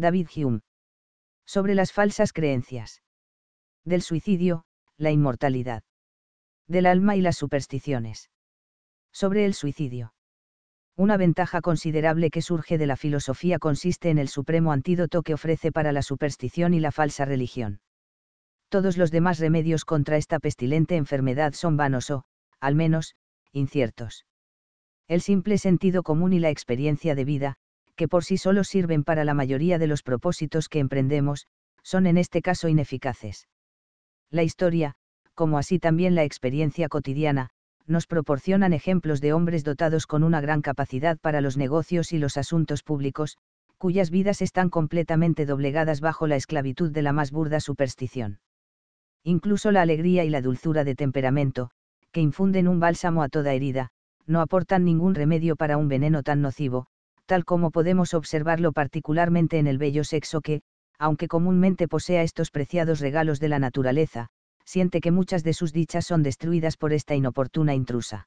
David Hume. Sobre las falsas creencias. Del suicidio, la inmortalidad. Del alma y las supersticiones. Sobre el suicidio. Una ventaja considerable que surge de la filosofía consiste en el supremo antídoto que ofrece para la superstición y la falsa religión. Todos los demás remedios contra esta pestilente enfermedad son vanos o, al menos, inciertos. El simple sentido común y la experiencia de vida, que por sí solo sirven para la mayoría de los propósitos que emprendemos, son en este caso ineficaces. La historia, como así también la experiencia cotidiana, nos proporcionan ejemplos de hombres dotados con una gran capacidad para los negocios y los asuntos públicos, cuyas vidas están completamente doblegadas bajo la esclavitud de la más burda superstición. Incluso la alegría y la dulzura de temperamento, que infunden un bálsamo a toda herida, no aportan ningún remedio para un veneno tan nocivo, tal como podemos observarlo particularmente en el bello sexo que, aunque comúnmente posea estos preciados regalos de la naturaleza, siente que muchas de sus dichas son destruidas por esta inoportuna intrusa.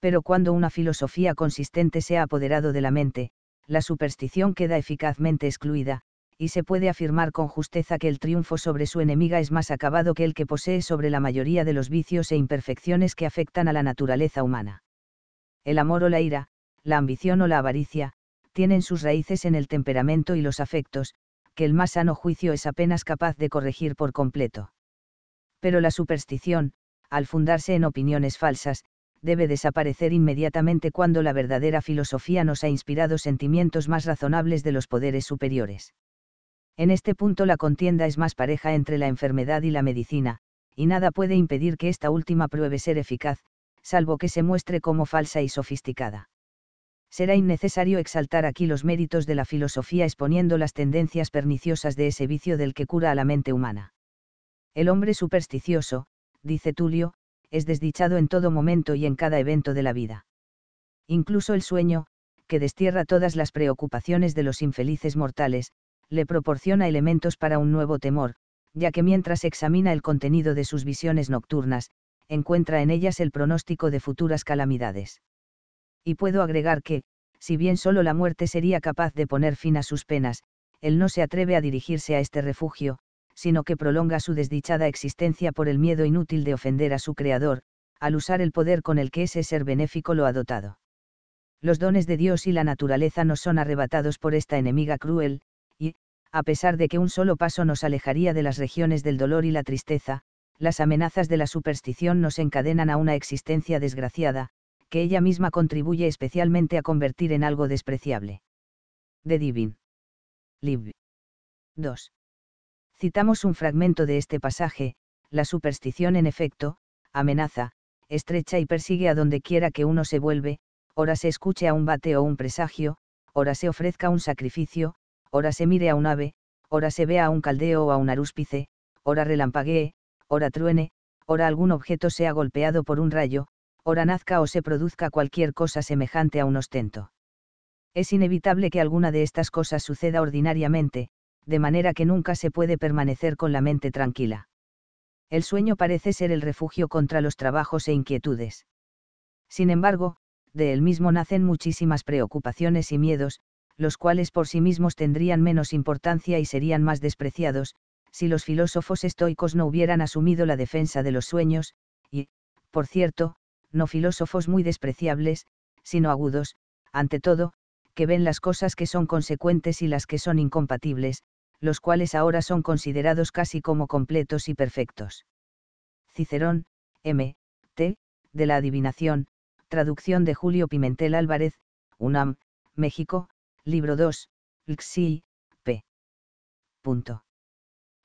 Pero cuando una filosofía consistente se ha apoderado de la mente, la superstición queda eficazmente excluida, y se puede afirmar con justeza que el triunfo sobre su enemiga es más acabado que el que posee sobre la mayoría de los vicios e imperfecciones que afectan a la naturaleza humana. El amor o la ira, la ambición o la avaricia, tienen sus raíces en el temperamento y los afectos, que el más sano juicio es apenas capaz de corregir por completo. Pero la superstición, al fundarse en opiniones falsas, debe desaparecer inmediatamente cuando la verdadera filosofía nos ha inspirado sentimientos más razonables de los poderes superiores. En este punto la contienda es más pareja entre la enfermedad y la medicina, y nada puede impedir que esta última pruebe ser eficaz, salvo que se muestre como falsa y sofisticada será innecesario exaltar aquí los méritos de la filosofía exponiendo las tendencias perniciosas de ese vicio del que cura a la mente humana. El hombre supersticioso, dice Tulio, es desdichado en todo momento y en cada evento de la vida. Incluso el sueño, que destierra todas las preocupaciones de los infelices mortales, le proporciona elementos para un nuevo temor, ya que mientras examina el contenido de sus visiones nocturnas, encuentra en ellas el pronóstico de futuras calamidades y puedo agregar que, si bien solo la muerte sería capaz de poner fin a sus penas, él no se atreve a dirigirse a este refugio, sino que prolonga su desdichada existencia por el miedo inútil de ofender a su Creador, al usar el poder con el que ese ser benéfico lo ha dotado. Los dones de Dios y la naturaleza nos son arrebatados por esta enemiga cruel, y, a pesar de que un solo paso nos alejaría de las regiones del dolor y la tristeza, las amenazas de la superstición nos encadenan a una existencia desgraciada, que ella misma contribuye especialmente a convertir en algo despreciable. De Divin. Lib. 2. Citamos un fragmento de este pasaje, la superstición en efecto, amenaza, estrecha y persigue a donde quiera que uno se vuelve, ora se escuche a un bate o un presagio, ora se ofrezca un sacrificio, ora se mire a un ave, ora se vea a un caldeo o a un arúspice, ora relampaguee, ora truene, ora algún objeto sea golpeado por un rayo, ora nazca o se produzca cualquier cosa semejante a un ostento. Es inevitable que alguna de estas cosas suceda ordinariamente, de manera que nunca se puede permanecer con la mente tranquila. El sueño parece ser el refugio contra los trabajos e inquietudes. Sin embargo, de él mismo nacen muchísimas preocupaciones y miedos, los cuales por sí mismos tendrían menos importancia y serían más despreciados, si los filósofos estoicos no hubieran asumido la defensa de los sueños, y, por cierto, no filósofos muy despreciables, sino agudos, ante todo, que ven las cosas que son consecuentes y las que son incompatibles, los cuales ahora son considerados casi como completos y perfectos. Cicerón, M. T. de la Adivinación, traducción de Julio Pimentel Álvarez, UNAM, México, libro 2, LXI, p. Punto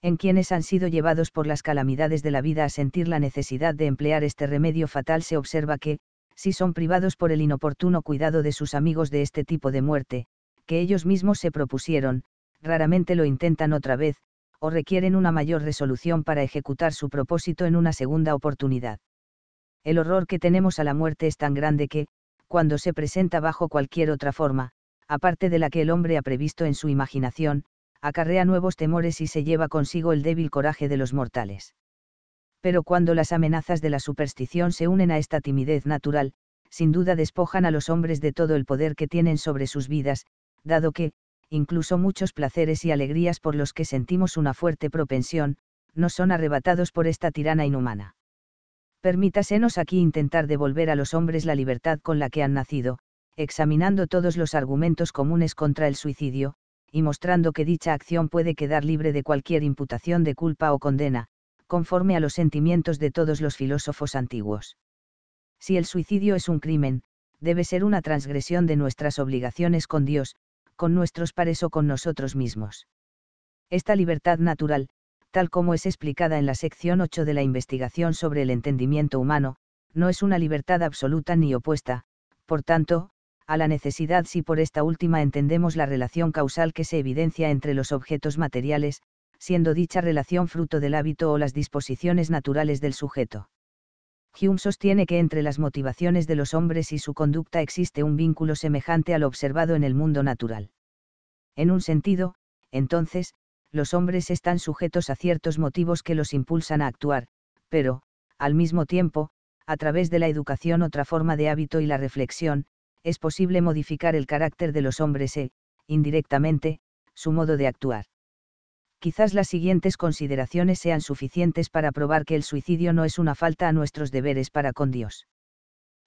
en quienes han sido llevados por las calamidades de la vida a sentir la necesidad de emplear este remedio fatal se observa que, si son privados por el inoportuno cuidado de sus amigos de este tipo de muerte, que ellos mismos se propusieron, raramente lo intentan otra vez, o requieren una mayor resolución para ejecutar su propósito en una segunda oportunidad. El horror que tenemos a la muerte es tan grande que, cuando se presenta bajo cualquier otra forma, aparte de la que el hombre ha previsto en su imaginación, acarrea nuevos temores y se lleva consigo el débil coraje de los mortales. Pero cuando las amenazas de la superstición se unen a esta timidez natural, sin duda despojan a los hombres de todo el poder que tienen sobre sus vidas, dado que, incluso muchos placeres y alegrías por los que sentimos una fuerte propensión, no son arrebatados por esta tirana inhumana. Permítasenos aquí intentar devolver a los hombres la libertad con la que han nacido, examinando todos los argumentos comunes contra el suicidio, y mostrando que dicha acción puede quedar libre de cualquier imputación de culpa o condena, conforme a los sentimientos de todos los filósofos antiguos. Si el suicidio es un crimen, debe ser una transgresión de nuestras obligaciones con Dios, con nuestros pares o con nosotros mismos. Esta libertad natural, tal como es explicada en la sección 8 de la investigación sobre el entendimiento humano, no es una libertad absoluta ni opuesta, por tanto, a la necesidad si por esta última entendemos la relación causal que se evidencia entre los objetos materiales, siendo dicha relación fruto del hábito o las disposiciones naturales del sujeto. Hume sostiene que entre las motivaciones de los hombres y su conducta existe un vínculo semejante al observado en el mundo natural. En un sentido, entonces, los hombres están sujetos a ciertos motivos que los impulsan a actuar, pero, al mismo tiempo, a través de la educación otra forma de hábito y la reflexión, es posible modificar el carácter de los hombres e, indirectamente, su modo de actuar. Quizás las siguientes consideraciones sean suficientes para probar que el suicidio no es una falta a nuestros deberes para con Dios.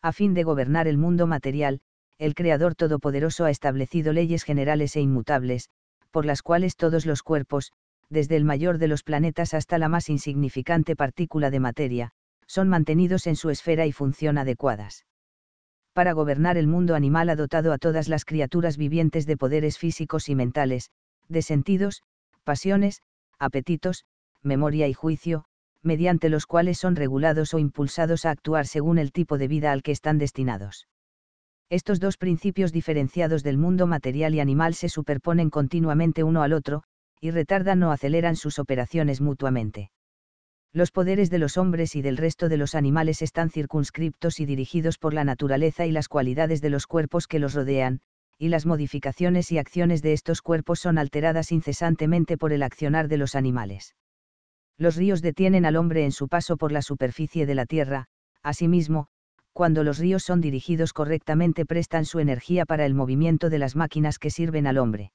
A fin de gobernar el mundo material, el Creador Todopoderoso ha establecido leyes generales e inmutables, por las cuales todos los cuerpos, desde el mayor de los planetas hasta la más insignificante partícula de materia, son mantenidos en su esfera y función adecuadas para gobernar el mundo animal ha dotado a todas las criaturas vivientes de poderes físicos y mentales, de sentidos, pasiones, apetitos, memoria y juicio, mediante los cuales son regulados o impulsados a actuar según el tipo de vida al que están destinados. Estos dos principios diferenciados del mundo material y animal se superponen continuamente uno al otro, y retardan o aceleran sus operaciones mutuamente los poderes de los hombres y del resto de los animales están circunscriptos y dirigidos por la naturaleza y las cualidades de los cuerpos que los rodean, y las modificaciones y acciones de estos cuerpos son alteradas incesantemente por el accionar de los animales. Los ríos detienen al hombre en su paso por la superficie de la tierra, asimismo, cuando los ríos son dirigidos correctamente prestan su energía para el movimiento de las máquinas que sirven al hombre.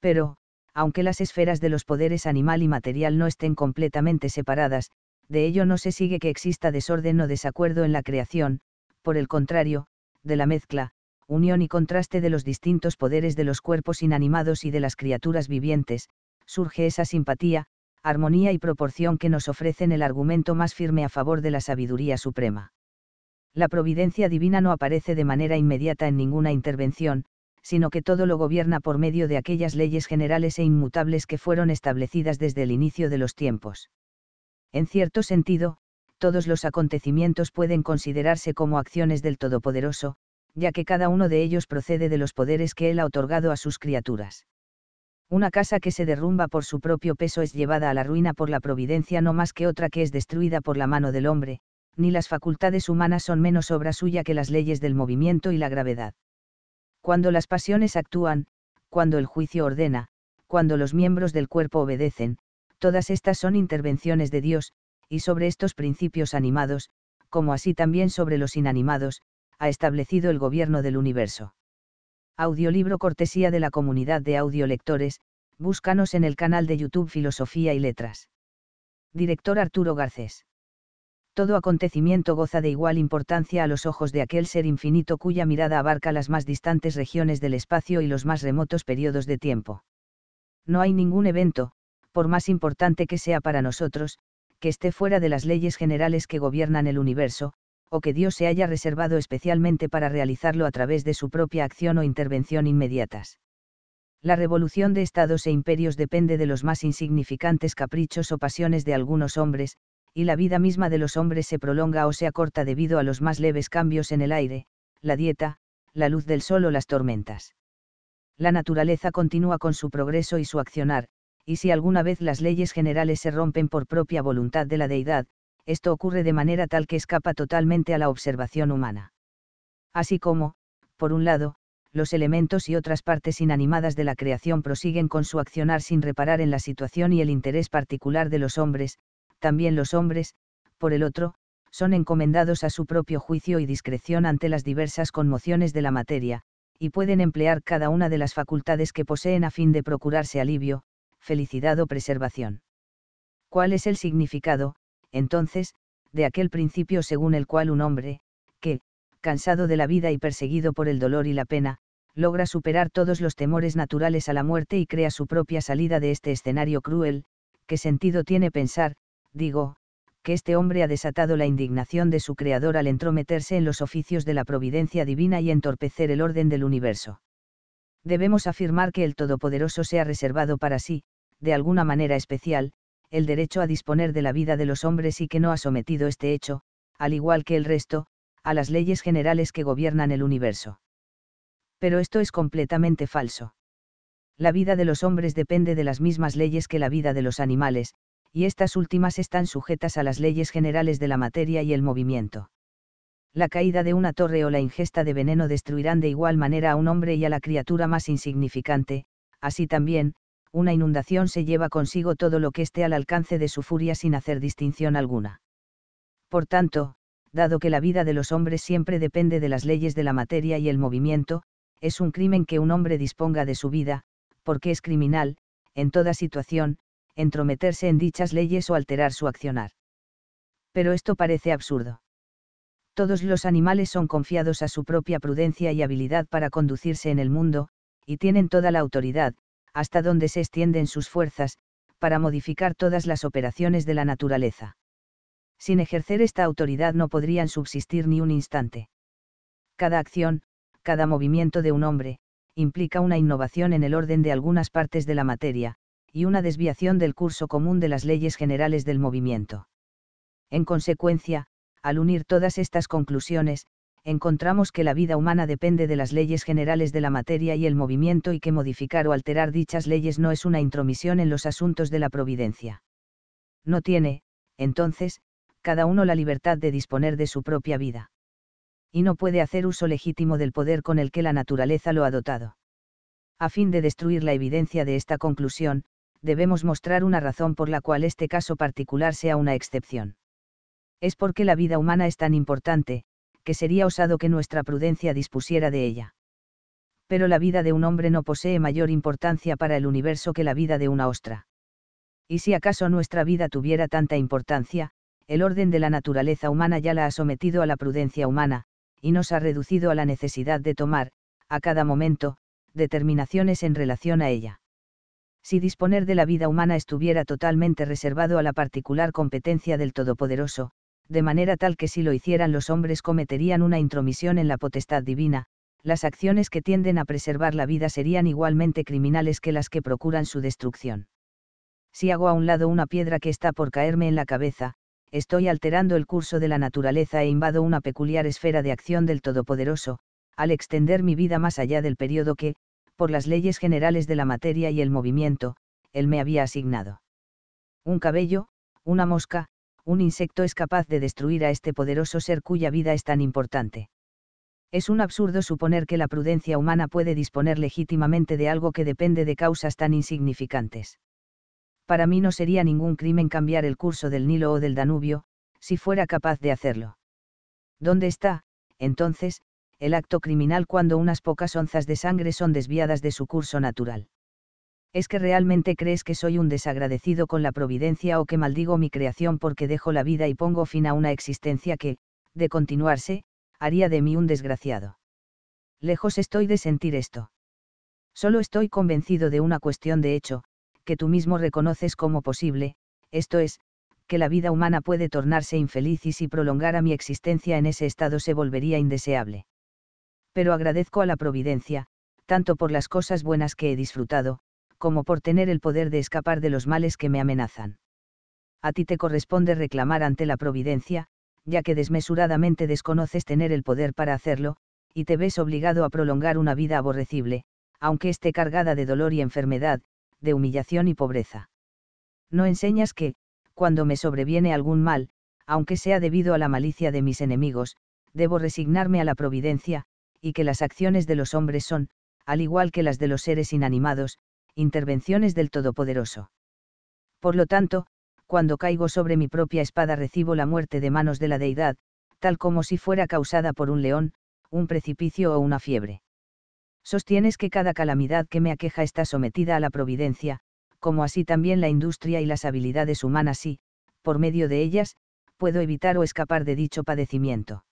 Pero, aunque las esferas de los poderes animal y material no estén completamente separadas, de ello no se sigue que exista desorden o desacuerdo en la creación, por el contrario, de la mezcla, unión y contraste de los distintos poderes de los cuerpos inanimados y de las criaturas vivientes, surge esa simpatía, armonía y proporción que nos ofrecen el argumento más firme a favor de la sabiduría suprema. La providencia divina no aparece de manera inmediata en ninguna intervención, sino que todo lo gobierna por medio de aquellas leyes generales e inmutables que fueron establecidas desde el inicio de los tiempos. En cierto sentido, todos los acontecimientos pueden considerarse como acciones del Todopoderoso, ya que cada uno de ellos procede de los poderes que Él ha otorgado a sus criaturas. Una casa que se derrumba por su propio peso es llevada a la ruina por la providencia no más que otra que es destruida por la mano del hombre, ni las facultades humanas son menos obra suya que las leyes del movimiento y la gravedad cuando las pasiones actúan, cuando el juicio ordena, cuando los miembros del cuerpo obedecen, todas estas son intervenciones de Dios, y sobre estos principios animados, como así también sobre los inanimados, ha establecido el gobierno del universo. Audiolibro cortesía de la comunidad de audiolectores, búscanos en el canal de YouTube Filosofía y Letras. Director Arturo Garcés todo acontecimiento goza de igual importancia a los ojos de aquel ser infinito cuya mirada abarca las más distantes regiones del espacio y los más remotos periodos de tiempo. No hay ningún evento, por más importante que sea para nosotros, que esté fuera de las leyes generales que gobiernan el universo, o que Dios se haya reservado especialmente para realizarlo a través de su propia acción o intervención inmediatas. La revolución de estados e imperios depende de los más insignificantes caprichos o pasiones de algunos hombres, y la vida misma de los hombres se prolonga o se acorta debido a los más leves cambios en el aire, la dieta, la luz del sol o las tormentas. La naturaleza continúa con su progreso y su accionar, y si alguna vez las leyes generales se rompen por propia voluntad de la deidad, esto ocurre de manera tal que escapa totalmente a la observación humana. Así como, por un lado, los elementos y otras partes inanimadas de la creación prosiguen con su accionar sin reparar en la situación y el interés particular de los hombres, también los hombres, por el otro, son encomendados a su propio juicio y discreción ante las diversas conmociones de la materia, y pueden emplear cada una de las facultades que poseen a fin de procurarse alivio, felicidad o preservación. ¿Cuál es el significado, entonces, de aquel principio según el cual un hombre, que, cansado de la vida y perseguido por el dolor y la pena, logra superar todos los temores naturales a la muerte y crea su propia salida de este escenario cruel, qué sentido tiene pensar, digo, que este hombre ha desatado la indignación de su Creador al entrometerse en los oficios de la providencia divina y entorpecer el orden del universo. Debemos afirmar que el Todopoderoso se ha reservado para sí, de alguna manera especial, el derecho a disponer de la vida de los hombres y que no ha sometido este hecho, al igual que el resto, a las leyes generales que gobiernan el universo. Pero esto es completamente falso. La vida de los hombres depende de las mismas leyes que la vida de los animales, y estas últimas están sujetas a las leyes generales de la materia y el movimiento. La caída de una torre o la ingesta de veneno destruirán de igual manera a un hombre y a la criatura más insignificante, así también, una inundación se lleva consigo todo lo que esté al alcance de su furia sin hacer distinción alguna. Por tanto, dado que la vida de los hombres siempre depende de las leyes de la materia y el movimiento, es un crimen que un hombre disponga de su vida, porque es criminal, en toda situación, entrometerse en dichas leyes o alterar su accionar. Pero esto parece absurdo. Todos los animales son confiados a su propia prudencia y habilidad para conducirse en el mundo, y tienen toda la autoridad, hasta donde se extienden sus fuerzas, para modificar todas las operaciones de la naturaleza. Sin ejercer esta autoridad no podrían subsistir ni un instante. Cada acción, cada movimiento de un hombre, implica una innovación en el orden de algunas partes de la materia, y una desviación del curso común de las leyes generales del movimiento. En consecuencia, al unir todas estas conclusiones, encontramos que la vida humana depende de las leyes generales de la materia y el movimiento y que modificar o alterar dichas leyes no es una intromisión en los asuntos de la providencia. No tiene, entonces, cada uno la libertad de disponer de su propia vida. Y no puede hacer uso legítimo del poder con el que la naturaleza lo ha dotado. A fin de destruir la evidencia de esta conclusión, debemos mostrar una razón por la cual este caso particular sea una excepción. Es porque la vida humana es tan importante, que sería osado que nuestra prudencia dispusiera de ella. Pero la vida de un hombre no posee mayor importancia para el universo que la vida de una ostra. Y si acaso nuestra vida tuviera tanta importancia, el orden de la naturaleza humana ya la ha sometido a la prudencia humana, y nos ha reducido a la necesidad de tomar, a cada momento, determinaciones en relación a ella si disponer de la vida humana estuviera totalmente reservado a la particular competencia del Todopoderoso, de manera tal que si lo hicieran los hombres cometerían una intromisión en la potestad divina, las acciones que tienden a preservar la vida serían igualmente criminales que las que procuran su destrucción. Si hago a un lado una piedra que está por caerme en la cabeza, estoy alterando el curso de la naturaleza e invado una peculiar esfera de acción del Todopoderoso, al extender mi vida más allá del periodo que, por las leyes generales de la materia y el movimiento, él me había asignado. Un cabello, una mosca, un insecto es capaz de destruir a este poderoso ser cuya vida es tan importante. Es un absurdo suponer que la prudencia humana puede disponer legítimamente de algo que depende de causas tan insignificantes. Para mí no sería ningún crimen cambiar el curso del Nilo o del Danubio, si fuera capaz de hacerlo. ¿Dónde está, entonces, el acto criminal cuando unas pocas onzas de sangre son desviadas de su curso natural. ¿Es que realmente crees que soy un desagradecido con la providencia o que maldigo mi creación porque dejo la vida y pongo fin a una existencia que, de continuarse, haría de mí un desgraciado? Lejos estoy de sentir esto. Solo estoy convencido de una cuestión de hecho, que tú mismo reconoces como posible, esto es, que la vida humana puede tornarse infeliz y si prolongara mi existencia en ese estado se volvería indeseable pero agradezco a la Providencia, tanto por las cosas buenas que he disfrutado, como por tener el poder de escapar de los males que me amenazan. A ti te corresponde reclamar ante la Providencia, ya que desmesuradamente desconoces tener el poder para hacerlo, y te ves obligado a prolongar una vida aborrecible, aunque esté cargada de dolor y enfermedad, de humillación y pobreza. No enseñas que, cuando me sobreviene algún mal, aunque sea debido a la malicia de mis enemigos, debo resignarme a la providencia, y que las acciones de los hombres son, al igual que las de los seres inanimados, intervenciones del Todopoderoso. Por lo tanto, cuando caigo sobre mi propia espada recibo la muerte de manos de la deidad, tal como si fuera causada por un león, un precipicio o una fiebre. Sostienes que cada calamidad que me aqueja está sometida a la providencia, como así también la industria y las habilidades humanas y, por medio de ellas, puedo evitar o escapar de dicho padecimiento.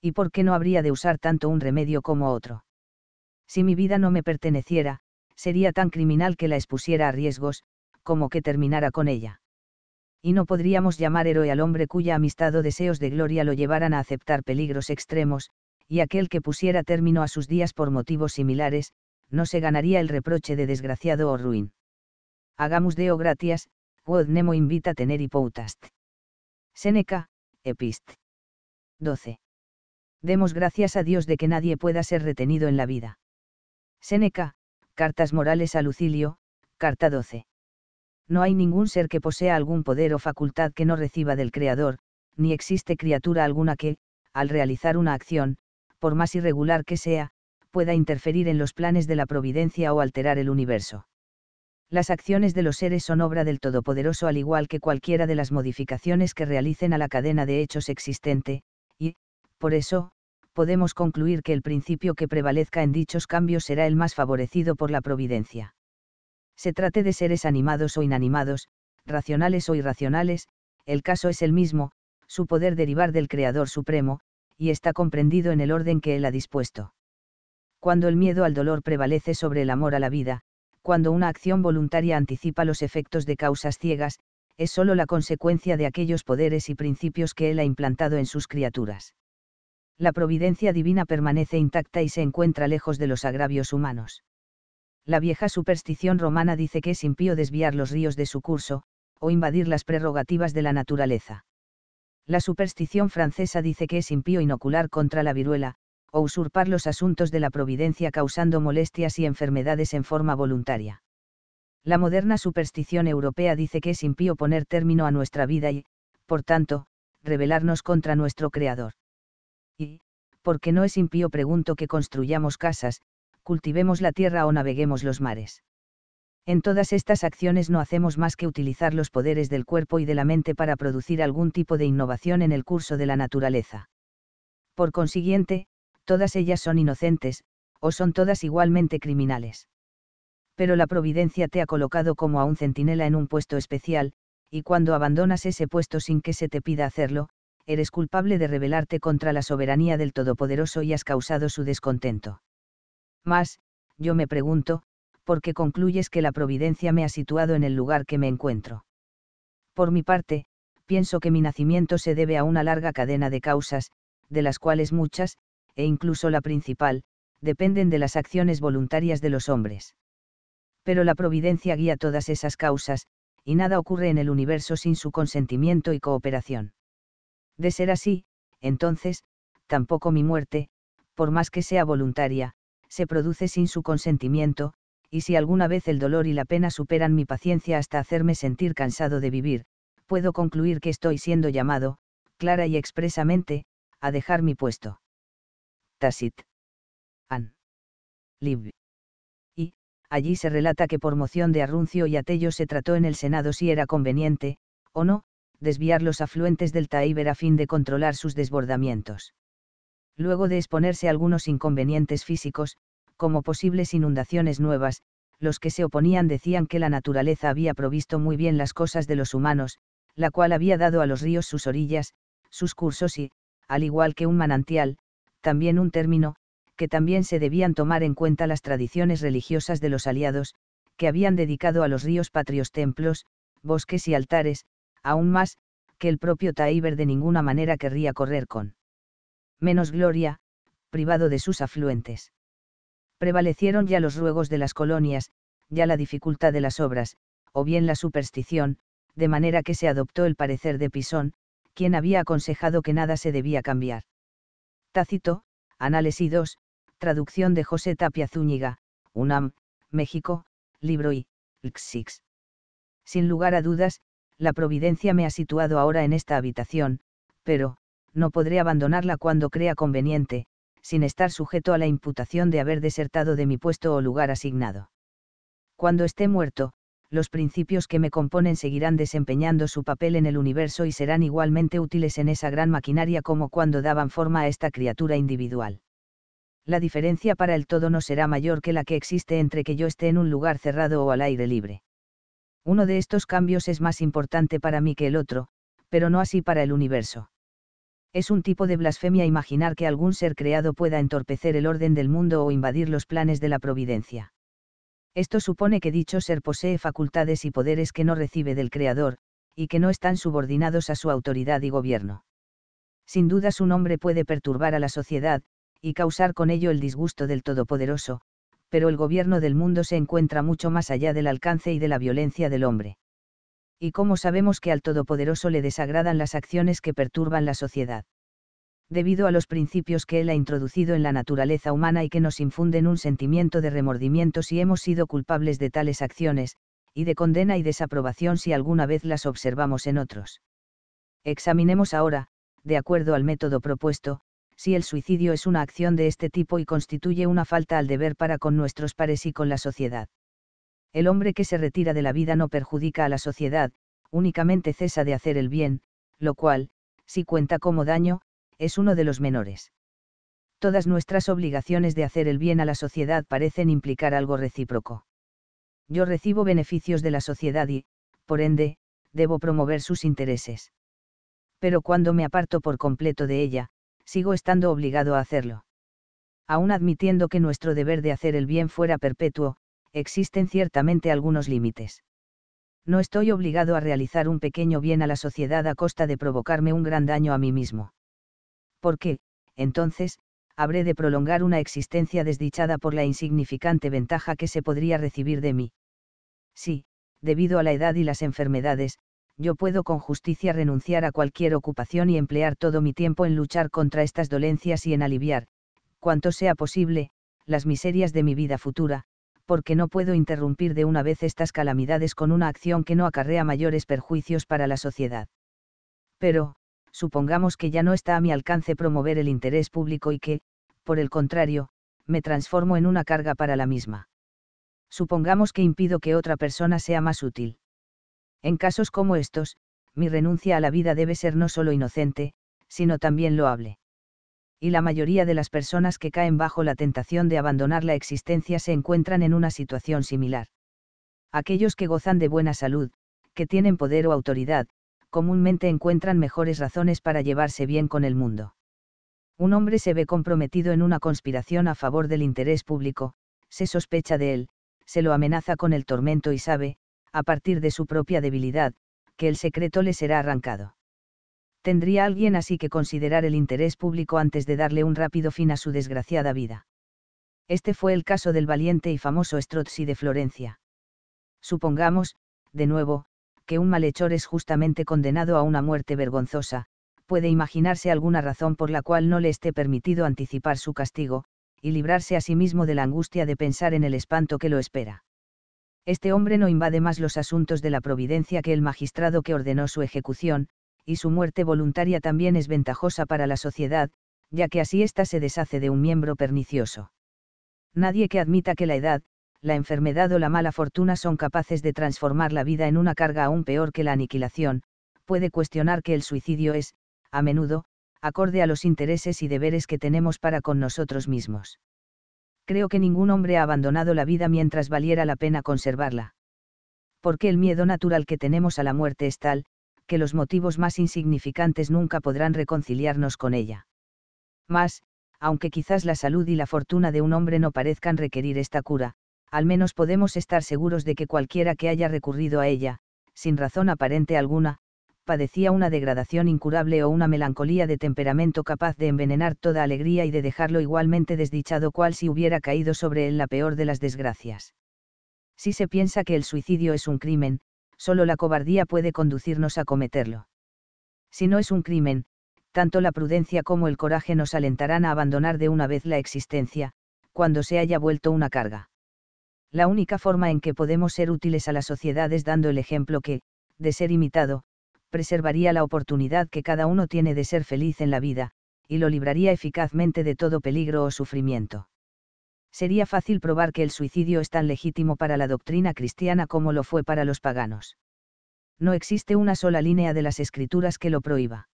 ¿Y por qué no habría de usar tanto un remedio como otro? Si mi vida no me perteneciera, sería tan criminal que la expusiera a riesgos, como que terminara con ella. Y no podríamos llamar héroe al hombre cuya amistad o deseos de gloria lo llevaran a aceptar peligros extremos, y aquel que pusiera término a sus días por motivos similares, no se ganaría el reproche de desgraciado o ruin. Hagamos deo gratias, quod nemo invita tener ipoutast. Seneca, Epist. 12. Demos gracias a Dios de que nadie pueda ser retenido en la vida. Séneca, Cartas Morales a Lucilio, Carta 12. No hay ningún ser que posea algún poder o facultad que no reciba del Creador, ni existe criatura alguna que, al realizar una acción, por más irregular que sea, pueda interferir en los planes de la providencia o alterar el universo. Las acciones de los seres son obra del Todopoderoso al igual que cualquiera de las modificaciones que realicen a la cadena de hechos existente, por eso, podemos concluir que el principio que prevalezca en dichos cambios será el más favorecido por la providencia. Se trate de seres animados o inanimados, racionales o irracionales, el caso es el mismo, su poder derivar del Creador Supremo, y está comprendido en el orden que Él ha dispuesto. Cuando el miedo al dolor prevalece sobre el amor a la vida, cuando una acción voluntaria anticipa los efectos de causas ciegas, es sólo la consecuencia de aquellos poderes y principios que Él ha implantado en sus criaturas la providencia divina permanece intacta y se encuentra lejos de los agravios humanos. La vieja superstición romana dice que es impío desviar los ríos de su curso, o invadir las prerrogativas de la naturaleza. La superstición francesa dice que es impío inocular contra la viruela, o usurpar los asuntos de la providencia causando molestias y enfermedades en forma voluntaria. La moderna superstición europea dice que es impío poner término a nuestra vida y, por tanto, rebelarnos contra nuestro Creador. Y, porque no es impío pregunto que construyamos casas, cultivemos la tierra o naveguemos los mares. En todas estas acciones no hacemos más que utilizar los poderes del cuerpo y de la mente para producir algún tipo de innovación en el curso de la naturaleza. Por consiguiente, todas ellas son inocentes, o son todas igualmente criminales. Pero la providencia te ha colocado como a un centinela en un puesto especial, y cuando abandonas ese puesto sin que se te pida hacerlo, eres culpable de rebelarte contra la soberanía del Todopoderoso y has causado su descontento. Mas, yo me pregunto, ¿por qué concluyes que la providencia me ha situado en el lugar que me encuentro? Por mi parte, pienso que mi nacimiento se debe a una larga cadena de causas, de las cuales muchas, e incluso la principal, dependen de las acciones voluntarias de los hombres. Pero la providencia guía todas esas causas, y nada ocurre en el universo sin su consentimiento y cooperación. De ser así, entonces, tampoco mi muerte, por más que sea voluntaria, se produce sin su consentimiento, y si alguna vez el dolor y la pena superan mi paciencia hasta hacerme sentir cansado de vivir, puedo concluir que estoy siendo llamado, clara y expresamente, a dejar mi puesto. Tacit. An. Lib. Y, allí se relata que por moción de Arruncio y Atello se trató en el Senado si era conveniente, o no, desviar los afluentes del Taíber a fin de controlar sus desbordamientos. Luego de exponerse algunos inconvenientes físicos, como posibles inundaciones nuevas, los que se oponían decían que la naturaleza había provisto muy bien las cosas de los humanos, la cual había dado a los ríos sus orillas, sus cursos y, al igual que un manantial, también un término, que también se debían tomar en cuenta las tradiciones religiosas de los aliados, que habían dedicado a los ríos patrios templos, bosques y altares, aún más, que el propio Taíber de ninguna manera querría correr con. Menos gloria, privado de sus afluentes. Prevalecieron ya los ruegos de las colonias, ya la dificultad de las obras, o bien la superstición, de manera que se adoptó el parecer de Pisón, quien había aconsejado que nada se debía cambiar. Tácito, Análisis II, traducción de José Tapia Zúñiga, UNAM, México, libro I, Lxix. Sin lugar a dudas, la providencia me ha situado ahora en esta habitación, pero, no podré abandonarla cuando crea conveniente, sin estar sujeto a la imputación de haber desertado de mi puesto o lugar asignado. Cuando esté muerto, los principios que me componen seguirán desempeñando su papel en el universo y serán igualmente útiles en esa gran maquinaria como cuando daban forma a esta criatura individual. La diferencia para el todo no será mayor que la que existe entre que yo esté en un lugar cerrado o al aire libre. Uno de estos cambios es más importante para mí que el otro, pero no así para el universo. Es un tipo de blasfemia imaginar que algún ser creado pueda entorpecer el orden del mundo o invadir los planes de la providencia. Esto supone que dicho ser posee facultades y poderes que no recibe del Creador, y que no están subordinados a su autoridad y gobierno. Sin duda su nombre puede perturbar a la sociedad, y causar con ello el disgusto del Todopoderoso, pero el gobierno del mundo se encuentra mucho más allá del alcance y de la violencia del hombre. ¿Y cómo sabemos que al Todopoderoso le desagradan las acciones que perturban la sociedad? Debido a los principios que Él ha introducido en la naturaleza humana y que nos infunden un sentimiento de remordimiento si hemos sido culpables de tales acciones, y de condena y desaprobación si alguna vez las observamos en otros. Examinemos ahora, de acuerdo al método propuesto, si el suicidio es una acción de este tipo y constituye una falta al deber para con nuestros pares y con la sociedad. El hombre que se retira de la vida no perjudica a la sociedad, únicamente cesa de hacer el bien, lo cual, si cuenta como daño, es uno de los menores. Todas nuestras obligaciones de hacer el bien a la sociedad parecen implicar algo recíproco. Yo recibo beneficios de la sociedad y, por ende, debo promover sus intereses. Pero cuando me aparto por completo de ella, sigo estando obligado a hacerlo. Aún admitiendo que nuestro deber de hacer el bien fuera perpetuo, existen ciertamente algunos límites. No estoy obligado a realizar un pequeño bien a la sociedad a costa de provocarme un gran daño a mí mismo. ¿Por qué, entonces, habré de prolongar una existencia desdichada por la insignificante ventaja que se podría recibir de mí. Sí, debido a la edad y las enfermedades, yo puedo con justicia renunciar a cualquier ocupación y emplear todo mi tiempo en luchar contra estas dolencias y en aliviar, cuanto sea posible, las miserias de mi vida futura, porque no puedo interrumpir de una vez estas calamidades con una acción que no acarrea mayores perjuicios para la sociedad. Pero, supongamos que ya no está a mi alcance promover el interés público y que, por el contrario, me transformo en una carga para la misma. Supongamos que impido que otra persona sea más útil. En casos como estos, mi renuncia a la vida debe ser no solo inocente, sino también loable. Y la mayoría de las personas que caen bajo la tentación de abandonar la existencia se encuentran en una situación similar. Aquellos que gozan de buena salud, que tienen poder o autoridad, comúnmente encuentran mejores razones para llevarse bien con el mundo. Un hombre se ve comprometido en una conspiración a favor del interés público, se sospecha de él, se lo amenaza con el tormento y sabe, a partir de su propia debilidad, que el secreto le será arrancado. Tendría alguien así que considerar el interés público antes de darle un rápido fin a su desgraciada vida. Este fue el caso del valiente y famoso Strozzi de Florencia. Supongamos, de nuevo, que un malhechor es justamente condenado a una muerte vergonzosa, puede imaginarse alguna razón por la cual no le esté permitido anticipar su castigo, y librarse a sí mismo de la angustia de pensar en el espanto que lo espera este hombre no invade más los asuntos de la providencia que el magistrado que ordenó su ejecución, y su muerte voluntaria también es ventajosa para la sociedad, ya que así ésta se deshace de un miembro pernicioso. Nadie que admita que la edad, la enfermedad o la mala fortuna son capaces de transformar la vida en una carga aún peor que la aniquilación, puede cuestionar que el suicidio es, a menudo, acorde a los intereses y deberes que tenemos para con nosotros mismos creo que ningún hombre ha abandonado la vida mientras valiera la pena conservarla. Porque el miedo natural que tenemos a la muerte es tal, que los motivos más insignificantes nunca podrán reconciliarnos con ella. Mas, aunque quizás la salud y la fortuna de un hombre no parezcan requerir esta cura, al menos podemos estar seguros de que cualquiera que haya recurrido a ella, sin razón aparente alguna, padecía una degradación incurable o una melancolía de temperamento capaz de envenenar toda alegría y de dejarlo igualmente desdichado cual si hubiera caído sobre él la peor de las desgracias. Si se piensa que el suicidio es un crimen, solo la cobardía puede conducirnos a cometerlo. Si no es un crimen, tanto la prudencia como el coraje nos alentarán a abandonar de una vez la existencia, cuando se haya vuelto una carga. La única forma en que podemos ser útiles a la sociedad es dando el ejemplo que, de ser imitado, preservaría la oportunidad que cada uno tiene de ser feliz en la vida, y lo libraría eficazmente de todo peligro o sufrimiento. Sería fácil probar que el suicidio es tan legítimo para la doctrina cristiana como lo fue para los paganos. No existe una sola línea de las escrituras que lo prohíba.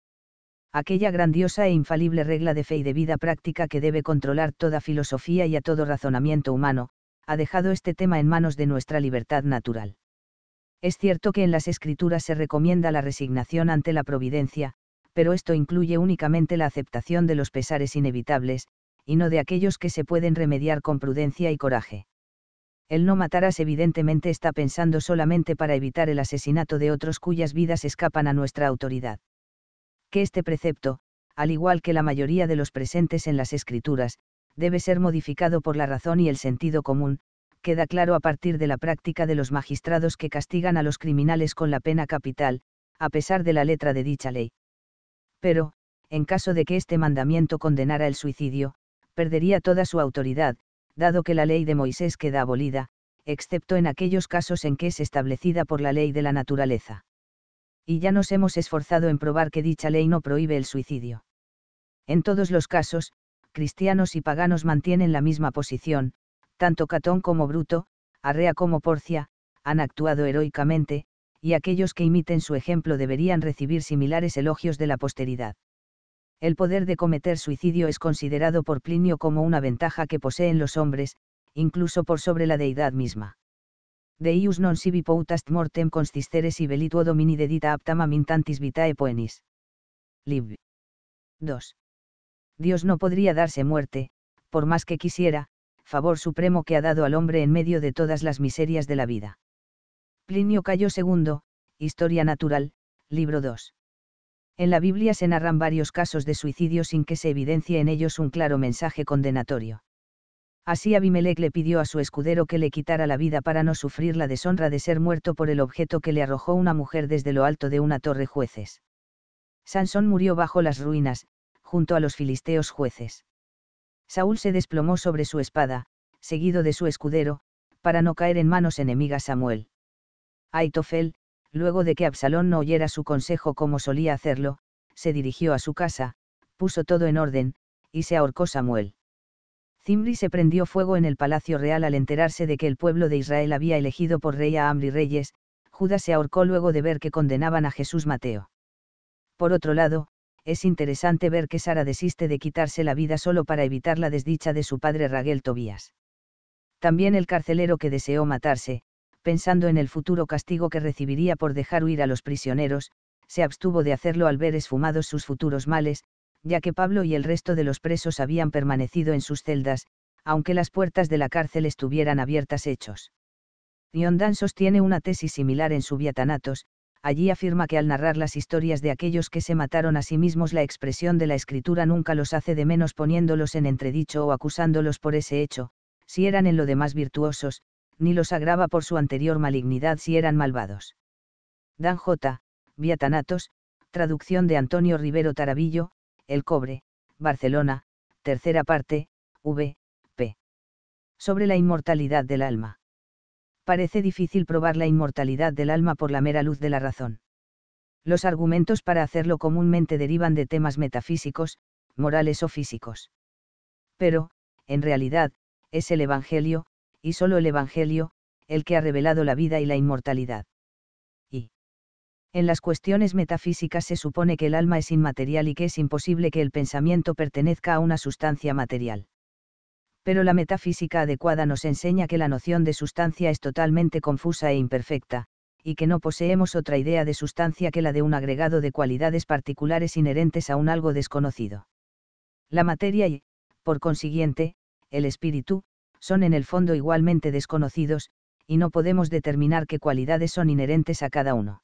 Aquella grandiosa e infalible regla de fe y de vida práctica que debe controlar toda filosofía y a todo razonamiento humano, ha dejado este tema en manos de nuestra libertad natural. Es cierto que en las escrituras se recomienda la resignación ante la providencia, pero esto incluye únicamente la aceptación de los pesares inevitables, y no de aquellos que se pueden remediar con prudencia y coraje. El no matarás evidentemente está pensando solamente para evitar el asesinato de otros cuyas vidas escapan a nuestra autoridad. Que este precepto, al igual que la mayoría de los presentes en las escrituras, debe ser modificado por la razón y el sentido común, queda claro a partir de la práctica de los magistrados que castigan a los criminales con la pena capital, a pesar de la letra de dicha ley. Pero, en caso de que este mandamiento condenara el suicidio, perdería toda su autoridad, dado que la ley de Moisés queda abolida, excepto en aquellos casos en que es establecida por la ley de la naturaleza. Y ya nos hemos esforzado en probar que dicha ley no prohíbe el suicidio. En todos los casos, cristianos y paganos mantienen la misma posición, tanto Catón como Bruto, Arrea como Porcia, han actuado heroicamente, y aquellos que imiten su ejemplo deberían recibir similares elogios de la posteridad. El poder de cometer suicidio es considerado por Plinio como una ventaja que poseen los hombres, incluso por sobre la deidad misma. Deius non sibi poutast mortem consistere si velituo domini dedita aptam mintantis vitae poenis. Lib. 2. Dios no podría darse muerte, por más que quisiera, favor supremo que ha dado al hombre en medio de todas las miserias de la vida. Plinio Cayo II, Historia Natural, libro 2. En la Biblia se narran varios casos de suicidio sin que se evidencie en ellos un claro mensaje condenatorio. Así Abimelec le pidió a su escudero que le quitara la vida para no sufrir la deshonra de ser muerto por el objeto que le arrojó una mujer desde lo alto de una torre jueces. Sansón murió bajo las ruinas, junto a los filisteos jueces. Saúl se desplomó sobre su espada, seguido de su escudero, para no caer en manos enemigas Samuel. Aitofel, luego de que Absalón no oyera su consejo como solía hacerlo, se dirigió a su casa, puso todo en orden, y se ahorcó Samuel. Zimri se prendió fuego en el palacio real al enterarse de que el pueblo de Israel había elegido por rey a Amri Reyes, Judas se ahorcó luego de ver que condenaban a Jesús Mateo. Por otro lado, es interesante ver que Sara desiste de quitarse la vida solo para evitar la desdicha de su padre Raguel Tobías. También el carcelero que deseó matarse, pensando en el futuro castigo que recibiría por dejar huir a los prisioneros, se abstuvo de hacerlo al ver esfumados sus futuros males, ya que Pablo y el resto de los presos habían permanecido en sus celdas, aunque las puertas de la cárcel estuvieran abiertas hechos. Yondan sostiene una tesis similar en su Viatanatos, allí afirma que al narrar las historias de aquellos que se mataron a sí mismos la expresión de la escritura nunca los hace de menos poniéndolos en entredicho o acusándolos por ese hecho, si eran en lo demás virtuosos, ni los agrava por su anterior malignidad si eran malvados. Dan J. Viatanatos, traducción de Antonio Rivero Tarabillo, El Cobre, Barcelona, tercera parte, V. P. Sobre la inmortalidad del alma parece difícil probar la inmortalidad del alma por la mera luz de la razón. Los argumentos para hacerlo comúnmente derivan de temas metafísicos, morales o físicos. Pero, en realidad, es el Evangelio, y solo el Evangelio, el que ha revelado la vida y la inmortalidad. Y. En las cuestiones metafísicas se supone que el alma es inmaterial y que es imposible que el pensamiento pertenezca a una sustancia material pero la metafísica adecuada nos enseña que la noción de sustancia es totalmente confusa e imperfecta, y que no poseemos otra idea de sustancia que la de un agregado de cualidades particulares inherentes a un algo desconocido. La materia y, por consiguiente, el espíritu, son en el fondo igualmente desconocidos, y no podemos determinar qué cualidades son inherentes a cada uno.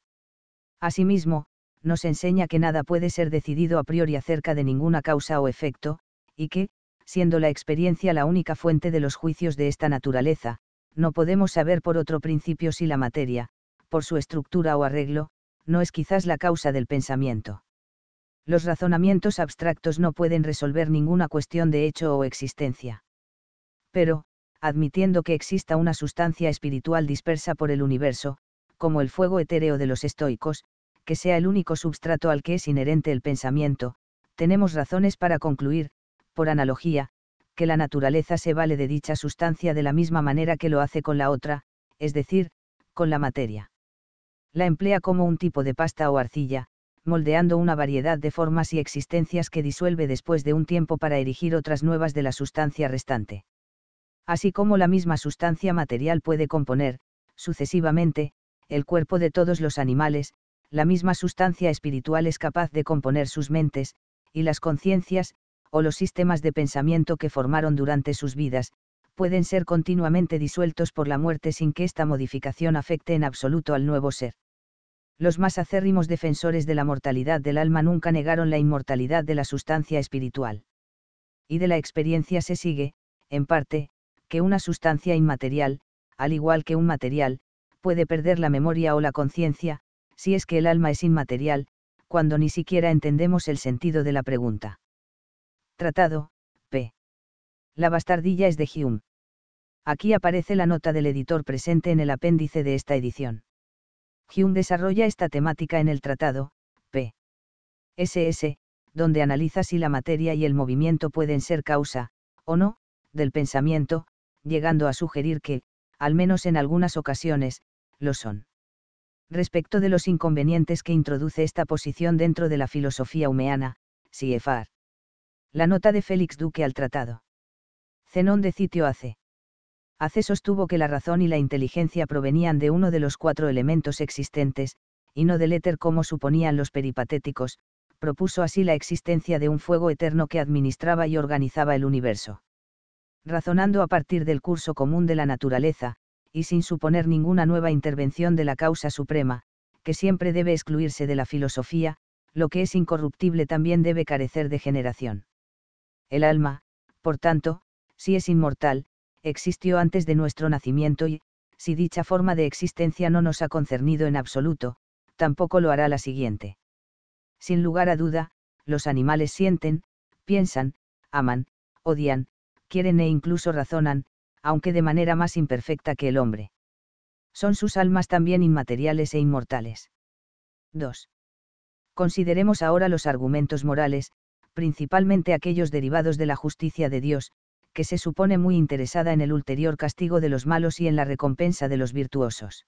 Asimismo, nos enseña que nada puede ser decidido a priori acerca de ninguna causa o efecto, y que, siendo la experiencia la única fuente de los juicios de esta naturaleza, no podemos saber por otro principio si la materia, por su estructura o arreglo, no es quizás la causa del pensamiento. Los razonamientos abstractos no pueden resolver ninguna cuestión de hecho o existencia. Pero, admitiendo que exista una sustancia espiritual dispersa por el universo, como el fuego etéreo de los estoicos, que sea el único substrato al que es inherente el pensamiento, tenemos razones para concluir, por analogía, que la naturaleza se vale de dicha sustancia de la misma manera que lo hace con la otra, es decir, con la materia. La emplea como un tipo de pasta o arcilla, moldeando una variedad de formas y existencias que disuelve después de un tiempo para erigir otras nuevas de la sustancia restante. Así como la misma sustancia material puede componer, sucesivamente, el cuerpo de todos los animales, la misma sustancia espiritual es capaz de componer sus mentes, y las conciencias, o los sistemas de pensamiento que formaron durante sus vidas, pueden ser continuamente disueltos por la muerte sin que esta modificación afecte en absoluto al nuevo ser. Los más acérrimos defensores de la mortalidad del alma nunca negaron la inmortalidad de la sustancia espiritual. Y de la experiencia se sigue, en parte, que una sustancia inmaterial, al igual que un material, puede perder la memoria o la conciencia, si es que el alma es inmaterial, cuando ni siquiera entendemos el sentido de la pregunta. Tratado, p. La bastardilla es de Hume. Aquí aparece la nota del editor presente en el apéndice de esta edición. Hume desarrolla esta temática en el tratado, p. SS, donde analiza si la materia y el movimiento pueden ser causa, o no, del pensamiento, llegando a sugerir que, al menos en algunas ocasiones, lo son. Respecto de los inconvenientes que introduce esta posición dentro de la filosofía humeana, CFR. La nota de Félix Duque al tratado. Zenón de Citio hace. Hace sostuvo que la razón y la inteligencia provenían de uno de los cuatro elementos existentes, y no del éter como suponían los peripatéticos, propuso así la existencia de un fuego eterno que administraba y organizaba el universo. Razonando a partir del curso común de la naturaleza, y sin suponer ninguna nueva intervención de la causa suprema, que siempre debe excluirse de la filosofía, lo que es incorruptible también debe carecer de generación. El alma, por tanto, si es inmortal, existió antes de nuestro nacimiento y, si dicha forma de existencia no nos ha concernido en absoluto, tampoco lo hará la siguiente. Sin lugar a duda, los animales sienten, piensan, aman, odian, quieren e incluso razonan, aunque de manera más imperfecta que el hombre. Son sus almas también inmateriales e inmortales. 2. Consideremos ahora los argumentos morales, principalmente aquellos derivados de la justicia de Dios, que se supone muy interesada en el ulterior castigo de los malos y en la recompensa de los virtuosos.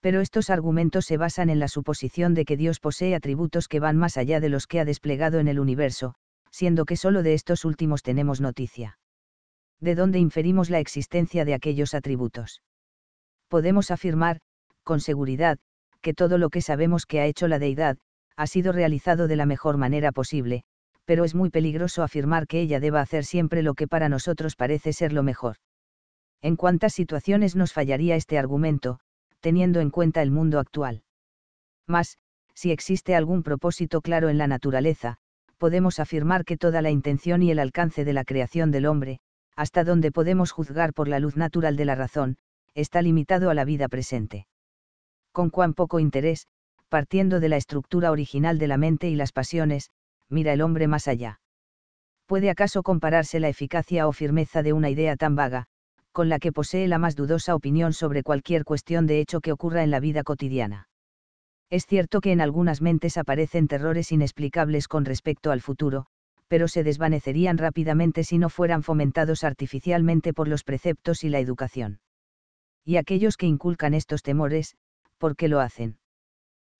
Pero estos argumentos se basan en la suposición de que Dios posee atributos que van más allá de los que ha desplegado en el universo, siendo que solo de estos últimos tenemos noticia. ¿De dónde inferimos la existencia de aquellos atributos? Podemos afirmar, con seguridad, que todo lo que sabemos que ha hecho la deidad, ha sido realizado de la mejor manera posible, pero es muy peligroso afirmar que ella deba hacer siempre lo que para nosotros parece ser lo mejor. ¿En cuántas situaciones nos fallaría este argumento, teniendo en cuenta el mundo actual? Mas, si existe algún propósito claro en la naturaleza, podemos afirmar que toda la intención y el alcance de la creación del hombre, hasta donde podemos juzgar por la luz natural de la razón, está limitado a la vida presente. Con cuán poco interés, partiendo de la estructura original de la mente y las pasiones, mira el hombre más allá. ¿Puede acaso compararse la eficacia o firmeza de una idea tan vaga, con la que posee la más dudosa opinión sobre cualquier cuestión de hecho que ocurra en la vida cotidiana? Es cierto que en algunas mentes aparecen terrores inexplicables con respecto al futuro, pero se desvanecerían rápidamente si no fueran fomentados artificialmente por los preceptos y la educación. Y aquellos que inculcan estos temores, ¿por qué lo hacen?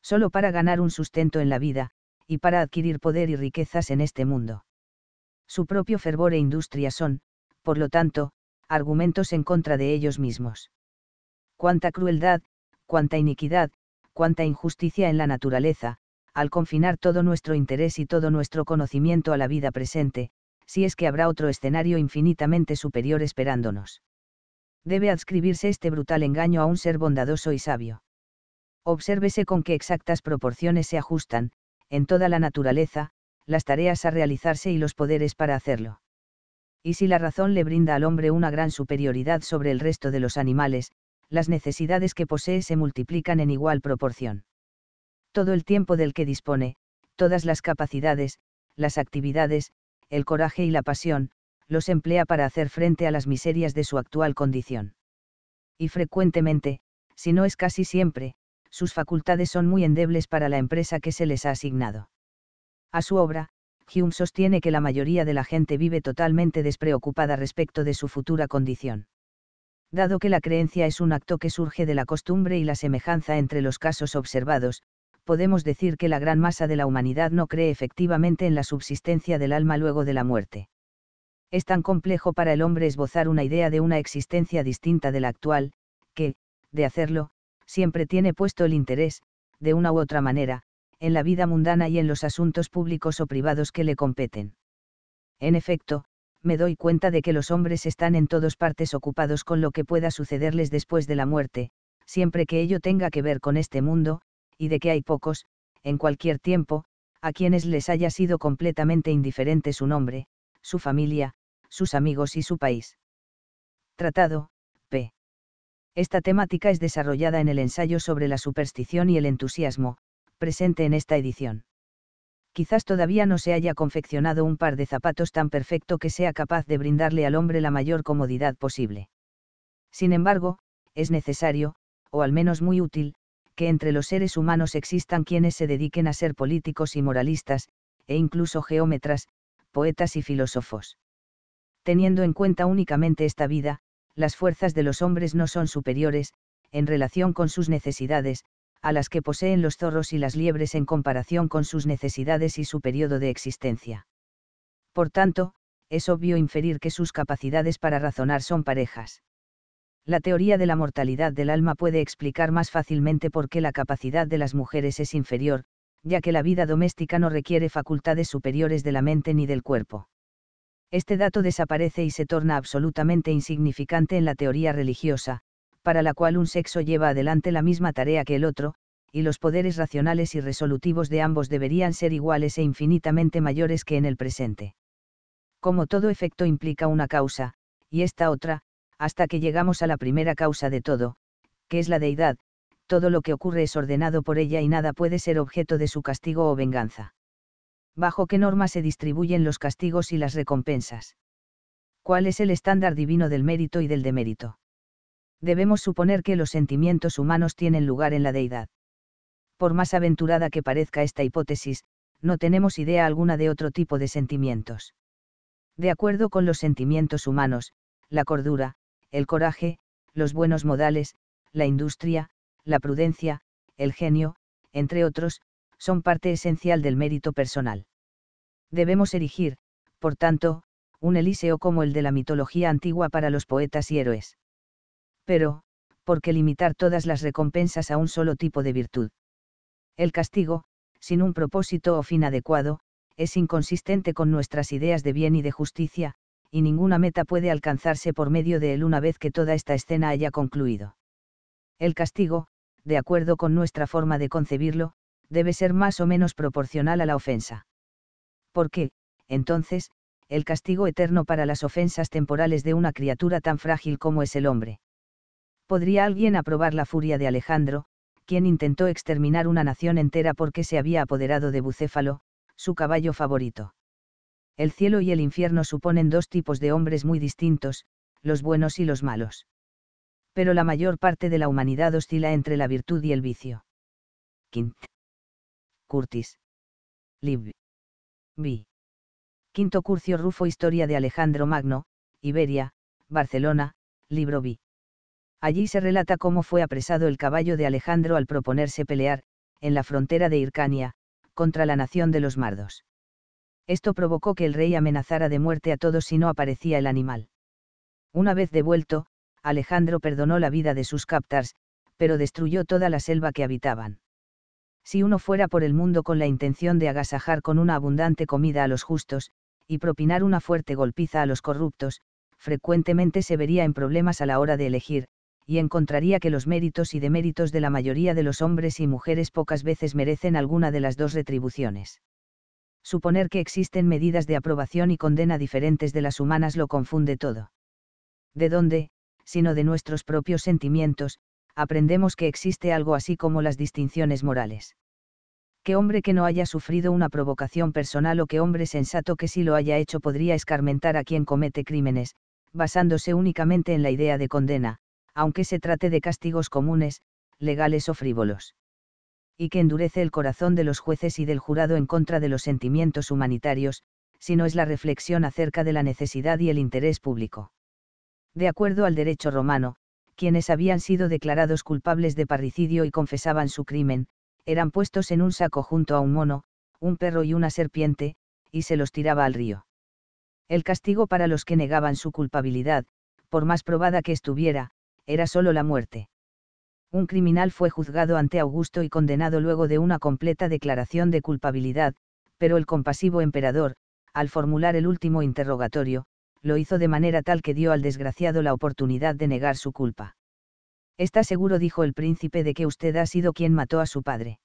Solo para ganar un sustento en la vida, y para adquirir poder y riquezas en este mundo. Su propio fervor e industria son, por lo tanto, argumentos en contra de ellos mismos. Cuánta crueldad, cuánta iniquidad, cuánta injusticia en la naturaleza, al confinar todo nuestro interés y todo nuestro conocimiento a la vida presente, si es que habrá otro escenario infinitamente superior esperándonos. Debe adscribirse este brutal engaño a un ser bondadoso y sabio. Obsérvese con qué exactas proporciones se ajustan, en toda la naturaleza, las tareas a realizarse y los poderes para hacerlo. Y si la razón le brinda al hombre una gran superioridad sobre el resto de los animales, las necesidades que posee se multiplican en igual proporción. Todo el tiempo del que dispone, todas las capacidades, las actividades, el coraje y la pasión, los emplea para hacer frente a las miserias de su actual condición. Y frecuentemente, si no es casi siempre, sus facultades son muy endebles para la empresa que se les ha asignado. A su obra, Hume sostiene que la mayoría de la gente vive totalmente despreocupada respecto de su futura condición. Dado que la creencia es un acto que surge de la costumbre y la semejanza entre los casos observados, podemos decir que la gran masa de la humanidad no cree efectivamente en la subsistencia del alma luego de la muerte. Es tan complejo para el hombre esbozar una idea de una existencia distinta de la actual, que, de hacerlo, siempre tiene puesto el interés, de una u otra manera, en la vida mundana y en los asuntos públicos o privados que le competen. En efecto, me doy cuenta de que los hombres están en todas partes ocupados con lo que pueda sucederles después de la muerte, siempre que ello tenga que ver con este mundo, y de que hay pocos, en cualquier tiempo, a quienes les haya sido completamente indiferente su nombre, su familia, sus amigos y su país. Tratado, esta temática es desarrollada en el ensayo sobre la superstición y el entusiasmo, presente en esta edición. Quizás todavía no se haya confeccionado un par de zapatos tan perfecto que sea capaz de brindarle al hombre la mayor comodidad posible. Sin embargo, es necesario, o al menos muy útil, que entre los seres humanos existan quienes se dediquen a ser políticos y moralistas, e incluso geómetras, poetas y filósofos. Teniendo en cuenta únicamente esta vida, las fuerzas de los hombres no son superiores, en relación con sus necesidades, a las que poseen los zorros y las liebres en comparación con sus necesidades y su periodo de existencia. Por tanto, es obvio inferir que sus capacidades para razonar son parejas. La teoría de la mortalidad del alma puede explicar más fácilmente por qué la capacidad de las mujeres es inferior, ya que la vida doméstica no requiere facultades superiores de la mente ni del cuerpo este dato desaparece y se torna absolutamente insignificante en la teoría religiosa, para la cual un sexo lleva adelante la misma tarea que el otro, y los poderes racionales y resolutivos de ambos deberían ser iguales e infinitamente mayores que en el presente. Como todo efecto implica una causa, y esta otra, hasta que llegamos a la primera causa de todo, que es la deidad, todo lo que ocurre es ordenado por ella y nada puede ser objeto de su castigo o venganza bajo qué norma se distribuyen los castigos y las recompensas. ¿Cuál es el estándar divino del mérito y del demérito? Debemos suponer que los sentimientos humanos tienen lugar en la deidad. Por más aventurada que parezca esta hipótesis, no tenemos idea alguna de otro tipo de sentimientos. De acuerdo con los sentimientos humanos, la cordura, el coraje, los buenos modales, la industria, la prudencia, el genio, entre otros, son parte esencial del mérito personal. Debemos erigir, por tanto, un Elíseo como el de la mitología antigua para los poetas y héroes. Pero, ¿por qué limitar todas las recompensas a un solo tipo de virtud? El castigo, sin un propósito o fin adecuado, es inconsistente con nuestras ideas de bien y de justicia, y ninguna meta puede alcanzarse por medio de él una vez que toda esta escena haya concluido. El castigo, de acuerdo con nuestra forma de concebirlo, debe ser más o menos proporcional a la ofensa. ¿Por qué, entonces, el castigo eterno para las ofensas temporales de una criatura tan frágil como es el hombre. ¿Podría alguien aprobar la furia de Alejandro, quien intentó exterminar una nación entera porque se había apoderado de Bucéfalo, su caballo favorito? El cielo y el infierno suponen dos tipos de hombres muy distintos, los buenos y los malos. Pero la mayor parte de la humanidad oscila entre la virtud y el vicio. Quint. Curtis. Lib. B. Quinto Curcio Rufo Historia de Alejandro Magno, Iberia, Barcelona, libro V. Allí se relata cómo fue apresado el caballo de Alejandro al proponerse pelear, en la frontera de Hircania, contra la nación de los mardos. Esto provocó que el rey amenazara de muerte a todos si no aparecía el animal. Una vez devuelto, Alejandro perdonó la vida de sus captars, pero destruyó toda la selva que habitaban si uno fuera por el mundo con la intención de agasajar con una abundante comida a los justos, y propinar una fuerte golpiza a los corruptos, frecuentemente se vería en problemas a la hora de elegir, y encontraría que los méritos y deméritos de la mayoría de los hombres y mujeres pocas veces merecen alguna de las dos retribuciones. Suponer que existen medidas de aprobación y condena diferentes de las humanas lo confunde todo. ¿De dónde, sino de nuestros propios sentimientos, aprendemos que existe algo así como las distinciones morales. Que hombre que no haya sufrido una provocación personal o que hombre sensato que sí lo haya hecho podría escarmentar a quien comete crímenes, basándose únicamente en la idea de condena, aunque se trate de castigos comunes, legales o frívolos. Y que endurece el corazón de los jueces y del jurado en contra de los sentimientos humanitarios, si no es la reflexión acerca de la necesidad y el interés público. De acuerdo al derecho romano, quienes habían sido declarados culpables de parricidio y confesaban su crimen, eran puestos en un saco junto a un mono, un perro y una serpiente, y se los tiraba al río. El castigo para los que negaban su culpabilidad, por más probada que estuviera, era solo la muerte. Un criminal fue juzgado ante Augusto y condenado luego de una completa declaración de culpabilidad, pero el compasivo emperador, al formular el último interrogatorio, lo hizo de manera tal que dio al desgraciado la oportunidad de negar su culpa. Está seguro, dijo el príncipe, de que usted ha sido quien mató a su padre.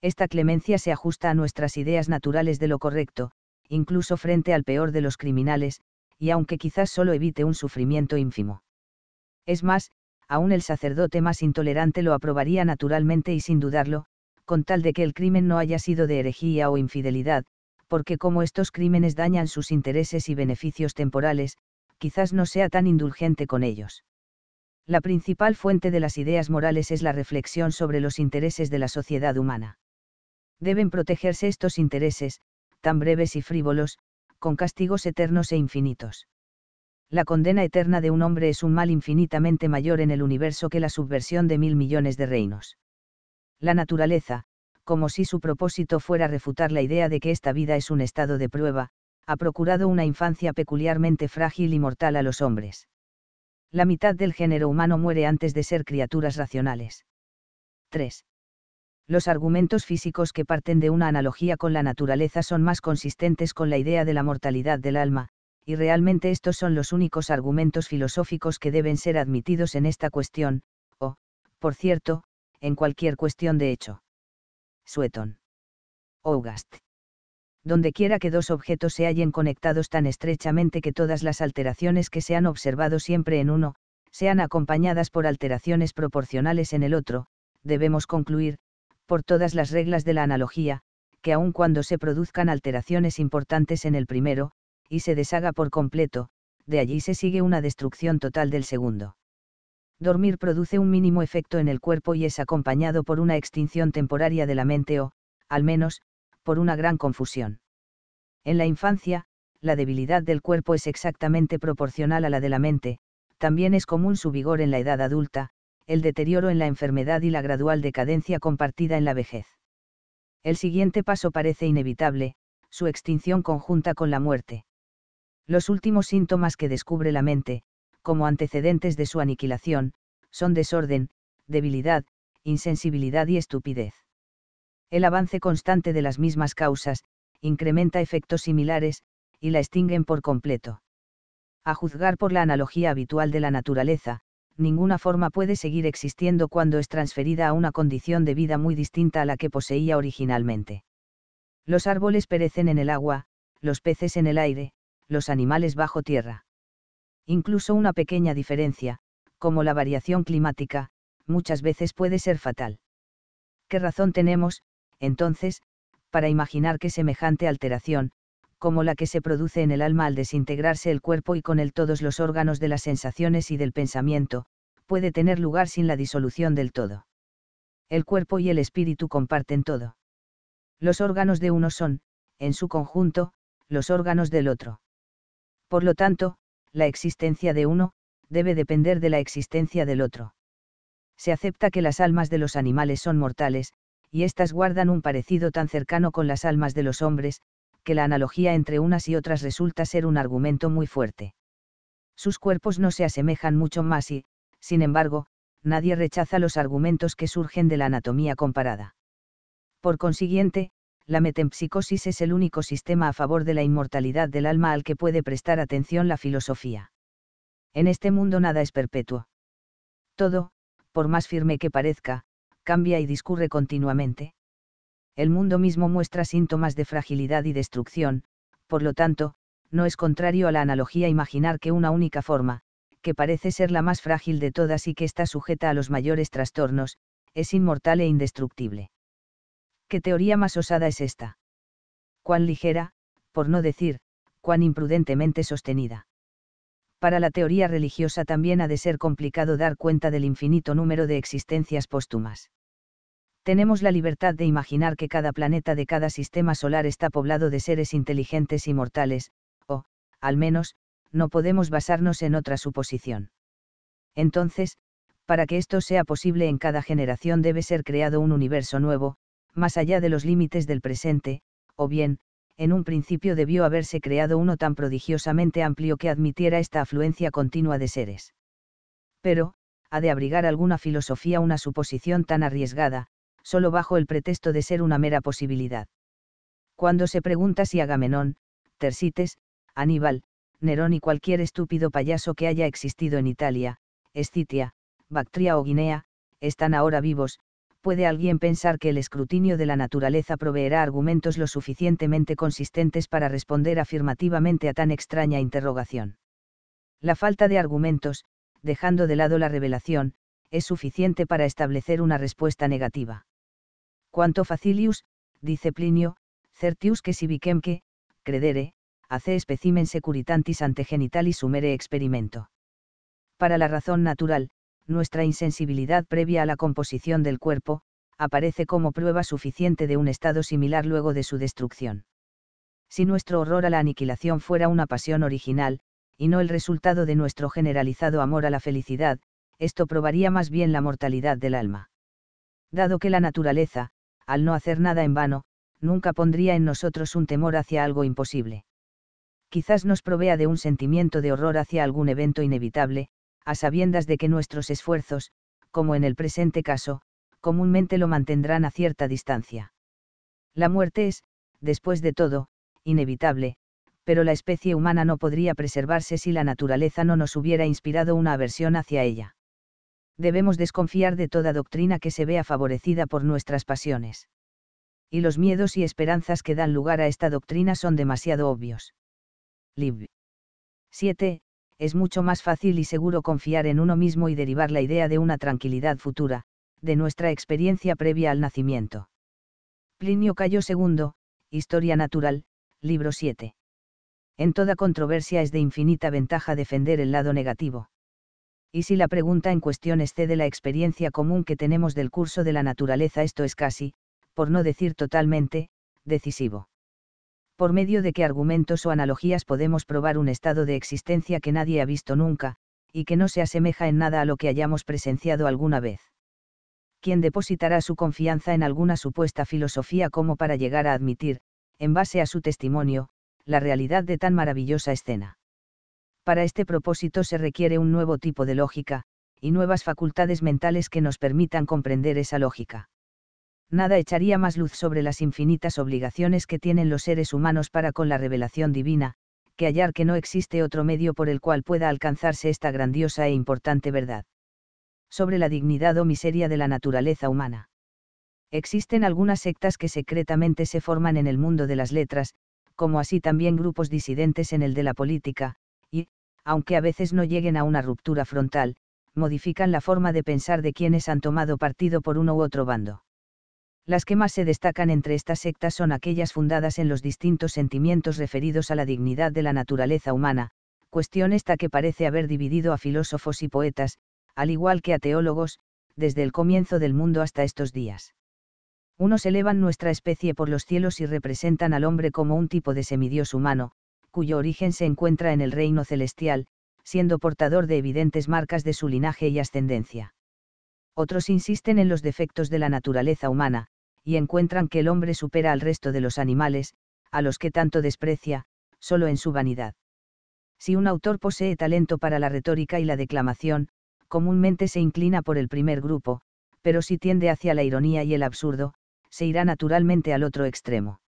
Esta clemencia se ajusta a nuestras ideas naturales de lo correcto, incluso frente al peor de los criminales, y aunque quizás solo evite un sufrimiento ínfimo. Es más, aún el sacerdote más intolerante lo aprobaría naturalmente y sin dudarlo, con tal de que el crimen no haya sido de herejía o infidelidad, porque como estos crímenes dañan sus intereses y beneficios temporales, quizás no sea tan indulgente con ellos. La principal fuente de las ideas morales es la reflexión sobre los intereses de la sociedad humana. Deben protegerse estos intereses, tan breves y frívolos, con castigos eternos e infinitos. La condena eterna de un hombre es un mal infinitamente mayor en el universo que la subversión de mil millones de reinos. La naturaleza, como si su propósito fuera refutar la idea de que esta vida es un estado de prueba, ha procurado una infancia peculiarmente frágil y mortal a los hombres. La mitad del género humano muere antes de ser criaturas racionales. 3. Los argumentos físicos que parten de una analogía con la naturaleza son más consistentes con la idea de la mortalidad del alma, y realmente estos son los únicos argumentos filosóficos que deben ser admitidos en esta cuestión, o, por cierto, en cualquier cuestión de hecho. Sueton. August. Donde quiera que dos objetos se hallen conectados tan estrechamente que todas las alteraciones que se han observado siempre en uno, sean acompañadas por alteraciones proporcionales en el otro, debemos concluir, por todas las reglas de la analogía, que aun cuando se produzcan alteraciones importantes en el primero, y se deshaga por completo, de allí se sigue una destrucción total del segundo dormir produce un mínimo efecto en el cuerpo y es acompañado por una extinción temporaria de la mente o, al menos, por una gran confusión. En la infancia, la debilidad del cuerpo es exactamente proporcional a la de la mente, también es común su vigor en la edad adulta, el deterioro en la enfermedad y la gradual decadencia compartida en la vejez. El siguiente paso parece inevitable, su extinción conjunta con la muerte. Los últimos síntomas que descubre la mente, como antecedentes de su aniquilación, son desorden, debilidad, insensibilidad y estupidez. El avance constante de las mismas causas, incrementa efectos similares, y la extinguen por completo. A juzgar por la analogía habitual de la naturaleza, ninguna forma puede seguir existiendo cuando es transferida a una condición de vida muy distinta a la que poseía originalmente. Los árboles perecen en el agua, los peces en el aire, los animales bajo tierra. Incluso una pequeña diferencia, como la variación climática, muchas veces puede ser fatal. ¿Qué razón tenemos, entonces, para imaginar que semejante alteración, como la que se produce en el alma al desintegrarse el cuerpo y con él todos los órganos de las sensaciones y del pensamiento, puede tener lugar sin la disolución del todo. El cuerpo y el espíritu comparten todo. Los órganos de uno son, en su conjunto, los órganos del otro. Por lo tanto, la existencia de uno, debe depender de la existencia del otro. Se acepta que las almas de los animales son mortales, y éstas guardan un parecido tan cercano con las almas de los hombres, que la analogía entre unas y otras resulta ser un argumento muy fuerte. Sus cuerpos no se asemejan mucho más y, sin embargo, nadie rechaza los argumentos que surgen de la anatomía comparada. Por consiguiente, la metempsicosis es el único sistema a favor de la inmortalidad del alma al que puede prestar atención la filosofía. En este mundo nada es perpetuo. Todo, por más firme que parezca, cambia y discurre continuamente. El mundo mismo muestra síntomas de fragilidad y destrucción, por lo tanto, no es contrario a la analogía imaginar que una única forma, que parece ser la más frágil de todas y que está sujeta a los mayores trastornos, es inmortal e indestructible. ¿qué teoría más osada es esta? Cuán ligera, por no decir, cuán imprudentemente sostenida. Para la teoría religiosa también ha de ser complicado dar cuenta del infinito número de existencias póstumas. Tenemos la libertad de imaginar que cada planeta de cada sistema solar está poblado de seres inteligentes y mortales, o, al menos, no podemos basarnos en otra suposición. Entonces, para que esto sea posible en cada generación debe ser creado un universo nuevo, más allá de los límites del presente, o bien, en un principio debió haberse creado uno tan prodigiosamente amplio que admitiera esta afluencia continua de seres. Pero, ha de abrigar alguna filosofía una suposición tan arriesgada, solo bajo el pretexto de ser una mera posibilidad. Cuando se pregunta si Agamenón, Tersites, Aníbal, Nerón y cualquier estúpido payaso que haya existido en Italia, Escitia, Bactria o Guinea, están ahora vivos, puede alguien pensar que el escrutinio de la naturaleza proveerá argumentos lo suficientemente consistentes para responder afirmativamente a tan extraña interrogación. La falta de argumentos, dejando de lado la revelación, es suficiente para establecer una respuesta negativa. Cuanto facilius, dice Plinio, certius que si que, credere, hace specimen securitantis ante genitalis sumere experimento. Para la razón natural, nuestra insensibilidad previa a la composición del cuerpo, aparece como prueba suficiente de un estado similar luego de su destrucción. Si nuestro horror a la aniquilación fuera una pasión original, y no el resultado de nuestro generalizado amor a la felicidad, esto probaría más bien la mortalidad del alma. Dado que la naturaleza, al no hacer nada en vano, nunca pondría en nosotros un temor hacia algo imposible. Quizás nos provea de un sentimiento de horror hacia algún evento inevitable, a sabiendas de que nuestros esfuerzos, como en el presente caso, comúnmente lo mantendrán a cierta distancia. La muerte es, después de todo, inevitable, pero la especie humana no podría preservarse si la naturaleza no nos hubiera inspirado una aversión hacia ella. Debemos desconfiar de toda doctrina que se vea favorecida por nuestras pasiones. Y los miedos y esperanzas que dan lugar a esta doctrina son demasiado obvios. Lib. 7, es mucho más fácil y seguro confiar en uno mismo y derivar la idea de una tranquilidad futura, de nuestra experiencia previa al nacimiento. Plinio Cayo II, Historia Natural, libro 7. En toda controversia es de infinita ventaja defender el lado negativo. Y si la pregunta en cuestión excede la experiencia común que tenemos del curso de la naturaleza, esto es casi, por no decir totalmente, decisivo por medio de qué argumentos o analogías podemos probar un estado de existencia que nadie ha visto nunca, y que no se asemeja en nada a lo que hayamos presenciado alguna vez. ¿Quién depositará su confianza en alguna supuesta filosofía como para llegar a admitir, en base a su testimonio, la realidad de tan maravillosa escena. Para este propósito se requiere un nuevo tipo de lógica, y nuevas facultades mentales que nos permitan comprender esa lógica nada echaría más luz sobre las infinitas obligaciones que tienen los seres humanos para con la revelación divina, que hallar que no existe otro medio por el cual pueda alcanzarse esta grandiosa e importante verdad. Sobre la dignidad o miseria de la naturaleza humana. Existen algunas sectas que secretamente se forman en el mundo de las letras, como así también grupos disidentes en el de la política, y, aunque a veces no lleguen a una ruptura frontal, modifican la forma de pensar de quienes han tomado partido por uno u otro bando las que más se destacan entre estas sectas son aquellas fundadas en los distintos sentimientos referidos a la dignidad de la naturaleza humana, cuestión esta que parece haber dividido a filósofos y poetas, al igual que a teólogos, desde el comienzo del mundo hasta estos días. Unos elevan nuestra especie por los cielos y representan al hombre como un tipo de semidios humano, cuyo origen se encuentra en el reino celestial, siendo portador de evidentes marcas de su linaje y ascendencia. Otros insisten en los defectos de la naturaleza humana, y encuentran que el hombre supera al resto de los animales, a los que tanto desprecia, solo en su vanidad. Si un autor posee talento para la retórica y la declamación, comúnmente se inclina por el primer grupo, pero si tiende hacia la ironía y el absurdo, se irá naturalmente al otro extremo.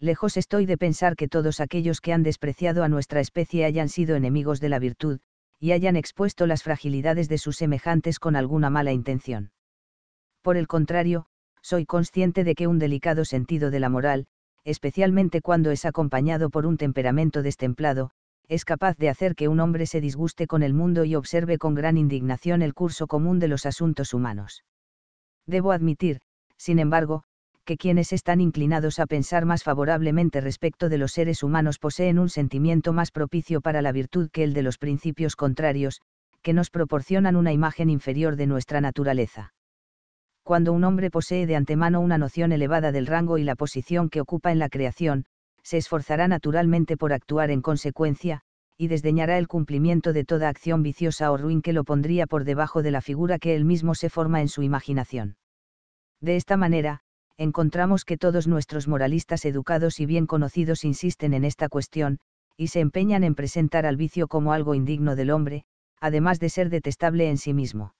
Lejos estoy de pensar que todos aquellos que han despreciado a nuestra especie hayan sido enemigos de la virtud, y hayan expuesto las fragilidades de sus semejantes con alguna mala intención. Por el contrario, soy consciente de que un delicado sentido de la moral, especialmente cuando es acompañado por un temperamento destemplado, es capaz de hacer que un hombre se disguste con el mundo y observe con gran indignación el curso común de los asuntos humanos. Debo admitir, sin embargo, que quienes están inclinados a pensar más favorablemente respecto de los seres humanos poseen un sentimiento más propicio para la virtud que el de los principios contrarios, que nos proporcionan una imagen inferior de nuestra naturaleza cuando un hombre posee de antemano una noción elevada del rango y la posición que ocupa en la creación, se esforzará naturalmente por actuar en consecuencia, y desdeñará el cumplimiento de toda acción viciosa o ruin que lo pondría por debajo de la figura que él mismo se forma en su imaginación. De esta manera, encontramos que todos nuestros moralistas educados y bien conocidos insisten en esta cuestión, y se empeñan en presentar al vicio como algo indigno del hombre, además de ser detestable en sí mismo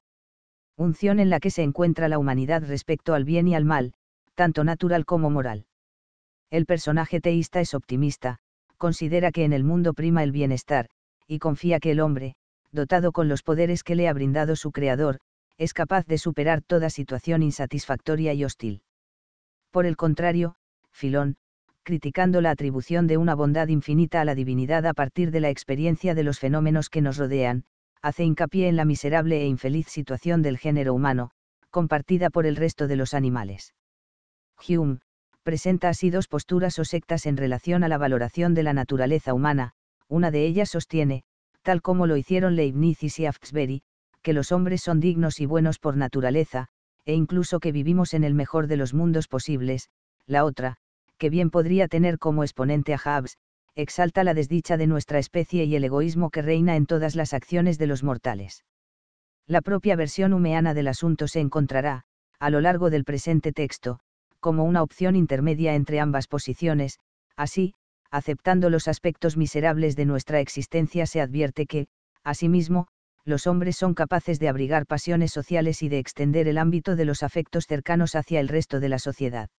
unción en la que se encuentra la humanidad respecto al bien y al mal, tanto natural como moral. El personaje teísta es optimista, considera que en el mundo prima el bienestar, y confía que el hombre, dotado con los poderes que le ha brindado su Creador, es capaz de superar toda situación insatisfactoria y hostil. Por el contrario, Filón, criticando la atribución de una bondad infinita a la divinidad a partir de la experiencia de los fenómenos que nos rodean, hace hincapié en la miserable e infeliz situación del género humano, compartida por el resto de los animales. Hume, presenta así dos posturas o sectas en relación a la valoración de la naturaleza humana, una de ellas sostiene, tal como lo hicieron Leibniz y Shaftesbury, que los hombres son dignos y buenos por naturaleza, e incluso que vivimos en el mejor de los mundos posibles, la otra, que bien podría tener como exponente a Hobbes, exalta la desdicha de nuestra especie y el egoísmo que reina en todas las acciones de los mortales. La propia versión humeana del asunto se encontrará, a lo largo del presente texto, como una opción intermedia entre ambas posiciones, así, aceptando los aspectos miserables de nuestra existencia se advierte que, asimismo, los hombres son capaces de abrigar pasiones sociales y de extender el ámbito de los afectos cercanos hacia el resto de la sociedad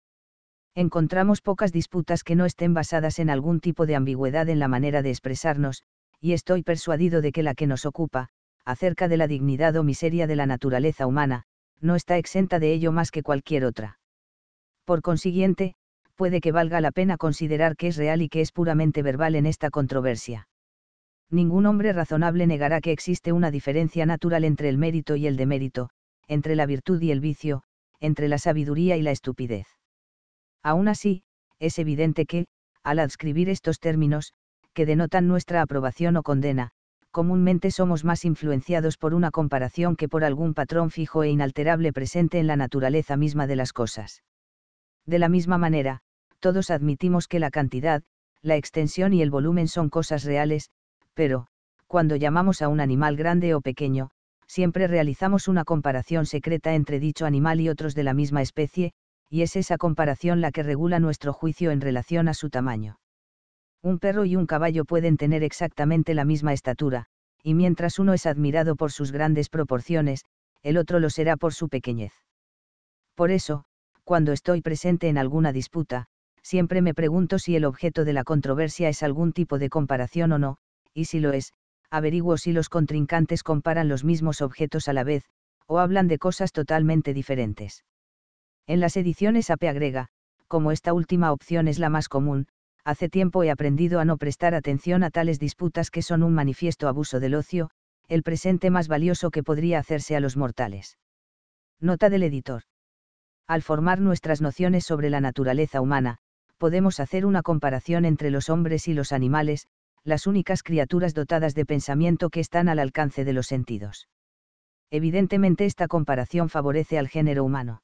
encontramos pocas disputas que no estén basadas en algún tipo de ambigüedad en la manera de expresarnos, y estoy persuadido de que la que nos ocupa, acerca de la dignidad o miseria de la naturaleza humana, no está exenta de ello más que cualquier otra. Por consiguiente, puede que valga la pena considerar que es real y que es puramente verbal en esta controversia. Ningún hombre razonable negará que existe una diferencia natural entre el mérito y el demérito, entre la virtud y el vicio, entre la sabiduría y la estupidez. Aún así, es evidente que, al adscribir estos términos, que denotan nuestra aprobación o condena, comúnmente somos más influenciados por una comparación que por algún patrón fijo e inalterable presente en la naturaleza misma de las cosas. De la misma manera, todos admitimos que la cantidad, la extensión y el volumen son cosas reales, pero, cuando llamamos a un animal grande o pequeño, siempre realizamos una comparación secreta entre dicho animal y otros de la misma especie, y es esa comparación la que regula nuestro juicio en relación a su tamaño. Un perro y un caballo pueden tener exactamente la misma estatura, y mientras uno es admirado por sus grandes proporciones, el otro lo será por su pequeñez. Por eso, cuando estoy presente en alguna disputa, siempre me pregunto si el objeto de la controversia es algún tipo de comparación o no, y si lo es, averiguo si los contrincantes comparan los mismos objetos a la vez, o hablan de cosas totalmente diferentes. En las ediciones AP agrega, como esta última opción es la más común, hace tiempo he aprendido a no prestar atención a tales disputas que son un manifiesto abuso del ocio, el presente más valioso que podría hacerse a los mortales. Nota del editor. Al formar nuestras nociones sobre la naturaleza humana, podemos hacer una comparación entre los hombres y los animales, las únicas criaturas dotadas de pensamiento que están al alcance de los sentidos. Evidentemente esta comparación favorece al género humano.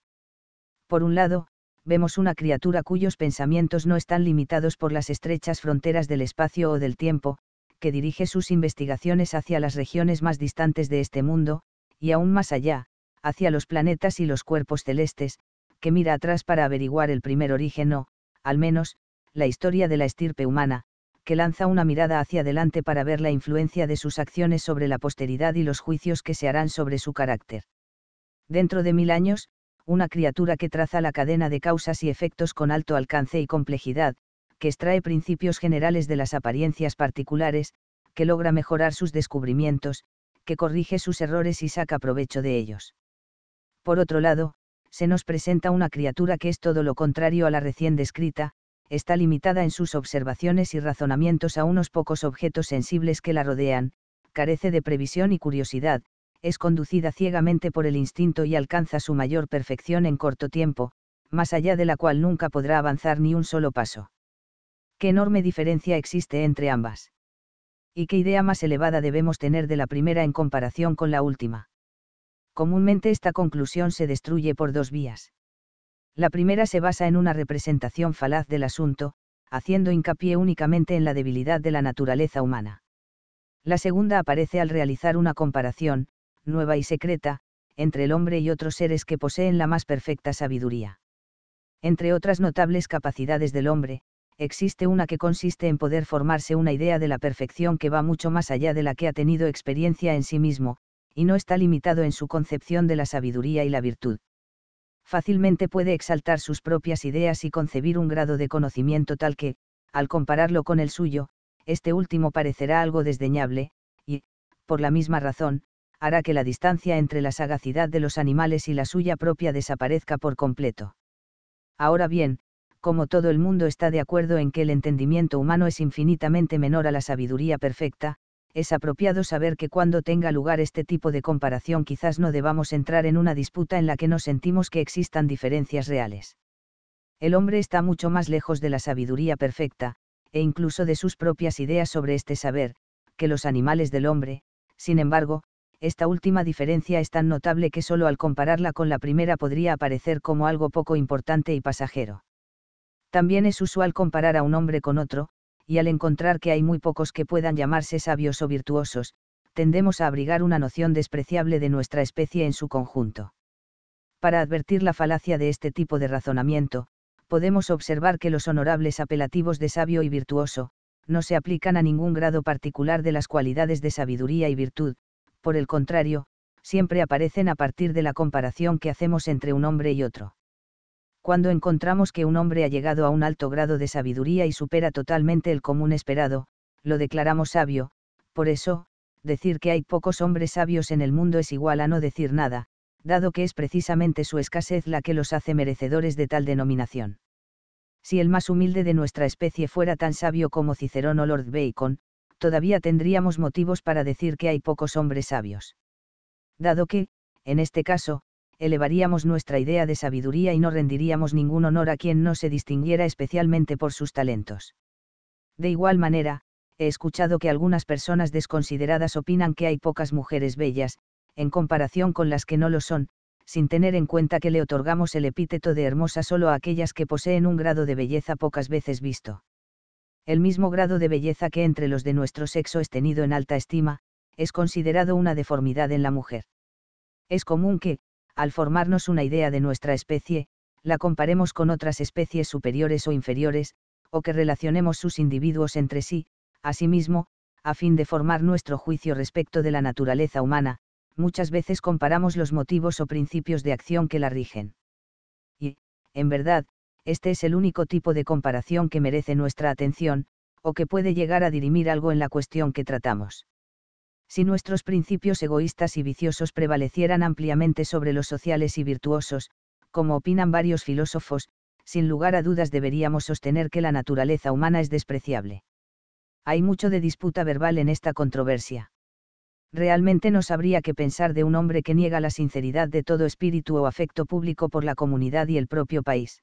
Por un lado, vemos una criatura cuyos pensamientos no están limitados por las estrechas fronteras del espacio o del tiempo, que dirige sus investigaciones hacia las regiones más distantes de este mundo, y aún más allá, hacia los planetas y los cuerpos celestes, que mira atrás para averiguar el primer origen o, al menos, la historia de la estirpe humana, que lanza una mirada hacia adelante para ver la influencia de sus acciones sobre la posteridad y los juicios que se harán sobre su carácter. Dentro de mil años, una criatura que traza la cadena de causas y efectos con alto alcance y complejidad, que extrae principios generales de las apariencias particulares, que logra mejorar sus descubrimientos, que corrige sus errores y saca provecho de ellos. Por otro lado, se nos presenta una criatura que es todo lo contrario a la recién descrita, está limitada en sus observaciones y razonamientos a unos pocos objetos sensibles que la rodean, carece de previsión y curiosidad, es conducida ciegamente por el instinto y alcanza su mayor perfección en corto tiempo, más allá de la cual nunca podrá avanzar ni un solo paso. ¿Qué enorme diferencia existe entre ambas? ¿Y qué idea más elevada debemos tener de la primera en comparación con la última? Comúnmente esta conclusión se destruye por dos vías. La primera se basa en una representación falaz del asunto, haciendo hincapié únicamente en la debilidad de la naturaleza humana. La segunda aparece al realizar una comparación, nueva y secreta, entre el hombre y otros seres que poseen la más perfecta sabiduría. Entre otras notables capacidades del hombre, existe una que consiste en poder formarse una idea de la perfección que va mucho más allá de la que ha tenido experiencia en sí mismo, y no está limitado en su concepción de la sabiduría y la virtud. Fácilmente puede exaltar sus propias ideas y concebir un grado de conocimiento tal que, al compararlo con el suyo, este último parecerá algo desdeñable, y, por la misma razón, hará que la distancia entre la sagacidad de los animales y la suya propia desaparezca por completo. Ahora bien, como todo el mundo está de acuerdo en que el entendimiento humano es infinitamente menor a la sabiduría perfecta, es apropiado saber que cuando tenga lugar este tipo de comparación quizás no debamos entrar en una disputa en la que no sentimos que existan diferencias reales. El hombre está mucho más lejos de la sabiduría perfecta, e incluso de sus propias ideas sobre este saber, que los animales del hombre, sin embargo, esta última diferencia es tan notable que solo al compararla con la primera podría aparecer como algo poco importante y pasajero. También es usual comparar a un hombre con otro, y al encontrar que hay muy pocos que puedan llamarse sabios o virtuosos, tendemos a abrigar una noción despreciable de nuestra especie en su conjunto. Para advertir la falacia de este tipo de razonamiento, podemos observar que los honorables apelativos de sabio y virtuoso, no se aplican a ningún grado particular de las cualidades de sabiduría y virtud, por el contrario, siempre aparecen a partir de la comparación que hacemos entre un hombre y otro. Cuando encontramos que un hombre ha llegado a un alto grado de sabiduría y supera totalmente el común esperado, lo declaramos sabio, por eso, decir que hay pocos hombres sabios en el mundo es igual a no decir nada, dado que es precisamente su escasez la que los hace merecedores de tal denominación. Si el más humilde de nuestra especie fuera tan sabio como Cicerón o Lord Bacon, todavía tendríamos motivos para decir que hay pocos hombres sabios. Dado que, en este caso, elevaríamos nuestra idea de sabiduría y no rendiríamos ningún honor a quien no se distinguiera especialmente por sus talentos. De igual manera, he escuchado que algunas personas desconsideradas opinan que hay pocas mujeres bellas, en comparación con las que no lo son, sin tener en cuenta que le otorgamos el epíteto de hermosa solo a aquellas que poseen un grado de belleza pocas veces visto el mismo grado de belleza que entre los de nuestro sexo es tenido en alta estima, es considerado una deformidad en la mujer. Es común que, al formarnos una idea de nuestra especie, la comparemos con otras especies superiores o inferiores, o que relacionemos sus individuos entre sí, asimismo, a fin de formar nuestro juicio respecto de la naturaleza humana, muchas veces comparamos los motivos o principios de acción que la rigen. Y, en verdad, este es el único tipo de comparación que merece nuestra atención, o que puede llegar a dirimir algo en la cuestión que tratamos. Si nuestros principios egoístas y viciosos prevalecieran ampliamente sobre los sociales y virtuosos, como opinan varios filósofos, sin lugar a dudas deberíamos sostener que la naturaleza humana es despreciable. Hay mucho de disputa verbal en esta controversia. Realmente no sabría qué pensar de un hombre que niega la sinceridad de todo espíritu o afecto público por la comunidad y el propio país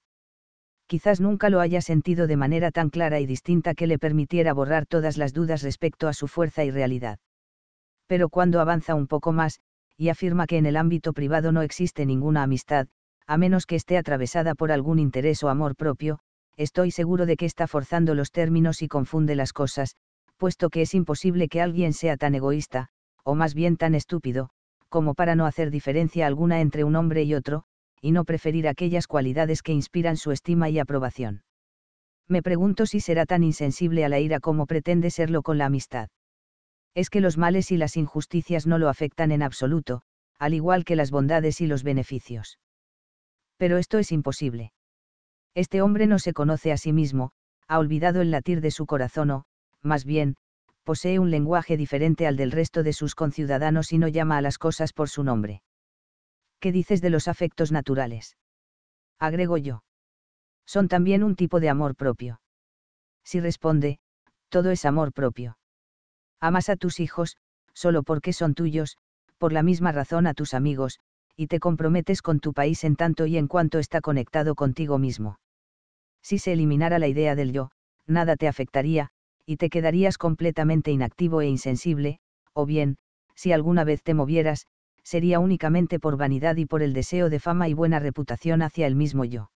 quizás nunca lo haya sentido de manera tan clara y distinta que le permitiera borrar todas las dudas respecto a su fuerza y realidad. Pero cuando avanza un poco más, y afirma que en el ámbito privado no existe ninguna amistad, a menos que esté atravesada por algún interés o amor propio, estoy seguro de que está forzando los términos y confunde las cosas, puesto que es imposible que alguien sea tan egoísta, o más bien tan estúpido, como para no hacer diferencia alguna entre un hombre y otro, y no preferir aquellas cualidades que inspiran su estima y aprobación. Me pregunto si será tan insensible a la ira como pretende serlo con la amistad. Es que los males y las injusticias no lo afectan en absoluto, al igual que las bondades y los beneficios. Pero esto es imposible. Este hombre no se conoce a sí mismo, ha olvidado el latir de su corazón o, más bien, posee un lenguaje diferente al del resto de sus conciudadanos y no llama a las cosas por su nombre. ¿qué dices de los afectos naturales? Agrego yo. Son también un tipo de amor propio. Si responde, todo es amor propio. Amas a tus hijos, solo porque son tuyos, por la misma razón a tus amigos, y te comprometes con tu país en tanto y en cuanto está conectado contigo mismo. Si se eliminara la idea del yo, nada te afectaría, y te quedarías completamente inactivo e insensible, o bien, si alguna vez te movieras, sería únicamente por vanidad y por el deseo de fama y buena reputación hacia el mismo yo.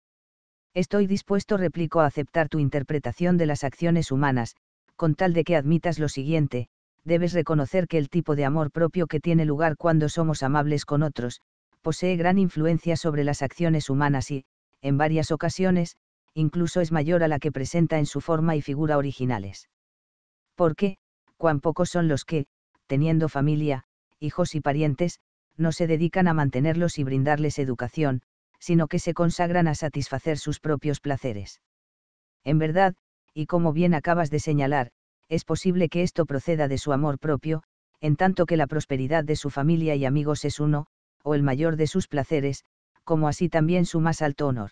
Estoy dispuesto, replico, a aceptar tu interpretación de las acciones humanas, con tal de que admitas lo siguiente, debes reconocer que el tipo de amor propio que tiene lugar cuando somos amables con otros, posee gran influencia sobre las acciones humanas y, en varias ocasiones, incluso es mayor a la que presenta en su forma y figura originales. qué? cuán pocos son los que, teniendo familia, hijos y parientes, no se dedican a mantenerlos y brindarles educación, sino que se consagran a satisfacer sus propios placeres. En verdad, y como bien acabas de señalar, es posible que esto proceda de su amor propio, en tanto que la prosperidad de su familia y amigos es uno, o el mayor de sus placeres, como así también su más alto honor.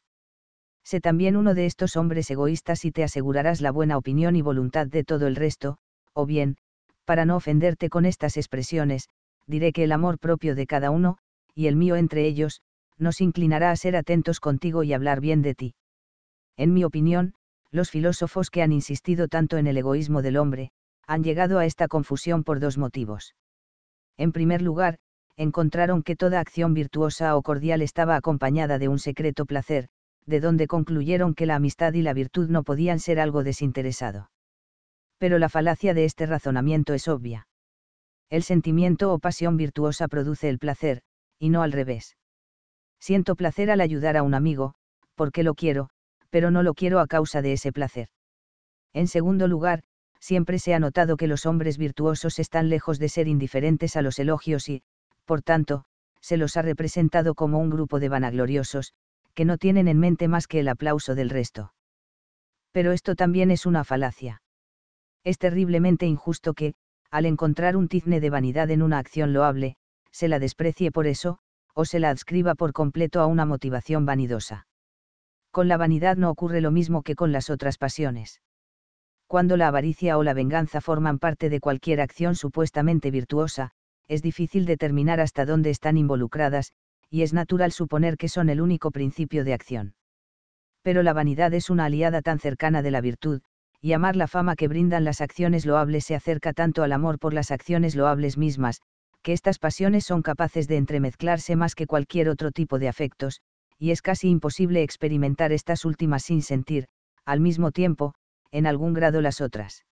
Sé también uno de estos hombres egoístas y te asegurarás la buena opinión y voluntad de todo el resto, o bien, para no ofenderte con estas expresiones, diré que el amor propio de cada uno, y el mío entre ellos, nos inclinará a ser atentos contigo y hablar bien de ti. En mi opinión, los filósofos que han insistido tanto en el egoísmo del hombre, han llegado a esta confusión por dos motivos. En primer lugar, encontraron que toda acción virtuosa o cordial estaba acompañada de un secreto placer, de donde concluyeron que la amistad y la virtud no podían ser algo desinteresado. Pero la falacia de este razonamiento es obvia. El sentimiento o pasión virtuosa produce el placer, y no al revés. Siento placer al ayudar a un amigo, porque lo quiero, pero no lo quiero a causa de ese placer. En segundo lugar, siempre se ha notado que los hombres virtuosos están lejos de ser indiferentes a los elogios y, por tanto, se los ha representado como un grupo de vanagloriosos, que no tienen en mente más que el aplauso del resto. Pero esto también es una falacia. Es terriblemente injusto que, al encontrar un tizne de vanidad en una acción loable, se la desprecie por eso, o se la adscriba por completo a una motivación vanidosa. Con la vanidad no ocurre lo mismo que con las otras pasiones. Cuando la avaricia o la venganza forman parte de cualquier acción supuestamente virtuosa, es difícil determinar hasta dónde están involucradas, y es natural suponer que son el único principio de acción. Pero la vanidad es una aliada tan cercana de la virtud, y amar la fama que brindan las acciones loables se acerca tanto al amor por las acciones loables mismas, que estas pasiones son capaces de entremezclarse más que cualquier otro tipo de afectos, y es casi imposible experimentar estas últimas sin sentir, al mismo tiempo, en algún grado las otras.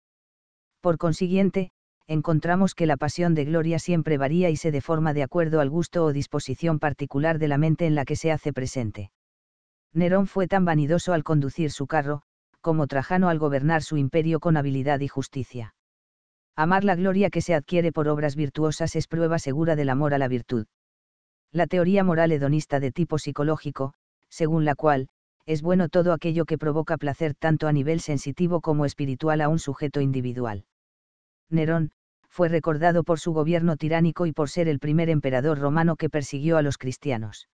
Por consiguiente, encontramos que la pasión de gloria siempre varía y se deforma de acuerdo al gusto o disposición particular de la mente en la que se hace presente. Nerón fue tan vanidoso al conducir su carro, como Trajano al gobernar su imperio con habilidad y justicia. Amar la gloria que se adquiere por obras virtuosas es prueba segura del amor a la virtud. La teoría moral hedonista de tipo psicológico, según la cual, es bueno todo aquello que provoca placer tanto a nivel sensitivo como espiritual a un sujeto individual. Nerón, fue recordado por su gobierno tiránico y por ser el primer emperador romano que persiguió a los cristianos.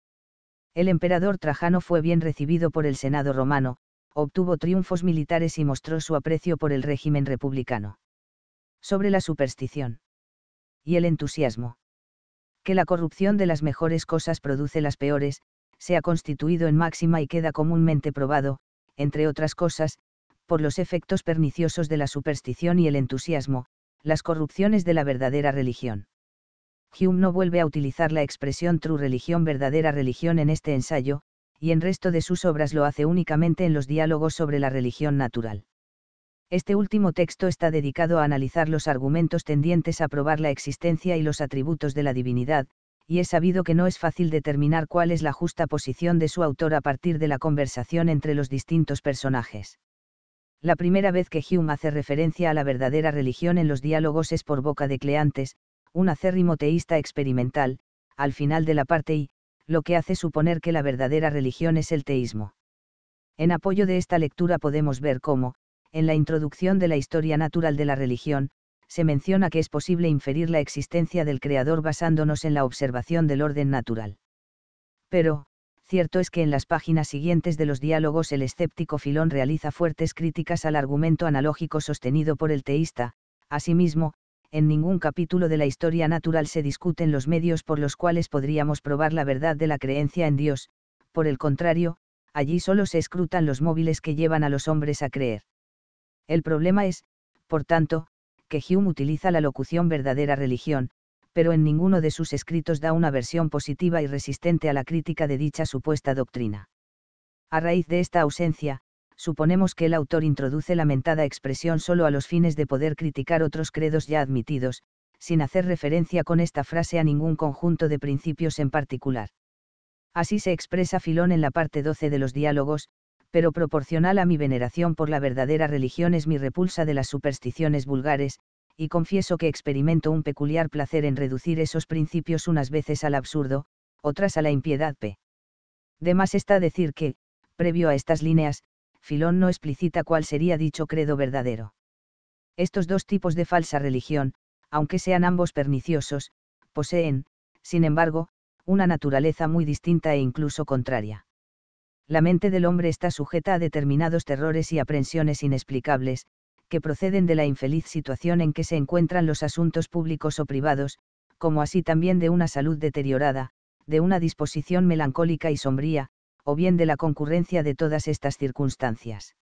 El emperador Trajano fue bien recibido por el Senado romano, obtuvo triunfos militares y mostró su aprecio por el régimen republicano. Sobre la superstición. Y el entusiasmo. Que la corrupción de las mejores cosas produce las peores, se ha constituido en máxima y queda comúnmente probado, entre otras cosas, por los efectos perniciosos de la superstición y el entusiasmo, las corrupciones de la verdadera religión. Hume no vuelve a utilizar la expresión true religión verdadera religión en este ensayo, y en resto de sus obras lo hace únicamente en los diálogos sobre la religión natural. Este último texto está dedicado a analizar los argumentos tendientes a probar la existencia y los atributos de la divinidad, y es sabido que no es fácil determinar cuál es la justa posición de su autor a partir de la conversación entre los distintos personajes. La primera vez que Hume hace referencia a la verdadera religión en los diálogos es por boca de Cleantes, un acérrimo teísta experimental, al final de la parte I, lo que hace suponer que la verdadera religión es el teísmo. En apoyo de esta lectura podemos ver cómo, en la introducción de la historia natural de la religión, se menciona que es posible inferir la existencia del Creador basándonos en la observación del orden natural. Pero, cierto es que en las páginas siguientes de los diálogos el escéptico Filón realiza fuertes críticas al argumento analógico sostenido por el teísta, asimismo, en ningún capítulo de la historia natural se discuten los medios por los cuales podríamos probar la verdad de la creencia en Dios, por el contrario, allí solo se escrutan los móviles que llevan a los hombres a creer. El problema es, por tanto, que Hume utiliza la locución verdadera religión, pero en ninguno de sus escritos da una versión positiva y resistente a la crítica de dicha supuesta doctrina. A raíz de esta ausencia, suponemos que el autor introduce la expresión solo a los fines de poder criticar otros credos ya admitidos, sin hacer referencia con esta frase a ningún conjunto de principios en particular. Así se expresa Filón en la parte 12 de los diálogos, pero proporcional a mi veneración por la verdadera religión es mi repulsa de las supersticiones vulgares, y confieso que experimento un peculiar placer en reducir esos principios unas veces al absurdo, otras a la impiedad p. De está decir que, previo a estas líneas, Filón no explicita cuál sería dicho credo verdadero. Estos dos tipos de falsa religión, aunque sean ambos perniciosos, poseen, sin embargo, una naturaleza muy distinta e incluso contraria. La mente del hombre está sujeta a determinados terrores y aprensiones inexplicables, que proceden de la infeliz situación en que se encuentran los asuntos públicos o privados, como así también de una salud deteriorada, de una disposición melancólica y sombría, o bien de la concurrencia de todas estas circunstancias.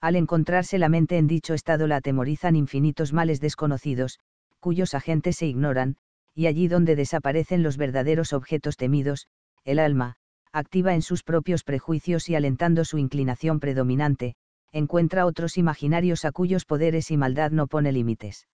Al encontrarse la mente en dicho estado la atemorizan infinitos males desconocidos, cuyos agentes se ignoran, y allí donde desaparecen los verdaderos objetos temidos, el alma, activa en sus propios prejuicios y alentando su inclinación predominante, encuentra otros imaginarios a cuyos poderes y maldad no pone límites.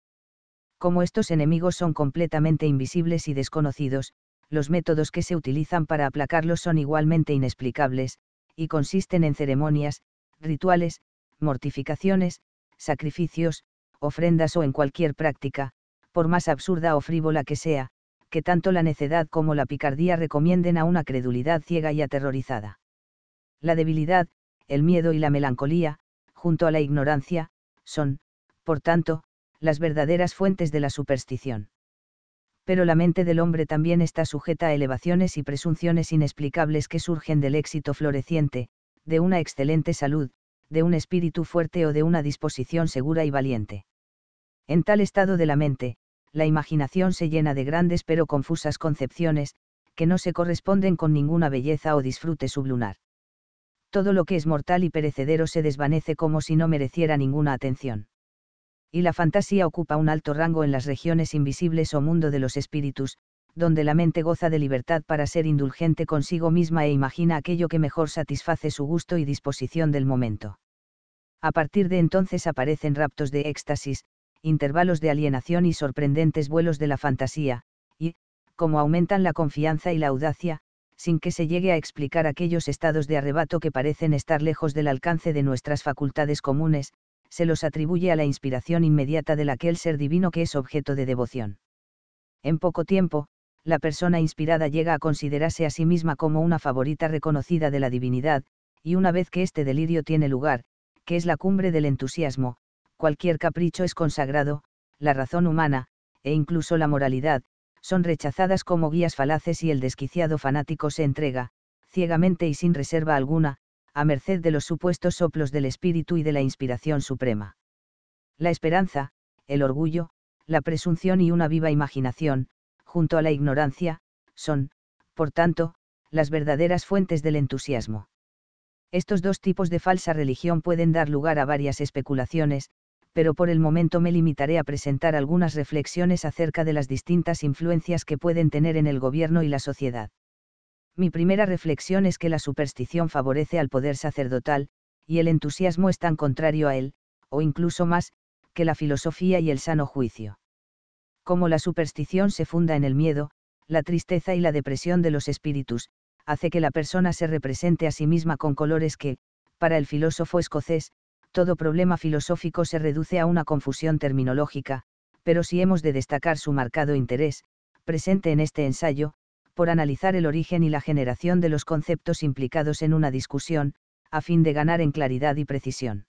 Como estos enemigos son completamente invisibles y desconocidos, los métodos que se utilizan para aplacarlos son igualmente inexplicables, y consisten en ceremonias, rituales, mortificaciones, sacrificios, ofrendas o en cualquier práctica, por más absurda o frívola que sea, que tanto la necedad como la picardía recomienden a una credulidad ciega y aterrorizada. La debilidad, el miedo y la melancolía, junto a la ignorancia, son, por tanto, las verdaderas fuentes de la superstición pero la mente del hombre también está sujeta a elevaciones y presunciones inexplicables que surgen del éxito floreciente, de una excelente salud, de un espíritu fuerte o de una disposición segura y valiente. En tal estado de la mente, la imaginación se llena de grandes pero confusas concepciones, que no se corresponden con ninguna belleza o disfrute sublunar. Todo lo que es mortal y perecedero se desvanece como si no mereciera ninguna atención y la fantasía ocupa un alto rango en las regiones invisibles o mundo de los espíritus, donde la mente goza de libertad para ser indulgente consigo misma e imagina aquello que mejor satisface su gusto y disposición del momento. A partir de entonces aparecen raptos de éxtasis, intervalos de alienación y sorprendentes vuelos de la fantasía, y, como aumentan la confianza y la audacia, sin que se llegue a explicar aquellos estados de arrebato que parecen estar lejos del alcance de nuestras facultades comunes, se los atribuye a la inspiración inmediata del aquel ser divino que es objeto de devoción. En poco tiempo, la persona inspirada llega a considerarse a sí misma como una favorita reconocida de la divinidad, y una vez que este delirio tiene lugar, que es la cumbre del entusiasmo, cualquier capricho es consagrado, la razón humana, e incluso la moralidad, son rechazadas como guías falaces y el desquiciado fanático se entrega, ciegamente y sin reserva alguna, a merced de los supuestos soplos del espíritu y de la inspiración suprema. La esperanza, el orgullo, la presunción y una viva imaginación, junto a la ignorancia, son, por tanto, las verdaderas fuentes del entusiasmo. Estos dos tipos de falsa religión pueden dar lugar a varias especulaciones, pero por el momento me limitaré a presentar algunas reflexiones acerca de las distintas influencias que pueden tener en el gobierno y la sociedad mi primera reflexión es que la superstición favorece al poder sacerdotal, y el entusiasmo es tan contrario a él, o incluso más, que la filosofía y el sano juicio. Como la superstición se funda en el miedo, la tristeza y la depresión de los espíritus, hace que la persona se represente a sí misma con colores que, para el filósofo escocés, todo problema filosófico se reduce a una confusión terminológica, pero si hemos de destacar su marcado interés, presente en este ensayo, por analizar el origen y la generación de los conceptos implicados en una discusión, a fin de ganar en claridad y precisión.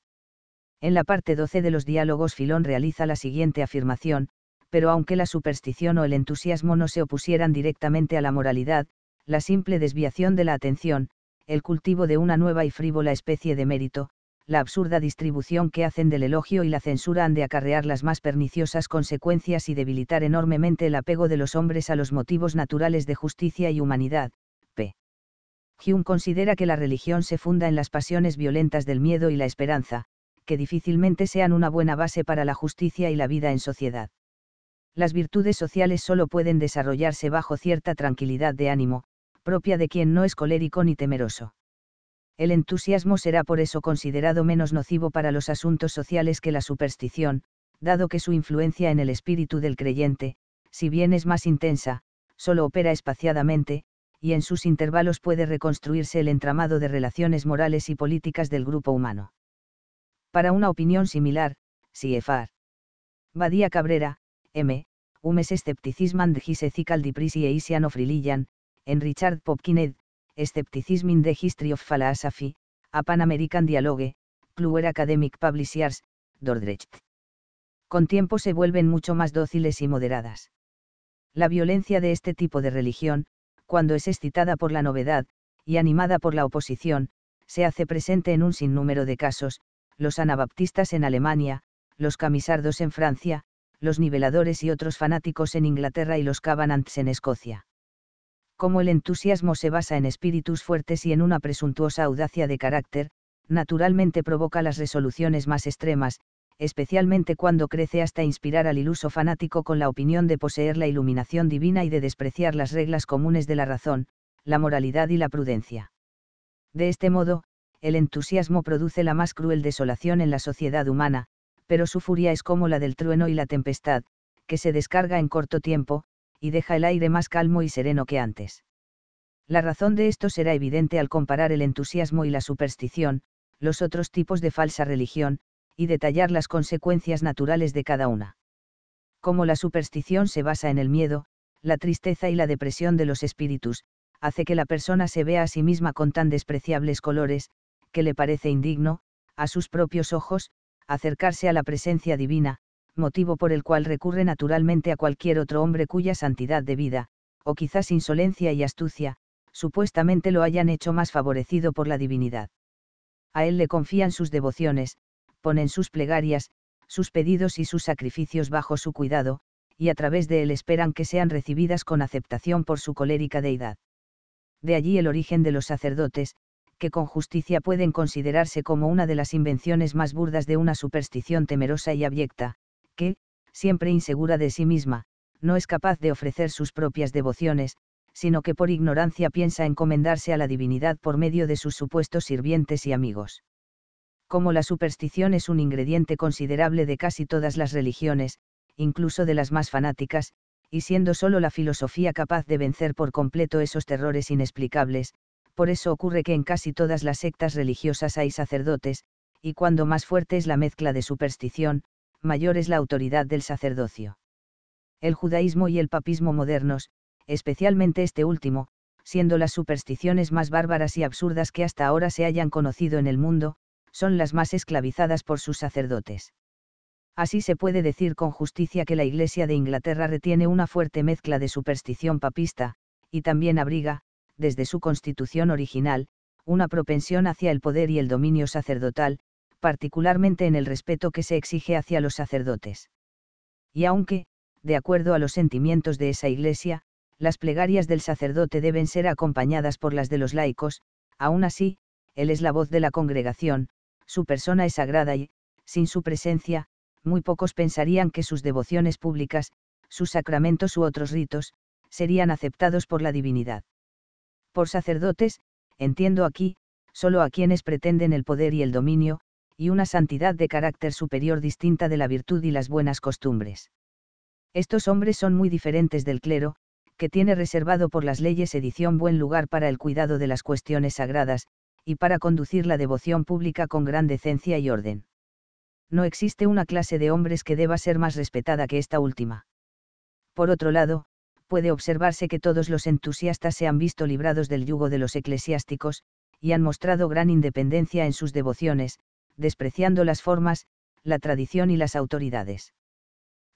En la parte 12 de los diálogos Filón realiza la siguiente afirmación, pero aunque la superstición o el entusiasmo no se opusieran directamente a la moralidad, la simple desviación de la atención, el cultivo de una nueva y frívola especie de mérito, la absurda distribución que hacen del elogio y la censura han de acarrear las más perniciosas consecuencias y debilitar enormemente el apego de los hombres a los motivos naturales de justicia y humanidad. P. Hume considera que la religión se funda en las pasiones violentas del miedo y la esperanza, que difícilmente sean una buena base para la justicia y la vida en sociedad. Las virtudes sociales solo pueden desarrollarse bajo cierta tranquilidad de ánimo, propia de quien no es colérico ni temeroso el entusiasmo será por eso considerado menos nocivo para los asuntos sociales que la superstición, dado que su influencia en el espíritu del creyente, si bien es más intensa, solo opera espaciadamente, y en sus intervalos puede reconstruirse el entramado de relaciones morales y políticas del grupo humano. Para una opinión similar, CFR. Badía Cabrera, M. Humes Escepticism and His e isiano en Richard Popkin Escepticism in the History of Philosophy, a Pan-American Dialogue, Plural Academic Publishers, Dordrecht. Con tiempo se vuelven mucho más dóciles y moderadas. La violencia de este tipo de religión, cuando es excitada por la novedad, y animada por la oposición, se hace presente en un sinnúmero de casos, los anabaptistas en Alemania, los camisardos en Francia, los niveladores y otros fanáticos en Inglaterra y los Cavanants en Escocia como el entusiasmo se basa en espíritus fuertes y en una presuntuosa audacia de carácter, naturalmente provoca las resoluciones más extremas, especialmente cuando crece hasta inspirar al iluso fanático con la opinión de poseer la iluminación divina y de despreciar las reglas comunes de la razón, la moralidad y la prudencia. De este modo, el entusiasmo produce la más cruel desolación en la sociedad humana, pero su furia es como la del trueno y la tempestad, que se descarga en corto tiempo, y deja el aire más calmo y sereno que antes. La razón de esto será evidente al comparar el entusiasmo y la superstición, los otros tipos de falsa religión, y detallar las consecuencias naturales de cada una. Como la superstición se basa en el miedo, la tristeza y la depresión de los espíritus, hace que la persona se vea a sí misma con tan despreciables colores, que le parece indigno, a sus propios ojos, acercarse a la presencia divina, motivo por el cual recurre naturalmente a cualquier otro hombre cuya santidad de vida, o quizás insolencia y astucia, supuestamente lo hayan hecho más favorecido por la divinidad. A él le confían sus devociones, ponen sus plegarias, sus pedidos y sus sacrificios bajo su cuidado, y a través de él esperan que sean recibidas con aceptación por su colérica deidad. De allí el origen de los sacerdotes, que con justicia pueden considerarse como una de las invenciones más burdas de una superstición temerosa y abyecta, que, siempre insegura de sí misma, no es capaz de ofrecer sus propias devociones, sino que por ignorancia piensa encomendarse a la divinidad por medio de sus supuestos sirvientes y amigos. Como la superstición es un ingrediente considerable de casi todas las religiones, incluso de las más fanáticas, y siendo solo la filosofía capaz de vencer por completo esos terrores inexplicables, por eso ocurre que en casi todas las sectas religiosas hay sacerdotes, y cuando más fuerte es la mezcla de superstición, mayor es la autoridad del sacerdocio. El judaísmo y el papismo modernos, especialmente este último, siendo las supersticiones más bárbaras y absurdas que hasta ahora se hayan conocido en el mundo, son las más esclavizadas por sus sacerdotes. Así se puede decir con justicia que la Iglesia de Inglaterra retiene una fuerte mezcla de superstición papista, y también abriga, desde su constitución original, una propensión hacia el poder y el dominio sacerdotal, particularmente en el respeto que se exige hacia los sacerdotes. Y aunque, de acuerdo a los sentimientos de esa Iglesia, las plegarias del sacerdote deben ser acompañadas por las de los laicos, aún así, él es la voz de la congregación, su persona es sagrada y, sin su presencia, muy pocos pensarían que sus devociones públicas, sus sacramentos u otros ritos, serían aceptados por la divinidad. Por sacerdotes, entiendo aquí, solo a quienes pretenden el poder y el dominio, y una santidad de carácter superior distinta de la virtud y las buenas costumbres. Estos hombres son muy diferentes del clero, que tiene reservado por las leyes edición buen lugar para el cuidado de las cuestiones sagradas, y para conducir la devoción pública con gran decencia y orden. No existe una clase de hombres que deba ser más respetada que esta última. Por otro lado, puede observarse que todos los entusiastas se han visto librados del yugo de los eclesiásticos, y han mostrado gran independencia en sus devociones, despreciando las formas, la tradición y las autoridades.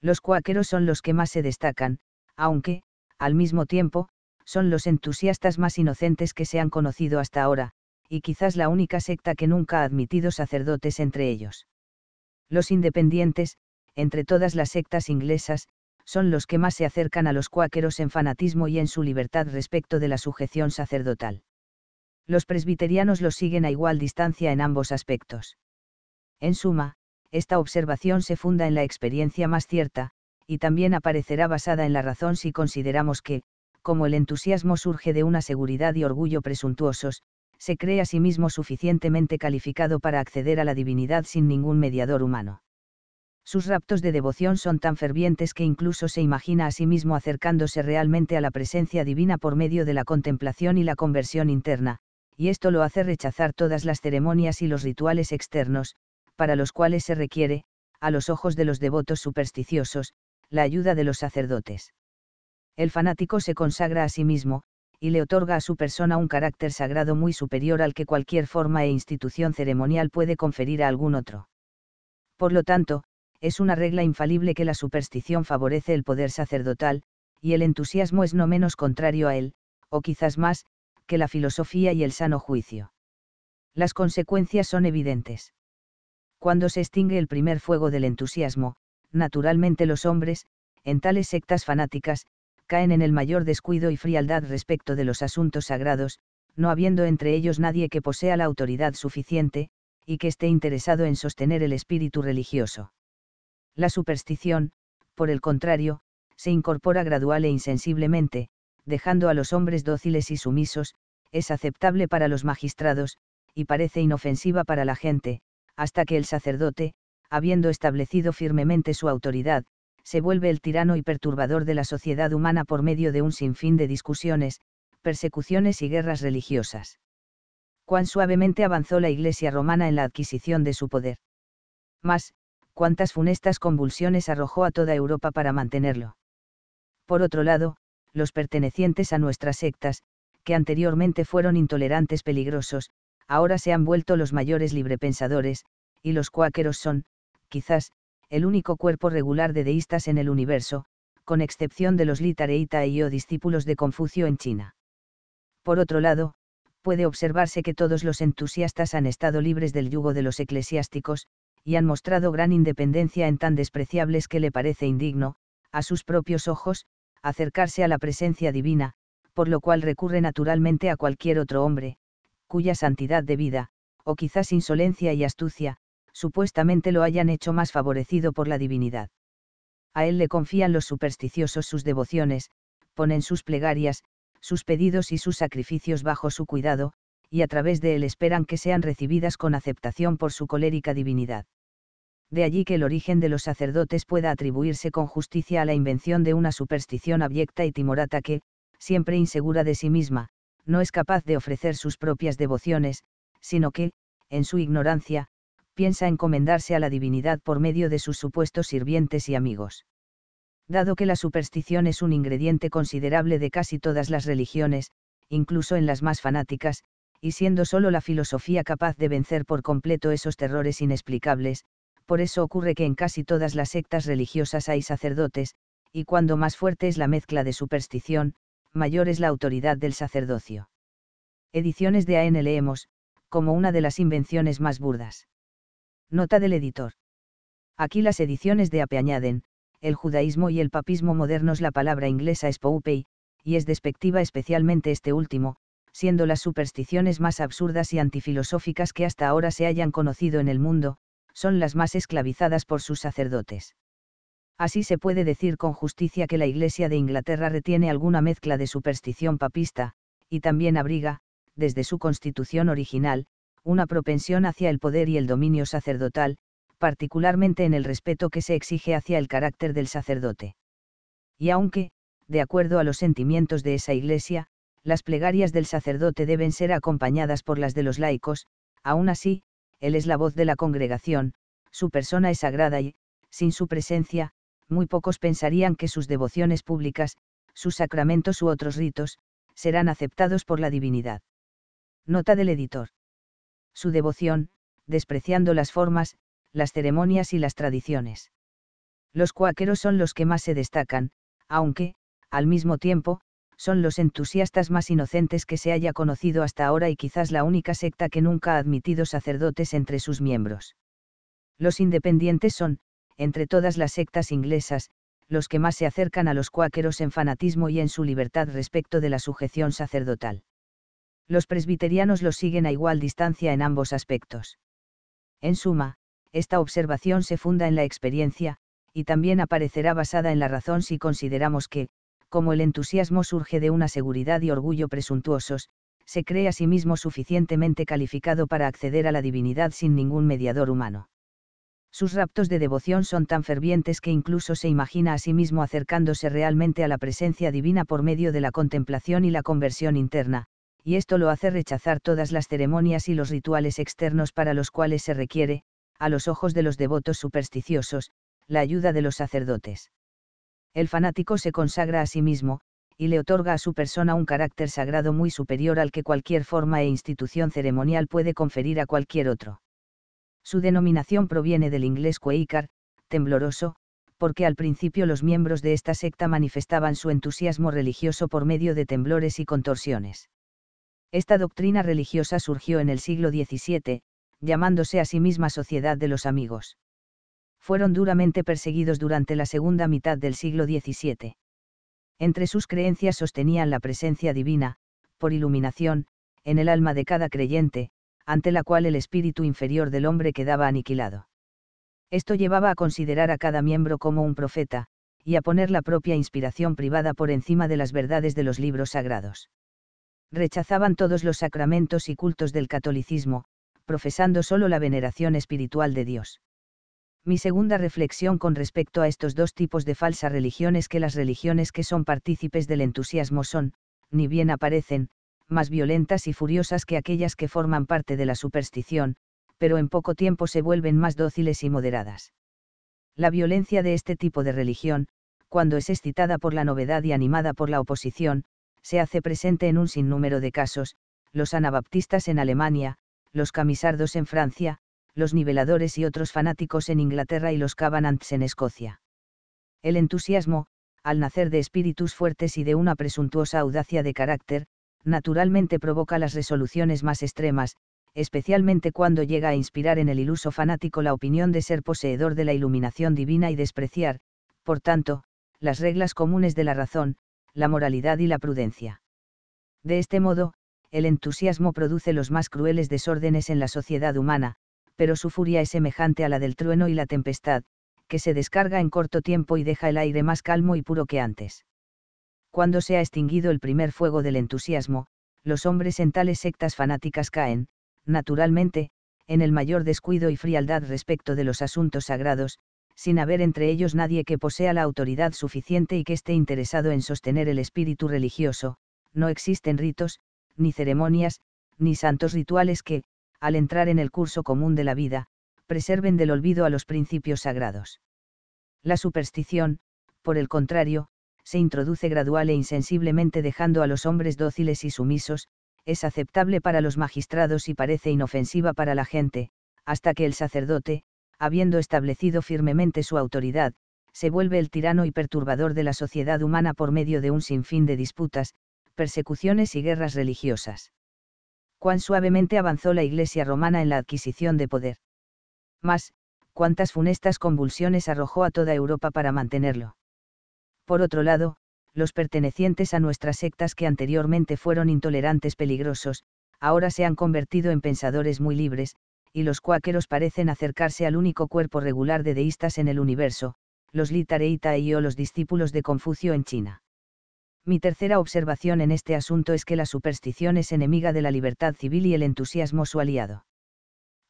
Los cuáqueros son los que más se destacan, aunque, al mismo tiempo, son los entusiastas más inocentes que se han conocido hasta ahora, y quizás la única secta que nunca ha admitido sacerdotes entre ellos. Los independientes, entre todas las sectas inglesas, son los que más se acercan a los cuáqueros en fanatismo y en su libertad respecto de la sujeción sacerdotal. Los presbiterianos los siguen a igual distancia en ambos aspectos. En suma, esta observación se funda en la experiencia más cierta, y también aparecerá basada en la razón si consideramos que, como el entusiasmo surge de una seguridad y orgullo presuntuosos, se cree a sí mismo suficientemente calificado para acceder a la divinidad sin ningún mediador humano. Sus raptos de devoción son tan fervientes que incluso se imagina a sí mismo acercándose realmente a la presencia divina por medio de la contemplación y la conversión interna, y esto lo hace rechazar todas las ceremonias y los rituales externos, para los cuales se requiere, a los ojos de los devotos supersticiosos, la ayuda de los sacerdotes. El fanático se consagra a sí mismo, y le otorga a su persona un carácter sagrado muy superior al que cualquier forma e institución ceremonial puede conferir a algún otro. Por lo tanto, es una regla infalible que la superstición favorece el poder sacerdotal, y el entusiasmo es no menos contrario a él, o quizás más, que la filosofía y el sano juicio. Las consecuencias son evidentes. Cuando se extingue el primer fuego del entusiasmo, naturalmente los hombres, en tales sectas fanáticas, caen en el mayor descuido y frialdad respecto de los asuntos sagrados, no habiendo entre ellos nadie que posea la autoridad suficiente, y que esté interesado en sostener el espíritu religioso. La superstición, por el contrario, se incorpora gradual e insensiblemente, dejando a los hombres dóciles y sumisos, es aceptable para los magistrados, y parece inofensiva para la gente, hasta que el sacerdote, habiendo establecido firmemente su autoridad, se vuelve el tirano y perturbador de la sociedad humana por medio de un sinfín de discusiones, persecuciones y guerras religiosas. Cuán suavemente avanzó la Iglesia romana en la adquisición de su poder. Más, cuántas funestas convulsiones arrojó a toda Europa para mantenerlo. Por otro lado, los pertenecientes a nuestras sectas, que anteriormente fueron intolerantes peligrosos, ahora se han vuelto los mayores librepensadores, y los cuáqueros son, quizás, el único cuerpo regular de deístas en el universo, con excepción de los litareita y o discípulos de Confucio en China. Por otro lado, puede observarse que todos los entusiastas han estado libres del yugo de los eclesiásticos, y han mostrado gran independencia en tan despreciables que le parece indigno, a sus propios ojos, acercarse a la presencia divina, por lo cual recurre naturalmente a cualquier otro hombre, cuya santidad de vida, o quizás insolencia y astucia, supuestamente lo hayan hecho más favorecido por la divinidad. A él le confían los supersticiosos sus devociones, ponen sus plegarias, sus pedidos y sus sacrificios bajo su cuidado, y a través de él esperan que sean recibidas con aceptación por su colérica divinidad. De allí que el origen de los sacerdotes pueda atribuirse con justicia a la invención de una superstición abyecta y timorata que, siempre insegura de sí misma, no es capaz de ofrecer sus propias devociones, sino que, en su ignorancia, piensa encomendarse a la divinidad por medio de sus supuestos sirvientes y amigos. Dado que la superstición es un ingrediente considerable de casi todas las religiones, incluso en las más fanáticas, y siendo solo la filosofía capaz de vencer por completo esos terrores inexplicables, por eso ocurre que en casi todas las sectas religiosas hay sacerdotes, y cuando más fuerte es la mezcla de superstición, mayor es la autoridad del sacerdocio. Ediciones de AN leemos, como una de las invenciones más burdas. Nota del editor. Aquí las ediciones de AP añaden, el judaísmo y el papismo modernos la palabra inglesa es poupei, y es despectiva especialmente este último, siendo las supersticiones más absurdas y antifilosóficas que hasta ahora se hayan conocido en el mundo, son las más esclavizadas por sus sacerdotes. Así se puede decir con justicia que la Iglesia de Inglaterra retiene alguna mezcla de superstición papista, y también abriga, desde su constitución original, una propensión hacia el poder y el dominio sacerdotal, particularmente en el respeto que se exige hacia el carácter del sacerdote. Y aunque, de acuerdo a los sentimientos de esa Iglesia, las plegarias del sacerdote deben ser acompañadas por las de los laicos, aún así, él es la voz de la congregación, su persona es sagrada y, sin su presencia, muy pocos pensarían que sus devociones públicas, sus sacramentos u otros ritos, serán aceptados por la divinidad. Nota del editor. Su devoción, despreciando las formas, las ceremonias y las tradiciones. Los cuáqueros son los que más se destacan, aunque, al mismo tiempo, son los entusiastas más inocentes que se haya conocido hasta ahora y quizás la única secta que nunca ha admitido sacerdotes entre sus miembros. Los independientes son, entre todas las sectas inglesas, los que más se acercan a los cuáqueros en fanatismo y en su libertad respecto de la sujeción sacerdotal. Los presbiterianos los siguen a igual distancia en ambos aspectos. En suma, esta observación se funda en la experiencia, y también aparecerá basada en la razón si consideramos que, como el entusiasmo surge de una seguridad y orgullo presuntuosos, se cree a sí mismo suficientemente calificado para acceder a la divinidad sin ningún mediador humano. Sus raptos de devoción son tan fervientes que incluso se imagina a sí mismo acercándose realmente a la presencia divina por medio de la contemplación y la conversión interna, y esto lo hace rechazar todas las ceremonias y los rituales externos para los cuales se requiere, a los ojos de los devotos supersticiosos, la ayuda de los sacerdotes. El fanático se consagra a sí mismo, y le otorga a su persona un carácter sagrado muy superior al que cualquier forma e institución ceremonial puede conferir a cualquier otro su denominación proviene del inglés Quaker, tembloroso, porque al principio los miembros de esta secta manifestaban su entusiasmo religioso por medio de temblores y contorsiones. Esta doctrina religiosa surgió en el siglo XVII, llamándose a sí misma Sociedad de los Amigos. Fueron duramente perseguidos durante la segunda mitad del siglo XVII. Entre sus creencias sostenían la presencia divina, por iluminación, en el alma de cada creyente, ante la cual el espíritu inferior del hombre quedaba aniquilado. Esto llevaba a considerar a cada miembro como un profeta, y a poner la propia inspiración privada por encima de las verdades de los libros sagrados. Rechazaban todos los sacramentos y cultos del catolicismo, profesando solo la veneración espiritual de Dios. Mi segunda reflexión con respecto a estos dos tipos de falsa religión es que las religiones que son partícipes del entusiasmo son, ni bien aparecen, más violentas y furiosas que aquellas que forman parte de la superstición, pero en poco tiempo se vuelven más dóciles y moderadas. La violencia de este tipo de religión, cuando es excitada por la novedad y animada por la oposición, se hace presente en un sinnúmero de casos, los anabaptistas en Alemania, los camisardos en Francia, los niveladores y otros fanáticos en Inglaterra y los Cavanants en Escocia. El entusiasmo, al nacer de espíritus fuertes y de una presuntuosa audacia de carácter, naturalmente provoca las resoluciones más extremas, especialmente cuando llega a inspirar en el iluso fanático la opinión de ser poseedor de la iluminación divina y despreciar, por tanto, las reglas comunes de la razón, la moralidad y la prudencia. De este modo, el entusiasmo produce los más crueles desórdenes en la sociedad humana, pero su furia es semejante a la del trueno y la tempestad, que se descarga en corto tiempo y deja el aire más calmo y puro que antes cuando se ha extinguido el primer fuego del entusiasmo, los hombres en tales sectas fanáticas caen, naturalmente, en el mayor descuido y frialdad respecto de los asuntos sagrados, sin haber entre ellos nadie que posea la autoridad suficiente y que esté interesado en sostener el espíritu religioso, no existen ritos, ni ceremonias, ni santos rituales que, al entrar en el curso común de la vida, preserven del olvido a los principios sagrados. La superstición, por el contrario, se introduce gradual e insensiblemente dejando a los hombres dóciles y sumisos, es aceptable para los magistrados y parece inofensiva para la gente, hasta que el sacerdote, habiendo establecido firmemente su autoridad, se vuelve el tirano y perturbador de la sociedad humana por medio de un sinfín de disputas, persecuciones y guerras religiosas. Cuán suavemente avanzó la Iglesia romana en la adquisición de poder. Más, cuántas funestas convulsiones arrojó a toda Europa para mantenerlo por otro lado, los pertenecientes a nuestras sectas que anteriormente fueron intolerantes peligrosos, ahora se han convertido en pensadores muy libres, y los cuáqueros parecen acercarse al único cuerpo regular de deístas en el universo, los y o los discípulos de Confucio en China. Mi tercera observación en este asunto es que la superstición es enemiga de la libertad civil y el entusiasmo su aliado.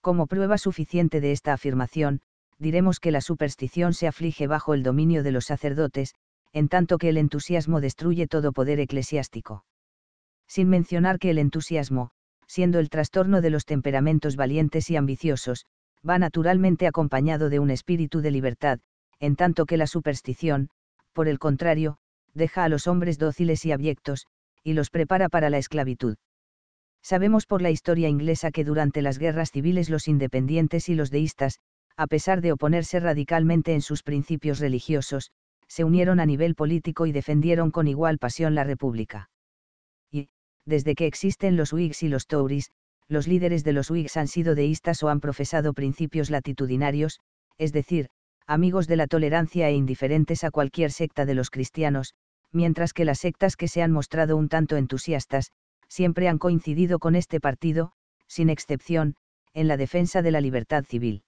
Como prueba suficiente de esta afirmación, diremos que la superstición se aflige bajo el dominio de los sacerdotes, en tanto que el entusiasmo destruye todo poder eclesiástico. Sin mencionar que el entusiasmo, siendo el trastorno de los temperamentos valientes y ambiciosos, va naturalmente acompañado de un espíritu de libertad, en tanto que la superstición, por el contrario, deja a los hombres dóciles y abyectos, y los prepara para la esclavitud. Sabemos por la historia inglesa que durante las guerras civiles los independientes y los deístas, a pesar de oponerse radicalmente en sus principios religiosos, se unieron a nivel político y defendieron con igual pasión la República. Y, desde que existen los Whigs y los Tories, los líderes de los Whigs han sido deístas o han profesado principios latitudinarios, es decir, amigos de la tolerancia e indiferentes a cualquier secta de los cristianos, mientras que las sectas que se han mostrado un tanto entusiastas, siempre han coincidido con este partido, sin excepción, en la defensa de la libertad civil.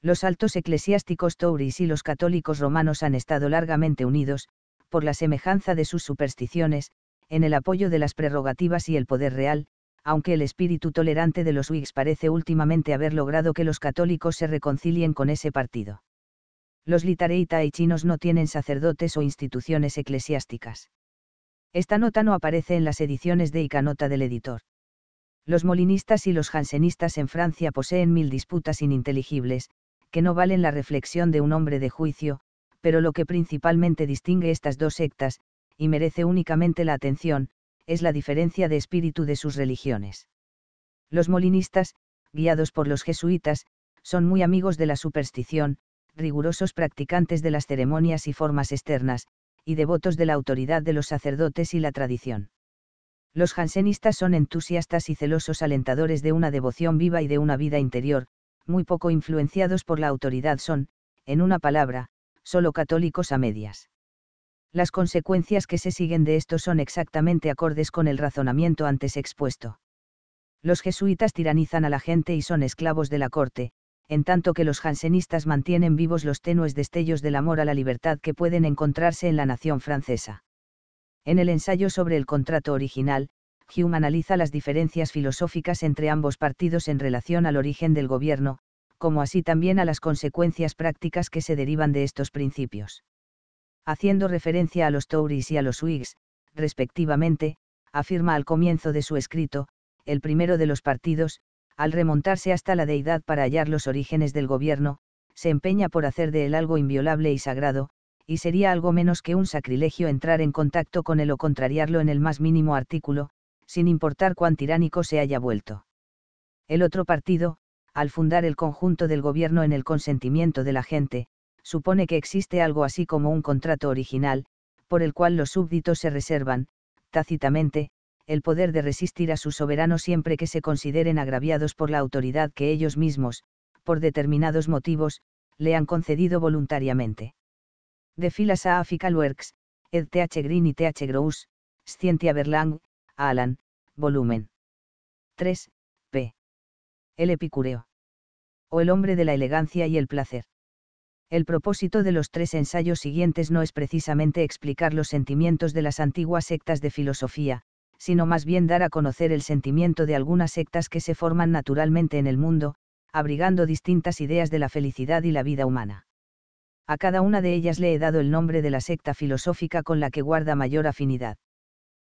Los altos eclesiásticos Tauris y los católicos romanos han estado largamente unidos, por la semejanza de sus supersticiones, en el apoyo de las prerrogativas y el poder real, aunque el espíritu tolerante de los Whigs parece últimamente haber logrado que los católicos se reconcilien con ese partido. Los litareita y chinos no tienen sacerdotes o instituciones eclesiásticas. Esta nota no aparece en las ediciones de Nota del editor. Los molinistas y los jansenistas en Francia poseen mil disputas ininteligibles, que no valen la reflexión de un hombre de juicio, pero lo que principalmente distingue estas dos sectas, y merece únicamente la atención, es la diferencia de espíritu de sus religiones. Los molinistas, guiados por los jesuitas, son muy amigos de la superstición, rigurosos practicantes de las ceremonias y formas externas, y devotos de la autoridad de los sacerdotes y la tradición. Los jansenistas son entusiastas y celosos alentadores de una devoción viva y de una vida interior, muy poco influenciados por la autoridad son, en una palabra, solo católicos a medias. Las consecuencias que se siguen de esto son exactamente acordes con el razonamiento antes expuesto. Los jesuitas tiranizan a la gente y son esclavos de la corte, en tanto que los jansenistas mantienen vivos los tenues destellos del amor a la libertad que pueden encontrarse en la nación francesa. En el ensayo sobre el contrato original, Hume analiza las diferencias filosóficas entre ambos partidos en relación al origen del gobierno, como así también a las consecuencias prácticas que se derivan de estos principios. Haciendo referencia a los Tories y a los Whigs, respectivamente, afirma al comienzo de su escrito, el primero de los partidos, al remontarse hasta la deidad para hallar los orígenes del gobierno, se empeña por hacer de él algo inviolable y sagrado, y sería algo menos que un sacrilegio entrar en contacto con él o contrariarlo en el más mínimo artículo, sin importar cuán tiránico se haya vuelto. El otro partido, al fundar el conjunto del gobierno en el consentimiento de la gente, supone que existe algo así como un contrato original, por el cual los súbditos se reservan, tácitamente, el poder de resistir a su soberano siempre que se consideren agraviados por la autoridad que ellos mismos, por determinados motivos, le han concedido voluntariamente. De filas a Afical Works, Ed Th. Green y Th. Gross, Scientia Berlang, Alan, volumen 3, p. El Epicureo. O el hombre de la elegancia y el placer. El propósito de los tres ensayos siguientes no es precisamente explicar los sentimientos de las antiguas sectas de filosofía, sino más bien dar a conocer el sentimiento de algunas sectas que se forman naturalmente en el mundo, abrigando distintas ideas de la felicidad y la vida humana. A cada una de ellas le he dado el nombre de la secta filosófica con la que guarda mayor afinidad.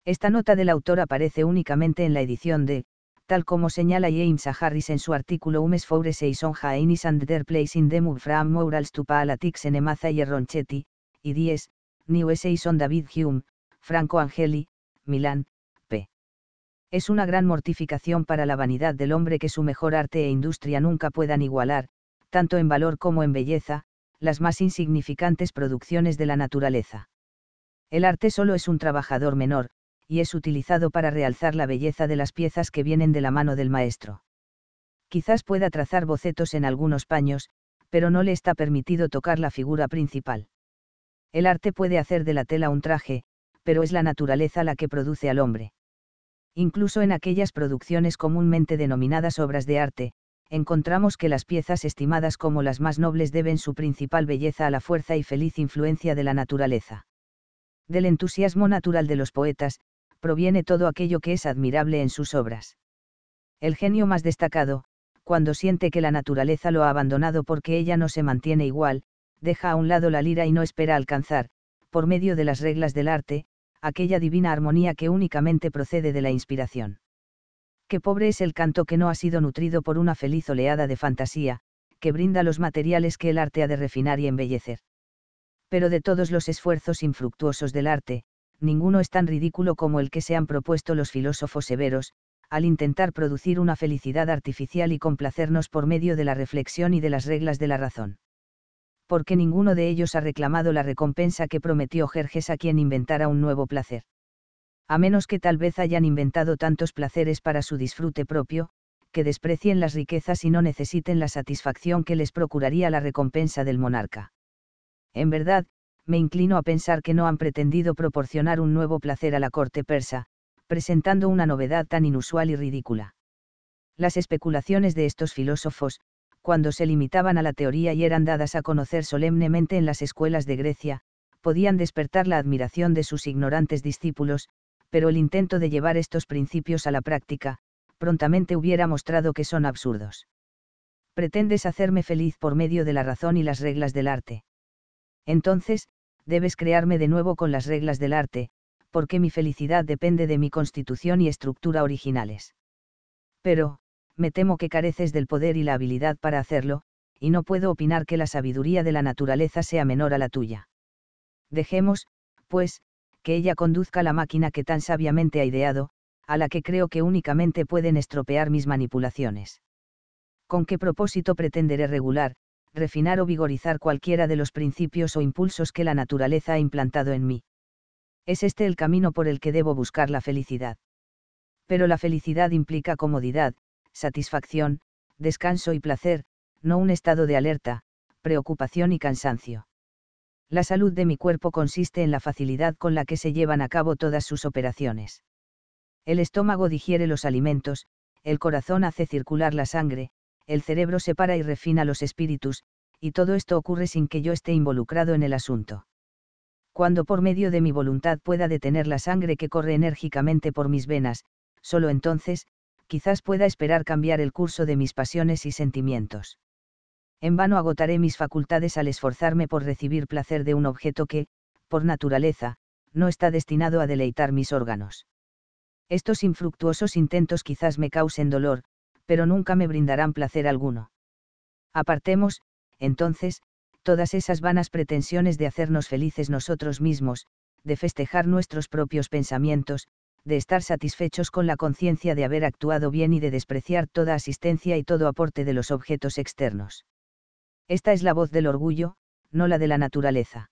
Esta nota del autor aparece únicamente en la edición de, tal como señala James A. Harris en su artículo Humes Foure Seison Hainis and der place in the from Morals to Palatics y Ronchetti, y 10, New Season. David Hume, Franco Angeli, Milán, p. Es una gran mortificación para la vanidad del hombre que su mejor arte e industria nunca puedan igualar, tanto en valor como en belleza, las más insignificantes producciones de la naturaleza. El arte solo es un trabajador menor, y es utilizado para realzar la belleza de las piezas que vienen de la mano del maestro. Quizás pueda trazar bocetos en algunos paños, pero no le está permitido tocar la figura principal. El arte puede hacer de la tela un traje, pero es la naturaleza la que produce al hombre. Incluso en aquellas producciones comúnmente denominadas obras de arte, encontramos que las piezas estimadas como las más nobles deben su principal belleza a la fuerza y feliz influencia de la naturaleza. Del entusiasmo natural de los poetas, proviene todo aquello que es admirable en sus obras. El genio más destacado, cuando siente que la naturaleza lo ha abandonado porque ella no se mantiene igual, deja a un lado la lira y no espera alcanzar, por medio de las reglas del arte, aquella divina armonía que únicamente procede de la inspiración. Qué pobre es el canto que no ha sido nutrido por una feliz oleada de fantasía, que brinda los materiales que el arte ha de refinar y embellecer. Pero de todos los esfuerzos infructuosos del arte, ninguno es tan ridículo como el que se han propuesto los filósofos severos, al intentar producir una felicidad artificial y complacernos por medio de la reflexión y de las reglas de la razón. Porque ninguno de ellos ha reclamado la recompensa que prometió Jerjes a quien inventara un nuevo placer. A menos que tal vez hayan inventado tantos placeres para su disfrute propio, que desprecien las riquezas y no necesiten la satisfacción que les procuraría la recompensa del monarca. En verdad, me inclino a pensar que no han pretendido proporcionar un nuevo placer a la corte persa, presentando una novedad tan inusual y ridícula. Las especulaciones de estos filósofos, cuando se limitaban a la teoría y eran dadas a conocer solemnemente en las escuelas de Grecia, podían despertar la admiración de sus ignorantes discípulos, pero el intento de llevar estos principios a la práctica, prontamente hubiera mostrado que son absurdos. Pretendes hacerme feliz por medio de la razón y las reglas del arte. Entonces, debes crearme de nuevo con las reglas del arte, porque mi felicidad depende de mi constitución y estructura originales. Pero, me temo que careces del poder y la habilidad para hacerlo, y no puedo opinar que la sabiduría de la naturaleza sea menor a la tuya. Dejemos, pues, que ella conduzca la máquina que tan sabiamente ha ideado, a la que creo que únicamente pueden estropear mis manipulaciones. ¿Con qué propósito pretenderé regular, refinar o vigorizar cualquiera de los principios o impulsos que la naturaleza ha implantado en mí. Es este el camino por el que debo buscar la felicidad. Pero la felicidad implica comodidad, satisfacción, descanso y placer, no un estado de alerta, preocupación y cansancio. La salud de mi cuerpo consiste en la facilidad con la que se llevan a cabo todas sus operaciones. El estómago digiere los alimentos, el corazón hace circular la sangre, el cerebro separa y refina los espíritus, y todo esto ocurre sin que yo esté involucrado en el asunto. Cuando por medio de mi voluntad pueda detener la sangre que corre enérgicamente por mis venas, solo entonces, quizás pueda esperar cambiar el curso de mis pasiones y sentimientos. En vano agotaré mis facultades al esforzarme por recibir placer de un objeto que, por naturaleza, no está destinado a deleitar mis órganos. Estos infructuosos intentos quizás me causen dolor, pero nunca me brindarán placer alguno. Apartemos, entonces, todas esas vanas pretensiones de hacernos felices nosotros mismos, de festejar nuestros propios pensamientos, de estar satisfechos con la conciencia de haber actuado bien y de despreciar toda asistencia y todo aporte de los objetos externos. Esta es la voz del orgullo, no la de la naturaleza.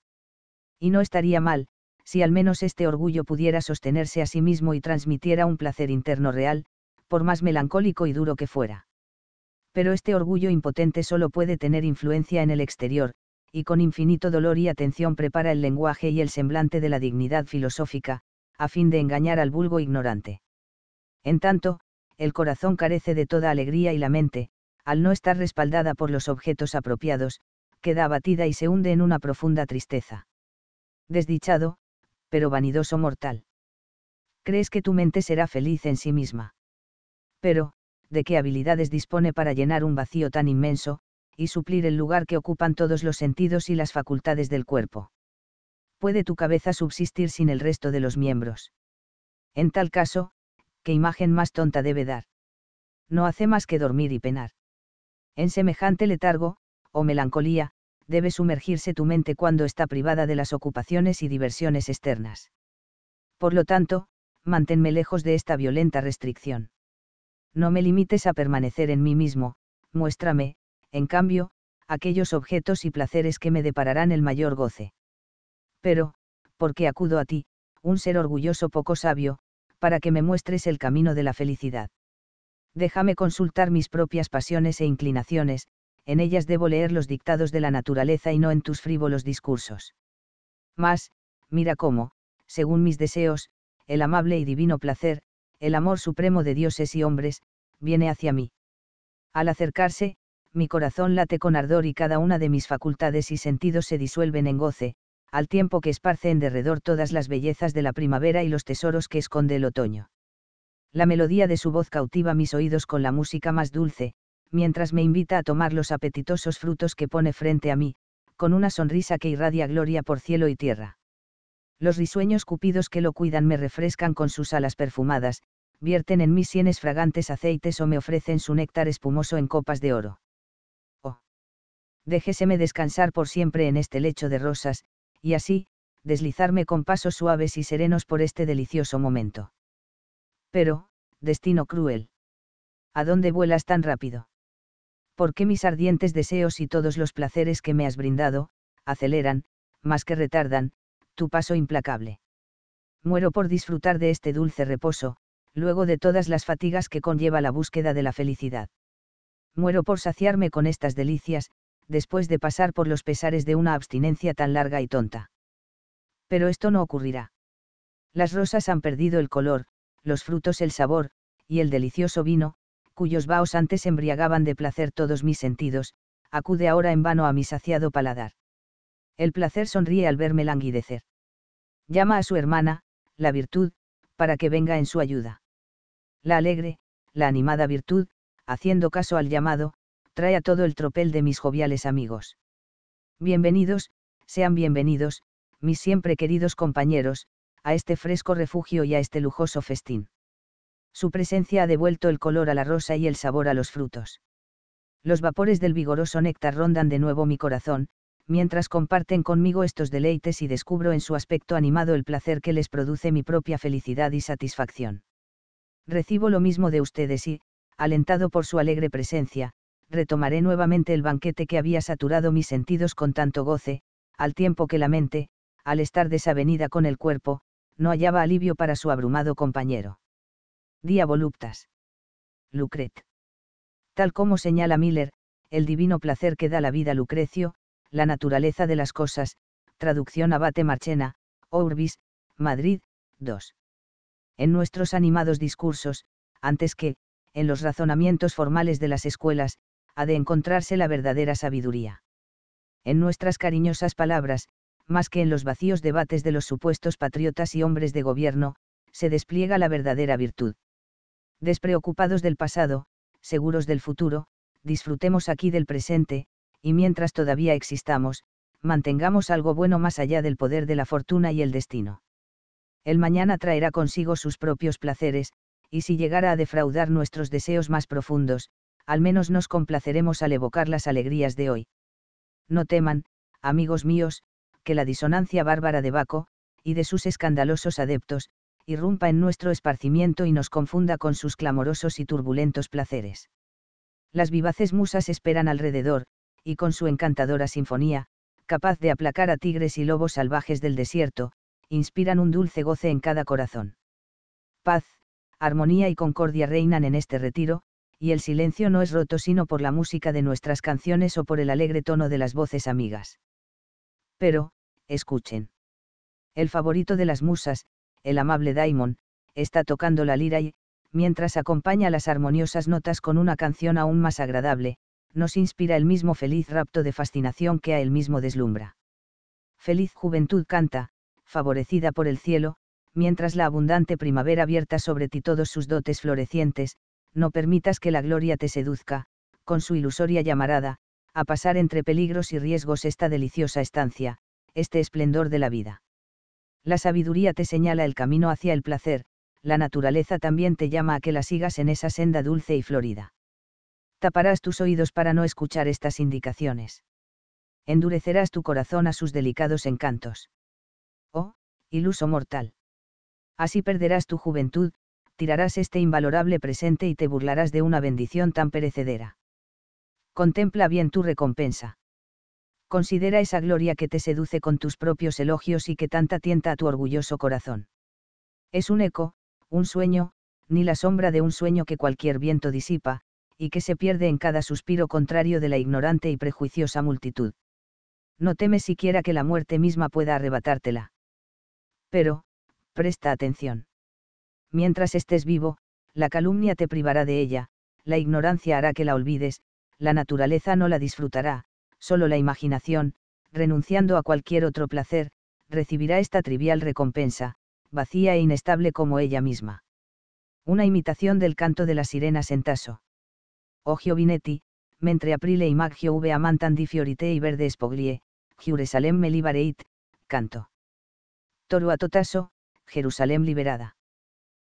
Y no estaría mal, si al menos este orgullo pudiera sostenerse a sí mismo y transmitiera un placer interno real, por más melancólico y duro que fuera. Pero este orgullo impotente solo puede tener influencia en el exterior, y con infinito dolor y atención prepara el lenguaje y el semblante de la dignidad filosófica, a fin de engañar al vulgo ignorante. En tanto, el corazón carece de toda alegría y la mente, al no estar respaldada por los objetos apropiados, queda abatida y se hunde en una profunda tristeza. Desdichado, pero vanidoso mortal. ¿Crees que tu mente será feliz en sí misma? pero, ¿de qué habilidades dispone para llenar un vacío tan inmenso, y suplir el lugar que ocupan todos los sentidos y las facultades del cuerpo? ¿Puede tu cabeza subsistir sin el resto de los miembros? En tal caso, ¿qué imagen más tonta debe dar? No hace más que dormir y penar. En semejante letargo, o melancolía, debe sumergirse tu mente cuando está privada de las ocupaciones y diversiones externas. Por lo tanto, manténme lejos de esta violenta restricción no me limites a permanecer en mí mismo, muéstrame, en cambio, aquellos objetos y placeres que me depararán el mayor goce. Pero, ¿por qué acudo a ti, un ser orgulloso poco sabio, para que me muestres el camino de la felicidad? Déjame consultar mis propias pasiones e inclinaciones, en ellas debo leer los dictados de la naturaleza y no en tus frívolos discursos. Mas, mira cómo, según mis deseos, el amable y divino placer, el amor supremo de dioses y hombres, viene hacia mí. Al acercarse, mi corazón late con ardor y cada una de mis facultades y sentidos se disuelven en goce, al tiempo que esparce en derredor todas las bellezas de la primavera y los tesoros que esconde el otoño. La melodía de su voz cautiva mis oídos con la música más dulce, mientras me invita a tomar los apetitosos frutos que pone frente a mí, con una sonrisa que irradia gloria por cielo y tierra. Los risueños cupidos que lo cuidan me refrescan con sus alas perfumadas, vierten en mis sienes fragantes aceites o me ofrecen su néctar espumoso en copas de oro. Oh. Déjeseme descansar por siempre en este lecho de rosas, y así, deslizarme con pasos suaves y serenos por este delicioso momento. Pero, destino cruel. ¿A dónde vuelas tan rápido? ¿Por qué mis ardientes deseos y todos los placeres que me has brindado, aceleran, más que retardan, tu paso implacable. Muero por disfrutar de este dulce reposo, luego de todas las fatigas que conlleva la búsqueda de la felicidad. Muero por saciarme con estas delicias, después de pasar por los pesares de una abstinencia tan larga y tonta. Pero esto no ocurrirá. Las rosas han perdido el color, los frutos el sabor, y el delicioso vino, cuyos vaos antes embriagaban de placer todos mis sentidos, acude ahora en vano a mi saciado paladar. El placer sonríe al verme languidecer llama a su hermana, la virtud, para que venga en su ayuda. La alegre, la animada virtud, haciendo caso al llamado, trae a todo el tropel de mis joviales amigos. Bienvenidos, sean bienvenidos, mis siempre queridos compañeros, a este fresco refugio y a este lujoso festín. Su presencia ha devuelto el color a la rosa y el sabor a los frutos. Los vapores del vigoroso néctar rondan de nuevo mi corazón, mientras comparten conmigo estos deleites y descubro en su aspecto animado el placer que les produce mi propia felicidad y satisfacción. Recibo lo mismo de ustedes y, alentado por su alegre presencia, retomaré nuevamente el banquete que había saturado mis sentidos con tanto goce, al tiempo que la mente, al estar desavenida con el cuerpo, no hallaba alivio para su abrumado compañero. Día voluptas. Lucret. Tal como señala Miller, el divino placer que da la vida Lucrecio, la naturaleza de las cosas, traducción Abate Marchena, Urbis, Madrid, 2. En nuestros animados discursos, antes que, en los razonamientos formales de las escuelas, ha de encontrarse la verdadera sabiduría. En nuestras cariñosas palabras, más que en los vacíos debates de los supuestos patriotas y hombres de gobierno, se despliega la verdadera virtud. Despreocupados del pasado, seguros del futuro, disfrutemos aquí del presente, y mientras todavía existamos, mantengamos algo bueno más allá del poder de la fortuna y el destino. El mañana traerá consigo sus propios placeres, y si llegara a defraudar nuestros deseos más profundos, al menos nos complaceremos al evocar las alegrías de hoy. No teman, amigos míos, que la disonancia bárbara de Baco, y de sus escandalosos adeptos, irrumpa en nuestro esparcimiento y nos confunda con sus clamorosos y turbulentos placeres. Las vivaces musas esperan alrededor, y con su encantadora sinfonía, capaz de aplacar a tigres y lobos salvajes del desierto, inspiran un dulce goce en cada corazón. Paz, armonía y concordia reinan en este retiro, y el silencio no es roto sino por la música de nuestras canciones o por el alegre tono de las voces amigas. Pero, escuchen. El favorito de las musas, el amable Daimon, está tocando la lira y, mientras acompaña las armoniosas notas con una canción aún más agradable, nos inspira el mismo feliz rapto de fascinación que a él mismo deslumbra. Feliz juventud canta, favorecida por el cielo, mientras la abundante primavera abierta sobre ti todos sus dotes florecientes, no permitas que la gloria te seduzca, con su ilusoria llamarada, a pasar entre peligros y riesgos esta deliciosa estancia, este esplendor de la vida. La sabiduría te señala el camino hacia el placer, la naturaleza también te llama a que la sigas en esa senda dulce y florida taparás tus oídos para no escuchar estas indicaciones. Endurecerás tu corazón a sus delicados encantos. Oh, iluso mortal. Así perderás tu juventud, tirarás este invalorable presente y te burlarás de una bendición tan perecedera. Contempla bien tu recompensa. Considera esa gloria que te seduce con tus propios elogios y que tanta tienta a tu orgulloso corazón. Es un eco, un sueño, ni la sombra de un sueño que cualquier viento disipa, y que se pierde en cada suspiro contrario de la ignorante y prejuiciosa multitud. No temes siquiera que la muerte misma pueda arrebatártela. Pero, presta atención. Mientras estés vivo, la calumnia te privará de ella, la ignorancia hará que la olvides, la naturaleza no la disfrutará, solo la imaginación, renunciando a cualquier otro placer, recibirá esta trivial recompensa, vacía e inestable como ella misma. Una imitación del canto de las sirenas en Taso o oh Vinetti, mentre aprile y maggio v amantan di fiorite y e verde ESPOGLIE, Jerusalem me canto. Toro a Totaso, Jerusalén liberada.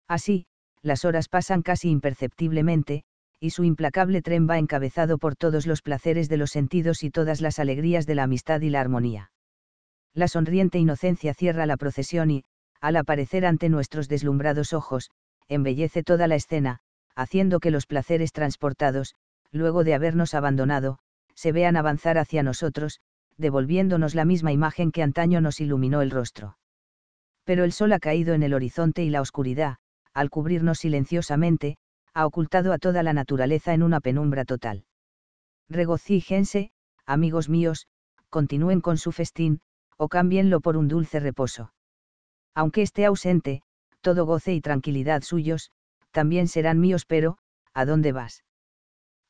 Así, las horas pasan casi imperceptiblemente, y su implacable tren va encabezado por todos los placeres de los sentidos y todas las alegrías de la amistad y la armonía. La sonriente inocencia cierra la procesión y, al aparecer ante nuestros deslumbrados ojos, embellece toda la escena, haciendo que los placeres transportados, luego de habernos abandonado, se vean avanzar hacia nosotros, devolviéndonos la misma imagen que antaño nos iluminó el rostro. Pero el sol ha caído en el horizonte y la oscuridad, al cubrirnos silenciosamente, ha ocultado a toda la naturaleza en una penumbra total. Regocíjense, amigos míos, continúen con su festín, o cámbienlo por un dulce reposo. Aunque esté ausente, todo goce y tranquilidad suyos, también serán míos, pero, ¿a dónde vas?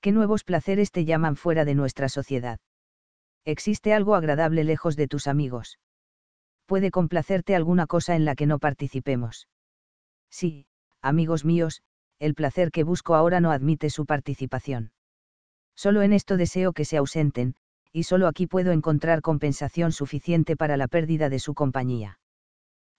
¿Qué nuevos placeres te llaman fuera de nuestra sociedad? Existe algo agradable lejos de tus amigos. Puede complacerte alguna cosa en la que no participemos. Sí, amigos míos, el placer que busco ahora no admite su participación. Solo en esto deseo que se ausenten, y solo aquí puedo encontrar compensación suficiente para la pérdida de su compañía.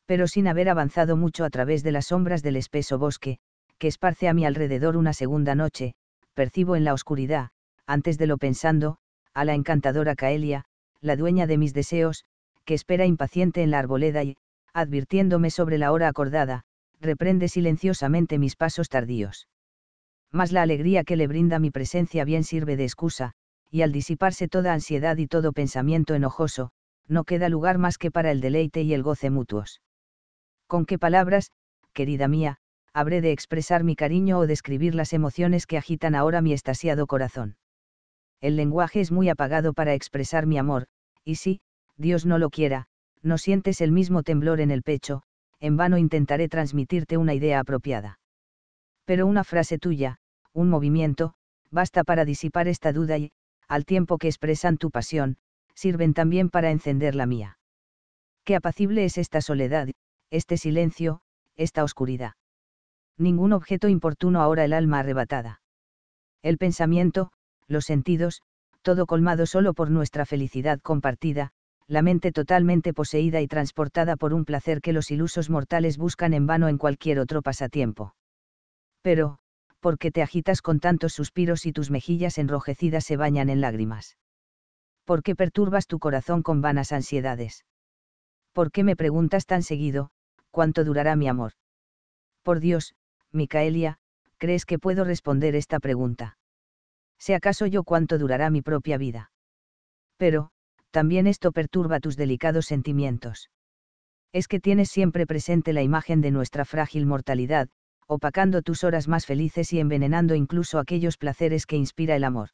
Pero sin haber avanzado mucho a través de las sombras del espeso bosque, que esparce a mi alrededor una segunda noche, percibo en la oscuridad, antes de lo pensando, a la encantadora Caelia, la dueña de mis deseos, que espera impaciente en la arboleda y, advirtiéndome sobre la hora acordada, reprende silenciosamente mis pasos tardíos. Mas la alegría que le brinda mi presencia bien sirve de excusa, y al disiparse toda ansiedad y todo pensamiento enojoso, no queda lugar más que para el deleite y el goce mutuos. Con qué palabras, querida mía, habré de expresar mi cariño o describir las emociones que agitan ahora mi estasiado corazón. El lenguaje es muy apagado para expresar mi amor, y si, Dios no lo quiera, no sientes el mismo temblor en el pecho, en vano intentaré transmitirte una idea apropiada. Pero una frase tuya, un movimiento, basta para disipar esta duda y, al tiempo que expresan tu pasión, sirven también para encender la mía. Qué apacible es esta soledad, este silencio, esta oscuridad ningún objeto importuno ahora el alma arrebatada. El pensamiento, los sentidos, todo colmado solo por nuestra felicidad compartida, la mente totalmente poseída y transportada por un placer que los ilusos mortales buscan en vano en cualquier otro pasatiempo. Pero, ¿por qué te agitas con tantos suspiros y tus mejillas enrojecidas se bañan en lágrimas? ¿Por qué perturbas tu corazón con vanas ansiedades? ¿Por qué me preguntas tan seguido, cuánto durará mi amor? Por Dios, Micaelia, ¿crees que puedo responder esta pregunta? ¿Sé acaso yo cuánto durará mi propia vida? Pero, también esto perturba tus delicados sentimientos. Es que tienes siempre presente la imagen de nuestra frágil mortalidad, opacando tus horas más felices y envenenando incluso aquellos placeres que inspira el amor.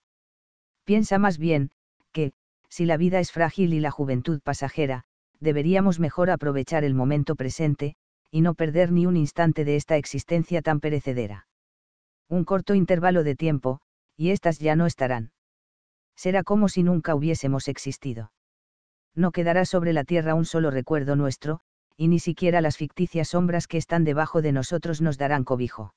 Piensa más bien, que, si la vida es frágil y la juventud pasajera, deberíamos mejor aprovechar el momento presente, y no perder ni un instante de esta existencia tan perecedera. Un corto intervalo de tiempo, y éstas ya no estarán. Será como si nunca hubiésemos existido. No quedará sobre la tierra un solo recuerdo nuestro, y ni siquiera las ficticias sombras que están debajo de nosotros nos darán cobijo.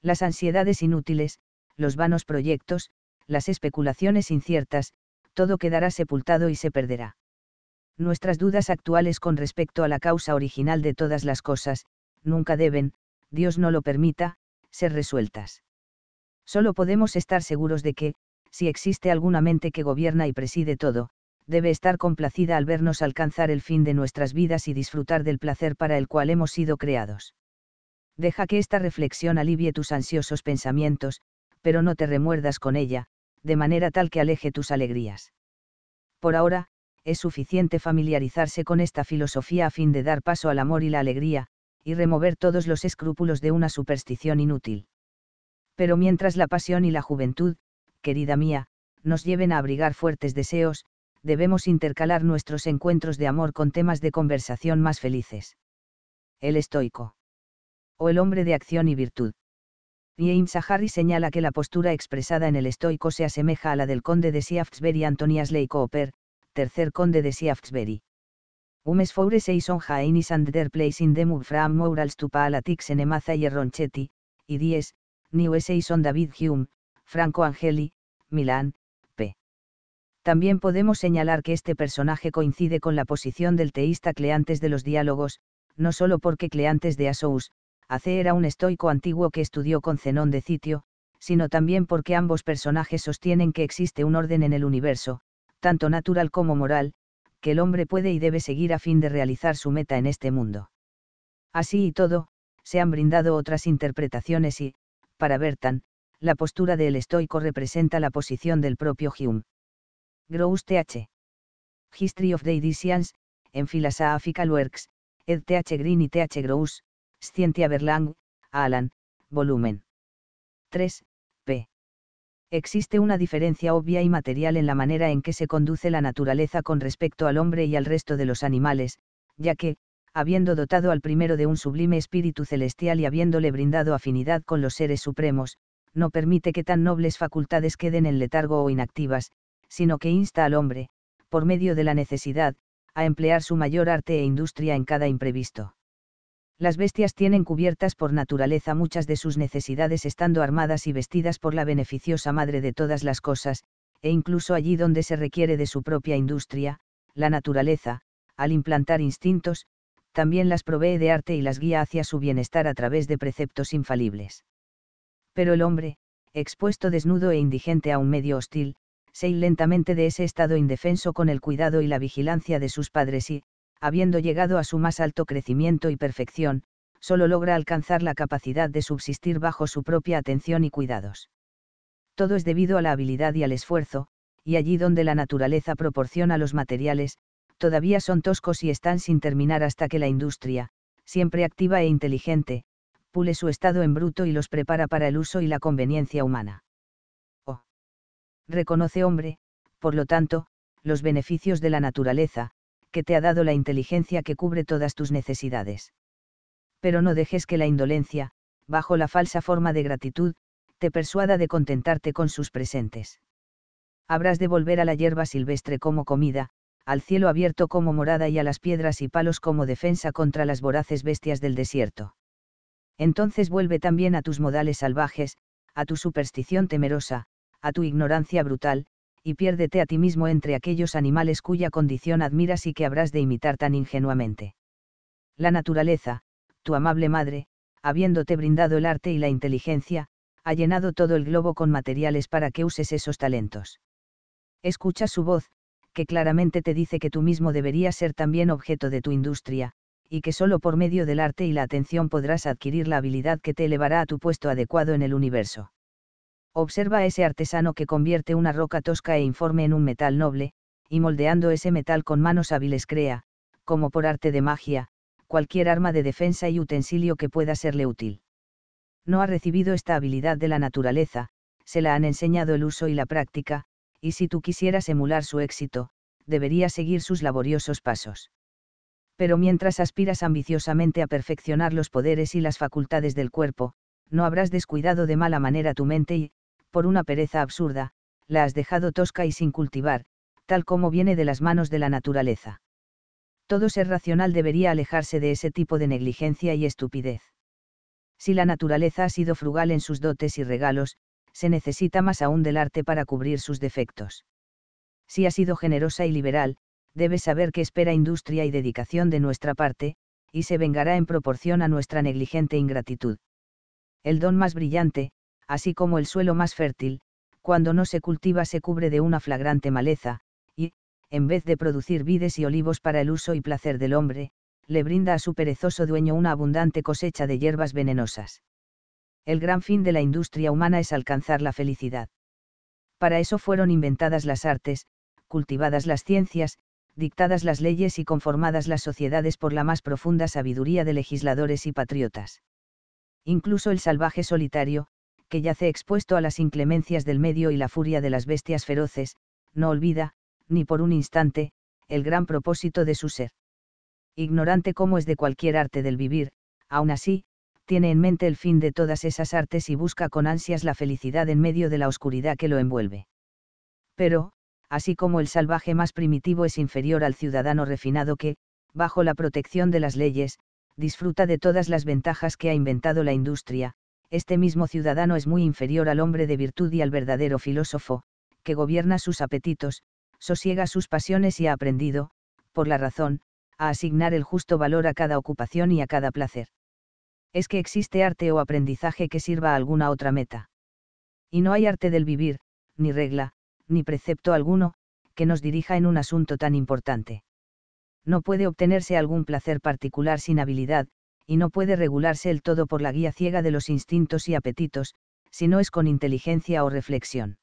Las ansiedades inútiles, los vanos proyectos, las especulaciones inciertas, todo quedará sepultado y se perderá nuestras dudas actuales con respecto a la causa original de todas las cosas, nunca deben, Dios no lo permita, ser resueltas. Solo podemos estar seguros de que, si existe alguna mente que gobierna y preside todo, debe estar complacida al vernos alcanzar el fin de nuestras vidas y disfrutar del placer para el cual hemos sido creados. Deja que esta reflexión alivie tus ansiosos pensamientos, pero no te remuerdas con ella, de manera tal que aleje tus alegrías. Por ahora, es suficiente familiarizarse con esta filosofía a fin de dar paso al amor y la alegría, y remover todos los escrúpulos de una superstición inútil. Pero mientras la pasión y la juventud, querida mía, nos lleven a abrigar fuertes deseos, debemos intercalar nuestros encuentros de amor con temas de conversación más felices. El estoico. O el hombre de acción y virtud. James Sahari señala que la postura expresada en el estoico se asemeja a la del conde de Shaftesbury Antonias Leigh Cooper, tercer conde de Shaftesbury. Umes foure seison jaenis and der place in the morals alatix en y Ronchetti, y 10, New Seison David Hume, Franco Angeli, Milán, p. También podemos señalar que este personaje coincide con la posición del teísta Cleantes de los diálogos, no solo porque Cleantes de Asous, AC era un estoico antiguo que estudió con Zenón de Citio, sino también porque ambos personajes sostienen que existe un orden en el universo, tanto natural como moral, que el hombre puede y debe seguir a fin de realizar su meta en este mundo. Así y todo, se han brindado otras interpretaciones y, para Bertan, la postura del estoico representa la posición del propio Hume. Gross th. History of the Editions, en Philosophical Works, ed th Green y th Gross, Scientia Berlang, Alan, volumen. 3, existe una diferencia obvia y material en la manera en que se conduce la naturaleza con respecto al hombre y al resto de los animales, ya que, habiendo dotado al primero de un sublime espíritu celestial y habiéndole brindado afinidad con los seres supremos, no permite que tan nobles facultades queden en letargo o inactivas, sino que insta al hombre, por medio de la necesidad, a emplear su mayor arte e industria en cada imprevisto. Las bestias tienen cubiertas por naturaleza muchas de sus necesidades estando armadas y vestidas por la beneficiosa madre de todas las cosas, e incluso allí donde se requiere de su propia industria, la naturaleza, al implantar instintos, también las provee de arte y las guía hacia su bienestar a través de preceptos infalibles. Pero el hombre, expuesto desnudo e indigente a un medio hostil, se lentamente de ese estado indefenso con el cuidado y la vigilancia de sus padres y, habiendo llegado a su más alto crecimiento y perfección, solo logra alcanzar la capacidad de subsistir bajo su propia atención y cuidados. Todo es debido a la habilidad y al esfuerzo, y allí donde la naturaleza proporciona los materiales, todavía son toscos y están sin terminar hasta que la industria, siempre activa e inteligente, pule su estado en bruto y los prepara para el uso y la conveniencia humana. O. Oh. Reconoce hombre, por lo tanto, los beneficios de la naturaleza, que te ha dado la inteligencia que cubre todas tus necesidades. Pero no dejes que la indolencia, bajo la falsa forma de gratitud, te persuada de contentarte con sus presentes. Habrás de volver a la hierba silvestre como comida, al cielo abierto como morada y a las piedras y palos como defensa contra las voraces bestias del desierto. Entonces vuelve también a tus modales salvajes, a tu superstición temerosa, a tu ignorancia brutal, y piérdete a ti mismo entre aquellos animales cuya condición admiras y que habrás de imitar tan ingenuamente. La naturaleza, tu amable madre, habiéndote brindado el arte y la inteligencia, ha llenado todo el globo con materiales para que uses esos talentos. Escucha su voz, que claramente te dice que tú mismo deberías ser también objeto de tu industria, y que solo por medio del arte y la atención podrás adquirir la habilidad que te elevará a tu puesto adecuado en el universo. Observa a ese artesano que convierte una roca tosca e informe en un metal noble, y moldeando ese metal con manos hábiles crea, como por arte de magia, cualquier arma de defensa y utensilio que pueda serle útil. No ha recibido esta habilidad de la naturaleza, se la han enseñado el uso y la práctica, y si tú quisieras emular su éxito, deberías seguir sus laboriosos pasos. Pero mientras aspiras ambiciosamente a perfeccionar los poderes y las facultades del cuerpo, no habrás descuidado de mala manera tu mente y, por una pereza absurda, la has dejado tosca y sin cultivar, tal como viene de las manos de la naturaleza. Todo ser racional debería alejarse de ese tipo de negligencia y estupidez. Si la naturaleza ha sido frugal en sus dotes y regalos, se necesita más aún del arte para cubrir sus defectos. Si ha sido generosa y liberal, debe saber que espera industria y dedicación de nuestra parte, y se vengará en proporción a nuestra negligente ingratitud. El don más brillante, así como el suelo más fértil, cuando no se cultiva se cubre de una flagrante maleza, y, en vez de producir vides y olivos para el uso y placer del hombre, le brinda a su perezoso dueño una abundante cosecha de hierbas venenosas. El gran fin de la industria humana es alcanzar la felicidad. Para eso fueron inventadas las artes, cultivadas las ciencias, dictadas las leyes y conformadas las sociedades por la más profunda sabiduría de legisladores y patriotas. Incluso el salvaje solitario, que yace expuesto a las inclemencias del medio y la furia de las bestias feroces, no olvida, ni por un instante, el gran propósito de su ser. Ignorante como es de cualquier arte del vivir, aún así, tiene en mente el fin de todas esas artes y busca con ansias la felicidad en medio de la oscuridad que lo envuelve. Pero, así como el salvaje más primitivo es inferior al ciudadano refinado que, bajo la protección de las leyes, disfruta de todas las ventajas que ha inventado la industria, este mismo ciudadano es muy inferior al hombre de virtud y al verdadero filósofo, que gobierna sus apetitos, sosiega sus pasiones y ha aprendido, por la razón, a asignar el justo valor a cada ocupación y a cada placer. Es que existe arte o aprendizaje que sirva a alguna otra meta. Y no hay arte del vivir, ni regla, ni precepto alguno, que nos dirija en un asunto tan importante. No puede obtenerse algún placer particular sin habilidad, y no puede regularse el todo por la guía ciega de los instintos y apetitos, si no es con inteligencia o reflexión.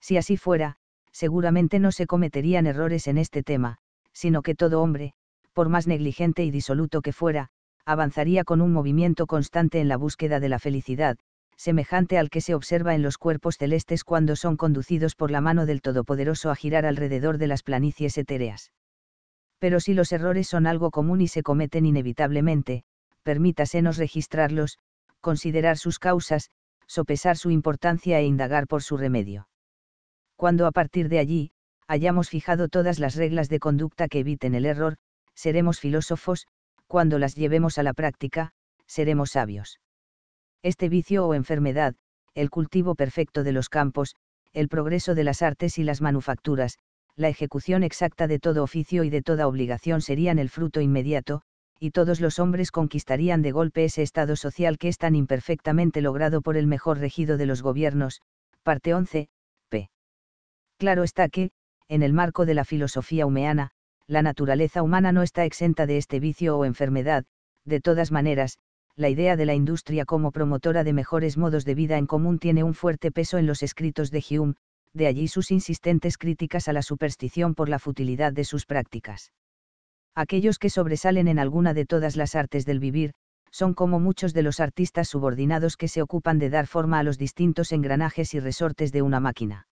Si así fuera, seguramente no se cometerían errores en este tema, sino que todo hombre, por más negligente y disoluto que fuera, avanzaría con un movimiento constante en la búsqueda de la felicidad, semejante al que se observa en los cuerpos celestes cuando son conducidos por la mano del Todopoderoso a girar alrededor de las planicies etéreas. Pero si los errores son algo común y se cometen inevitablemente, permítasenos registrarlos, considerar sus causas, sopesar su importancia e indagar por su remedio. Cuando a partir de allí, hayamos fijado todas las reglas de conducta que eviten el error, seremos filósofos, cuando las llevemos a la práctica, seremos sabios. Este vicio o enfermedad, el cultivo perfecto de los campos, el progreso de las artes y las manufacturas, la ejecución exacta de todo oficio y de toda obligación serían el fruto inmediato, y todos los hombres conquistarían de golpe ese estado social que es tan imperfectamente logrado por el mejor regido de los gobiernos, parte 11, p. Claro está que, en el marco de la filosofía humeana, la naturaleza humana no está exenta de este vicio o enfermedad, de todas maneras, la idea de la industria como promotora de mejores modos de vida en común tiene un fuerte peso en los escritos de Hume, de allí sus insistentes críticas a la superstición por la futilidad de sus prácticas aquellos que sobresalen en alguna de todas las artes del vivir, son como muchos de los artistas subordinados que se ocupan de dar forma a los distintos engranajes y resortes de una máquina.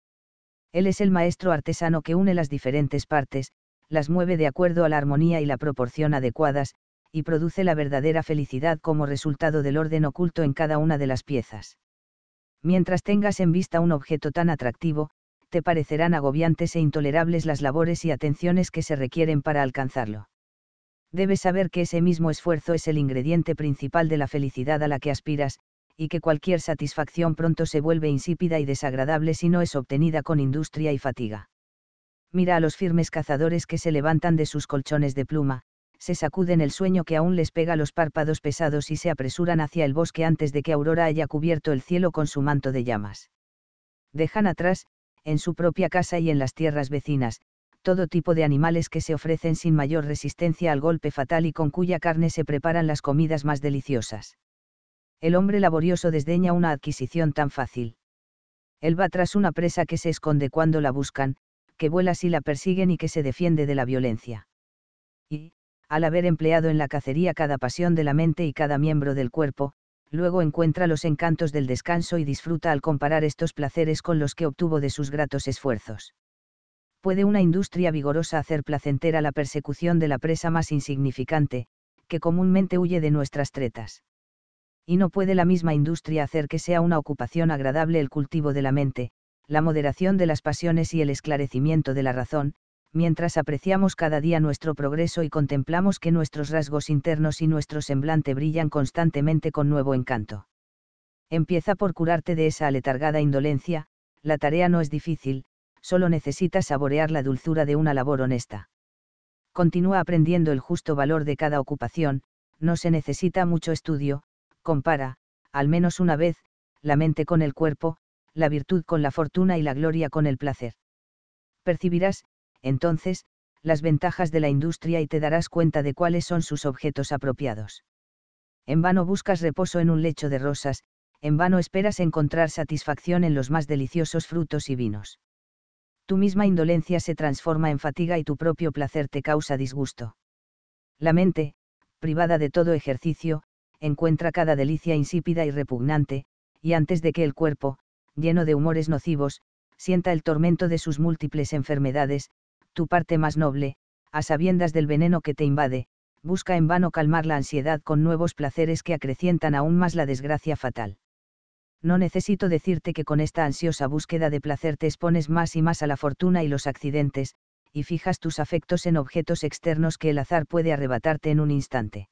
Él es el maestro artesano que une las diferentes partes, las mueve de acuerdo a la armonía y la proporción adecuadas, y produce la verdadera felicidad como resultado del orden oculto en cada una de las piezas. Mientras tengas en vista un objeto tan atractivo, te parecerán agobiantes e intolerables las labores y atenciones que se requieren para alcanzarlo. Debes saber que ese mismo esfuerzo es el ingrediente principal de la felicidad a la que aspiras, y que cualquier satisfacción pronto se vuelve insípida y desagradable si no es obtenida con industria y fatiga. Mira a los firmes cazadores que se levantan de sus colchones de pluma, se sacuden el sueño que aún les pega los párpados pesados y se apresuran hacia el bosque antes de que Aurora haya cubierto el cielo con su manto de llamas. Dejan atrás, en su propia casa y en las tierras vecinas, todo tipo de animales que se ofrecen sin mayor resistencia al golpe fatal y con cuya carne se preparan las comidas más deliciosas. El hombre laborioso desdeña una adquisición tan fácil. Él va tras una presa que se esconde cuando la buscan, que vuela si la persiguen y que se defiende de la violencia. Y, al haber empleado en la cacería cada pasión de la mente y cada miembro del cuerpo, luego encuentra los encantos del descanso y disfruta al comparar estos placeres con los que obtuvo de sus gratos esfuerzos. ¿Puede una industria vigorosa hacer placentera la persecución de la presa más insignificante, que comúnmente huye de nuestras tretas? Y no puede la misma industria hacer que sea una ocupación agradable el cultivo de la mente, la moderación de las pasiones y el esclarecimiento de la razón, mientras apreciamos cada día nuestro progreso y contemplamos que nuestros rasgos internos y nuestro semblante brillan constantemente con nuevo encanto. Empieza por curarte de esa aletargada indolencia, la tarea no es difícil, solo necesitas saborear la dulzura de una labor honesta. Continúa aprendiendo el justo valor de cada ocupación, no se necesita mucho estudio, compara, al menos una vez, la mente con el cuerpo, la virtud con la fortuna y la gloria con el placer. Percibirás, entonces, las ventajas de la industria y te darás cuenta de cuáles son sus objetos apropiados. En vano buscas reposo en un lecho de rosas, en vano esperas encontrar satisfacción en los más deliciosos frutos y vinos. Tu misma indolencia se transforma en fatiga y tu propio placer te causa disgusto. La mente, privada de todo ejercicio, encuentra cada delicia insípida y repugnante, y antes de que el cuerpo, lleno de humores nocivos, sienta el tormento de sus múltiples enfermedades, tu parte más noble, a sabiendas del veneno que te invade, busca en vano calmar la ansiedad con nuevos placeres que acrecientan aún más la desgracia fatal. No necesito decirte que con esta ansiosa búsqueda de placer te expones más y más a la fortuna y los accidentes, y fijas tus afectos en objetos externos que el azar puede arrebatarte en un instante.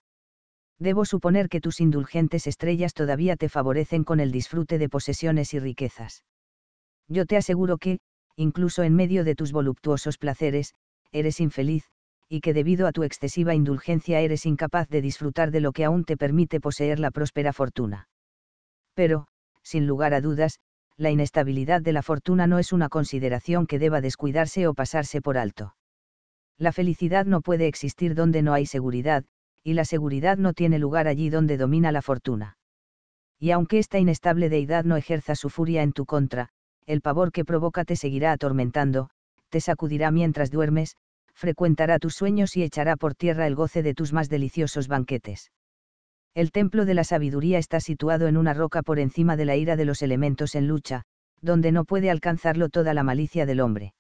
Debo suponer que tus indulgentes estrellas todavía te favorecen con el disfrute de posesiones y riquezas. Yo te aseguro que, incluso en medio de tus voluptuosos placeres, eres infeliz, y que debido a tu excesiva indulgencia eres incapaz de disfrutar de lo que aún te permite poseer la próspera fortuna. Pero, sin lugar a dudas, la inestabilidad de la fortuna no es una consideración que deba descuidarse o pasarse por alto. La felicidad no puede existir donde no hay seguridad, y la seguridad no tiene lugar allí donde domina la fortuna. Y aunque esta inestable deidad no ejerza su furia en tu contra, el pavor que provoca te seguirá atormentando, te sacudirá mientras duermes, frecuentará tus sueños y echará por tierra el goce de tus más deliciosos banquetes. El templo de la sabiduría está situado en una roca por encima de la ira de los elementos en lucha, donde no puede alcanzarlo toda la malicia del hombre.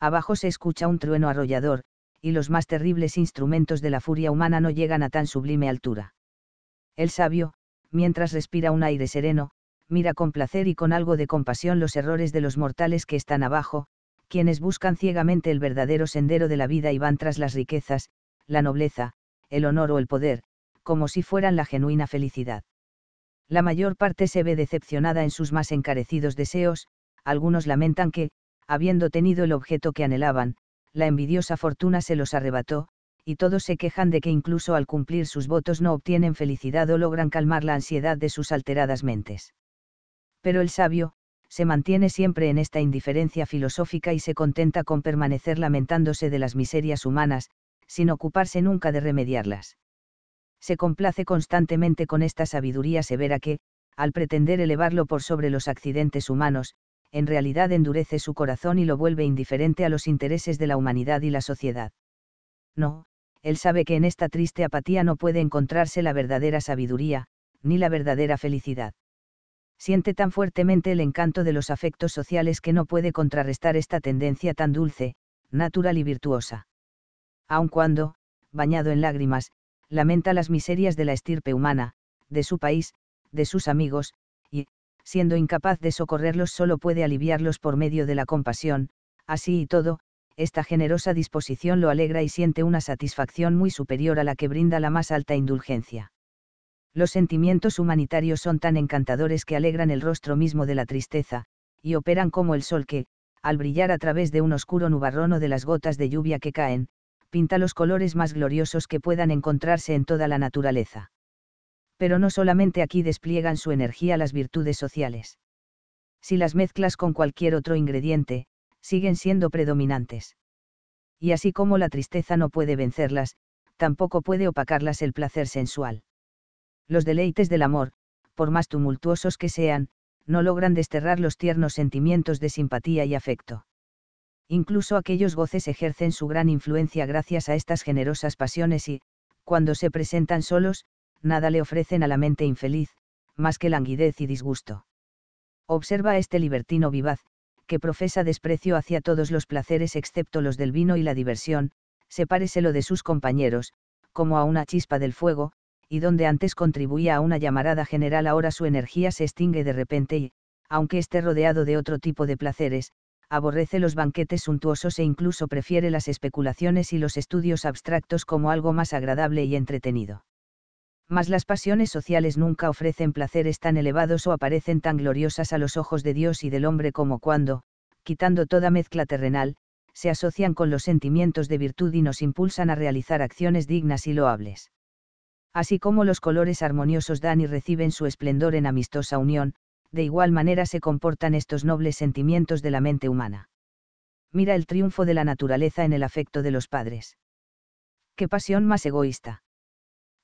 Abajo se escucha un trueno arrollador, y los más terribles instrumentos de la furia humana no llegan a tan sublime altura. El sabio, mientras respira un aire sereno, mira con placer y con algo de compasión los errores de los mortales que están abajo, quienes buscan ciegamente el verdadero sendero de la vida y van tras las riquezas, la nobleza, el honor o el poder, como si fueran la genuina felicidad. La mayor parte se ve decepcionada en sus más encarecidos deseos, algunos lamentan que, habiendo tenido el objeto que anhelaban, la envidiosa fortuna se los arrebató, y todos se quejan de que incluso al cumplir sus votos no obtienen felicidad o logran calmar la ansiedad de sus alteradas mentes pero el sabio, se mantiene siempre en esta indiferencia filosófica y se contenta con permanecer lamentándose de las miserias humanas, sin ocuparse nunca de remediarlas. Se complace constantemente con esta sabiduría severa que, al pretender elevarlo por sobre los accidentes humanos, en realidad endurece su corazón y lo vuelve indiferente a los intereses de la humanidad y la sociedad. No, él sabe que en esta triste apatía no puede encontrarse la verdadera sabiduría, ni la verdadera felicidad siente tan fuertemente el encanto de los afectos sociales que no puede contrarrestar esta tendencia tan dulce, natural y virtuosa. Aun cuando, bañado en lágrimas, lamenta las miserias de la estirpe humana, de su país, de sus amigos, y, siendo incapaz de socorrerlos, solo puede aliviarlos por medio de la compasión, así y todo, esta generosa disposición lo alegra y siente una satisfacción muy superior a la que brinda la más alta indulgencia. Los sentimientos humanitarios son tan encantadores que alegran el rostro mismo de la tristeza, y operan como el sol que, al brillar a través de un oscuro nubarrón o de las gotas de lluvia que caen, pinta los colores más gloriosos que puedan encontrarse en toda la naturaleza. Pero no solamente aquí despliegan su energía las virtudes sociales. Si las mezclas con cualquier otro ingrediente, siguen siendo predominantes. Y así como la tristeza no puede vencerlas, tampoco puede opacarlas el placer sensual. Los deleites del amor, por más tumultuosos que sean, no logran desterrar los tiernos sentimientos de simpatía y afecto. Incluso aquellos goces ejercen su gran influencia gracias a estas generosas pasiones y, cuando se presentan solos, nada le ofrecen a la mente infeliz, más que languidez y disgusto. Observa a este libertino vivaz, que profesa desprecio hacia todos los placeres excepto los del vino y la diversión, sepáreselo de sus compañeros, como a una chispa del fuego, y donde antes contribuía a una llamarada general ahora su energía se extingue de repente y, aunque esté rodeado de otro tipo de placeres, aborrece los banquetes suntuosos e incluso prefiere las especulaciones y los estudios abstractos como algo más agradable y entretenido. Mas las pasiones sociales nunca ofrecen placeres tan elevados o aparecen tan gloriosas a los ojos de Dios y del hombre como cuando, quitando toda mezcla terrenal, se asocian con los sentimientos de virtud y nos impulsan a realizar acciones dignas y loables así como los colores armoniosos dan y reciben su esplendor en amistosa unión, de igual manera se comportan estos nobles sentimientos de la mente humana. Mira el triunfo de la naturaleza en el afecto de los padres. ¡Qué pasión más egoísta!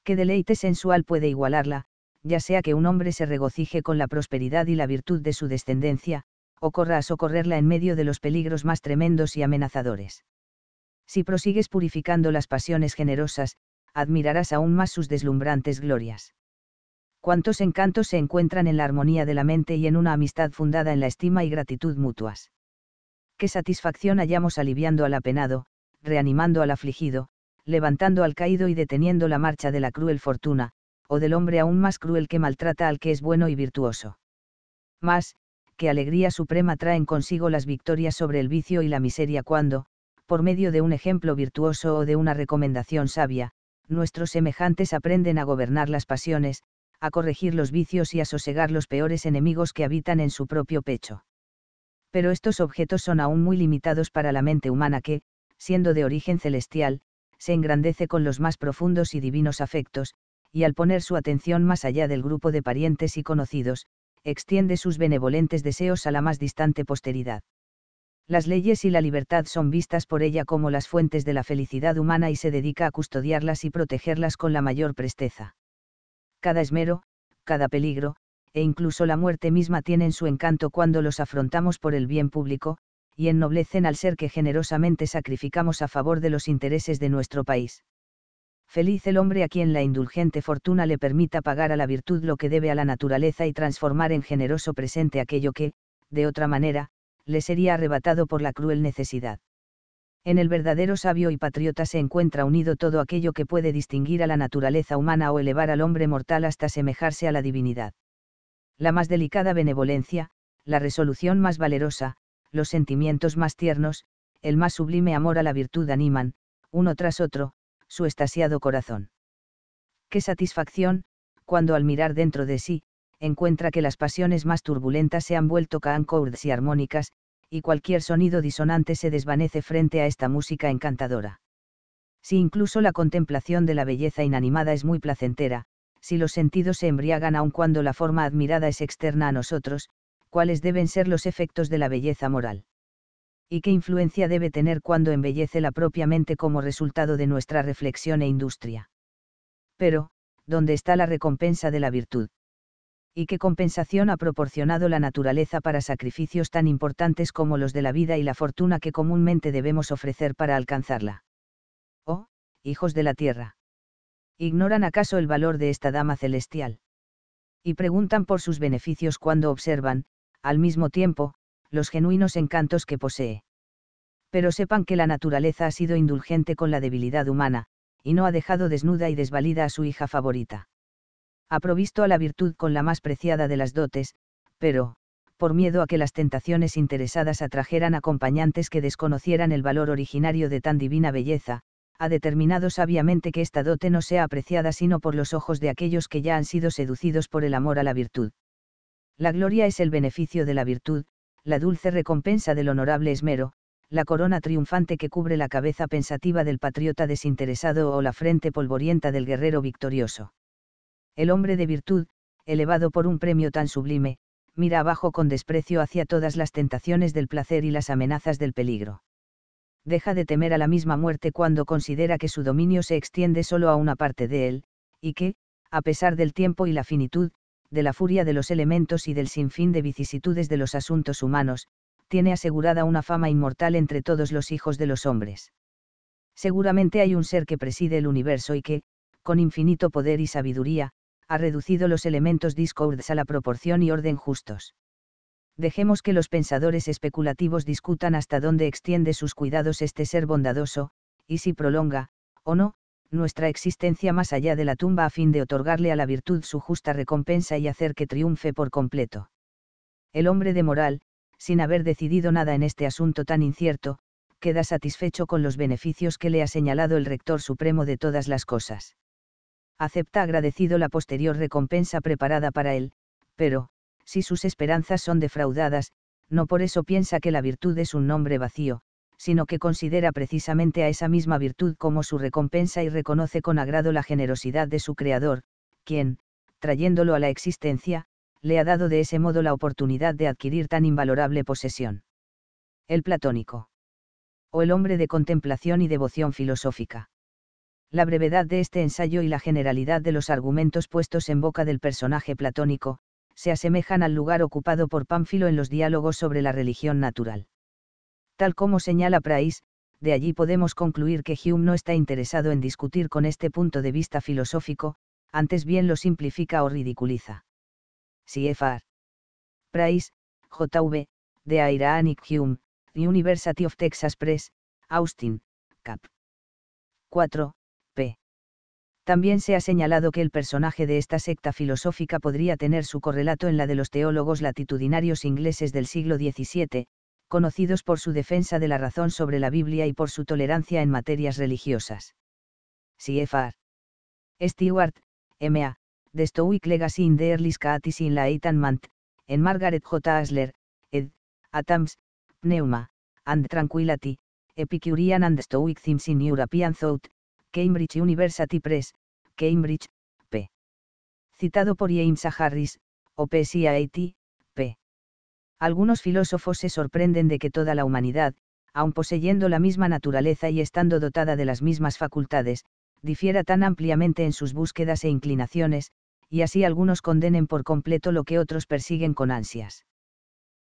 ¿Qué deleite sensual puede igualarla, ya sea que un hombre se regocije con la prosperidad y la virtud de su descendencia, o corra a socorrerla en medio de los peligros más tremendos y amenazadores? Si prosigues purificando las pasiones generosas, admirarás aún más sus deslumbrantes glorias. Cuántos encantos se encuentran en la armonía de la mente y en una amistad fundada en la estima y gratitud mutuas. Qué satisfacción hallamos aliviando al apenado, reanimando al afligido, levantando al caído y deteniendo la marcha de la cruel fortuna, o del hombre aún más cruel que maltrata al que es bueno y virtuoso. Más, qué alegría suprema traen consigo las victorias sobre el vicio y la miseria cuando, por medio de un ejemplo virtuoso o de una recomendación sabia, nuestros semejantes aprenden a gobernar las pasiones, a corregir los vicios y a sosegar los peores enemigos que habitan en su propio pecho. Pero estos objetos son aún muy limitados para la mente humana que, siendo de origen celestial, se engrandece con los más profundos y divinos afectos, y al poner su atención más allá del grupo de parientes y conocidos, extiende sus benevolentes deseos a la más distante posteridad las leyes y la libertad son vistas por ella como las fuentes de la felicidad humana y se dedica a custodiarlas y protegerlas con la mayor presteza. Cada esmero, cada peligro, e incluso la muerte misma tienen su encanto cuando los afrontamos por el bien público, y ennoblecen al ser que generosamente sacrificamos a favor de los intereses de nuestro país. Feliz el hombre a quien la indulgente fortuna le permita pagar a la virtud lo que debe a la naturaleza y transformar en generoso presente aquello que, de otra manera, le sería arrebatado por la cruel necesidad. En el verdadero sabio y patriota se encuentra unido todo aquello que puede distinguir a la naturaleza humana o elevar al hombre mortal hasta semejarse a la divinidad. La más delicada benevolencia, la resolución más valerosa, los sentimientos más tiernos, el más sublime amor a la virtud animan, uno tras otro, su estasiado corazón. Qué satisfacción, cuando al mirar dentro de sí, encuentra que las pasiones más turbulentas se han vuelto caancourds y armónicas, y cualquier sonido disonante se desvanece frente a esta música encantadora. Si incluso la contemplación de la belleza inanimada es muy placentera, si los sentidos se embriagan aun cuando la forma admirada es externa a nosotros, cuáles deben ser los efectos de la belleza moral. Y qué influencia debe tener cuando embellece la propia mente como resultado de nuestra reflexión e industria. Pero, ¿dónde está la recompensa de la virtud? y qué compensación ha proporcionado la naturaleza para sacrificios tan importantes como los de la vida y la fortuna que comúnmente debemos ofrecer para alcanzarla. Oh, hijos de la tierra. ¿Ignoran acaso el valor de esta dama celestial? Y preguntan por sus beneficios cuando observan, al mismo tiempo, los genuinos encantos que posee. Pero sepan que la naturaleza ha sido indulgente con la debilidad humana, y no ha dejado desnuda y desvalida a su hija favorita ha provisto a la virtud con la más preciada de las dotes, pero, por miedo a que las tentaciones interesadas atrajeran acompañantes que desconocieran el valor originario de tan divina belleza, ha determinado sabiamente que esta dote no sea apreciada sino por los ojos de aquellos que ya han sido seducidos por el amor a la virtud. La gloria es el beneficio de la virtud, la dulce recompensa del honorable esmero, la corona triunfante que cubre la cabeza pensativa del patriota desinteresado o la frente polvorienta del guerrero victorioso. El hombre de virtud, elevado por un premio tan sublime, mira abajo con desprecio hacia todas las tentaciones del placer y las amenazas del peligro. Deja de temer a la misma muerte cuando considera que su dominio se extiende solo a una parte de él, y que, a pesar del tiempo y la finitud, de la furia de los elementos y del sinfín de vicisitudes de los asuntos humanos, tiene asegurada una fama inmortal entre todos los hijos de los hombres. Seguramente hay un ser que preside el universo y que, con infinito poder y sabiduría, ha reducido los elementos discords a la proporción y orden justos. Dejemos que los pensadores especulativos discutan hasta dónde extiende sus cuidados este ser bondadoso, y si prolonga, o no, nuestra existencia más allá de la tumba a fin de otorgarle a la virtud su justa recompensa y hacer que triunfe por completo. El hombre de moral, sin haber decidido nada en este asunto tan incierto, queda satisfecho con los beneficios que le ha señalado el Rector Supremo de todas las cosas acepta agradecido la posterior recompensa preparada para él, pero, si sus esperanzas son defraudadas, no por eso piensa que la virtud es un nombre vacío, sino que considera precisamente a esa misma virtud como su recompensa y reconoce con agrado la generosidad de su Creador, quien, trayéndolo a la existencia, le ha dado de ese modo la oportunidad de adquirir tan invalorable posesión. El platónico. O el hombre de contemplación y devoción filosófica la brevedad de este ensayo y la generalidad de los argumentos puestos en boca del personaje platónico, se asemejan al lugar ocupado por Pánfilo en los diálogos sobre la religión natural. Tal como señala Price, de allí podemos concluir que Hume no está interesado en discutir con este punto de vista filosófico, antes bien lo simplifica o ridiculiza. Si Price, J.V., de Hume, University of Texas Press, Austin, Cap. 4, también se ha señalado que el personaje de esta secta filosófica podría tener su correlato en la de los teólogos latitudinarios ingleses del siglo XVII, conocidos por su defensa de la razón sobre la Biblia y por su tolerancia en materias religiosas. C.F.R. Stewart, M.A., The Stoic Legacy in the Early Scottish in Mant, en Margaret J. Asler, ed. Atams, Pneuma, and Tranquility, Epicurean and Stoic Themes in European Thought, Cambridge University Press, Cambridge, p. Citado por James A. Harris, OPCIT, p. Algunos filósofos se sorprenden de que toda la humanidad, aun poseyendo la misma naturaleza y estando dotada de las mismas facultades, difiera tan ampliamente en sus búsquedas e inclinaciones, y así algunos condenen por completo lo que otros persiguen con ansias.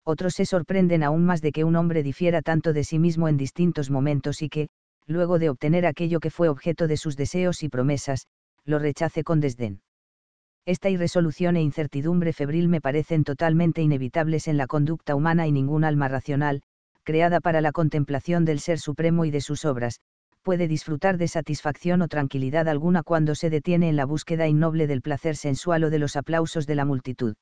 Otros se sorprenden aún más de que un hombre difiera tanto de sí mismo en distintos momentos y que, luego de obtener aquello que fue objeto de sus deseos y promesas, lo rechace con desdén. Esta irresolución e incertidumbre febril me parecen totalmente inevitables en la conducta humana y ningún alma racional, creada para la contemplación del Ser Supremo y de sus obras, puede disfrutar de satisfacción o tranquilidad alguna cuando se detiene en la búsqueda innoble del placer sensual o de los aplausos de la multitud.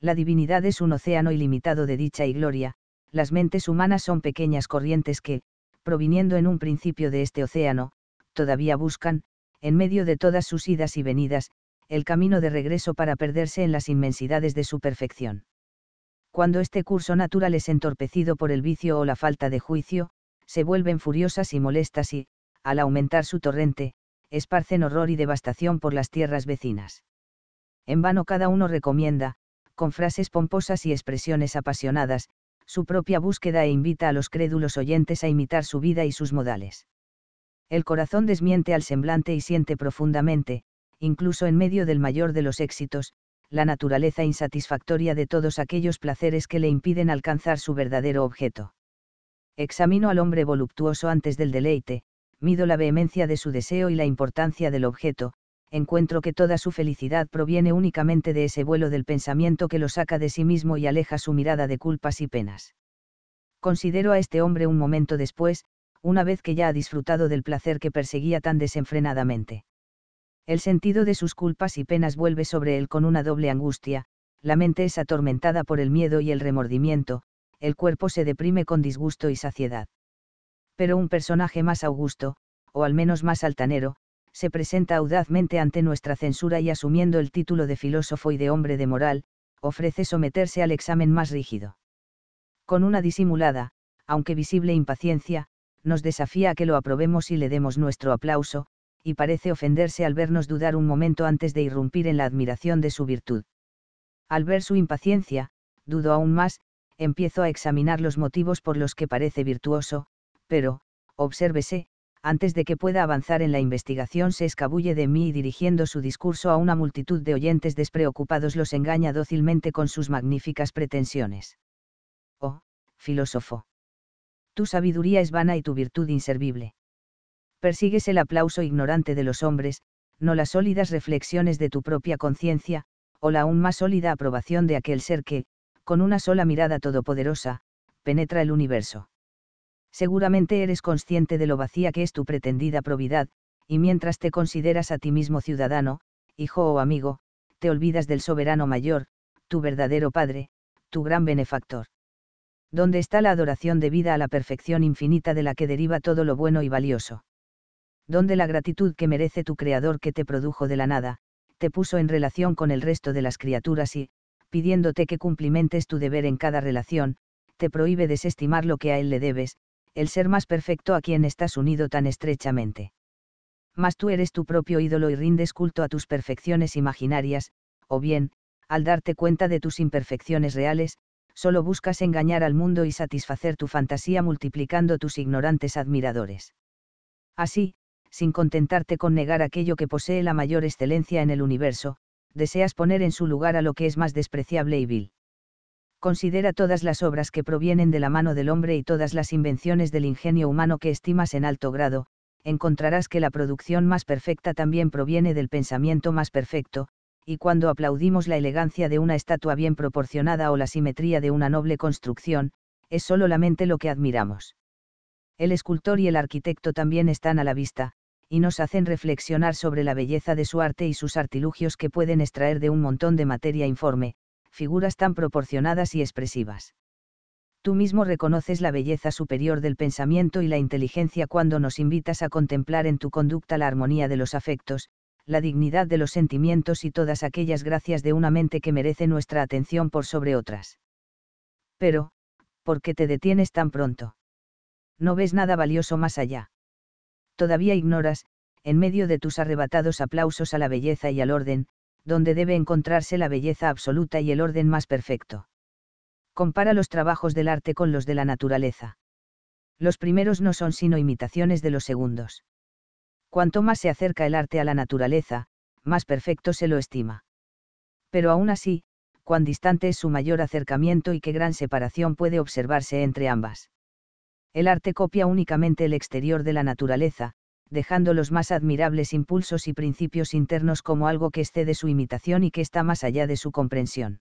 La divinidad es un océano ilimitado de dicha y gloria, las mentes humanas son pequeñas corrientes que, proviniendo en un principio de este océano, todavía buscan, en medio de todas sus idas y venidas, el camino de regreso para perderse en las inmensidades de su perfección. Cuando este curso natural es entorpecido por el vicio o la falta de juicio, se vuelven furiosas y molestas y, al aumentar su torrente, esparcen horror y devastación por las tierras vecinas. En vano cada uno recomienda, con frases pomposas y expresiones apasionadas, su propia búsqueda e invita a los crédulos oyentes a imitar su vida y sus modales. El corazón desmiente al semblante y siente profundamente, incluso en medio del mayor de los éxitos, la naturaleza insatisfactoria de todos aquellos placeres que le impiden alcanzar su verdadero objeto. Examino al hombre voluptuoso antes del deleite, mido la vehemencia de su deseo y la importancia del objeto, encuentro que toda su felicidad proviene únicamente de ese vuelo del pensamiento que lo saca de sí mismo y aleja su mirada de culpas y penas. Considero a este hombre un momento después, una vez que ya ha disfrutado del placer que perseguía tan desenfrenadamente. El sentido de sus culpas y penas vuelve sobre él con una doble angustia, la mente es atormentada por el miedo y el remordimiento, el cuerpo se deprime con disgusto y saciedad. Pero un personaje más augusto, o al menos más altanero, se presenta audazmente ante nuestra censura y asumiendo el título de filósofo y de hombre de moral, ofrece someterse al examen más rígido. Con una disimulada, aunque visible impaciencia, nos desafía a que lo aprobemos y le demos nuestro aplauso, y parece ofenderse al vernos dudar un momento antes de irrumpir en la admiración de su virtud. Al ver su impaciencia, dudo aún más, empiezo a examinar los motivos por los que parece virtuoso, pero, obsérvese, antes de que pueda avanzar en la investigación se escabulle de mí y dirigiendo su discurso a una multitud de oyentes despreocupados los engaña dócilmente con sus magníficas pretensiones. Oh, filósofo. Tu sabiduría es vana y tu virtud inservible. Persigues el aplauso ignorante de los hombres, no las sólidas reflexiones de tu propia conciencia, o la aún más sólida aprobación de aquel ser que, con una sola mirada todopoderosa, penetra el universo seguramente eres consciente de lo vacía que es tu pretendida probidad, y mientras te consideras a ti mismo ciudadano, hijo o amigo, te olvidas del soberano mayor, tu verdadero Padre, tu gran benefactor. ¿Dónde está la adoración debida a la perfección infinita de la que deriva todo lo bueno y valioso? ¿Dónde la gratitud que merece tu Creador que te produjo de la nada, te puso en relación con el resto de las criaturas y, pidiéndote que cumplimentes tu deber en cada relación, te prohíbe desestimar lo que a Él le debes, el ser más perfecto a quien estás unido tan estrechamente. Mas tú eres tu propio ídolo y rindes culto a tus perfecciones imaginarias, o bien, al darte cuenta de tus imperfecciones reales, solo buscas engañar al mundo y satisfacer tu fantasía multiplicando tus ignorantes admiradores. Así, sin contentarte con negar aquello que posee la mayor excelencia en el universo, deseas poner en su lugar a lo que es más despreciable y vil considera todas las obras que provienen de la mano del hombre y todas las invenciones del ingenio humano que estimas en alto grado, encontrarás que la producción más perfecta también proviene del pensamiento más perfecto, y cuando aplaudimos la elegancia de una estatua bien proporcionada o la simetría de una noble construcción, es solo la mente lo que admiramos. El escultor y el arquitecto también están a la vista, y nos hacen reflexionar sobre la belleza de su arte y sus artilugios que pueden extraer de un montón de materia informe, figuras tan proporcionadas y expresivas. Tú mismo reconoces la belleza superior del pensamiento y la inteligencia cuando nos invitas a contemplar en tu conducta la armonía de los afectos, la dignidad de los sentimientos y todas aquellas gracias de una mente que merece nuestra atención por sobre otras. Pero, ¿por qué te detienes tan pronto? No ves nada valioso más allá. Todavía ignoras, en medio de tus arrebatados aplausos a la belleza y al orden, donde debe encontrarse la belleza absoluta y el orden más perfecto. Compara los trabajos del arte con los de la naturaleza. Los primeros no son sino imitaciones de los segundos. Cuanto más se acerca el arte a la naturaleza, más perfecto se lo estima. Pero aún así, cuán distante es su mayor acercamiento y qué gran separación puede observarse entre ambas. El arte copia únicamente el exterior de la naturaleza, dejando los más admirables impulsos y principios internos como algo que excede su imitación y que está más allá de su comprensión.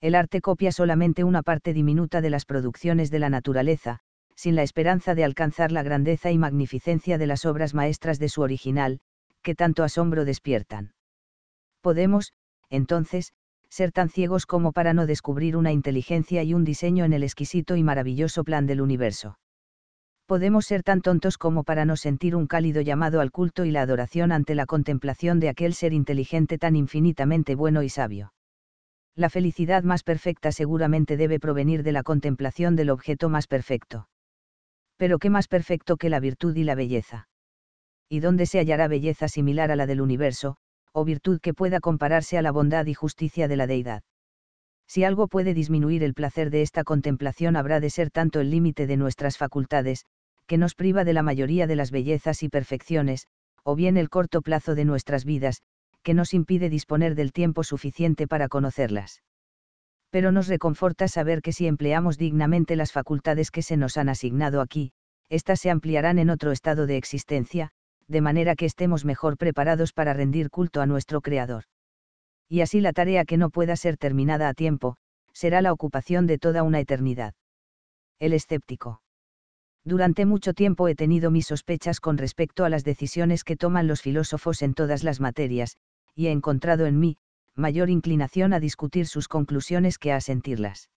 El arte copia solamente una parte diminuta de las producciones de la naturaleza, sin la esperanza de alcanzar la grandeza y magnificencia de las obras maestras de su original, que tanto asombro despiertan. Podemos, entonces, ser tan ciegos como para no descubrir una inteligencia y un diseño en el exquisito y maravilloso plan del universo podemos ser tan tontos como para no sentir un cálido llamado al culto y la adoración ante la contemplación de aquel ser inteligente tan infinitamente bueno y sabio. La felicidad más perfecta seguramente debe provenir de la contemplación del objeto más perfecto. Pero ¿qué más perfecto que la virtud y la belleza? ¿Y dónde se hallará belleza similar a la del universo, o virtud que pueda compararse a la bondad y justicia de la deidad? Si algo puede disminuir el placer de esta contemplación habrá de ser tanto el límite de nuestras facultades, que nos priva de la mayoría de las bellezas y perfecciones, o bien el corto plazo de nuestras vidas, que nos impide disponer del tiempo suficiente para conocerlas. Pero nos reconforta saber que si empleamos dignamente las facultades que se nos han asignado aquí, éstas se ampliarán en otro estado de existencia, de manera que estemos mejor preparados para rendir culto a nuestro Creador y así la tarea que no pueda ser terminada a tiempo, será la ocupación de toda una eternidad. El escéptico. Durante mucho tiempo he tenido mis sospechas con respecto a las decisiones que toman los filósofos en todas las materias, y he encontrado en mí, mayor inclinación a discutir sus conclusiones que a sentirlas.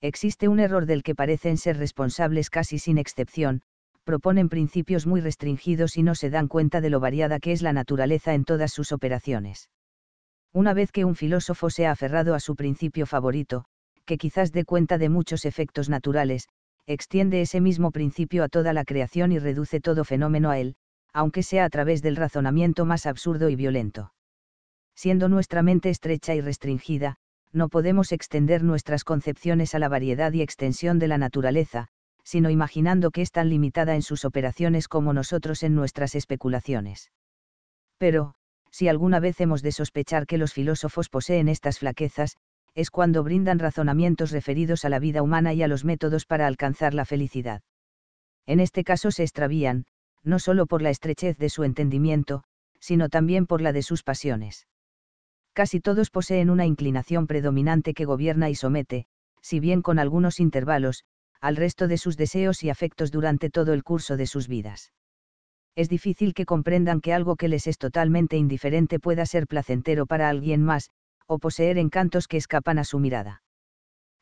Existe un error del que parecen ser responsables casi sin excepción, proponen principios muy restringidos y no se dan cuenta de lo variada que es la naturaleza en todas sus operaciones. Una vez que un filósofo se ha aferrado a su principio favorito, que quizás dé cuenta de muchos efectos naturales, extiende ese mismo principio a toda la creación y reduce todo fenómeno a él, aunque sea a través del razonamiento más absurdo y violento. Siendo nuestra mente estrecha y restringida, no podemos extender nuestras concepciones a la variedad y extensión de la naturaleza, sino imaginando que es tan limitada en sus operaciones como nosotros en nuestras especulaciones. Pero, si alguna vez hemos de sospechar que los filósofos poseen estas flaquezas, es cuando brindan razonamientos referidos a la vida humana y a los métodos para alcanzar la felicidad. En este caso se extravían, no solo por la estrechez de su entendimiento, sino también por la de sus pasiones. Casi todos poseen una inclinación predominante que gobierna y somete, si bien con algunos intervalos, al resto de sus deseos y afectos durante todo el curso de sus vidas es difícil que comprendan que algo que les es totalmente indiferente pueda ser placentero para alguien más, o poseer encantos que escapan a su mirada.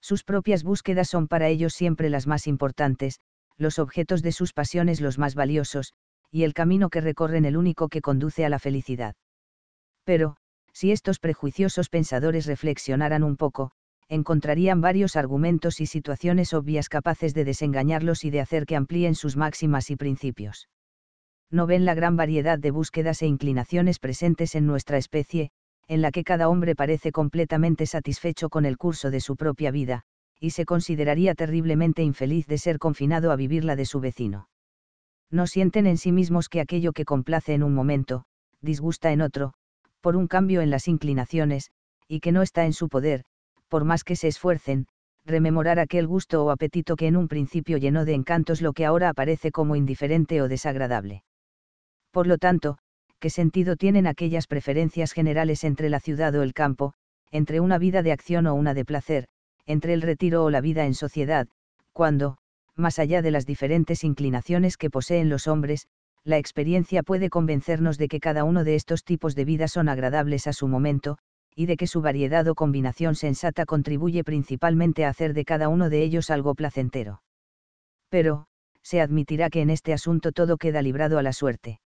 Sus propias búsquedas son para ellos siempre las más importantes, los objetos de sus pasiones los más valiosos, y el camino que recorren el único que conduce a la felicidad. Pero, si estos prejuiciosos pensadores reflexionaran un poco, encontrarían varios argumentos y situaciones obvias capaces de desengañarlos y de hacer que amplíen sus máximas y principios no ven la gran variedad de búsquedas e inclinaciones presentes en nuestra especie, en la que cada hombre parece completamente satisfecho con el curso de su propia vida, y se consideraría terriblemente infeliz de ser confinado a vivir la de su vecino. No sienten en sí mismos que aquello que complace en un momento, disgusta en otro, por un cambio en las inclinaciones, y que no está en su poder, por más que se esfuercen, rememorar aquel gusto o apetito que en un principio llenó de encantos lo que ahora aparece como indiferente o desagradable. Por lo tanto, ¿qué sentido tienen aquellas preferencias generales entre la ciudad o el campo, entre una vida de acción o una de placer, entre el retiro o la vida en sociedad, cuando, más allá de las diferentes inclinaciones que poseen los hombres, la experiencia puede convencernos de que cada uno de estos tipos de vida son agradables a su momento, y de que su variedad o combinación sensata contribuye principalmente a hacer de cada uno de ellos algo placentero. Pero, se admitirá que en este asunto todo queda librado a la suerte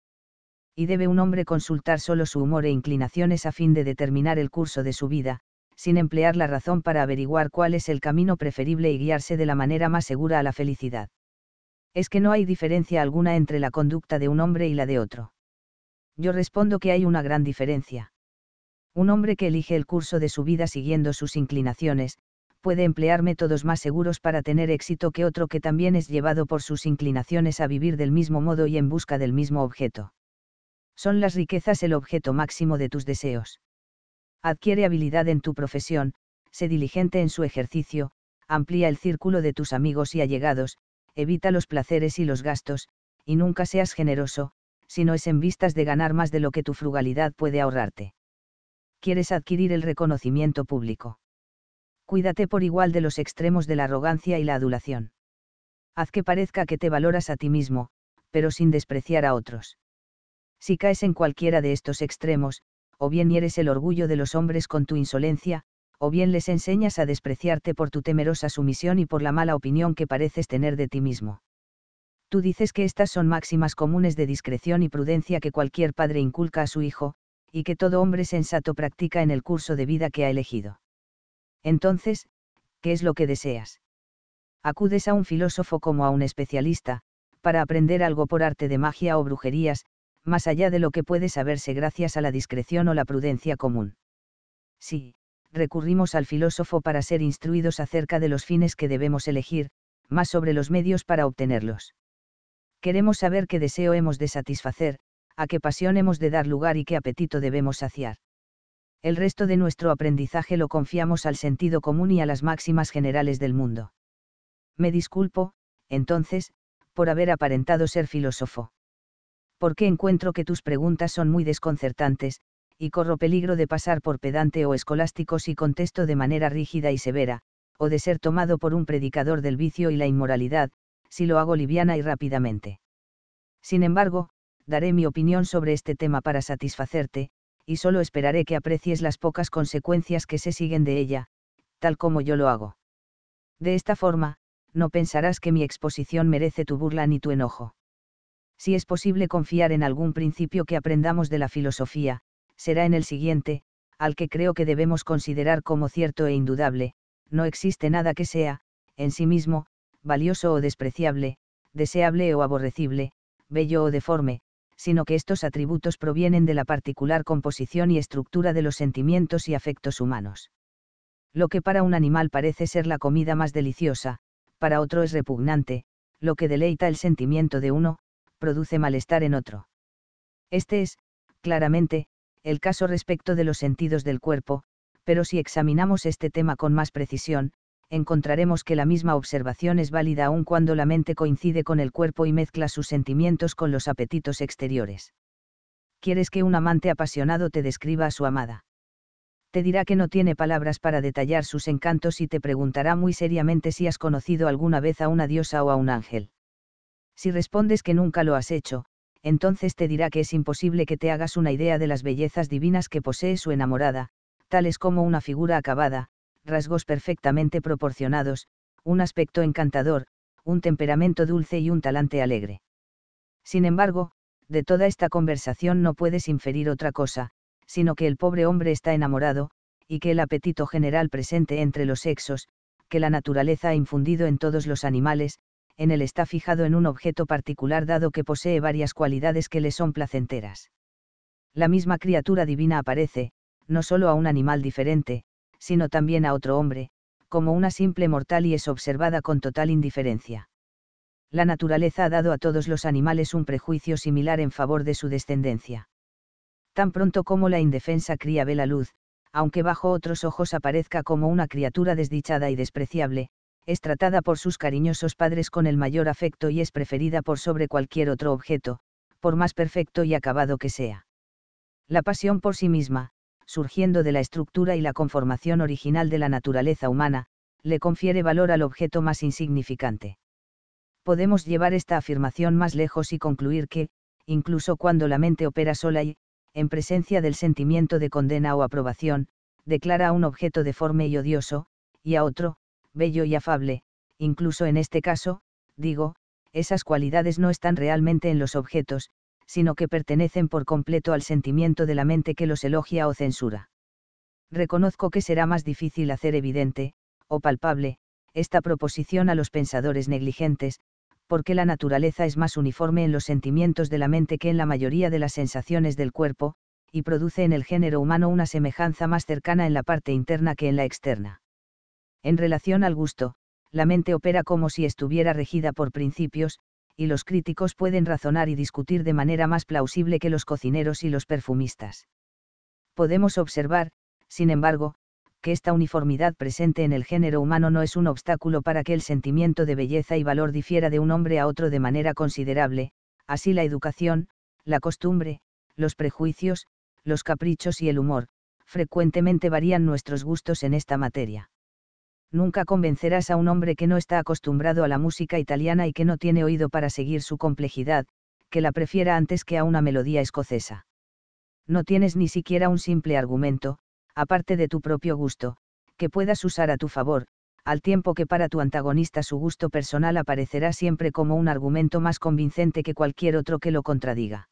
y debe un hombre consultar solo su humor e inclinaciones a fin de determinar el curso de su vida, sin emplear la razón para averiguar cuál es el camino preferible y guiarse de la manera más segura a la felicidad. Es que no hay diferencia alguna entre la conducta de un hombre y la de otro. Yo respondo que hay una gran diferencia. Un hombre que elige el curso de su vida siguiendo sus inclinaciones, puede emplear métodos más seguros para tener éxito que otro que también es llevado por sus inclinaciones a vivir del mismo modo y en busca del mismo objeto. Son las riquezas el objeto máximo de tus deseos. Adquiere habilidad en tu profesión, sé diligente en su ejercicio, amplía el círculo de tus amigos y allegados, evita los placeres y los gastos, y nunca seas generoso, si no es en vistas de ganar más de lo que tu frugalidad puede ahorrarte. Quieres adquirir el reconocimiento público. Cuídate por igual de los extremos de la arrogancia y la adulación. Haz que parezca que te valoras a ti mismo, pero sin despreciar a otros. Si caes en cualquiera de estos extremos, o bien hieres el orgullo de los hombres con tu insolencia, o bien les enseñas a despreciarte por tu temerosa sumisión y por la mala opinión que pareces tener de ti mismo. Tú dices que estas son máximas comunes de discreción y prudencia que cualquier padre inculca a su hijo, y que todo hombre sensato practica en el curso de vida que ha elegido. Entonces, ¿qué es lo que deseas? Acudes a un filósofo como a un especialista, para aprender algo por arte de magia o brujerías, más allá de lo que puede saberse gracias a la discreción o la prudencia común. Sí, recurrimos al filósofo para ser instruidos acerca de los fines que debemos elegir, más sobre los medios para obtenerlos. Queremos saber qué deseo hemos de satisfacer, a qué pasión hemos de dar lugar y qué apetito debemos saciar. El resto de nuestro aprendizaje lo confiamos al sentido común y a las máximas generales del mundo. Me disculpo, entonces, por haber aparentado ser filósofo porque encuentro que tus preguntas son muy desconcertantes, y corro peligro de pasar por pedante o escolástico si contesto de manera rígida y severa, o de ser tomado por un predicador del vicio y la inmoralidad, si lo hago liviana y rápidamente. Sin embargo, daré mi opinión sobre este tema para satisfacerte, y solo esperaré que aprecies las pocas consecuencias que se siguen de ella, tal como yo lo hago. De esta forma, no pensarás que mi exposición merece tu burla ni tu enojo. Si es posible confiar en algún principio que aprendamos de la filosofía, será en el siguiente, al que creo que debemos considerar como cierto e indudable, no existe nada que sea, en sí mismo, valioso o despreciable, deseable o aborrecible, bello o deforme, sino que estos atributos provienen de la particular composición y estructura de los sentimientos y afectos humanos. Lo que para un animal parece ser la comida más deliciosa, para otro es repugnante, lo que deleita el sentimiento de uno, produce malestar en otro. Este es, claramente, el caso respecto de los sentidos del cuerpo, pero si examinamos este tema con más precisión, encontraremos que la misma observación es válida aun cuando la mente coincide con el cuerpo y mezcla sus sentimientos con los apetitos exteriores. ¿Quieres que un amante apasionado te describa a su amada? Te dirá que no tiene palabras para detallar sus encantos y te preguntará muy seriamente si has conocido alguna vez a una diosa o a un ángel. Si respondes que nunca lo has hecho, entonces te dirá que es imposible que te hagas una idea de las bellezas divinas que posee su enamorada, tales como una figura acabada, rasgos perfectamente proporcionados, un aspecto encantador, un temperamento dulce y un talante alegre. Sin embargo, de toda esta conversación no puedes inferir otra cosa, sino que el pobre hombre está enamorado, y que el apetito general presente entre los sexos, que la naturaleza ha infundido en todos los animales, en él está fijado en un objeto particular dado que posee varias cualidades que le son placenteras. La misma criatura divina aparece, no solo a un animal diferente, sino también a otro hombre, como una simple mortal y es observada con total indiferencia. La naturaleza ha dado a todos los animales un prejuicio similar en favor de su descendencia. Tan pronto como la indefensa cría ve la luz, aunque bajo otros ojos aparezca como una criatura desdichada y despreciable, es tratada por sus cariñosos padres con el mayor afecto y es preferida por sobre cualquier otro objeto, por más perfecto y acabado que sea. La pasión por sí misma, surgiendo de la estructura y la conformación original de la naturaleza humana, le confiere valor al objeto más insignificante. Podemos llevar esta afirmación más lejos y concluir que, incluso cuando la mente opera sola y, en presencia del sentimiento de condena o aprobación, declara a un objeto deforme y odioso, y a otro, bello y afable, incluso en este caso, digo, esas cualidades no están realmente en los objetos, sino que pertenecen por completo al sentimiento de la mente que los elogia o censura. Reconozco que será más difícil hacer evidente, o palpable, esta proposición a los pensadores negligentes, porque la naturaleza es más uniforme en los sentimientos de la mente que en la mayoría de las sensaciones del cuerpo, y produce en el género humano una semejanza más cercana en la parte interna que en la externa. En relación al gusto, la mente opera como si estuviera regida por principios, y los críticos pueden razonar y discutir de manera más plausible que los cocineros y los perfumistas. Podemos observar, sin embargo, que esta uniformidad presente en el género humano no es un obstáculo para que el sentimiento de belleza y valor difiera de un hombre a otro de manera considerable, así la educación, la costumbre, los prejuicios, los caprichos y el humor, frecuentemente varían nuestros gustos en esta materia nunca convencerás a un hombre que no está acostumbrado a la música italiana y que no tiene oído para seguir su complejidad, que la prefiera antes que a una melodía escocesa. No tienes ni siquiera un simple argumento, aparte de tu propio gusto, que puedas usar a tu favor, al tiempo que para tu antagonista su gusto personal aparecerá siempre como un argumento más convincente que cualquier otro que lo contradiga.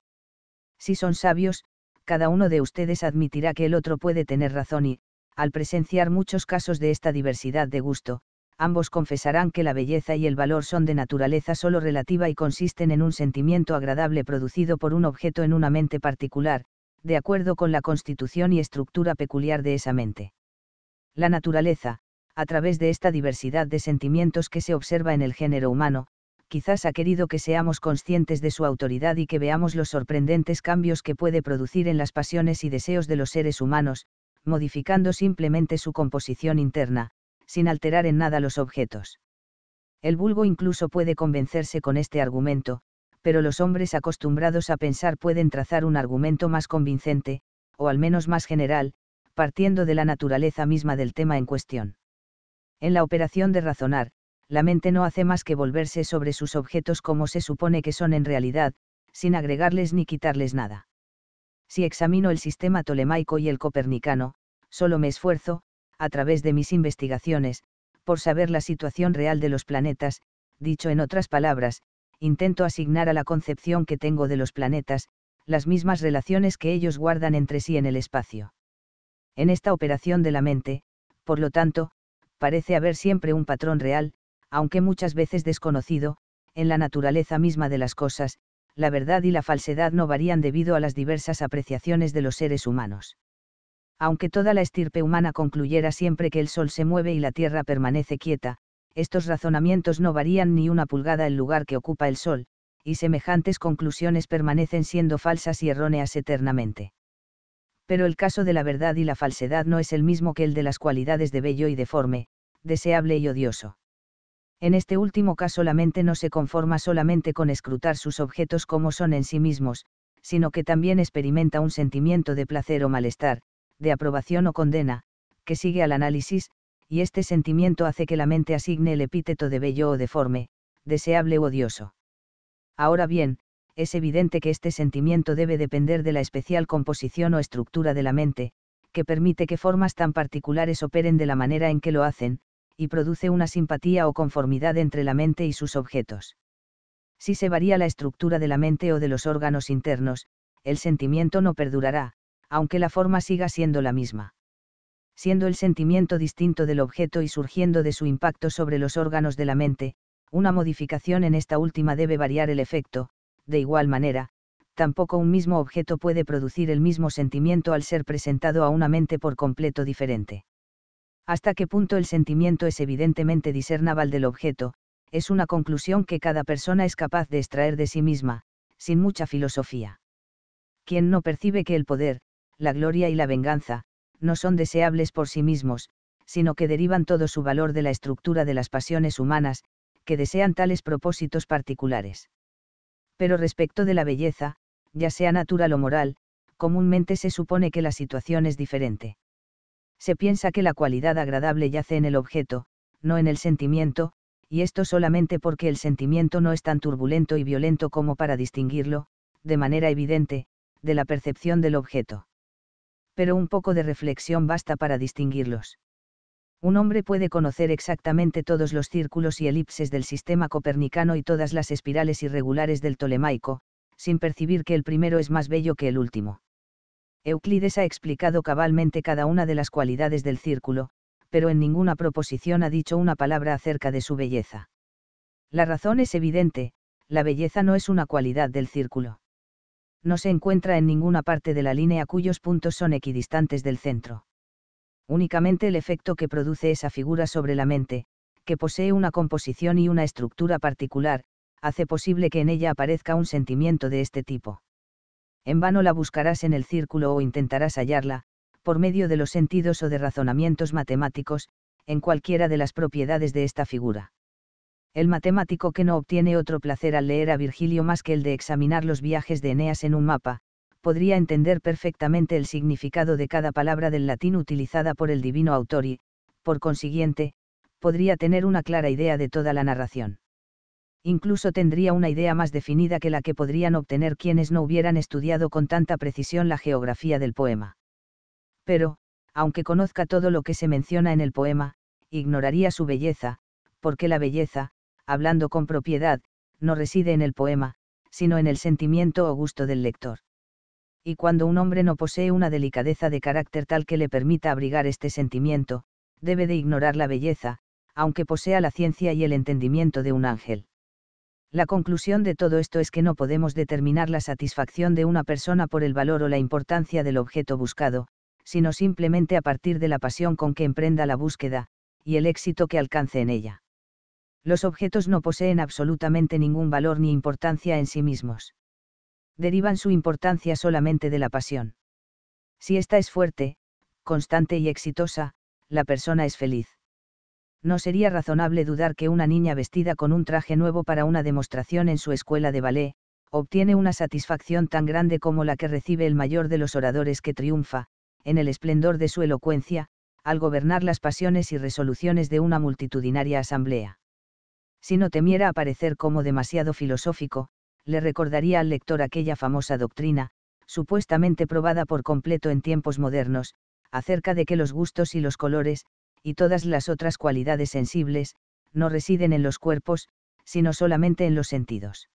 Si son sabios, cada uno de ustedes admitirá que el otro puede tener razón y, al presenciar muchos casos de esta diversidad de gusto, ambos confesarán que la belleza y el valor son de naturaleza solo relativa y consisten en un sentimiento agradable producido por un objeto en una mente particular, de acuerdo con la constitución y estructura peculiar de esa mente. La naturaleza, a través de esta diversidad de sentimientos que se observa en el género humano, quizás ha querido que seamos conscientes de su autoridad y que veamos los sorprendentes cambios que puede producir en las pasiones y deseos de los seres humanos, modificando simplemente su composición interna, sin alterar en nada los objetos. El vulgo incluso puede convencerse con este argumento, pero los hombres acostumbrados a pensar pueden trazar un argumento más convincente, o al menos más general, partiendo de la naturaleza misma del tema en cuestión. En la operación de razonar, la mente no hace más que volverse sobre sus objetos como se supone que son en realidad, sin agregarles ni quitarles nada si examino el sistema tolemaico y el copernicano, solo me esfuerzo, a través de mis investigaciones, por saber la situación real de los planetas, dicho en otras palabras, intento asignar a la concepción que tengo de los planetas, las mismas relaciones que ellos guardan entre sí en el espacio. En esta operación de la mente, por lo tanto, parece haber siempre un patrón real, aunque muchas veces desconocido, en la naturaleza misma de las cosas, la verdad y la falsedad no varían debido a las diversas apreciaciones de los seres humanos. Aunque toda la estirpe humana concluyera siempre que el sol se mueve y la tierra permanece quieta, estos razonamientos no varían ni una pulgada el lugar que ocupa el sol, y semejantes conclusiones permanecen siendo falsas y erróneas eternamente. Pero el caso de la verdad y la falsedad no es el mismo que el de las cualidades de bello y deforme, deseable y odioso. En este último caso la mente no se conforma solamente con escrutar sus objetos como son en sí mismos, sino que también experimenta un sentimiento de placer o malestar, de aprobación o condena, que sigue al análisis, y este sentimiento hace que la mente asigne el epíteto de bello o deforme, deseable o odioso. Ahora bien, es evidente que este sentimiento debe depender de la especial composición o estructura de la mente, que permite que formas tan particulares operen de la manera en que lo hacen, y produce una simpatía o conformidad entre la mente y sus objetos. Si se varía la estructura de la mente o de los órganos internos, el sentimiento no perdurará, aunque la forma siga siendo la misma. Siendo el sentimiento distinto del objeto y surgiendo de su impacto sobre los órganos de la mente, una modificación en esta última debe variar el efecto, de igual manera, tampoco un mismo objeto puede producir el mismo sentimiento al ser presentado a una mente por completo diferente. Hasta qué punto el sentimiento es evidentemente discernable del objeto, es una conclusión que cada persona es capaz de extraer de sí misma, sin mucha filosofía. Quien no percibe que el poder, la gloria y la venganza, no son deseables por sí mismos, sino que derivan todo su valor de la estructura de las pasiones humanas, que desean tales propósitos particulares. Pero respecto de la belleza, ya sea natural o moral, comúnmente se supone que la situación es diferente se piensa que la cualidad agradable yace en el objeto, no en el sentimiento, y esto solamente porque el sentimiento no es tan turbulento y violento como para distinguirlo, de manera evidente, de la percepción del objeto. Pero un poco de reflexión basta para distinguirlos. Un hombre puede conocer exactamente todos los círculos y elipses del sistema copernicano y todas las espirales irregulares del tolemaico, sin percibir que el primero es más bello que el último. Euclides ha explicado cabalmente cada una de las cualidades del círculo, pero en ninguna proposición ha dicho una palabra acerca de su belleza. La razón es evidente, la belleza no es una cualidad del círculo. No se encuentra en ninguna parte de la línea cuyos puntos son equidistantes del centro. Únicamente el efecto que produce esa figura sobre la mente, que posee una composición y una estructura particular, hace posible que en ella aparezca un sentimiento de este tipo en vano la buscarás en el círculo o intentarás hallarla, por medio de los sentidos o de razonamientos matemáticos, en cualquiera de las propiedades de esta figura. El matemático que no obtiene otro placer al leer a Virgilio más que el de examinar los viajes de Eneas en un mapa, podría entender perfectamente el significado de cada palabra del latín utilizada por el divino autor y, por consiguiente, podría tener una clara idea de toda la narración incluso tendría una idea más definida que la que podrían obtener quienes no hubieran estudiado con tanta precisión la geografía del poema. Pero, aunque conozca todo lo que se menciona en el poema, ignoraría su belleza, porque la belleza, hablando con propiedad, no reside en el poema, sino en el sentimiento o gusto del lector. Y cuando un hombre no posee una delicadeza de carácter tal que le permita abrigar este sentimiento, debe de ignorar la belleza, aunque posea la ciencia y el entendimiento de un ángel. La conclusión de todo esto es que no podemos determinar la satisfacción de una persona por el valor o la importancia del objeto buscado, sino simplemente a partir de la pasión con que emprenda la búsqueda, y el éxito que alcance en ella. Los objetos no poseen absolutamente ningún valor ni importancia en sí mismos. Derivan su importancia solamente de la pasión. Si ésta es fuerte, constante y exitosa, la persona es feliz no sería razonable dudar que una niña vestida con un traje nuevo para una demostración en su escuela de ballet, obtiene una satisfacción tan grande como la que recibe el mayor de los oradores que triunfa, en el esplendor de su elocuencia, al gobernar las pasiones y resoluciones de una multitudinaria asamblea. Si no temiera aparecer como demasiado filosófico, le recordaría al lector aquella famosa doctrina, supuestamente probada por completo en tiempos modernos, acerca de que los gustos y los colores, y todas las otras cualidades sensibles, no residen en los cuerpos, sino solamente en los sentidos.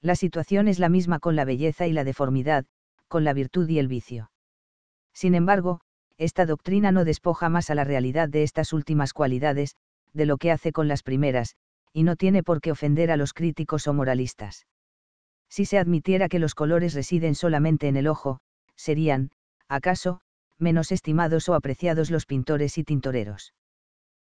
La situación es la misma con la belleza y la deformidad, con la virtud y el vicio. Sin embargo, esta doctrina no despoja más a la realidad de estas últimas cualidades, de lo que hace con las primeras, y no tiene por qué ofender a los críticos o moralistas. Si se admitiera que los colores residen solamente en el ojo, serían, acaso, menos estimados o apreciados los pintores y tintoreros.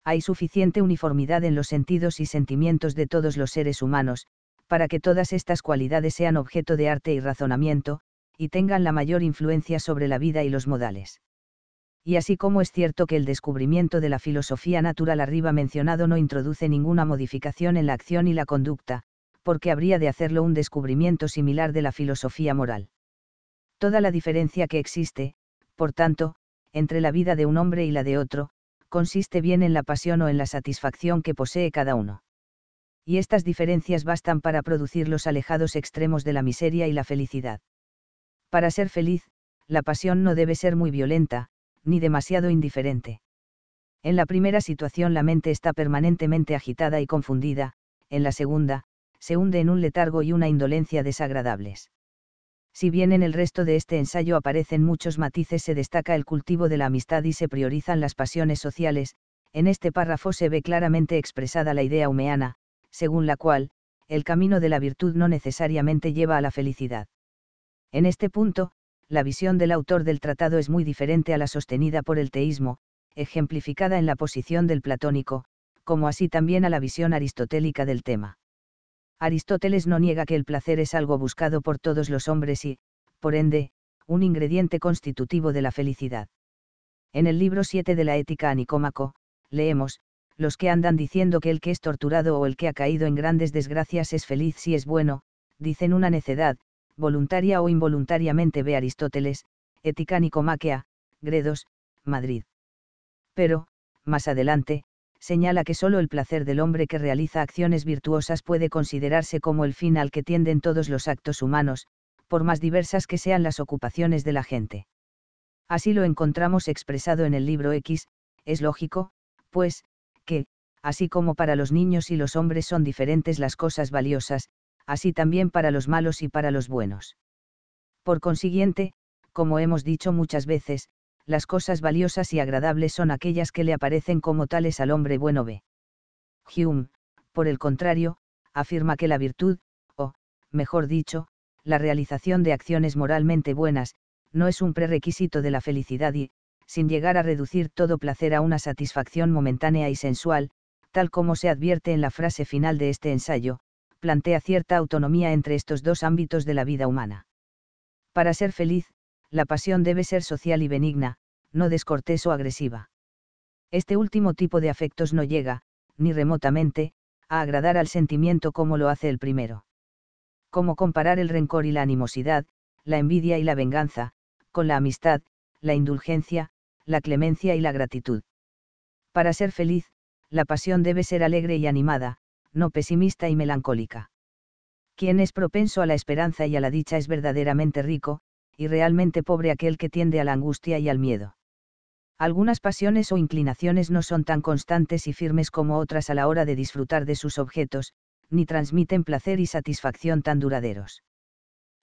Hay suficiente uniformidad en los sentidos y sentimientos de todos los seres humanos, para que todas estas cualidades sean objeto de arte y razonamiento, y tengan la mayor influencia sobre la vida y los modales. Y así como es cierto que el descubrimiento de la filosofía natural arriba mencionado no introduce ninguna modificación en la acción y la conducta, porque habría de hacerlo un descubrimiento similar de la filosofía moral. Toda la diferencia que existe, por tanto, entre la vida de un hombre y la de otro, consiste bien en la pasión o en la satisfacción que posee cada uno. Y estas diferencias bastan para producir los alejados extremos de la miseria y la felicidad. Para ser feliz, la pasión no debe ser muy violenta, ni demasiado indiferente. En la primera situación la mente está permanentemente agitada y confundida, en la segunda, se hunde en un letargo y una indolencia desagradables. Si bien en el resto de este ensayo aparecen muchos matices, se destaca el cultivo de la amistad y se priorizan las pasiones sociales, en este párrafo se ve claramente expresada la idea humeana, según la cual, el camino de la virtud no necesariamente lleva a la felicidad. En este punto, la visión del autor del tratado es muy diferente a la sostenida por el teísmo, ejemplificada en la posición del platónico, como así también a la visión aristotélica del tema. Aristóteles no niega que el placer es algo buscado por todos los hombres y, por ende, un ingrediente constitutivo de la felicidad. En el libro 7 de la Ética a Nicómaco, leemos, los que andan diciendo que el que es torturado o el que ha caído en grandes desgracias es feliz si es bueno, dicen una necedad, voluntaria o involuntariamente ve Aristóteles, Ética Nicómaquea, Gredos, Madrid. Pero, más adelante, señala que solo el placer del hombre que realiza acciones virtuosas puede considerarse como el fin al que tienden todos los actos humanos, por más diversas que sean las ocupaciones de la gente. Así lo encontramos expresado en el libro X, es lógico, pues, que, así como para los niños y los hombres son diferentes las cosas valiosas, así también para los malos y para los buenos. Por consiguiente, como hemos dicho muchas veces, las cosas valiosas y agradables son aquellas que le aparecen como tales al hombre bueno ve. Hume, por el contrario, afirma que la virtud, o, mejor dicho, la realización de acciones moralmente buenas, no es un prerequisito de la felicidad y, sin llegar a reducir todo placer a una satisfacción momentánea y sensual, tal como se advierte en la frase final de este ensayo, plantea cierta autonomía entre estos dos ámbitos de la vida humana. Para ser feliz, la pasión debe ser social y benigna, no descortés o agresiva. Este último tipo de afectos no llega, ni remotamente, a agradar al sentimiento como lo hace el primero. ¿Cómo comparar el rencor y la animosidad, la envidia y la venganza, con la amistad, la indulgencia, la clemencia y la gratitud. Para ser feliz, la pasión debe ser alegre y animada, no pesimista y melancólica. Quien es propenso a la esperanza y a la dicha es verdaderamente rico, y realmente pobre aquel que tiende a la angustia y al miedo. Algunas pasiones o inclinaciones no son tan constantes y firmes como otras a la hora de disfrutar de sus objetos, ni transmiten placer y satisfacción tan duraderos.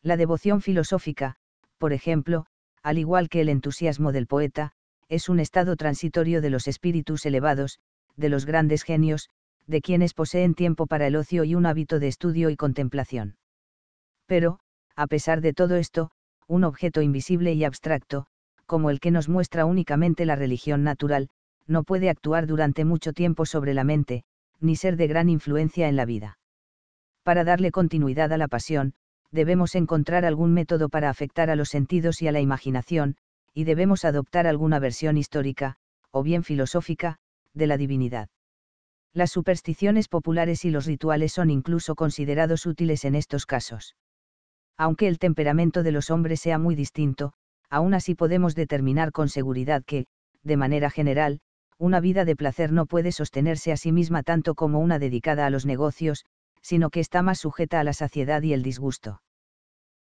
La devoción filosófica, por ejemplo, al igual que el entusiasmo del poeta, es un estado transitorio de los espíritus elevados, de los grandes genios, de quienes poseen tiempo para el ocio y un hábito de estudio y contemplación. Pero, a pesar de todo esto, un objeto invisible y abstracto, como el que nos muestra únicamente la religión natural, no puede actuar durante mucho tiempo sobre la mente, ni ser de gran influencia en la vida. Para darle continuidad a la pasión, debemos encontrar algún método para afectar a los sentidos y a la imaginación, y debemos adoptar alguna versión histórica, o bien filosófica, de la divinidad. Las supersticiones populares y los rituales son incluso considerados útiles en estos casos aunque el temperamento de los hombres sea muy distinto, aún así podemos determinar con seguridad que, de manera general, una vida de placer no puede sostenerse a sí misma tanto como una dedicada a los negocios, sino que está más sujeta a la saciedad y el disgusto.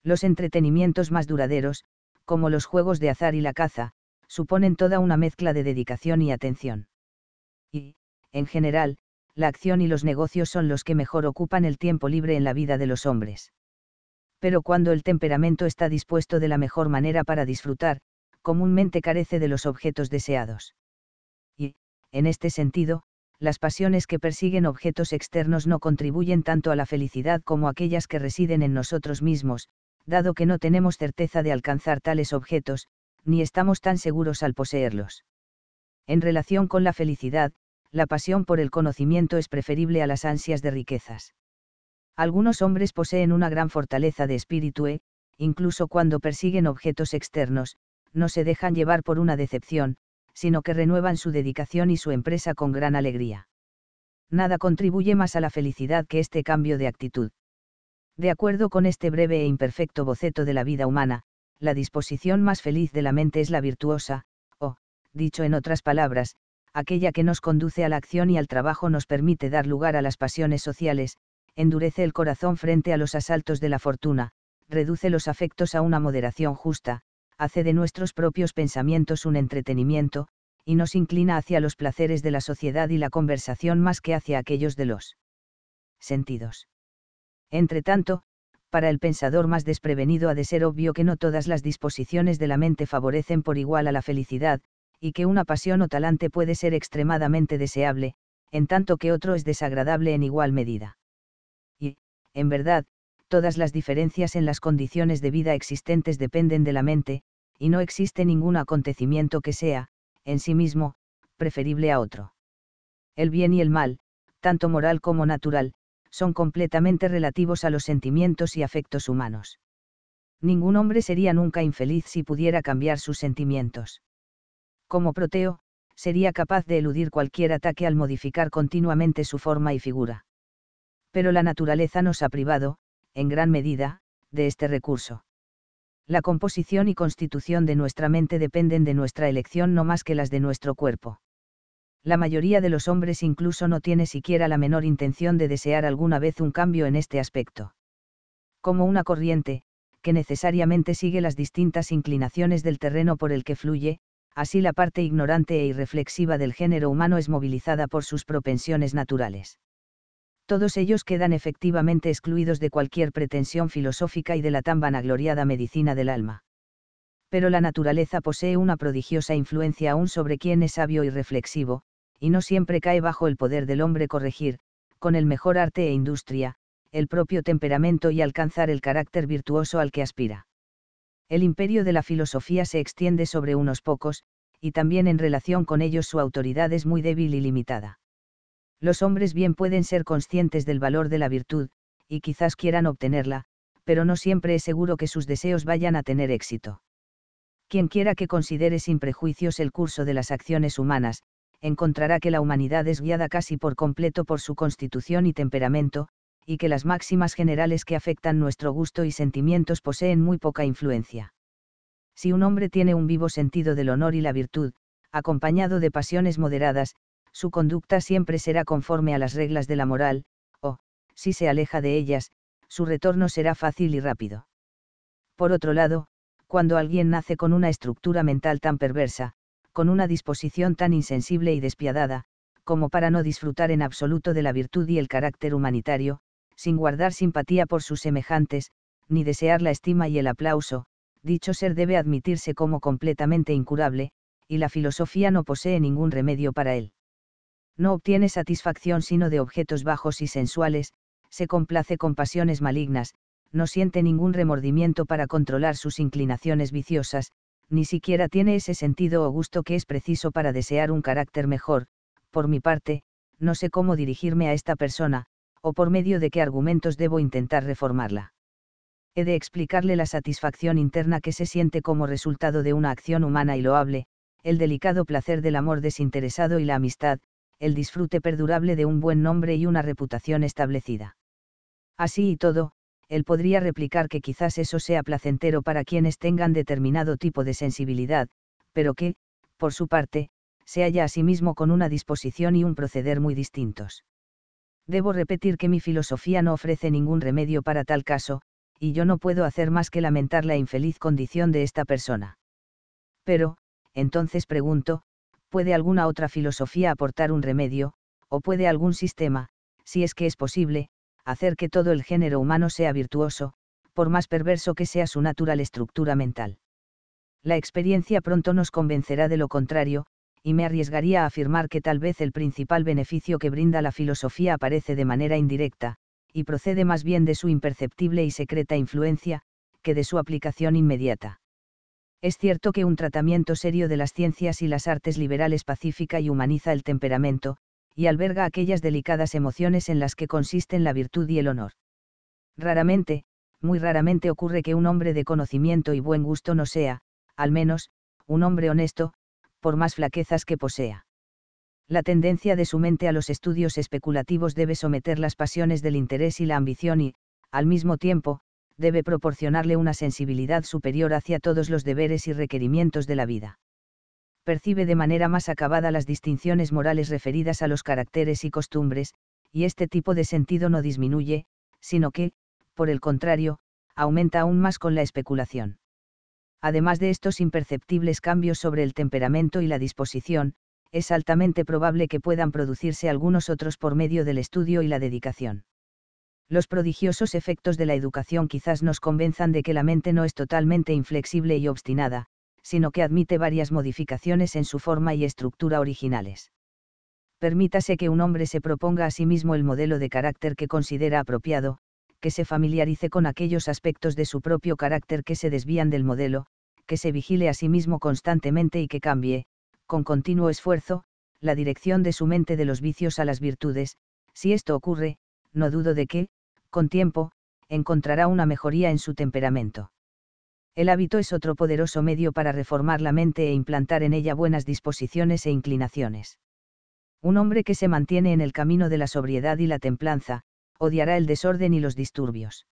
Los entretenimientos más duraderos, como los juegos de azar y la caza, suponen toda una mezcla de dedicación y atención. Y, en general, la acción y los negocios son los que mejor ocupan el tiempo libre en la vida de los hombres pero cuando el temperamento está dispuesto de la mejor manera para disfrutar, comúnmente carece de los objetos deseados. Y, en este sentido, las pasiones que persiguen objetos externos no contribuyen tanto a la felicidad como aquellas que residen en nosotros mismos, dado que no tenemos certeza de alcanzar tales objetos, ni estamos tan seguros al poseerlos. En relación con la felicidad, la pasión por el conocimiento es preferible a las ansias de riquezas. Algunos hombres poseen una gran fortaleza de espíritu e, incluso cuando persiguen objetos externos, no se dejan llevar por una decepción, sino que renuevan su dedicación y su empresa con gran alegría. Nada contribuye más a la felicidad que este cambio de actitud. De acuerdo con este breve e imperfecto boceto de la vida humana, la disposición más feliz de la mente es la virtuosa, o, dicho en otras palabras, aquella que nos conduce a la acción y al trabajo nos permite dar lugar a las pasiones sociales, endurece el corazón frente a los asaltos de la fortuna, reduce los afectos a una moderación justa, hace de nuestros propios pensamientos un entretenimiento, y nos inclina hacia los placeres de la sociedad y la conversación más que hacia aquellos de los sentidos. Entretanto, para el pensador más desprevenido ha de ser obvio que no todas las disposiciones de la mente favorecen por igual a la felicidad, y que una pasión o talante puede ser extremadamente deseable, en tanto que otro es desagradable en igual medida en verdad, todas las diferencias en las condiciones de vida existentes dependen de la mente, y no existe ningún acontecimiento que sea, en sí mismo, preferible a otro. El bien y el mal, tanto moral como natural, son completamente relativos a los sentimientos y afectos humanos. Ningún hombre sería nunca infeliz si pudiera cambiar sus sentimientos. Como Proteo, sería capaz de eludir cualquier ataque al modificar continuamente su forma y figura pero la naturaleza nos ha privado, en gran medida, de este recurso. La composición y constitución de nuestra mente dependen de nuestra elección no más que las de nuestro cuerpo. La mayoría de los hombres incluso no tiene siquiera la menor intención de desear alguna vez un cambio en este aspecto. Como una corriente, que necesariamente sigue las distintas inclinaciones del terreno por el que fluye, así la parte ignorante e irreflexiva del género humano es movilizada por sus propensiones naturales todos ellos quedan efectivamente excluidos de cualquier pretensión filosófica y de la tan vanagloriada medicina del alma. Pero la naturaleza posee una prodigiosa influencia aún sobre quien es sabio y reflexivo, y no siempre cae bajo el poder del hombre corregir, con el mejor arte e industria, el propio temperamento y alcanzar el carácter virtuoso al que aspira. El imperio de la filosofía se extiende sobre unos pocos, y también en relación con ellos su autoridad es muy débil y limitada los hombres bien pueden ser conscientes del valor de la virtud, y quizás quieran obtenerla, pero no siempre es seguro que sus deseos vayan a tener éxito. Quien quiera que considere sin prejuicios el curso de las acciones humanas, encontrará que la humanidad es guiada casi por completo por su constitución y temperamento, y que las máximas generales que afectan nuestro gusto y sentimientos poseen muy poca influencia. Si un hombre tiene un vivo sentido del honor y la virtud, acompañado de pasiones moderadas, su conducta siempre será conforme a las reglas de la moral, o, si se aleja de ellas, su retorno será fácil y rápido. Por otro lado, cuando alguien nace con una estructura mental tan perversa, con una disposición tan insensible y despiadada, como para no disfrutar en absoluto de la virtud y el carácter humanitario, sin guardar simpatía por sus semejantes, ni desear la estima y el aplauso, dicho ser debe admitirse como completamente incurable, y la filosofía no posee ningún remedio para él no obtiene satisfacción sino de objetos bajos y sensuales, se complace con pasiones malignas, no siente ningún remordimiento para controlar sus inclinaciones viciosas, ni siquiera tiene ese sentido o gusto que es preciso para desear un carácter mejor, por mi parte, no sé cómo dirigirme a esta persona, o por medio de qué argumentos debo intentar reformarla. He de explicarle la satisfacción interna que se siente como resultado de una acción humana y loable, el delicado placer del amor desinteresado y la amistad, el disfrute perdurable de un buen nombre y una reputación establecida. Así y todo, él podría replicar que quizás eso sea placentero para quienes tengan determinado tipo de sensibilidad, pero que, por su parte, se halla a sí mismo con una disposición y un proceder muy distintos. Debo repetir que mi filosofía no ofrece ningún remedio para tal caso, y yo no puedo hacer más que lamentar la infeliz condición de esta persona. Pero, entonces pregunto, puede alguna otra filosofía aportar un remedio, o puede algún sistema, si es que es posible, hacer que todo el género humano sea virtuoso, por más perverso que sea su natural estructura mental. La experiencia pronto nos convencerá de lo contrario, y me arriesgaría a afirmar que tal vez el principal beneficio que brinda la filosofía aparece de manera indirecta, y procede más bien de su imperceptible y secreta influencia, que de su aplicación inmediata. Es cierto que un tratamiento serio de las ciencias y las artes liberales pacifica y humaniza el temperamento, y alberga aquellas delicadas emociones en las que consisten la virtud y el honor. Raramente, muy raramente ocurre que un hombre de conocimiento y buen gusto no sea, al menos, un hombre honesto, por más flaquezas que posea. La tendencia de su mente a los estudios especulativos debe someter las pasiones del interés y la ambición y, al mismo tiempo, debe proporcionarle una sensibilidad superior hacia todos los deberes y requerimientos de la vida. Percibe de manera más acabada las distinciones morales referidas a los caracteres y costumbres, y este tipo de sentido no disminuye, sino que, por el contrario, aumenta aún más con la especulación. Además de estos imperceptibles cambios sobre el temperamento y la disposición, es altamente probable que puedan producirse algunos otros por medio del estudio y la dedicación los prodigiosos efectos de la educación quizás nos convenzan de que la mente no es totalmente inflexible y obstinada, sino que admite varias modificaciones en su forma y estructura originales. Permítase que un hombre se proponga a sí mismo el modelo de carácter que considera apropiado, que se familiarice con aquellos aspectos de su propio carácter que se desvían del modelo, que se vigile a sí mismo constantemente y que cambie, con continuo esfuerzo, la dirección de su mente de los vicios a las virtudes, si esto ocurre, no dudo de que, con tiempo, encontrará una mejoría en su temperamento. El hábito es otro poderoso medio para reformar la mente e implantar en ella buenas disposiciones e inclinaciones. Un hombre que se mantiene en el camino de la sobriedad y la templanza, odiará el desorden y los disturbios.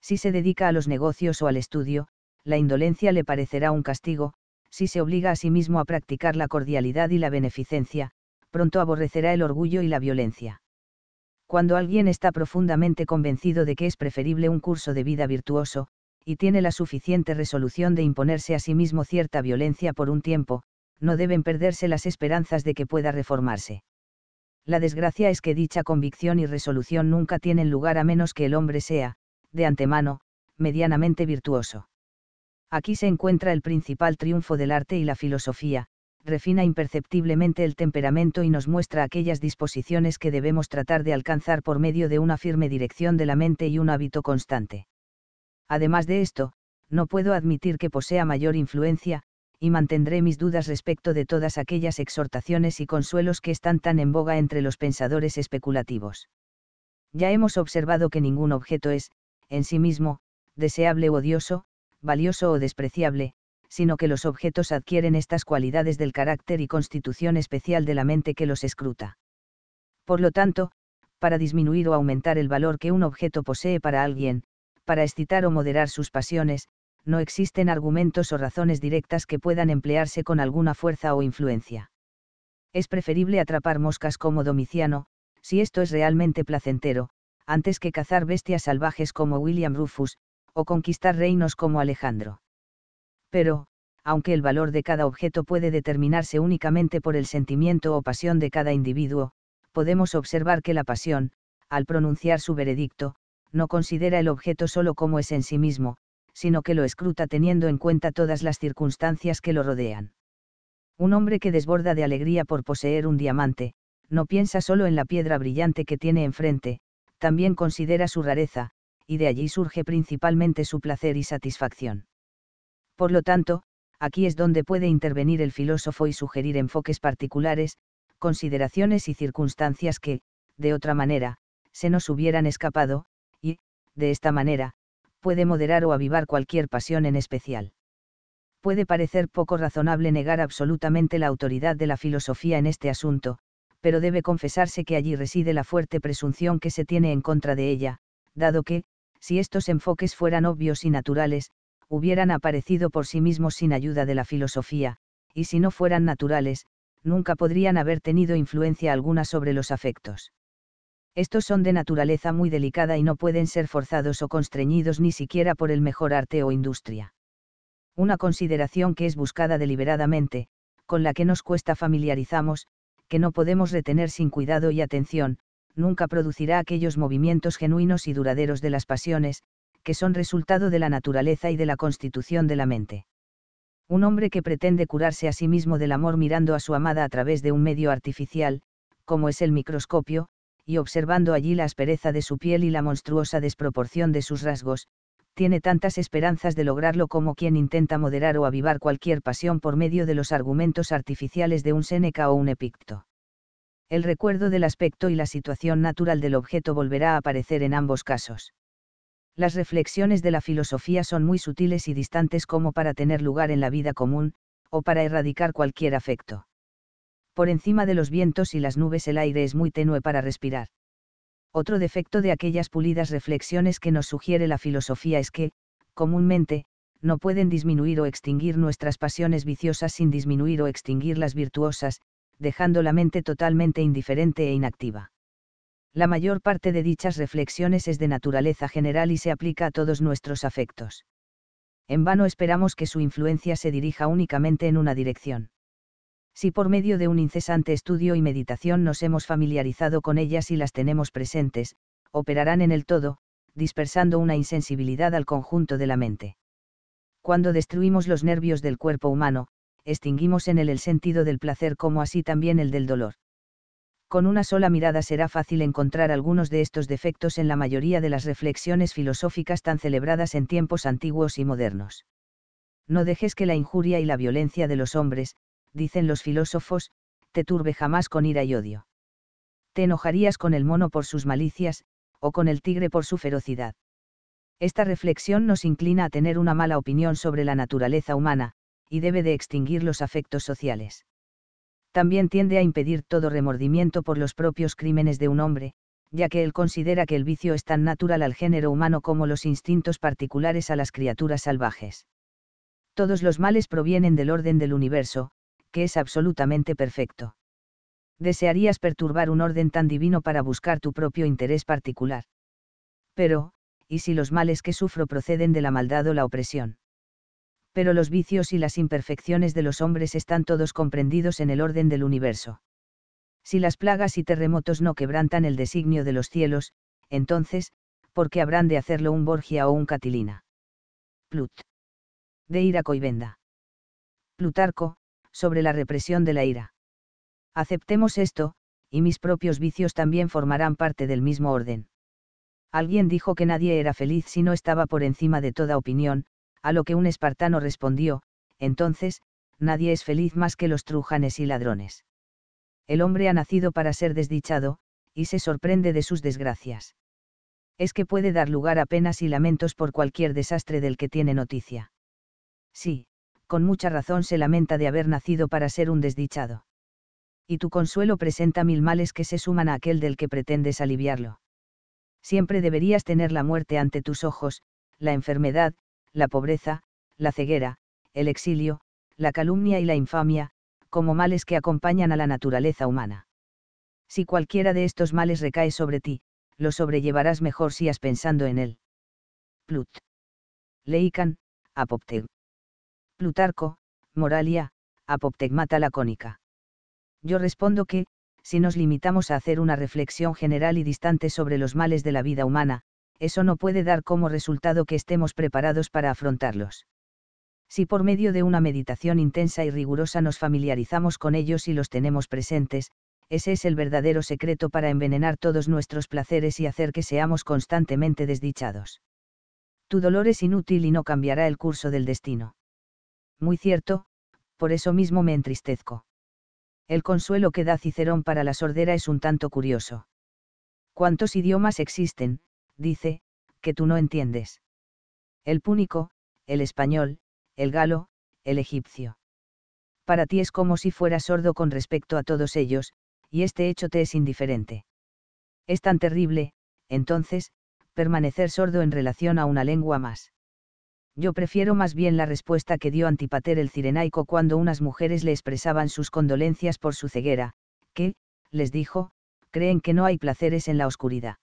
Si se dedica a los negocios o al estudio, la indolencia le parecerá un castigo, si se obliga a sí mismo a practicar la cordialidad y la beneficencia, pronto aborrecerá el orgullo y la violencia. Cuando alguien está profundamente convencido de que es preferible un curso de vida virtuoso, y tiene la suficiente resolución de imponerse a sí mismo cierta violencia por un tiempo, no deben perderse las esperanzas de que pueda reformarse. La desgracia es que dicha convicción y resolución nunca tienen lugar a menos que el hombre sea, de antemano, medianamente virtuoso. Aquí se encuentra el principal triunfo del arte y la filosofía, refina imperceptiblemente el temperamento y nos muestra aquellas disposiciones que debemos tratar de alcanzar por medio de una firme dirección de la mente y un hábito constante. Además de esto, no puedo admitir que posea mayor influencia, y mantendré mis dudas respecto de todas aquellas exhortaciones y consuelos que están tan en boga entre los pensadores especulativos. Ya hemos observado que ningún objeto es, en sí mismo, deseable o odioso, valioso o despreciable, sino que los objetos adquieren estas cualidades del carácter y constitución especial de la mente que los escruta. Por lo tanto, para disminuir o aumentar el valor que un objeto posee para alguien, para excitar o moderar sus pasiones, no existen argumentos o razones directas que puedan emplearse con alguna fuerza o influencia. Es preferible atrapar moscas como Domiciano, si esto es realmente placentero, antes que cazar bestias salvajes como William Rufus, o conquistar reinos como Alejandro pero, aunque el valor de cada objeto puede determinarse únicamente por el sentimiento o pasión de cada individuo, podemos observar que la pasión, al pronunciar su veredicto, no considera el objeto solo como es en sí mismo, sino que lo escruta teniendo en cuenta todas las circunstancias que lo rodean. Un hombre que desborda de alegría por poseer un diamante, no piensa solo en la piedra brillante que tiene enfrente, también considera su rareza, y de allí surge principalmente su placer y satisfacción. Por lo tanto, aquí es donde puede intervenir el filósofo y sugerir enfoques particulares, consideraciones y circunstancias que, de otra manera, se nos hubieran escapado, y, de esta manera, puede moderar o avivar cualquier pasión en especial. Puede parecer poco razonable negar absolutamente la autoridad de la filosofía en este asunto, pero debe confesarse que allí reside la fuerte presunción que se tiene en contra de ella, dado que, si estos enfoques fueran obvios y naturales, hubieran aparecido por sí mismos sin ayuda de la filosofía, y si no fueran naturales, nunca podrían haber tenido influencia alguna sobre los afectos. Estos son de naturaleza muy delicada y no pueden ser forzados o constreñidos ni siquiera por el mejor arte o industria. Una consideración que es buscada deliberadamente, con la que nos cuesta familiarizarnos, que no podemos retener sin cuidado y atención, nunca producirá aquellos movimientos genuinos y duraderos de las pasiones, que son resultado de la naturaleza y de la constitución de la mente. Un hombre que pretende curarse a sí mismo del amor mirando a su amada a través de un medio artificial, como es el microscopio, y observando allí la aspereza de su piel y la monstruosa desproporción de sus rasgos, tiene tantas esperanzas de lograrlo como quien intenta moderar o avivar cualquier pasión por medio de los argumentos artificiales de un Séneca o un Epicto. El recuerdo del aspecto y la situación natural del objeto volverá a aparecer en ambos casos. Las reflexiones de la filosofía son muy sutiles y distantes como para tener lugar en la vida común, o para erradicar cualquier afecto. Por encima de los vientos y las nubes el aire es muy tenue para respirar. Otro defecto de aquellas pulidas reflexiones que nos sugiere la filosofía es que, comúnmente, no pueden disminuir o extinguir nuestras pasiones viciosas sin disminuir o extinguir las virtuosas, dejando la mente totalmente indiferente e inactiva la mayor parte de dichas reflexiones es de naturaleza general y se aplica a todos nuestros afectos. En vano esperamos que su influencia se dirija únicamente en una dirección. Si por medio de un incesante estudio y meditación nos hemos familiarizado con ellas y las tenemos presentes, operarán en el todo, dispersando una insensibilidad al conjunto de la mente. Cuando destruimos los nervios del cuerpo humano, extinguimos en él el sentido del placer como así también el del dolor con una sola mirada será fácil encontrar algunos de estos defectos en la mayoría de las reflexiones filosóficas tan celebradas en tiempos antiguos y modernos. No dejes que la injuria y la violencia de los hombres, dicen los filósofos, te turbe jamás con ira y odio. Te enojarías con el mono por sus malicias, o con el tigre por su ferocidad. Esta reflexión nos inclina a tener una mala opinión sobre la naturaleza humana, y debe de extinguir los afectos sociales también tiende a impedir todo remordimiento por los propios crímenes de un hombre, ya que él considera que el vicio es tan natural al género humano como los instintos particulares a las criaturas salvajes. Todos los males provienen del orden del universo, que es absolutamente perfecto. Desearías perturbar un orden tan divino para buscar tu propio interés particular. Pero, ¿y si los males que sufro proceden de la maldad o la opresión? pero los vicios y las imperfecciones de los hombres están todos comprendidos en el orden del universo. Si las plagas y terremotos no quebrantan el designio de los cielos, entonces, ¿por qué habrán de hacerlo un Borgia o un Catilina? Plut. De ira coibenda. Plutarco, sobre la represión de la ira. Aceptemos esto, y mis propios vicios también formarán parte del mismo orden. Alguien dijo que nadie era feliz si no estaba por encima de toda opinión, a lo que un espartano respondió, entonces, nadie es feliz más que los trujanes y ladrones. El hombre ha nacido para ser desdichado, y se sorprende de sus desgracias. Es que puede dar lugar a penas y lamentos por cualquier desastre del que tiene noticia. Sí, con mucha razón se lamenta de haber nacido para ser un desdichado. Y tu consuelo presenta mil males que se suman a aquel del que pretendes aliviarlo. Siempre deberías tener la muerte ante tus ojos, la enfermedad, la pobreza, la ceguera, el exilio, la calumnia y la infamia, como males que acompañan a la naturaleza humana. Si cualquiera de estos males recae sobre ti, lo sobrellevarás mejor si has pensando en él. Plut. Leican, Apopteg. Plutarco, Moralia, Apoptegmata lacónica. Yo respondo que, si nos limitamos a hacer una reflexión general y distante sobre los males de la vida humana, eso no puede dar como resultado que estemos preparados para afrontarlos. Si por medio de una meditación intensa y rigurosa nos familiarizamos con ellos y los tenemos presentes, ese es el verdadero secreto para envenenar todos nuestros placeres y hacer que seamos constantemente desdichados. Tu dolor es inútil y no cambiará el curso del destino. Muy cierto, por eso mismo me entristezco. El consuelo que da Cicerón para la sordera es un tanto curioso. ¿Cuántos idiomas existen, dice, que tú no entiendes. El púnico, el español, el galo, el egipcio. Para ti es como si fueras sordo con respecto a todos ellos, y este hecho te es indiferente. Es tan terrible, entonces, permanecer sordo en relación a una lengua más. Yo prefiero más bien la respuesta que dio Antipater el cirenaico cuando unas mujeres le expresaban sus condolencias por su ceguera, que, les dijo, creen que no hay placeres en la oscuridad.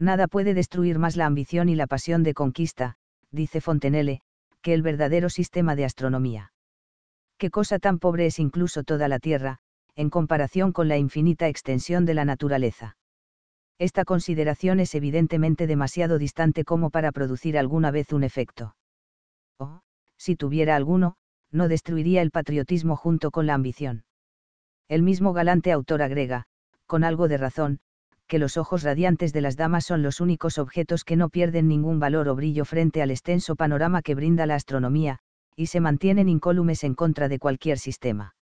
Nada puede destruir más la ambición y la pasión de conquista, dice Fontenelle, que el verdadero sistema de astronomía. Qué cosa tan pobre es incluso toda la Tierra, en comparación con la infinita extensión de la naturaleza. Esta consideración es evidentemente demasiado distante como para producir alguna vez un efecto. O, si tuviera alguno, no destruiría el patriotismo junto con la ambición. El mismo galante autor agrega, con algo de razón, que los ojos radiantes de las damas son los únicos objetos que no pierden ningún valor o brillo frente al extenso panorama que brinda la astronomía, y se mantienen incólumes en contra de cualquier sistema.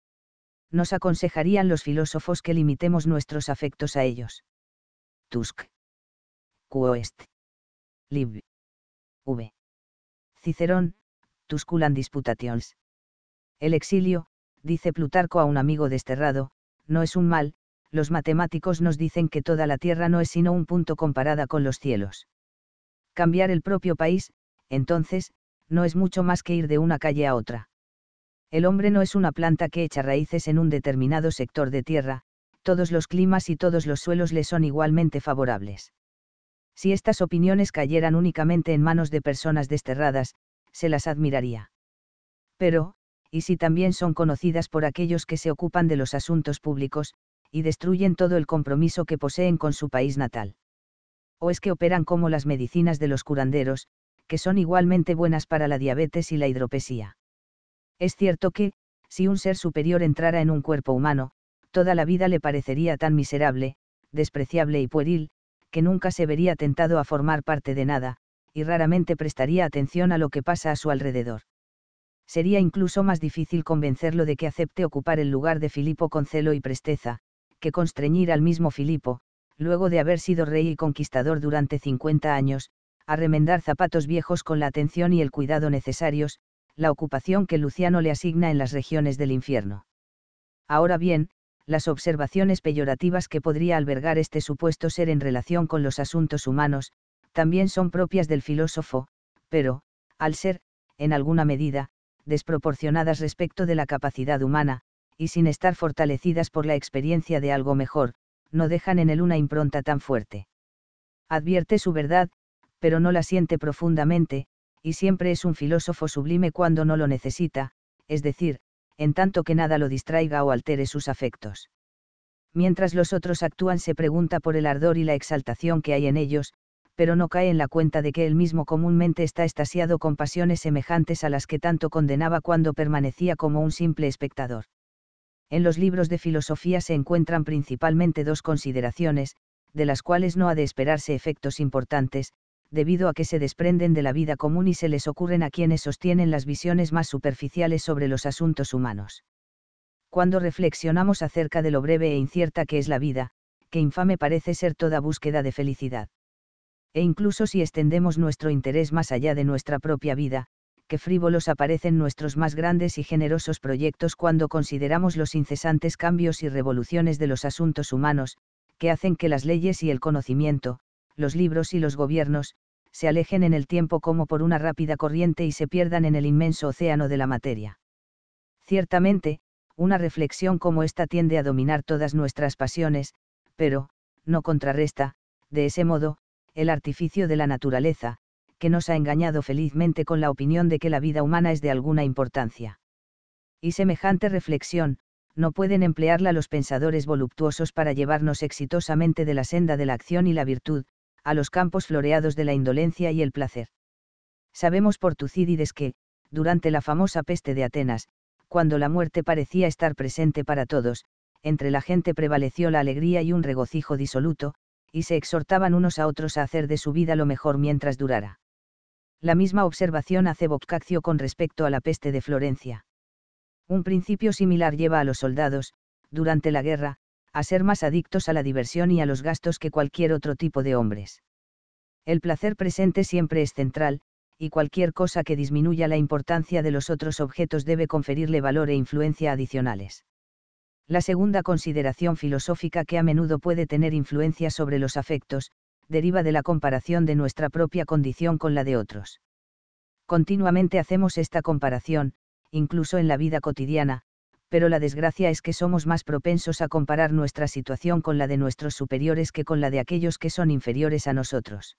Nos aconsejarían los filósofos que limitemos nuestros afectos a ellos. Tusk. Quoest. Lib. V. Cicerón, Tusculan Disputations. El exilio, dice Plutarco a un amigo desterrado, no es un mal, los matemáticos nos dicen que toda la Tierra no es sino un punto comparada con los cielos. Cambiar el propio país, entonces, no es mucho más que ir de una calle a otra. El hombre no es una planta que echa raíces en un determinado sector de tierra, todos los climas y todos los suelos le son igualmente favorables. Si estas opiniones cayeran únicamente en manos de personas desterradas, se las admiraría. Pero, y si también son conocidas por aquellos que se ocupan de los asuntos públicos, y destruyen todo el compromiso que poseen con su país natal. O es que operan como las medicinas de los curanderos, que son igualmente buenas para la diabetes y la hidropesía. Es cierto que, si un ser superior entrara en un cuerpo humano, toda la vida le parecería tan miserable, despreciable y pueril, que nunca se vería tentado a formar parte de nada, y raramente prestaría atención a lo que pasa a su alrededor. Sería incluso más difícil convencerlo de que acepte ocupar el lugar de Filipo con celo y presteza, que constreñir al mismo Filipo, luego de haber sido rey y conquistador durante 50 años, a remendar zapatos viejos con la atención y el cuidado necesarios, la ocupación que Luciano le asigna en las regiones del infierno. Ahora bien, las observaciones peyorativas que podría albergar este supuesto ser en relación con los asuntos humanos, también son propias del filósofo, pero, al ser, en alguna medida, desproporcionadas respecto de la capacidad humana, y sin estar fortalecidas por la experiencia de algo mejor, no dejan en él una impronta tan fuerte. Advierte su verdad, pero no la siente profundamente, y siempre es un filósofo sublime cuando no lo necesita, es decir, en tanto que nada lo distraiga o altere sus afectos. Mientras los otros actúan se pregunta por el ardor y la exaltación que hay en ellos, pero no cae en la cuenta de que él mismo comúnmente está estasiado con pasiones semejantes a las que tanto condenaba cuando permanecía como un simple espectador en los libros de filosofía se encuentran principalmente dos consideraciones, de las cuales no ha de esperarse efectos importantes, debido a que se desprenden de la vida común y se les ocurren a quienes sostienen las visiones más superficiales sobre los asuntos humanos. Cuando reflexionamos acerca de lo breve e incierta que es la vida, que infame parece ser toda búsqueda de felicidad. E incluso si extendemos nuestro interés más allá de nuestra propia vida, Qué frívolos aparecen nuestros más grandes y generosos proyectos cuando consideramos los incesantes cambios y revoluciones de los asuntos humanos, que hacen que las leyes y el conocimiento, los libros y los gobiernos, se alejen en el tiempo como por una rápida corriente y se pierdan en el inmenso océano de la materia. Ciertamente, una reflexión como esta tiende a dominar todas nuestras pasiones, pero, no contrarresta, de ese modo, el artificio de la naturaleza, que nos ha engañado felizmente con la opinión de que la vida humana es de alguna importancia. Y semejante reflexión, no pueden emplearla los pensadores voluptuosos para llevarnos exitosamente de la senda de la acción y la virtud, a los campos floreados de la indolencia y el placer. Sabemos por Tucídides que, durante la famosa peste de Atenas, cuando la muerte parecía estar presente para todos, entre la gente prevaleció la alegría y un regocijo disoluto, y se exhortaban unos a otros a hacer de su vida lo mejor mientras durara. La misma observación hace Boccaccio con respecto a la peste de Florencia. Un principio similar lleva a los soldados, durante la guerra, a ser más adictos a la diversión y a los gastos que cualquier otro tipo de hombres. El placer presente siempre es central, y cualquier cosa que disminuya la importancia de los otros objetos debe conferirle valor e influencia adicionales. La segunda consideración filosófica que a menudo puede tener influencia sobre los afectos, deriva de la comparación de nuestra propia condición con la de otros. Continuamente hacemos esta comparación, incluso en la vida cotidiana, pero la desgracia es que somos más propensos a comparar nuestra situación con la de nuestros superiores que con la de aquellos que son inferiores a nosotros.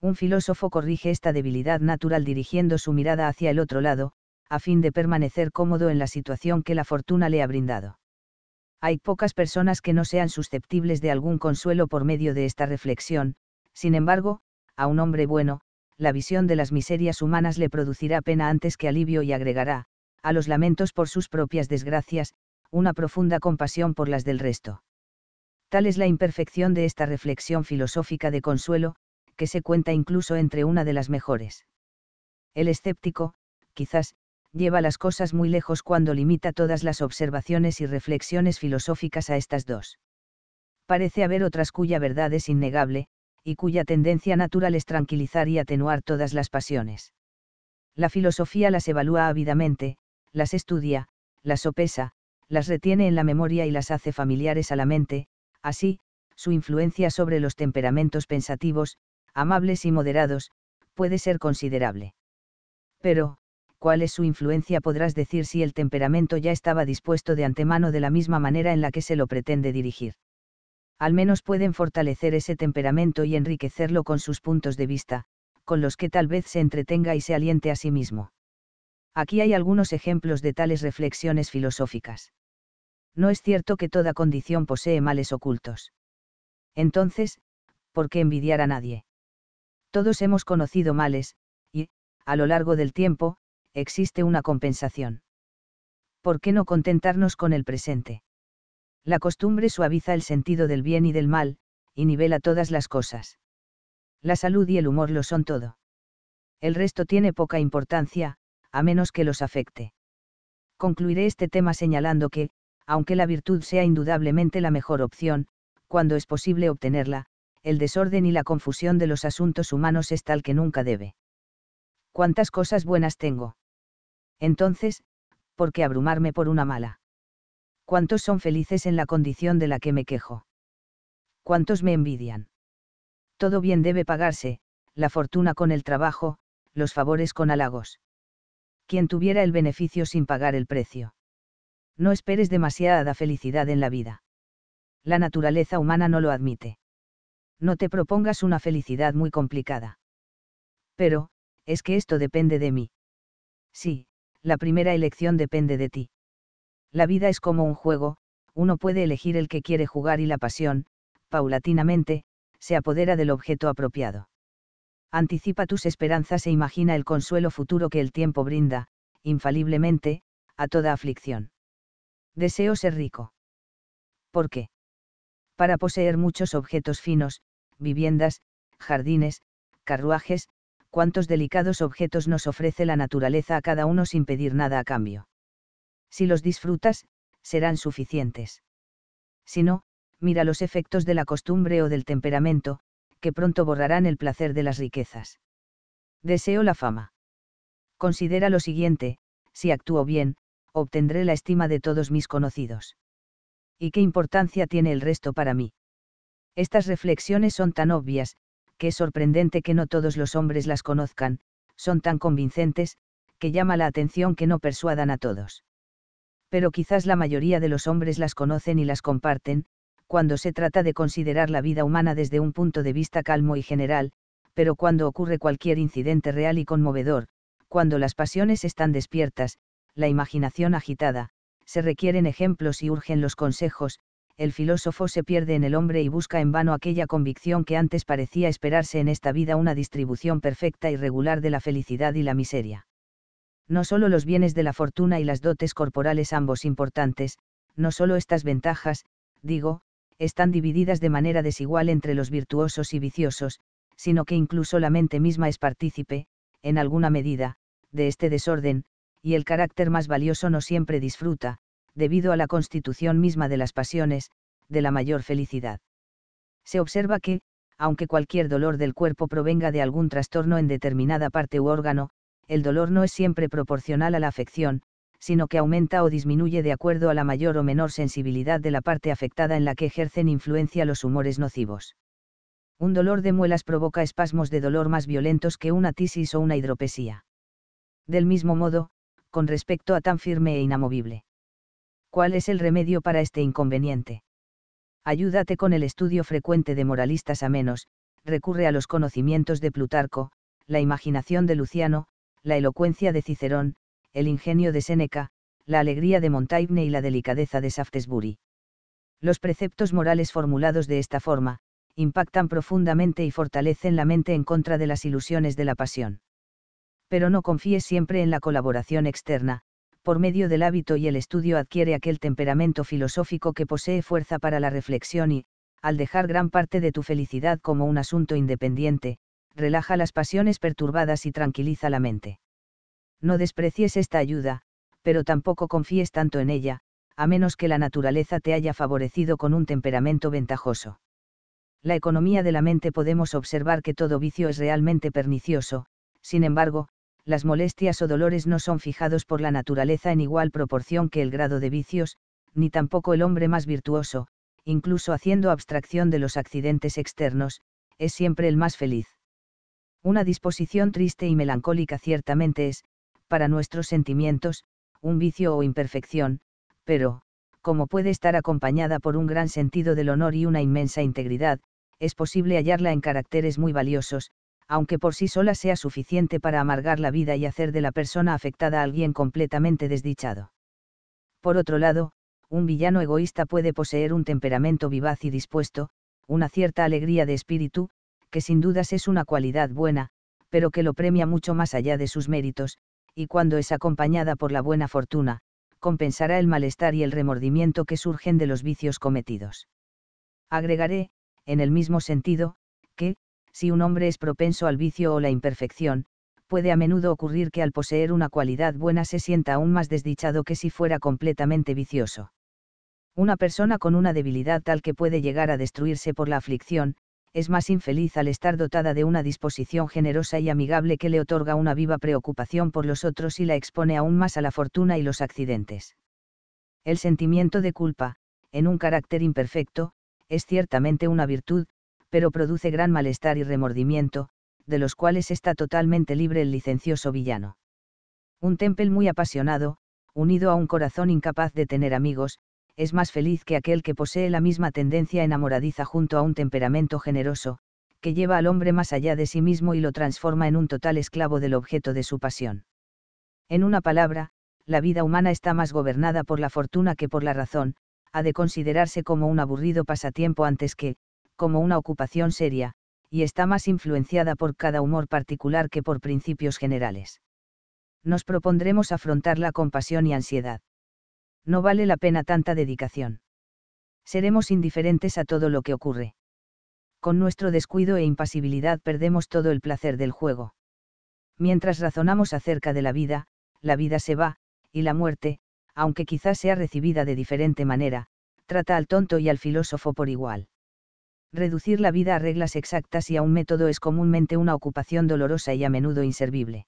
Un filósofo corrige esta debilidad natural dirigiendo su mirada hacia el otro lado, a fin de permanecer cómodo en la situación que la fortuna le ha brindado. Hay pocas personas que no sean susceptibles de algún consuelo por medio de esta reflexión, sin embargo, a un hombre bueno, la visión de las miserias humanas le producirá pena antes que alivio y agregará, a los lamentos por sus propias desgracias, una profunda compasión por las del resto. Tal es la imperfección de esta reflexión filosófica de consuelo, que se cuenta incluso entre una de las mejores. El escéptico, quizás, lleva las cosas muy lejos cuando limita todas las observaciones y reflexiones filosóficas a estas dos. Parece haber otras cuya verdad es innegable, y cuya tendencia natural es tranquilizar y atenuar todas las pasiones. La filosofía las evalúa ávidamente, las estudia, las sopesa, las retiene en la memoria y las hace familiares a la mente, así, su influencia sobre los temperamentos pensativos, amables y moderados, puede ser considerable. Pero, cuál es su influencia podrás decir si el temperamento ya estaba dispuesto de antemano de la misma manera en la que se lo pretende dirigir. Al menos pueden fortalecer ese temperamento y enriquecerlo con sus puntos de vista, con los que tal vez se entretenga y se aliente a sí mismo. Aquí hay algunos ejemplos de tales reflexiones filosóficas. No es cierto que toda condición posee males ocultos. Entonces, ¿por qué envidiar a nadie? Todos hemos conocido males, y, a lo largo del tiempo, existe una compensación. ¿Por qué no contentarnos con el presente? La costumbre suaviza el sentido del bien y del mal, y nivela todas las cosas. La salud y el humor lo son todo. El resto tiene poca importancia, a menos que los afecte. Concluiré este tema señalando que, aunque la virtud sea indudablemente la mejor opción, cuando es posible obtenerla, el desorden y la confusión de los asuntos humanos es tal que nunca debe. ¿Cuántas cosas buenas tengo? Entonces, ¿por qué abrumarme por una mala? ¿Cuántos son felices en la condición de la que me quejo? ¿Cuántos me envidian? Todo bien debe pagarse, la fortuna con el trabajo, los favores con halagos. Quien tuviera el beneficio sin pagar el precio. No esperes demasiada felicidad en la vida. La naturaleza humana no lo admite. No te propongas una felicidad muy complicada. Pero, es que esto depende de mí. Sí, la primera elección depende de ti. La vida es como un juego, uno puede elegir el que quiere jugar y la pasión, paulatinamente, se apodera del objeto apropiado. Anticipa tus esperanzas e imagina el consuelo futuro que el tiempo brinda, infaliblemente, a toda aflicción. Deseo ser rico. ¿Por qué? Para poseer muchos objetos finos, viviendas, jardines, carruajes, cuántos delicados objetos nos ofrece la naturaleza a cada uno sin pedir nada a cambio. Si los disfrutas, serán suficientes. Si no, mira los efectos de la costumbre o del temperamento, que pronto borrarán el placer de las riquezas. Deseo la fama. Considera lo siguiente, si actúo bien, obtendré la estima de todos mis conocidos. ¿Y qué importancia tiene el resto para mí? Estas reflexiones son tan obvias, que es sorprendente que no todos los hombres las conozcan, son tan convincentes, que llama la atención que no persuadan a todos. Pero quizás la mayoría de los hombres las conocen y las comparten, cuando se trata de considerar la vida humana desde un punto de vista calmo y general, pero cuando ocurre cualquier incidente real y conmovedor, cuando las pasiones están despiertas, la imaginación agitada, se requieren ejemplos y urgen los consejos, el filósofo se pierde en el hombre y busca en vano aquella convicción que antes parecía esperarse en esta vida una distribución perfecta y regular de la felicidad y la miseria. No solo los bienes de la fortuna y las dotes corporales ambos importantes, no solo estas ventajas, digo, están divididas de manera desigual entre los virtuosos y viciosos, sino que incluso la mente misma es partícipe, en alguna medida, de este desorden, y el carácter más valioso no siempre disfruta, debido a la constitución misma de las pasiones, de la mayor felicidad. Se observa que, aunque cualquier dolor del cuerpo provenga de algún trastorno en determinada parte u órgano, el dolor no es siempre proporcional a la afección, sino que aumenta o disminuye de acuerdo a la mayor o menor sensibilidad de la parte afectada en la que ejercen influencia los humores nocivos. Un dolor de muelas provoca espasmos de dolor más violentos que una tisis o una hidropesía. Del mismo modo, con respecto a tan firme e inamovible ¿Cuál es el remedio para este inconveniente? Ayúdate con el estudio frecuente de moralistas a menos, recurre a los conocimientos de Plutarco, la imaginación de Luciano, la elocuencia de Cicerón, el ingenio de Séneca, la alegría de Montaigne y la delicadeza de Shaftesbury. Los preceptos morales formulados de esta forma, impactan profundamente y fortalecen la mente en contra de las ilusiones de la pasión. Pero no confíes siempre en la colaboración externa, por medio del hábito y el estudio adquiere aquel temperamento filosófico que posee fuerza para la reflexión y, al dejar gran parte de tu felicidad como un asunto independiente, relaja las pasiones perturbadas y tranquiliza la mente. No desprecies esta ayuda, pero tampoco confíes tanto en ella, a menos que la naturaleza te haya favorecido con un temperamento ventajoso. La economía de la mente podemos observar que todo vicio es realmente pernicioso, sin embargo, las molestias o dolores no son fijados por la naturaleza en igual proporción que el grado de vicios, ni tampoco el hombre más virtuoso, incluso haciendo abstracción de los accidentes externos, es siempre el más feliz. Una disposición triste y melancólica ciertamente es, para nuestros sentimientos, un vicio o imperfección, pero, como puede estar acompañada por un gran sentido del honor y una inmensa integridad, es posible hallarla en caracteres muy valiosos, aunque por sí sola sea suficiente para amargar la vida y hacer de la persona afectada a alguien completamente desdichado. Por otro lado, un villano egoísta puede poseer un temperamento vivaz y dispuesto, una cierta alegría de espíritu, que sin dudas es una cualidad buena, pero que lo premia mucho más allá de sus méritos, y cuando es acompañada por la buena fortuna, compensará el malestar y el remordimiento que surgen de los vicios cometidos. Agregaré, en el mismo sentido, si un hombre es propenso al vicio o la imperfección, puede a menudo ocurrir que al poseer una cualidad buena se sienta aún más desdichado que si fuera completamente vicioso. Una persona con una debilidad tal que puede llegar a destruirse por la aflicción, es más infeliz al estar dotada de una disposición generosa y amigable que le otorga una viva preocupación por los otros y la expone aún más a la fortuna y los accidentes. El sentimiento de culpa, en un carácter imperfecto, es ciertamente una virtud, pero produce gran malestar y remordimiento, de los cuales está totalmente libre el licencioso villano. Un Temple muy apasionado, unido a un corazón incapaz de tener amigos, es más feliz que aquel que posee la misma tendencia enamoradiza junto a un temperamento generoso, que lleva al hombre más allá de sí mismo y lo transforma en un total esclavo del objeto de su pasión. En una palabra, la vida humana está más gobernada por la fortuna que por la razón, ha de considerarse como un aburrido pasatiempo antes que, como una ocupación seria, y está más influenciada por cada humor particular que por principios generales. Nos propondremos afrontarla con pasión y ansiedad. No vale la pena tanta dedicación. Seremos indiferentes a todo lo que ocurre. Con nuestro descuido e impasibilidad perdemos todo el placer del juego. Mientras razonamos acerca de la vida, la vida se va, y la muerte, aunque quizás sea recibida de diferente manera, trata al tonto y al filósofo por igual reducir la vida a reglas exactas y a un método es comúnmente una ocupación dolorosa y a menudo inservible.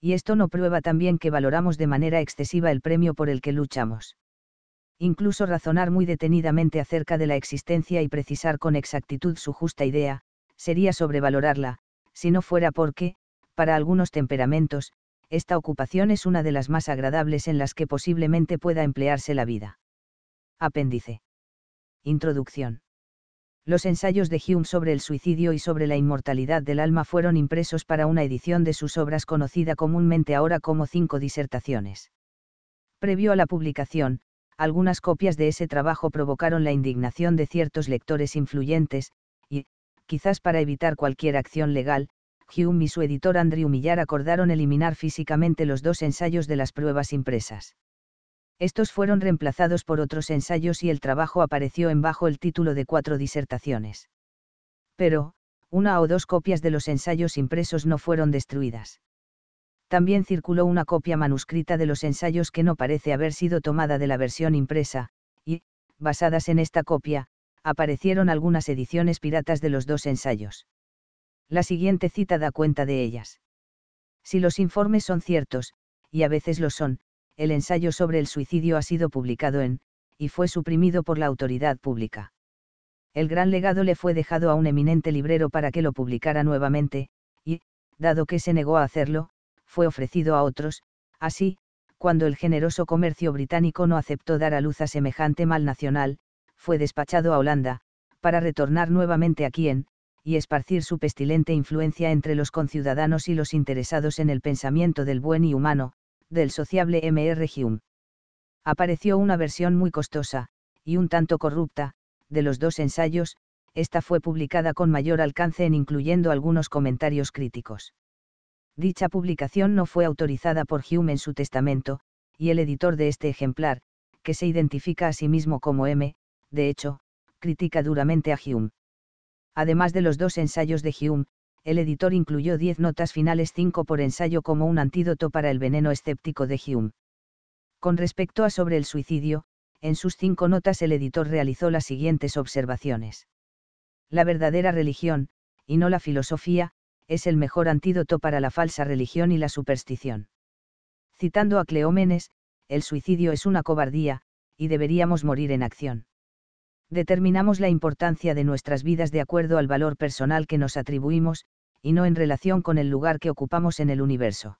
Y esto no prueba también que valoramos de manera excesiva el premio por el que luchamos. Incluso razonar muy detenidamente acerca de la existencia y precisar con exactitud su justa idea, sería sobrevalorarla, si no fuera porque, para algunos temperamentos, esta ocupación es una de las más agradables en las que posiblemente pueda emplearse la vida. Apéndice. Introducción los ensayos de Hume sobre el suicidio y sobre la inmortalidad del alma fueron impresos para una edición de sus obras conocida comúnmente ahora como cinco disertaciones. Previo a la publicación, algunas copias de ese trabajo provocaron la indignación de ciertos lectores influyentes, y, quizás para evitar cualquier acción legal, Hume y su editor Andrew Millar acordaron eliminar físicamente los dos ensayos de las pruebas impresas estos fueron reemplazados por otros ensayos y el trabajo apareció en bajo el título de cuatro disertaciones. Pero, una o dos copias de los ensayos impresos no fueron destruidas. También circuló una copia manuscrita de los ensayos que no parece haber sido tomada de la versión impresa, y, basadas en esta copia, aparecieron algunas ediciones piratas de los dos ensayos. La siguiente cita da cuenta de ellas. Si los informes son ciertos, y a veces lo son, el ensayo sobre el suicidio ha sido publicado en, y fue suprimido por la autoridad pública. El gran legado le fue dejado a un eminente librero para que lo publicara nuevamente, y, dado que se negó a hacerlo, fue ofrecido a otros, así, cuando el generoso comercio británico no aceptó dar a luz a semejante mal nacional, fue despachado a Holanda, para retornar nuevamente a en, y esparcir su pestilente influencia entre los conciudadanos y los interesados en el pensamiento del buen y humano, del sociable MR Hume. Apareció una versión muy costosa, y un tanto corrupta, de los dos ensayos, esta fue publicada con mayor alcance en incluyendo algunos comentarios críticos. Dicha publicación no fue autorizada por Hume en su testamento, y el editor de este ejemplar, que se identifica a sí mismo como M, de hecho, critica duramente a Hume. Además de los dos ensayos de Hume, el editor incluyó diez notas finales, cinco por ensayo como un antídoto para el veneno escéptico de Hume. Con respecto a sobre el suicidio, en sus cinco notas el editor realizó las siguientes observaciones. La verdadera religión, y no la filosofía, es el mejor antídoto para la falsa religión y la superstición. Citando a Cleómenes, el suicidio es una cobardía, y deberíamos morir en acción. Determinamos la importancia de nuestras vidas de acuerdo al valor personal que nos atribuimos, y no en relación con el lugar que ocupamos en el universo.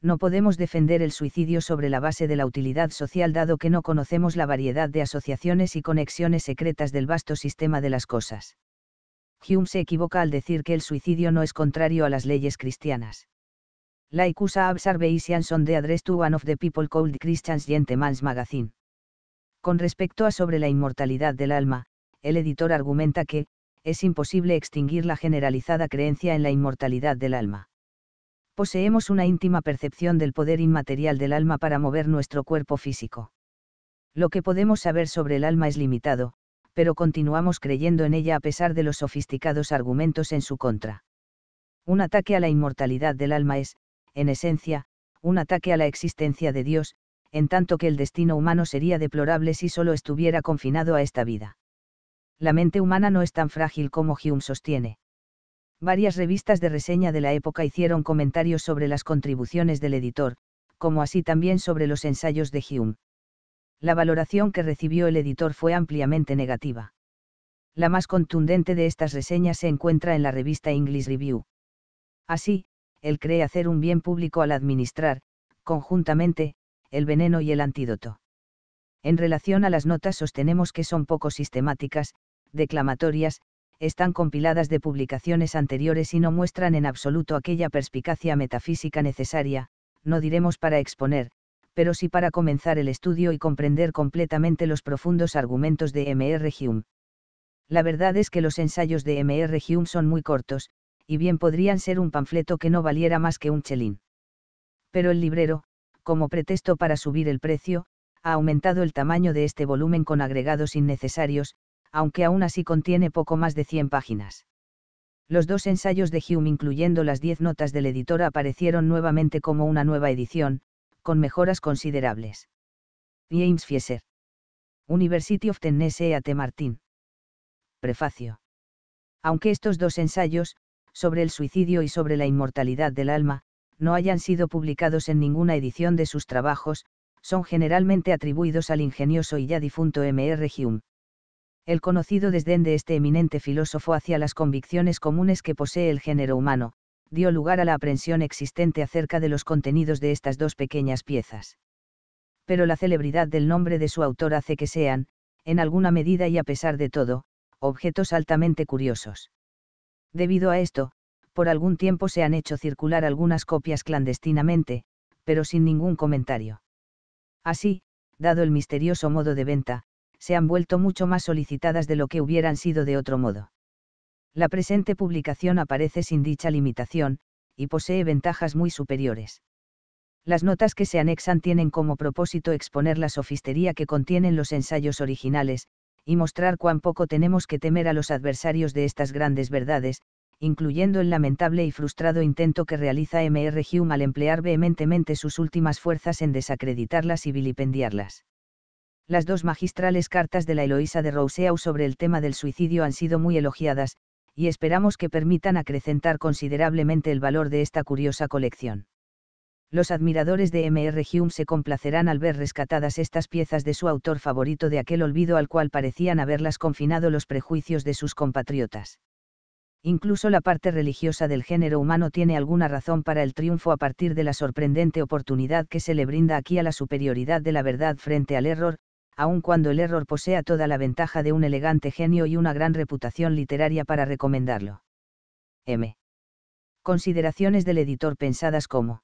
No podemos defender el suicidio sobre la base de la utilidad social dado que no conocemos la variedad de asociaciones y conexiones secretas del vasto sistema de las cosas. Hume se equivoca al decir que el suicidio no es contrario a las leyes cristianas. Laikusa observations on the address to one of the people called Christians Gentleman's Magazine. Con respecto a sobre la inmortalidad del alma, el editor argumenta que, es imposible extinguir la generalizada creencia en la inmortalidad del alma. Poseemos una íntima percepción del poder inmaterial del alma para mover nuestro cuerpo físico. Lo que podemos saber sobre el alma es limitado, pero continuamos creyendo en ella a pesar de los sofisticados argumentos en su contra. Un ataque a la inmortalidad del alma es, en esencia, un ataque a la existencia de Dios, en tanto que el destino humano sería deplorable si solo estuviera confinado a esta vida la mente humana no es tan frágil como Hume sostiene. Varias revistas de reseña de la época hicieron comentarios sobre las contribuciones del editor, como así también sobre los ensayos de Hume. La valoración que recibió el editor fue ampliamente negativa. La más contundente de estas reseñas se encuentra en la revista English Review. Así, él cree hacer un bien público al administrar, conjuntamente, el veneno y el antídoto. En relación a las notas sostenemos que son poco sistemáticas, declamatorias, están compiladas de publicaciones anteriores y no muestran en absoluto aquella perspicacia metafísica necesaria, no diremos para exponer, pero sí para comenzar el estudio y comprender completamente los profundos argumentos de M. R. Hume. La verdad es que los ensayos de M. R. Hume son muy cortos, y bien podrían ser un panfleto que no valiera más que un chelín. Pero el librero, como pretexto para subir el precio, ha aumentado el tamaño de este volumen con agregados innecesarios, aunque aún así contiene poco más de 100 páginas. Los dos ensayos de Hume incluyendo las 10 notas del editor aparecieron nuevamente como una nueva edición, con mejoras considerables. James Fieser. University of Tennessee e. A.T. Martin. Prefacio. Aunque estos dos ensayos, sobre el suicidio y sobre la inmortalidad del alma, no hayan sido publicados en ninguna edición de sus trabajos, son generalmente atribuidos al ingenioso y ya difunto M.R. Hume el conocido desdén de este eminente filósofo hacia las convicciones comunes que posee el género humano, dio lugar a la aprensión existente acerca de los contenidos de estas dos pequeñas piezas. Pero la celebridad del nombre de su autor hace que sean, en alguna medida y a pesar de todo, objetos altamente curiosos. Debido a esto, por algún tiempo se han hecho circular algunas copias clandestinamente, pero sin ningún comentario. Así, dado el misterioso modo de venta, se han vuelto mucho más solicitadas de lo que hubieran sido de otro modo. La presente publicación aparece sin dicha limitación, y posee ventajas muy superiores. Las notas que se anexan tienen como propósito exponer la sofistería que contienen los ensayos originales, y mostrar cuán poco tenemos que temer a los adversarios de estas grandes verdades, incluyendo el lamentable y frustrado intento que realiza M.R. Hume al emplear vehementemente sus últimas fuerzas en desacreditarlas y vilipendiarlas las dos magistrales cartas de la Eloísa de Rousseau sobre el tema del suicidio han sido muy elogiadas, y esperamos que permitan acrecentar considerablemente el valor de esta curiosa colección. Los admiradores de M.R. Hume se complacerán al ver rescatadas estas piezas de su autor favorito de aquel olvido al cual parecían haberlas confinado los prejuicios de sus compatriotas. Incluso la parte religiosa del género humano tiene alguna razón para el triunfo a partir de la sorprendente oportunidad que se le brinda aquí a la superioridad de la verdad frente al error, aun cuando el error posea toda la ventaja de un elegante genio y una gran reputación literaria para recomendarlo. M. Consideraciones del editor pensadas como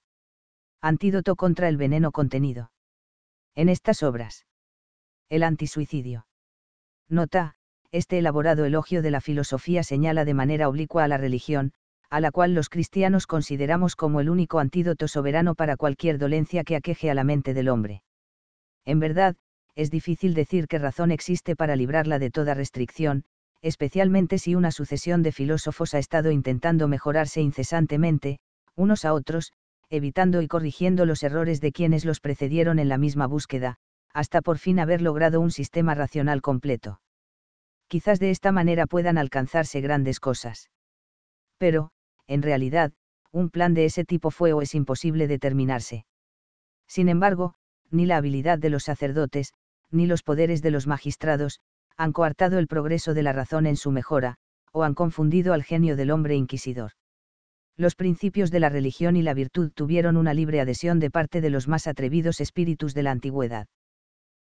antídoto contra el veneno contenido. En estas obras. El antisuicidio. Nota, este elaborado elogio de la filosofía señala de manera oblicua a la religión, a la cual los cristianos consideramos como el único antídoto soberano para cualquier dolencia que aqueje a la mente del hombre. En verdad, es difícil decir qué razón existe para librarla de toda restricción, especialmente si una sucesión de filósofos ha estado intentando mejorarse incesantemente, unos a otros, evitando y corrigiendo los errores de quienes los precedieron en la misma búsqueda, hasta por fin haber logrado un sistema racional completo. Quizás de esta manera puedan alcanzarse grandes cosas. Pero, en realidad, un plan de ese tipo fue o es imposible determinarse. Sin embargo, ni la habilidad de los sacerdotes, ni los poderes de los magistrados, han coartado el progreso de la razón en su mejora, o han confundido al genio del hombre inquisidor. Los principios de la religión y la virtud tuvieron una libre adhesión de parte de los más atrevidos espíritus de la antigüedad.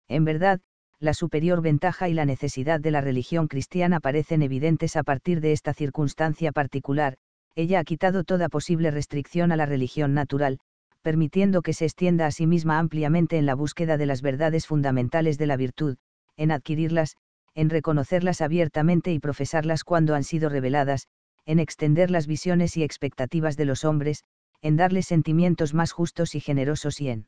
En verdad, la superior ventaja y la necesidad de la religión cristiana parecen evidentes a partir de esta circunstancia particular, ella ha quitado toda posible restricción a la religión natural, permitiendo que se extienda a sí misma ampliamente en la búsqueda de las verdades fundamentales de la virtud, en adquirirlas, en reconocerlas abiertamente y profesarlas cuando han sido reveladas, en extender las visiones y expectativas de los hombres, en darles sentimientos más justos y generosos y en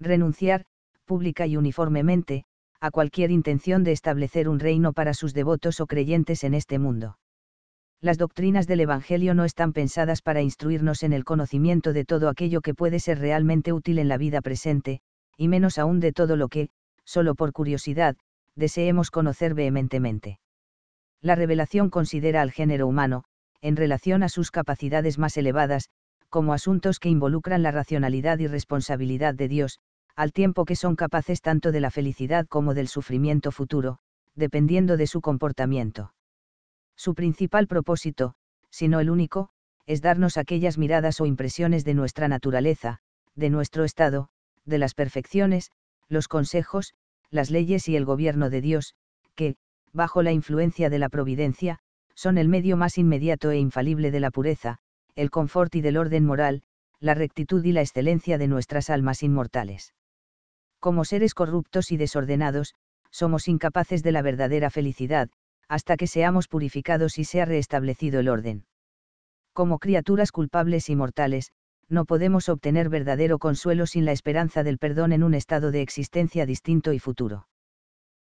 renunciar, pública y uniformemente, a cualquier intención de establecer un reino para sus devotos o creyentes en este mundo las doctrinas del Evangelio no están pensadas para instruirnos en el conocimiento de todo aquello que puede ser realmente útil en la vida presente, y menos aún de todo lo que, solo por curiosidad, deseemos conocer vehementemente. La revelación considera al género humano, en relación a sus capacidades más elevadas, como asuntos que involucran la racionalidad y responsabilidad de Dios, al tiempo que son capaces tanto de la felicidad como del sufrimiento futuro, dependiendo de su comportamiento. Su principal propósito, si no el único, es darnos aquellas miradas o impresiones de nuestra naturaleza, de nuestro estado, de las perfecciones, los consejos, las leyes y el gobierno de Dios, que, bajo la influencia de la providencia, son el medio más inmediato e infalible de la pureza, el confort y del orden moral, la rectitud y la excelencia de nuestras almas inmortales. Como seres corruptos y desordenados, somos incapaces de la verdadera felicidad, hasta que seamos purificados y sea restablecido el orden. Como criaturas culpables y mortales, no podemos obtener verdadero consuelo sin la esperanza del perdón en un estado de existencia distinto y futuro.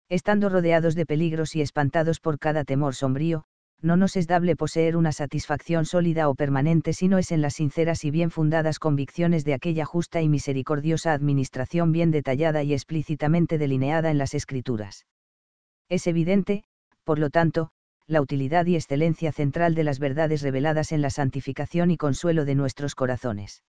Estando rodeados de peligros y espantados por cada temor sombrío, no nos es dable poseer una satisfacción sólida o permanente si no es en las sinceras y bien fundadas convicciones de aquella justa y misericordiosa administración bien detallada y explícitamente delineada en las Escrituras. Es evidente, por lo tanto, la utilidad y excelencia central de las verdades reveladas en la santificación y consuelo de nuestros corazones.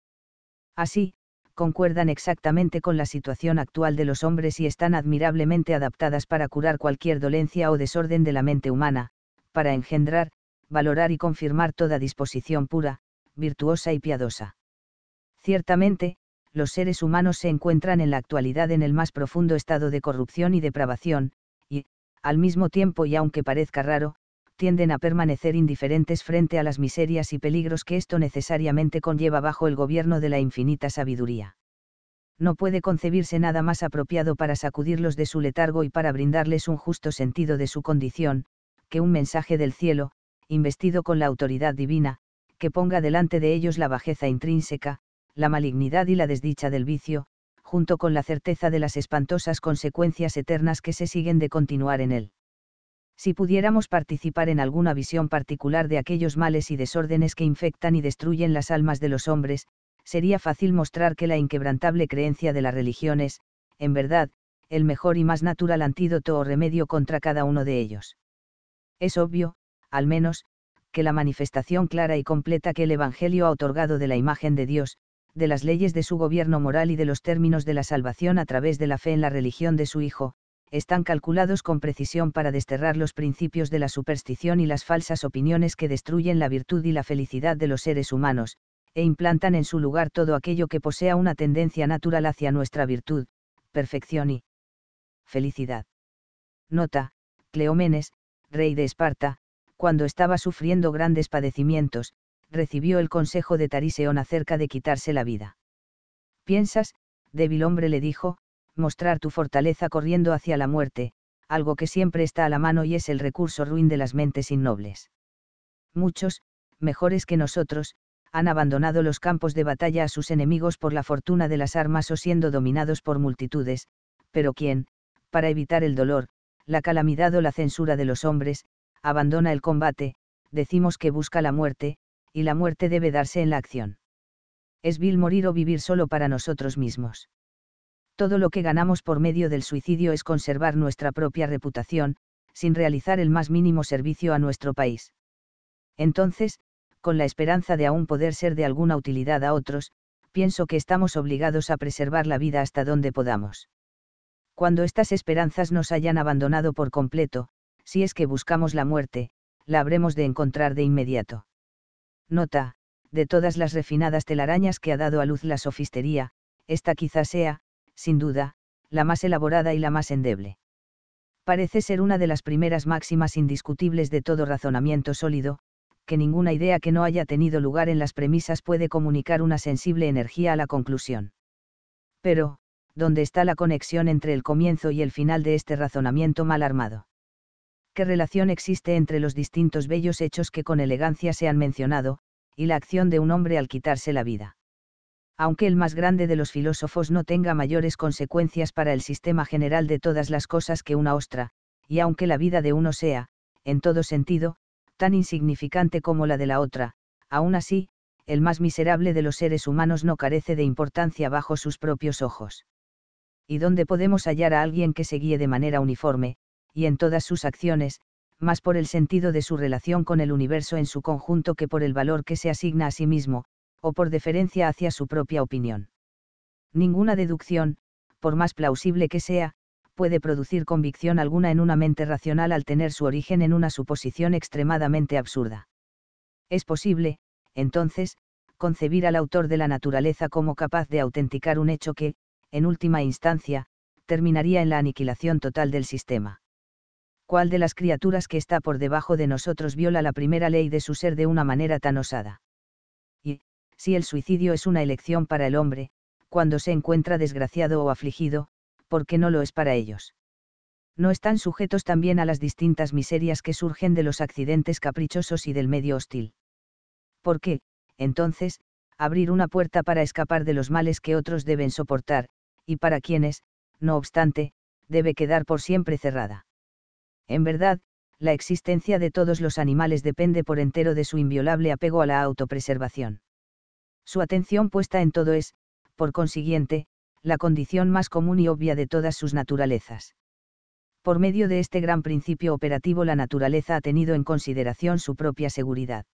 Así, concuerdan exactamente con la situación actual de los hombres y están admirablemente adaptadas para curar cualquier dolencia o desorden de la mente humana, para engendrar, valorar y confirmar toda disposición pura, virtuosa y piadosa. Ciertamente, los seres humanos se encuentran en la actualidad en el más profundo estado de corrupción y depravación, al mismo tiempo y aunque parezca raro, tienden a permanecer indiferentes frente a las miserias y peligros que esto necesariamente conlleva bajo el gobierno de la infinita sabiduría. No puede concebirse nada más apropiado para sacudirlos de su letargo y para brindarles un justo sentido de su condición, que un mensaje del cielo, investido con la autoridad divina, que ponga delante de ellos la bajeza intrínseca, la malignidad y la desdicha del vicio, junto con la certeza de las espantosas consecuencias eternas que se siguen de continuar en él. Si pudiéramos participar en alguna visión particular de aquellos males y desórdenes que infectan y destruyen las almas de los hombres, sería fácil mostrar que la inquebrantable creencia de la religión es, en verdad, el mejor y más natural antídoto o remedio contra cada uno de ellos. Es obvio, al menos, que la manifestación clara y completa que el Evangelio ha otorgado de la imagen de Dios, de las leyes de su gobierno moral y de los términos de la salvación a través de la fe en la religión de su Hijo, están calculados con precisión para desterrar los principios de la superstición y las falsas opiniones que destruyen la virtud y la felicidad de los seres humanos, e implantan en su lugar todo aquello que posea una tendencia natural hacia nuestra virtud, perfección y felicidad. Nota, Cleomenes, rey de Esparta, cuando estaba sufriendo grandes padecimientos, recibió el consejo de Tariseón acerca de quitarse la vida. Piensas, débil hombre le dijo, mostrar tu fortaleza corriendo hacia la muerte, algo que siempre está a la mano y es el recurso ruin de las mentes innobles. Muchos, mejores que nosotros, han abandonado los campos de batalla a sus enemigos por la fortuna de las armas o siendo dominados por multitudes, pero quien, para evitar el dolor, la calamidad o la censura de los hombres, abandona el combate, decimos que busca la muerte, y la muerte debe darse en la acción. Es vil morir o vivir solo para nosotros mismos. Todo lo que ganamos por medio del suicidio es conservar nuestra propia reputación, sin realizar el más mínimo servicio a nuestro país. Entonces, con la esperanza de aún poder ser de alguna utilidad a otros, pienso que estamos obligados a preservar la vida hasta donde podamos. Cuando estas esperanzas nos hayan abandonado por completo, si es que buscamos la muerte, la habremos de encontrar de inmediato nota, de todas las refinadas telarañas que ha dado a luz la sofistería, esta quizás sea, sin duda, la más elaborada y la más endeble. Parece ser una de las primeras máximas indiscutibles de todo razonamiento sólido, que ninguna idea que no haya tenido lugar en las premisas puede comunicar una sensible energía a la conclusión. Pero, ¿dónde está la conexión entre el comienzo y el final de este razonamiento mal armado? qué relación existe entre los distintos bellos hechos que con elegancia se han mencionado, y la acción de un hombre al quitarse la vida. Aunque el más grande de los filósofos no tenga mayores consecuencias para el sistema general de todas las cosas que una ostra, y aunque la vida de uno sea, en todo sentido, tan insignificante como la de la otra, aún así, el más miserable de los seres humanos no carece de importancia bajo sus propios ojos. ¿Y dónde podemos hallar a alguien que se guíe de manera uniforme, y en todas sus acciones, más por el sentido de su relación con el universo en su conjunto que por el valor que se asigna a sí mismo, o por deferencia hacia su propia opinión. Ninguna deducción, por más plausible que sea, puede producir convicción alguna en una mente racional al tener su origen en una suposición extremadamente absurda. Es posible, entonces, concebir al autor de la naturaleza como capaz de autenticar un hecho que, en última instancia, terminaría en la aniquilación total del sistema. ¿cuál de las criaturas que está por debajo de nosotros viola la primera ley de su ser de una manera tan osada? Y, si el suicidio es una elección para el hombre, cuando se encuentra desgraciado o afligido, ¿por qué no lo es para ellos? No están sujetos también a las distintas miserias que surgen de los accidentes caprichosos y del medio hostil. ¿Por qué, entonces, abrir una puerta para escapar de los males que otros deben soportar, y para quienes, no obstante, debe quedar por siempre cerrada? En verdad, la existencia de todos los animales depende por entero de su inviolable apego a la autopreservación. Su atención puesta en todo es, por consiguiente, la condición más común y obvia de todas sus naturalezas. Por medio de este gran principio operativo la naturaleza ha tenido en consideración su propia seguridad.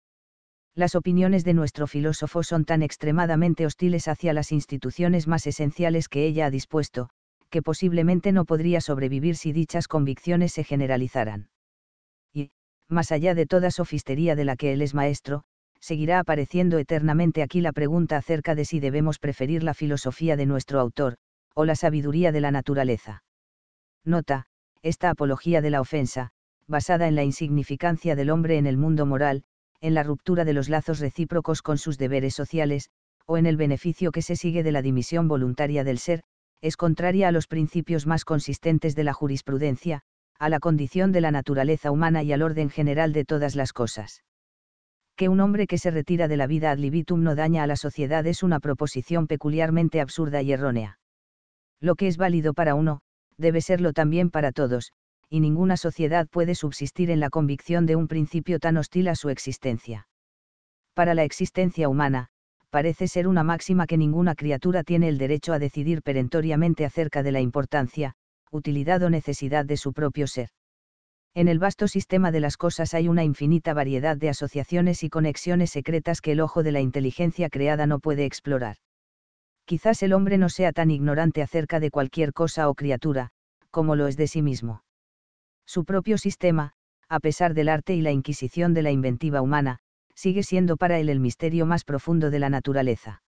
Las opiniones de nuestro filósofo son tan extremadamente hostiles hacia las instituciones más esenciales que ella ha dispuesto, que posiblemente no podría sobrevivir si dichas convicciones se generalizaran. Y, más allá de toda sofistería de la que él es maestro, seguirá apareciendo eternamente aquí la pregunta acerca de si debemos preferir la filosofía de nuestro autor, o la sabiduría de la naturaleza. Nota, esta apología de la ofensa, basada en la insignificancia del hombre en el mundo moral, en la ruptura de los lazos recíprocos con sus deberes sociales, o en el beneficio que se sigue de la dimisión voluntaria del ser, es contraria a los principios más consistentes de la jurisprudencia, a la condición de la naturaleza humana y al orden general de todas las cosas. Que un hombre que se retira de la vida ad libitum no daña a la sociedad es una proposición peculiarmente absurda y errónea. Lo que es válido para uno, debe serlo también para todos, y ninguna sociedad puede subsistir en la convicción de un principio tan hostil a su existencia. Para la existencia humana, parece ser una máxima que ninguna criatura tiene el derecho a decidir perentoriamente acerca de la importancia, utilidad o necesidad de su propio ser. En el vasto sistema de las cosas hay una infinita variedad de asociaciones y conexiones secretas que el ojo de la inteligencia creada no puede explorar. Quizás el hombre no sea tan ignorante acerca de cualquier cosa o criatura, como lo es de sí mismo. Su propio sistema, a pesar del arte y la inquisición de la inventiva humana, sigue siendo para él el misterio más profundo de la naturaleza.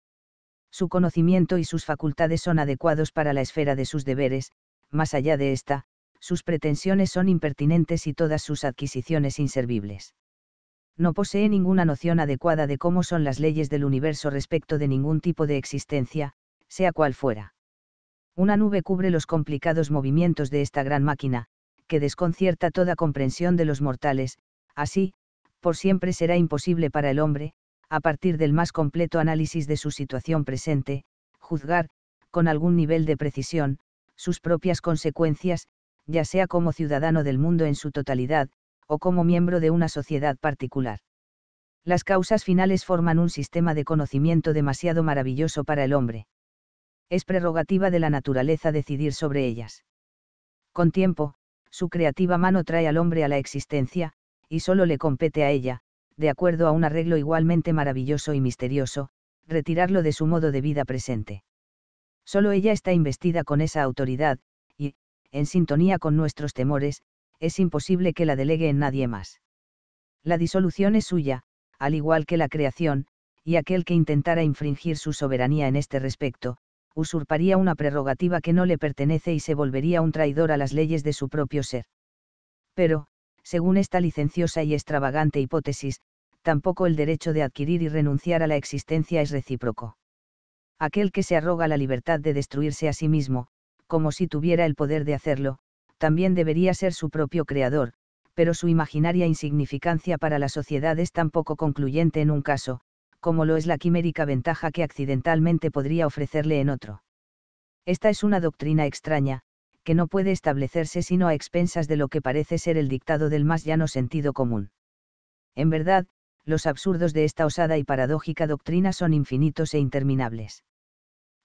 Su conocimiento y sus facultades son adecuados para la esfera de sus deberes, más allá de esta, sus pretensiones son impertinentes y todas sus adquisiciones inservibles. No posee ninguna noción adecuada de cómo son las leyes del universo respecto de ningún tipo de existencia, sea cual fuera. Una nube cubre los complicados movimientos de esta gran máquina, que desconcierta toda comprensión de los mortales, así, por siempre será imposible para el hombre, a partir del más completo análisis de su situación presente, juzgar, con algún nivel de precisión, sus propias consecuencias, ya sea como ciudadano del mundo en su totalidad, o como miembro de una sociedad particular. Las causas finales forman un sistema de conocimiento demasiado maravilloso para el hombre. Es prerrogativa de la naturaleza decidir sobre ellas. Con tiempo, su creativa mano trae al hombre a la existencia, y solo le compete a ella, de acuerdo a un arreglo igualmente maravilloso y misterioso, retirarlo de su modo de vida presente. Solo ella está investida con esa autoridad, y, en sintonía con nuestros temores, es imposible que la delegue en nadie más. La disolución es suya, al igual que la creación, y aquel que intentara infringir su soberanía en este respecto, usurparía una prerrogativa que no le pertenece y se volvería un traidor a las leyes de su propio ser. Pero, según esta licenciosa y extravagante hipótesis, tampoco el derecho de adquirir y renunciar a la existencia es recíproco. Aquel que se arroga la libertad de destruirse a sí mismo, como si tuviera el poder de hacerlo, también debería ser su propio creador, pero su imaginaria insignificancia para la sociedad es tan poco concluyente en un caso, como lo es la quimérica ventaja que accidentalmente podría ofrecerle en otro. Esta es una doctrina extraña, que no puede establecerse sino a expensas de lo que parece ser el dictado del más llano sentido común. En verdad, los absurdos de esta osada y paradójica doctrina son infinitos e interminables.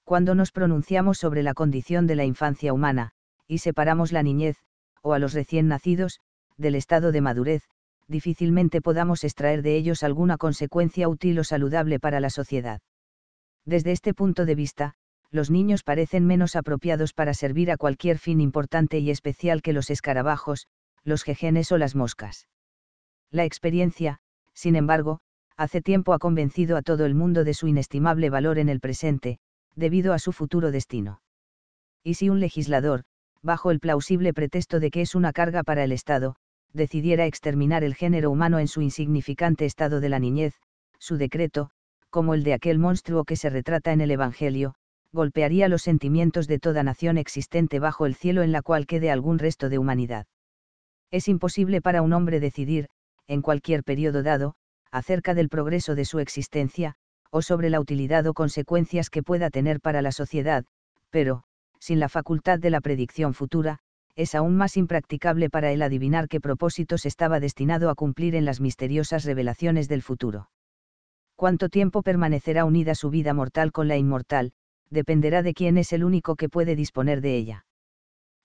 Cuando nos pronunciamos sobre la condición de la infancia humana, y separamos la niñez, o a los recién nacidos, del estado de madurez, difícilmente podamos extraer de ellos alguna consecuencia útil o saludable para la sociedad. Desde este punto de vista, los niños parecen menos apropiados para servir a cualquier fin importante y especial que los escarabajos, los jejenes o las moscas. La experiencia, sin embargo, hace tiempo ha convencido a todo el mundo de su inestimable valor en el presente, debido a su futuro destino. Y si un legislador, bajo el plausible pretexto de que es una carga para el Estado, decidiera exterminar el género humano en su insignificante estado de la niñez, su decreto, como el de aquel monstruo que se retrata en el Evangelio, golpearía los sentimientos de toda nación existente bajo el cielo en la cual quede algún resto de humanidad. Es imposible para un hombre decidir, en cualquier periodo dado, acerca del progreso de su existencia, o sobre la utilidad o consecuencias que pueda tener para la sociedad, pero, sin la facultad de la predicción futura, es aún más impracticable para él adivinar qué propósitos estaba destinado a cumplir en las misteriosas revelaciones del futuro. ¿Cuánto tiempo permanecerá unida su vida mortal con la inmortal, dependerá de quién es el único que puede disponer de ella.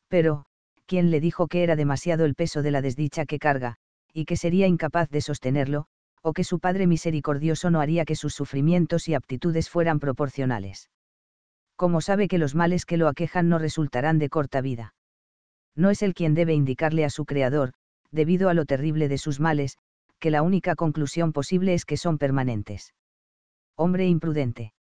Pero, ¿quién le dijo que era demasiado el peso de la desdicha que carga, y que sería incapaz de sostenerlo, o que su Padre misericordioso no haría que sus sufrimientos y aptitudes fueran proporcionales? Como sabe que los males que lo aquejan no resultarán de corta vida? No es él quien debe indicarle a su Creador, debido a lo terrible de sus males, que la única conclusión posible es que son permanentes. Hombre imprudente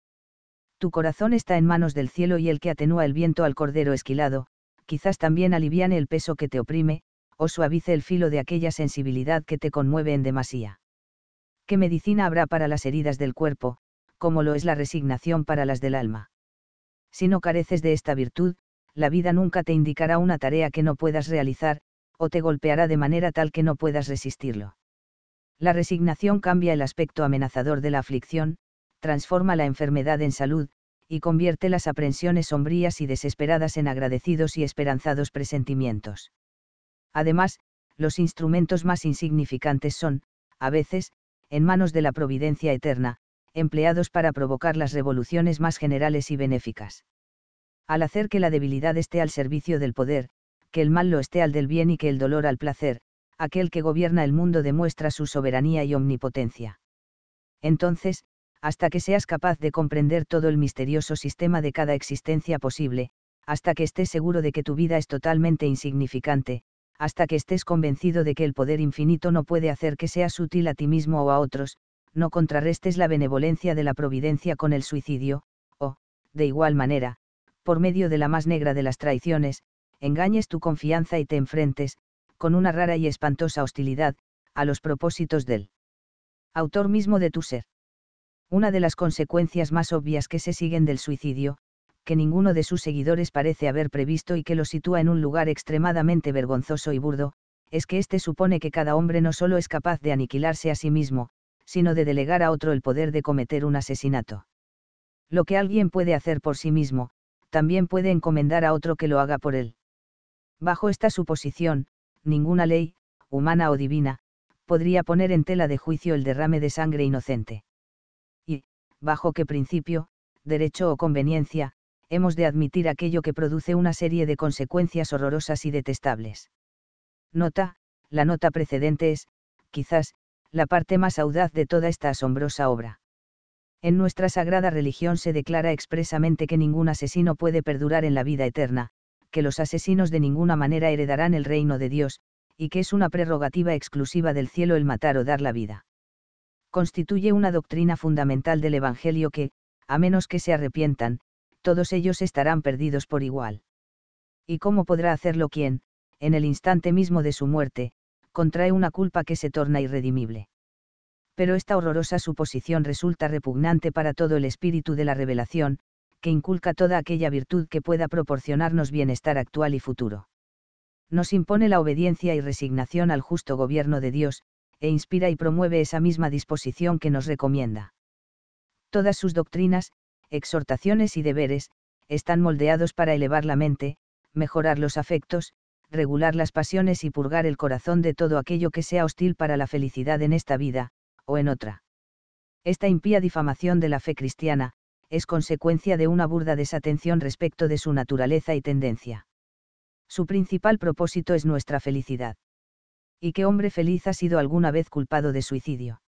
tu corazón está en manos del cielo y el que atenúa el viento al cordero esquilado, quizás también aliviane el peso que te oprime, o suavice el filo de aquella sensibilidad que te conmueve en demasía. ¿Qué medicina habrá para las heridas del cuerpo, como lo es la resignación para las del alma? Si no careces de esta virtud, la vida nunca te indicará una tarea que no puedas realizar, o te golpeará de manera tal que no puedas resistirlo. La resignación cambia el aspecto amenazador de la aflicción, transforma la enfermedad en salud, y convierte las aprensiones sombrías y desesperadas en agradecidos y esperanzados presentimientos. Además, los instrumentos más insignificantes son, a veces, en manos de la providencia eterna, empleados para provocar las revoluciones más generales y benéficas. Al hacer que la debilidad esté al servicio del poder, que el mal lo esté al del bien y que el dolor al placer, aquel que gobierna el mundo demuestra su soberanía y omnipotencia. Entonces, hasta que seas capaz de comprender todo el misterioso sistema de cada existencia posible, hasta que estés seguro de que tu vida es totalmente insignificante, hasta que estés convencido de que el poder infinito no puede hacer que seas útil a ti mismo o a otros, no contrarrestes la benevolencia de la providencia con el suicidio, o, de igual manera, por medio de la más negra de las traiciones, engañes tu confianza y te enfrentes, con una rara y espantosa hostilidad, a los propósitos del autor mismo de tu ser. Una de las consecuencias más obvias que se siguen del suicidio, que ninguno de sus seguidores parece haber previsto y que lo sitúa en un lugar extremadamente vergonzoso y burdo, es que éste supone que cada hombre no solo es capaz de aniquilarse a sí mismo, sino de delegar a otro el poder de cometer un asesinato. Lo que alguien puede hacer por sí mismo, también puede encomendar a otro que lo haga por él. Bajo esta suposición, ninguna ley, humana o divina, podría poner en tela de juicio el derrame de sangre inocente bajo qué principio, derecho o conveniencia, hemos de admitir aquello que produce una serie de consecuencias horrorosas y detestables. Nota, la nota precedente es, quizás, la parte más audaz de toda esta asombrosa obra. En nuestra sagrada religión se declara expresamente que ningún asesino puede perdurar en la vida eterna, que los asesinos de ninguna manera heredarán el reino de Dios, y que es una prerrogativa exclusiva del cielo el matar o dar la vida constituye una doctrina fundamental del Evangelio que, a menos que se arrepientan, todos ellos estarán perdidos por igual. ¿Y cómo podrá hacerlo quien, en el instante mismo de su muerte, contrae una culpa que se torna irredimible? Pero esta horrorosa suposición resulta repugnante para todo el espíritu de la revelación, que inculca toda aquella virtud que pueda proporcionarnos bienestar actual y futuro. Nos impone la obediencia y resignación al justo gobierno de Dios, e inspira y promueve esa misma disposición que nos recomienda. Todas sus doctrinas, exhortaciones y deberes, están moldeados para elevar la mente, mejorar los afectos, regular las pasiones y purgar el corazón de todo aquello que sea hostil para la felicidad en esta vida, o en otra. Esta impía difamación de la fe cristiana, es consecuencia de una burda desatención respecto de su naturaleza y tendencia. Su principal propósito es nuestra felicidad y qué hombre feliz ha sido alguna vez culpado de suicidio.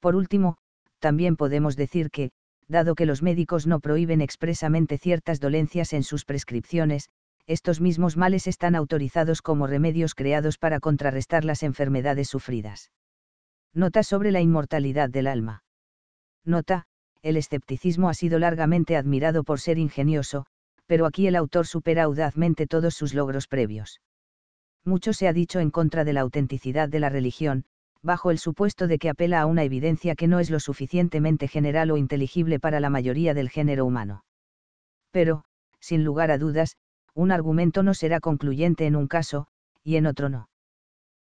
Por último, también podemos decir que, dado que los médicos no prohíben expresamente ciertas dolencias en sus prescripciones, estos mismos males están autorizados como remedios creados para contrarrestar las enfermedades sufridas. Nota sobre la inmortalidad del alma. Nota, el escepticismo ha sido largamente admirado por ser ingenioso, pero aquí el autor supera audazmente todos sus logros previos mucho se ha dicho en contra de la autenticidad de la religión, bajo el supuesto de que apela a una evidencia que no es lo suficientemente general o inteligible para la mayoría del género humano. Pero, sin lugar a dudas, un argumento no será concluyente en un caso, y en otro no.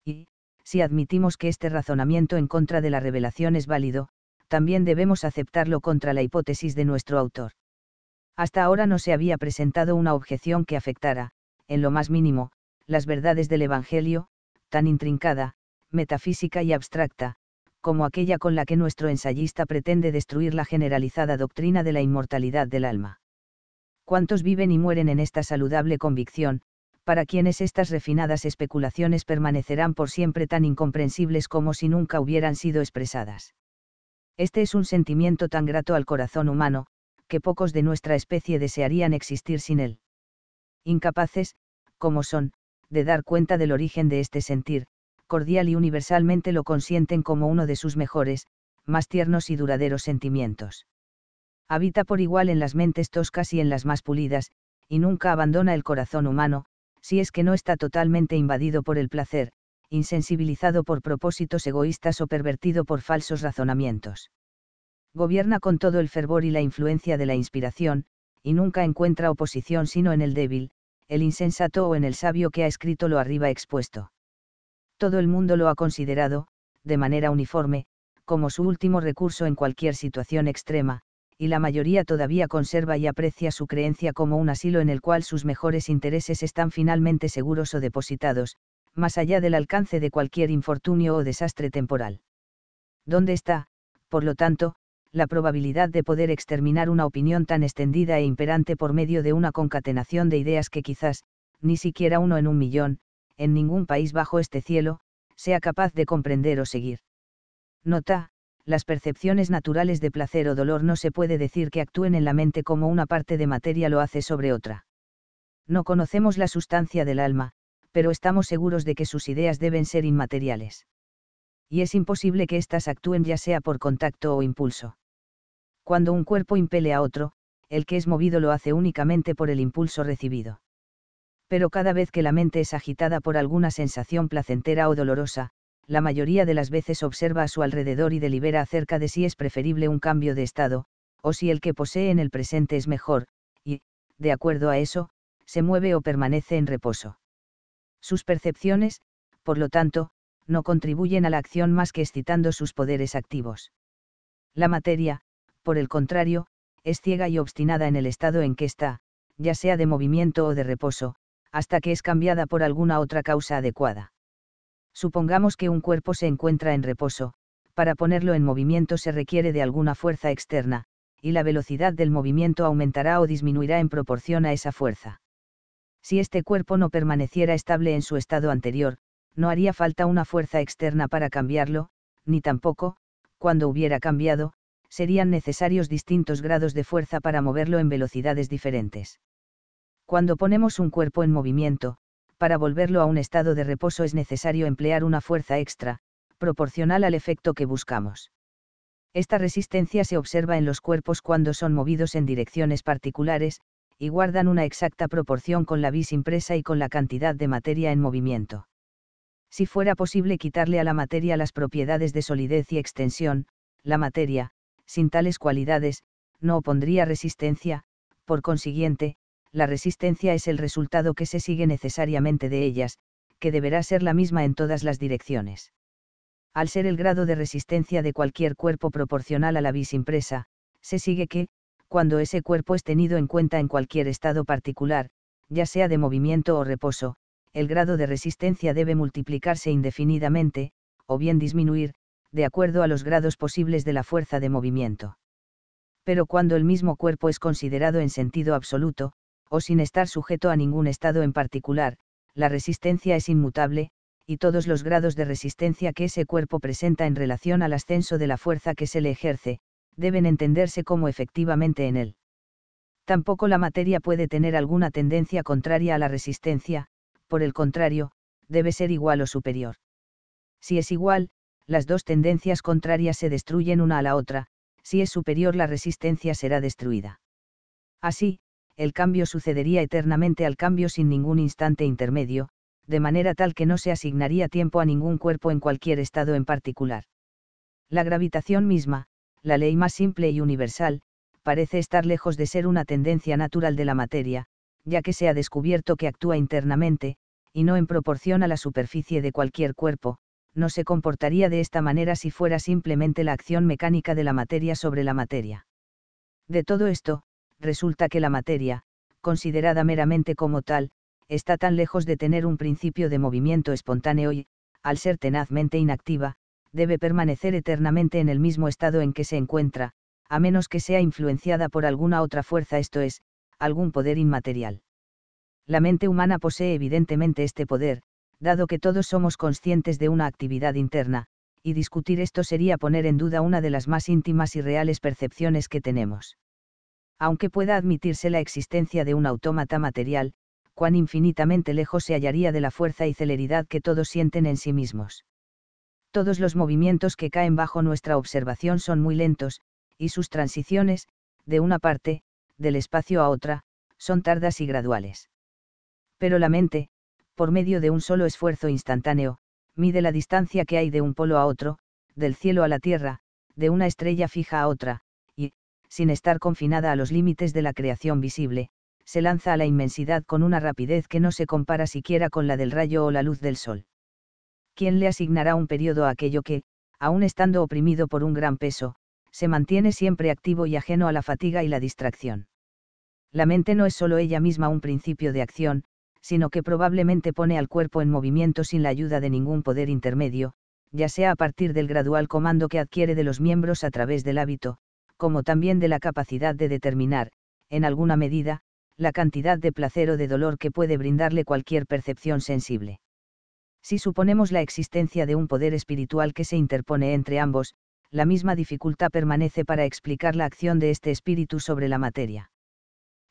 Y, si admitimos que este razonamiento en contra de la revelación es válido, también debemos aceptarlo contra la hipótesis de nuestro autor. Hasta ahora no se había presentado una objeción que afectara, en lo más mínimo, las verdades del Evangelio, tan intrincada, metafísica y abstracta, como aquella con la que nuestro ensayista pretende destruir la generalizada doctrina de la inmortalidad del alma. ¿Cuántos viven y mueren en esta saludable convicción, para quienes estas refinadas especulaciones permanecerán por siempre tan incomprensibles como si nunca hubieran sido expresadas? Este es un sentimiento tan grato al corazón humano, que pocos de nuestra especie desearían existir sin él. Incapaces, como son, de dar cuenta del origen de este sentir, cordial y universalmente lo consienten como uno de sus mejores, más tiernos y duraderos sentimientos. Habita por igual en las mentes toscas y en las más pulidas, y nunca abandona el corazón humano, si es que no está totalmente invadido por el placer, insensibilizado por propósitos egoístas o pervertido por falsos razonamientos. Gobierna con todo el fervor y la influencia de la inspiración, y nunca encuentra oposición sino en el débil, el insensato o en el sabio que ha escrito lo arriba expuesto. Todo el mundo lo ha considerado, de manera uniforme, como su último recurso en cualquier situación extrema, y la mayoría todavía conserva y aprecia su creencia como un asilo en el cual sus mejores intereses están finalmente seguros o depositados, más allá del alcance de cualquier infortunio o desastre temporal. ¿Dónde está, por lo tanto, la probabilidad de poder exterminar una opinión tan extendida e imperante por medio de una concatenación de ideas que quizás, ni siquiera uno en un millón, en ningún país bajo este cielo, sea capaz de comprender o seguir. Nota, las percepciones naturales de placer o dolor no se puede decir que actúen en la mente como una parte de materia lo hace sobre otra. No conocemos la sustancia del alma, pero estamos seguros de que sus ideas deben ser inmateriales. Y es imposible que éstas actúen ya sea por contacto o impulso. Cuando un cuerpo impele a otro, el que es movido lo hace únicamente por el impulso recibido. Pero cada vez que la mente es agitada por alguna sensación placentera o dolorosa, la mayoría de las veces observa a su alrededor y delibera acerca de si es preferible un cambio de estado, o si el que posee en el presente es mejor, y, de acuerdo a eso, se mueve o permanece en reposo. Sus percepciones, por lo tanto, no contribuyen a la acción más que excitando sus poderes activos. La materia, por el contrario, es ciega y obstinada en el estado en que está, ya sea de movimiento o de reposo, hasta que es cambiada por alguna otra causa adecuada. Supongamos que un cuerpo se encuentra en reposo, para ponerlo en movimiento se requiere de alguna fuerza externa, y la velocidad del movimiento aumentará o disminuirá en proporción a esa fuerza. Si este cuerpo no permaneciera estable en su estado anterior, no haría falta una fuerza externa para cambiarlo, ni tampoco, cuando hubiera cambiado, serían necesarios distintos grados de fuerza para moverlo en velocidades diferentes. Cuando ponemos un cuerpo en movimiento, para volverlo a un estado de reposo es necesario emplear una fuerza extra, proporcional al efecto que buscamos. Esta resistencia se observa en los cuerpos cuando son movidos en direcciones particulares, y guardan una exacta proporción con la vis impresa y con la cantidad de materia en movimiento. Si fuera posible quitarle a la materia las propiedades de solidez y extensión, la materia, sin tales cualidades, no opondría resistencia, por consiguiente, la resistencia es el resultado que se sigue necesariamente de ellas, que deberá ser la misma en todas las direcciones. Al ser el grado de resistencia de cualquier cuerpo proporcional a la vis impresa, se sigue que, cuando ese cuerpo es tenido en cuenta en cualquier estado particular, ya sea de movimiento o reposo, el grado de resistencia debe multiplicarse indefinidamente, o bien disminuir, de acuerdo a los grados posibles de la fuerza de movimiento. Pero cuando el mismo cuerpo es considerado en sentido absoluto, o sin estar sujeto a ningún estado en particular, la resistencia es inmutable, y todos los grados de resistencia que ese cuerpo presenta en relación al ascenso de la fuerza que se le ejerce, deben entenderse como efectivamente en él. Tampoco la materia puede tener alguna tendencia contraria a la resistencia, por el contrario, debe ser igual o superior. Si es igual, las dos tendencias contrarias se destruyen una a la otra, si es superior la resistencia será destruida. Así, el cambio sucedería eternamente al cambio sin ningún instante intermedio, de manera tal que no se asignaría tiempo a ningún cuerpo en cualquier estado en particular. La gravitación misma, la ley más simple y universal, parece estar lejos de ser una tendencia natural de la materia, ya que se ha descubierto que actúa internamente, y no en proporción a la superficie de cualquier cuerpo, no se comportaría de esta manera si fuera simplemente la acción mecánica de la materia sobre la materia. De todo esto, resulta que la materia, considerada meramente como tal, está tan lejos de tener un principio de movimiento espontáneo y, al ser tenazmente inactiva, debe permanecer eternamente en el mismo estado en que se encuentra, a menos que sea influenciada por alguna otra fuerza, esto es, algún poder inmaterial. La mente humana posee evidentemente este poder, dado que todos somos conscientes de una actividad interna, y discutir esto sería poner en duda una de las más íntimas y reales percepciones que tenemos. Aunque pueda admitirse la existencia de un autómata material, cuán infinitamente lejos se hallaría de la fuerza y celeridad que todos sienten en sí mismos. Todos los movimientos que caen bajo nuestra observación son muy lentos, y sus transiciones, de una parte, del espacio a otra, son tardas y graduales. Pero la mente, por medio de un solo esfuerzo instantáneo, mide la distancia que hay de un polo a otro, del cielo a la tierra, de una estrella fija a otra, y, sin estar confinada a los límites de la creación visible, se lanza a la inmensidad con una rapidez que no se compara siquiera con la del rayo o la luz del sol. ¿Quién le asignará un periodo a aquello que, aun estando oprimido por un gran peso, se mantiene siempre activo y ajeno a la fatiga y la distracción? La mente no es sólo ella misma un principio de acción, sino que probablemente pone al cuerpo en movimiento sin la ayuda de ningún poder intermedio, ya sea a partir del gradual comando que adquiere de los miembros a través del hábito, como también de la capacidad de determinar, en alguna medida, la cantidad de placer o de dolor que puede brindarle cualquier percepción sensible. Si suponemos la existencia de un poder espiritual que se interpone entre ambos, la misma dificultad permanece para explicar la acción de este espíritu sobre la materia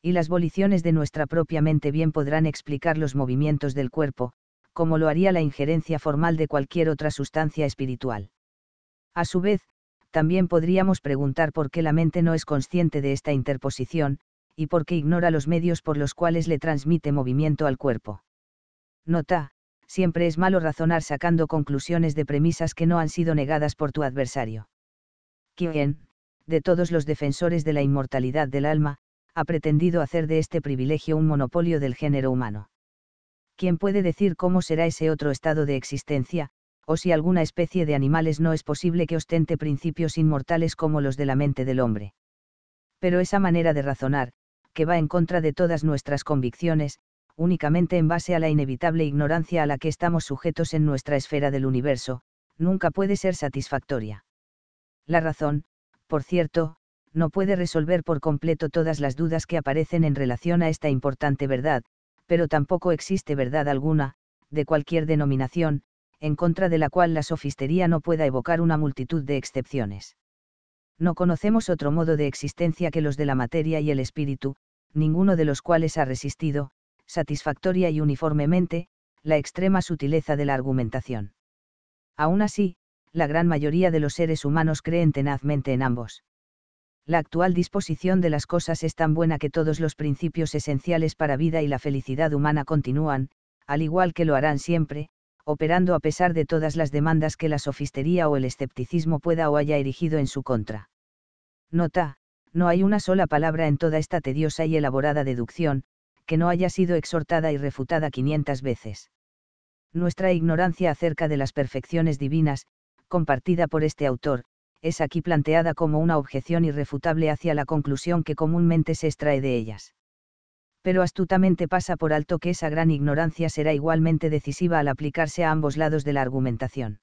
y las voliciones de nuestra propia mente bien podrán explicar los movimientos del cuerpo, como lo haría la injerencia formal de cualquier otra sustancia espiritual. A su vez, también podríamos preguntar por qué la mente no es consciente de esta interposición, y por qué ignora los medios por los cuales le transmite movimiento al cuerpo. Nota, siempre es malo razonar sacando conclusiones de premisas que no han sido negadas por tu adversario. Quien, de todos los defensores de la inmortalidad del alma, ha pretendido hacer de este privilegio un monopolio del género humano. ¿Quién puede decir cómo será ese otro estado de existencia, o si alguna especie de animales no es posible que ostente principios inmortales como los de la mente del hombre? Pero esa manera de razonar, que va en contra de todas nuestras convicciones, únicamente en base a la inevitable ignorancia a la que estamos sujetos en nuestra esfera del universo, nunca puede ser satisfactoria. La razón, por cierto, no puede resolver por completo todas las dudas que aparecen en relación a esta importante verdad, pero tampoco existe verdad alguna, de cualquier denominación, en contra de la cual la sofistería no pueda evocar una multitud de excepciones. No conocemos otro modo de existencia que los de la materia y el espíritu, ninguno de los cuales ha resistido, satisfactoria y uniformemente, la extrema sutileza de la argumentación. Aún así, la gran mayoría de los seres humanos creen tenazmente en ambos la actual disposición de las cosas es tan buena que todos los principios esenciales para vida y la felicidad humana continúan, al igual que lo harán siempre, operando a pesar de todas las demandas que la sofistería o el escepticismo pueda o haya erigido en su contra. Nota, no hay una sola palabra en toda esta tediosa y elaborada deducción, que no haya sido exhortada y refutada 500 veces. Nuestra ignorancia acerca de las perfecciones divinas, compartida por este autor, es aquí planteada como una objeción irrefutable hacia la conclusión que comúnmente se extrae de ellas. Pero astutamente pasa por alto que esa gran ignorancia será igualmente decisiva al aplicarse a ambos lados de la argumentación.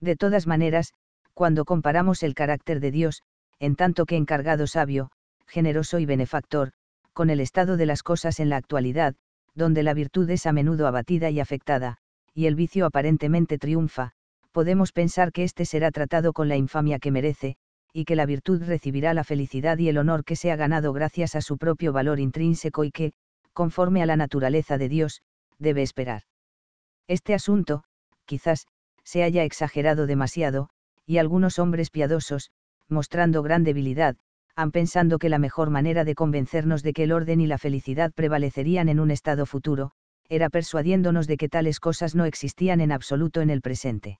De todas maneras, cuando comparamos el carácter de Dios, en tanto que encargado sabio, generoso y benefactor, con el estado de las cosas en la actualidad, donde la virtud es a menudo abatida y afectada, y el vicio aparentemente triunfa, podemos pensar que éste será tratado con la infamia que merece, y que la virtud recibirá la felicidad y el honor que se ha ganado gracias a su propio valor intrínseco y que, conforme a la naturaleza de Dios, debe esperar. Este asunto, quizás, se haya exagerado demasiado, y algunos hombres piadosos, mostrando gran debilidad, han pensado que la mejor manera de convencernos de que el orden y la felicidad prevalecerían en un estado futuro, era persuadiéndonos de que tales cosas no existían en absoluto en el presente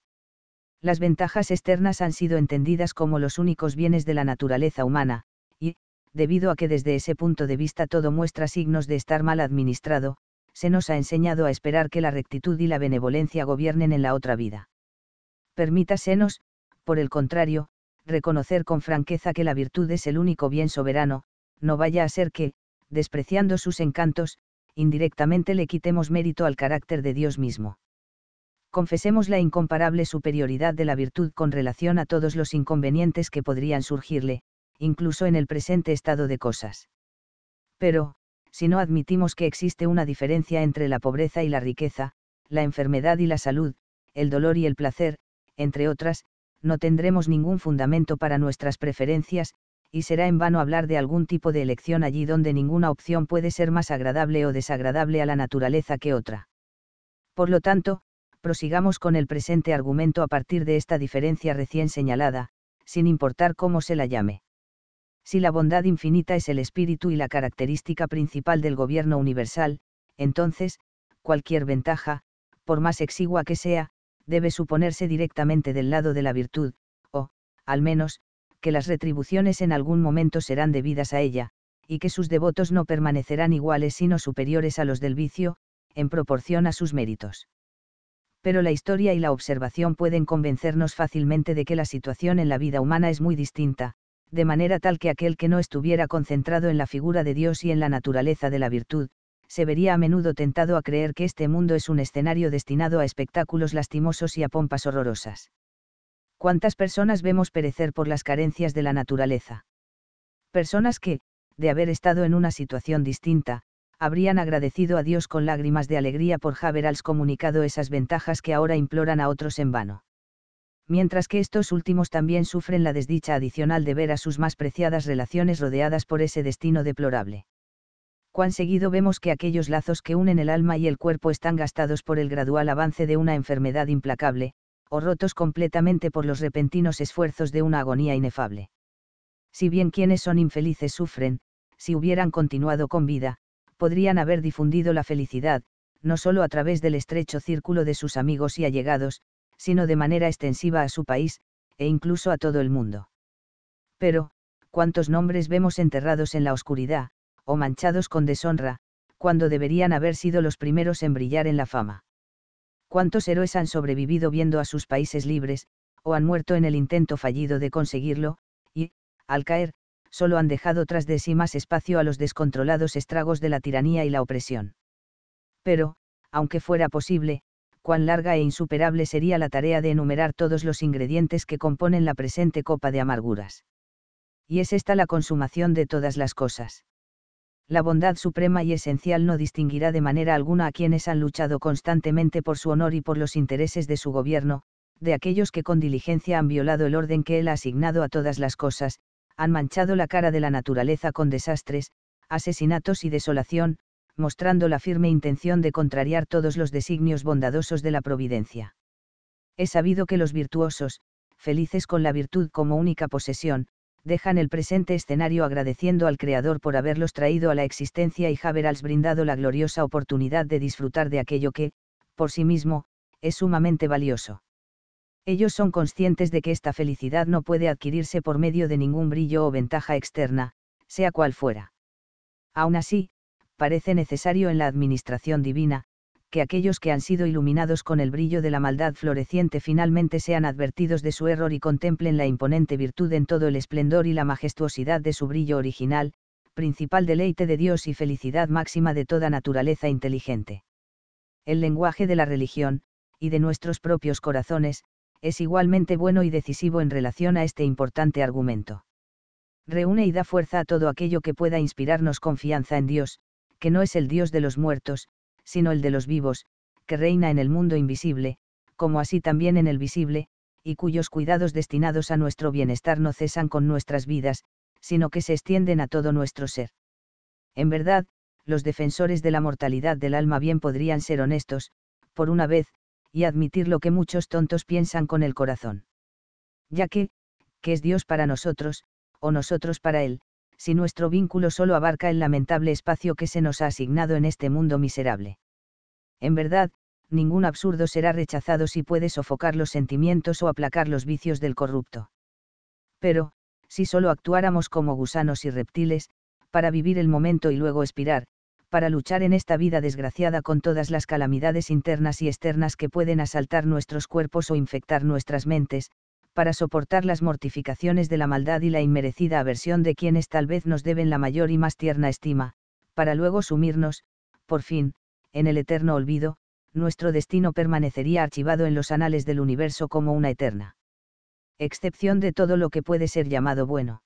las ventajas externas han sido entendidas como los únicos bienes de la naturaleza humana, y, debido a que desde ese punto de vista todo muestra signos de estar mal administrado, se nos ha enseñado a esperar que la rectitud y la benevolencia gobiernen en la otra vida. Permítasenos, por el contrario, reconocer con franqueza que la virtud es el único bien soberano, no vaya a ser que, despreciando sus encantos, indirectamente le quitemos mérito al carácter de Dios mismo confesemos la incomparable superioridad de la virtud con relación a todos los inconvenientes que podrían surgirle, incluso en el presente estado de cosas. Pero, si no admitimos que existe una diferencia entre la pobreza y la riqueza, la enfermedad y la salud, el dolor y el placer, entre otras, no tendremos ningún fundamento para nuestras preferencias, y será en vano hablar de algún tipo de elección allí donde ninguna opción puede ser más agradable o desagradable a la naturaleza que otra. Por lo tanto, prosigamos con el presente argumento a partir de esta diferencia recién señalada, sin importar cómo se la llame. Si la bondad infinita es el espíritu y la característica principal del gobierno universal, entonces, cualquier ventaja, por más exigua que sea, debe suponerse directamente del lado de la virtud, o, al menos, que las retribuciones en algún momento serán debidas a ella, y que sus devotos no permanecerán iguales sino superiores a los del vicio, en proporción a sus méritos pero la historia y la observación pueden convencernos fácilmente de que la situación en la vida humana es muy distinta, de manera tal que aquel que no estuviera concentrado en la figura de Dios y en la naturaleza de la virtud, se vería a menudo tentado a creer que este mundo es un escenario destinado a espectáculos lastimosos y a pompas horrorosas. ¿Cuántas personas vemos perecer por las carencias de la naturaleza? Personas que, de haber estado en una situación distinta, habrían agradecido a Dios con lágrimas de alegría por haberles comunicado esas ventajas que ahora imploran a otros en vano. Mientras que estos últimos también sufren la desdicha adicional de ver a sus más preciadas relaciones rodeadas por ese destino deplorable. Cuán seguido vemos que aquellos lazos que unen el alma y el cuerpo están gastados por el gradual avance de una enfermedad implacable, o rotos completamente por los repentinos esfuerzos de una agonía inefable. Si bien quienes son infelices sufren, si hubieran continuado con vida, podrían haber difundido la felicidad, no solo a través del estrecho círculo de sus amigos y allegados, sino de manera extensiva a su país, e incluso a todo el mundo. Pero, ¿cuántos nombres vemos enterrados en la oscuridad, o manchados con deshonra, cuando deberían haber sido los primeros en brillar en la fama? ¿Cuántos héroes han sobrevivido viendo a sus países libres, o han muerto en el intento fallido de conseguirlo, y, al caer, solo han dejado tras de sí más espacio a los descontrolados estragos de la tiranía y la opresión. Pero, aunque fuera posible, cuán larga e insuperable sería la tarea de enumerar todos los ingredientes que componen la presente copa de amarguras. Y es esta la consumación de todas las cosas. La bondad suprema y esencial no distinguirá de manera alguna a quienes han luchado constantemente por su honor y por los intereses de su gobierno, de aquellos que con diligencia han violado el orden que él ha asignado a todas las cosas, han manchado la cara de la naturaleza con desastres, asesinatos y desolación, mostrando la firme intención de contrariar todos los designios bondadosos de la providencia. He sabido que los virtuosos, felices con la virtud como única posesión, dejan el presente escenario agradeciendo al Creador por haberlos traído a la existencia y haberles brindado la gloriosa oportunidad de disfrutar de aquello que, por sí mismo, es sumamente valioso ellos son conscientes de que esta felicidad no puede adquirirse por medio de ningún brillo o ventaja externa, sea cual fuera. Aún así, parece necesario en la administración divina, que aquellos que han sido iluminados con el brillo de la maldad floreciente finalmente sean advertidos de su error y contemplen la imponente virtud en todo el esplendor y la majestuosidad de su brillo original, principal deleite de Dios y felicidad máxima de toda naturaleza inteligente. El lenguaje de la religión, y de nuestros propios corazones, es igualmente bueno y decisivo en relación a este importante argumento. Reúne y da fuerza a todo aquello que pueda inspirarnos confianza en Dios, que no es el Dios de los muertos, sino el de los vivos, que reina en el mundo invisible, como así también en el visible, y cuyos cuidados destinados a nuestro bienestar no cesan con nuestras vidas, sino que se extienden a todo nuestro ser. En verdad, los defensores de la mortalidad del alma bien podrían ser honestos, por una vez, y admitir lo que muchos tontos piensan con el corazón. Ya que, ¿qué es Dios para nosotros, o nosotros para Él, si nuestro vínculo solo abarca el lamentable espacio que se nos ha asignado en este mundo miserable. En verdad, ningún absurdo será rechazado si puede sofocar los sentimientos o aplacar los vicios del corrupto. Pero, si solo actuáramos como gusanos y reptiles, para vivir el momento y luego expirar, para luchar en esta vida desgraciada con todas las calamidades internas y externas que pueden asaltar nuestros cuerpos o infectar nuestras mentes, para soportar las mortificaciones de la maldad y la inmerecida aversión de quienes tal vez nos deben la mayor y más tierna estima, para luego sumirnos, por fin, en el eterno olvido, nuestro destino permanecería archivado en los anales del universo como una eterna excepción de todo lo que puede ser llamado bueno.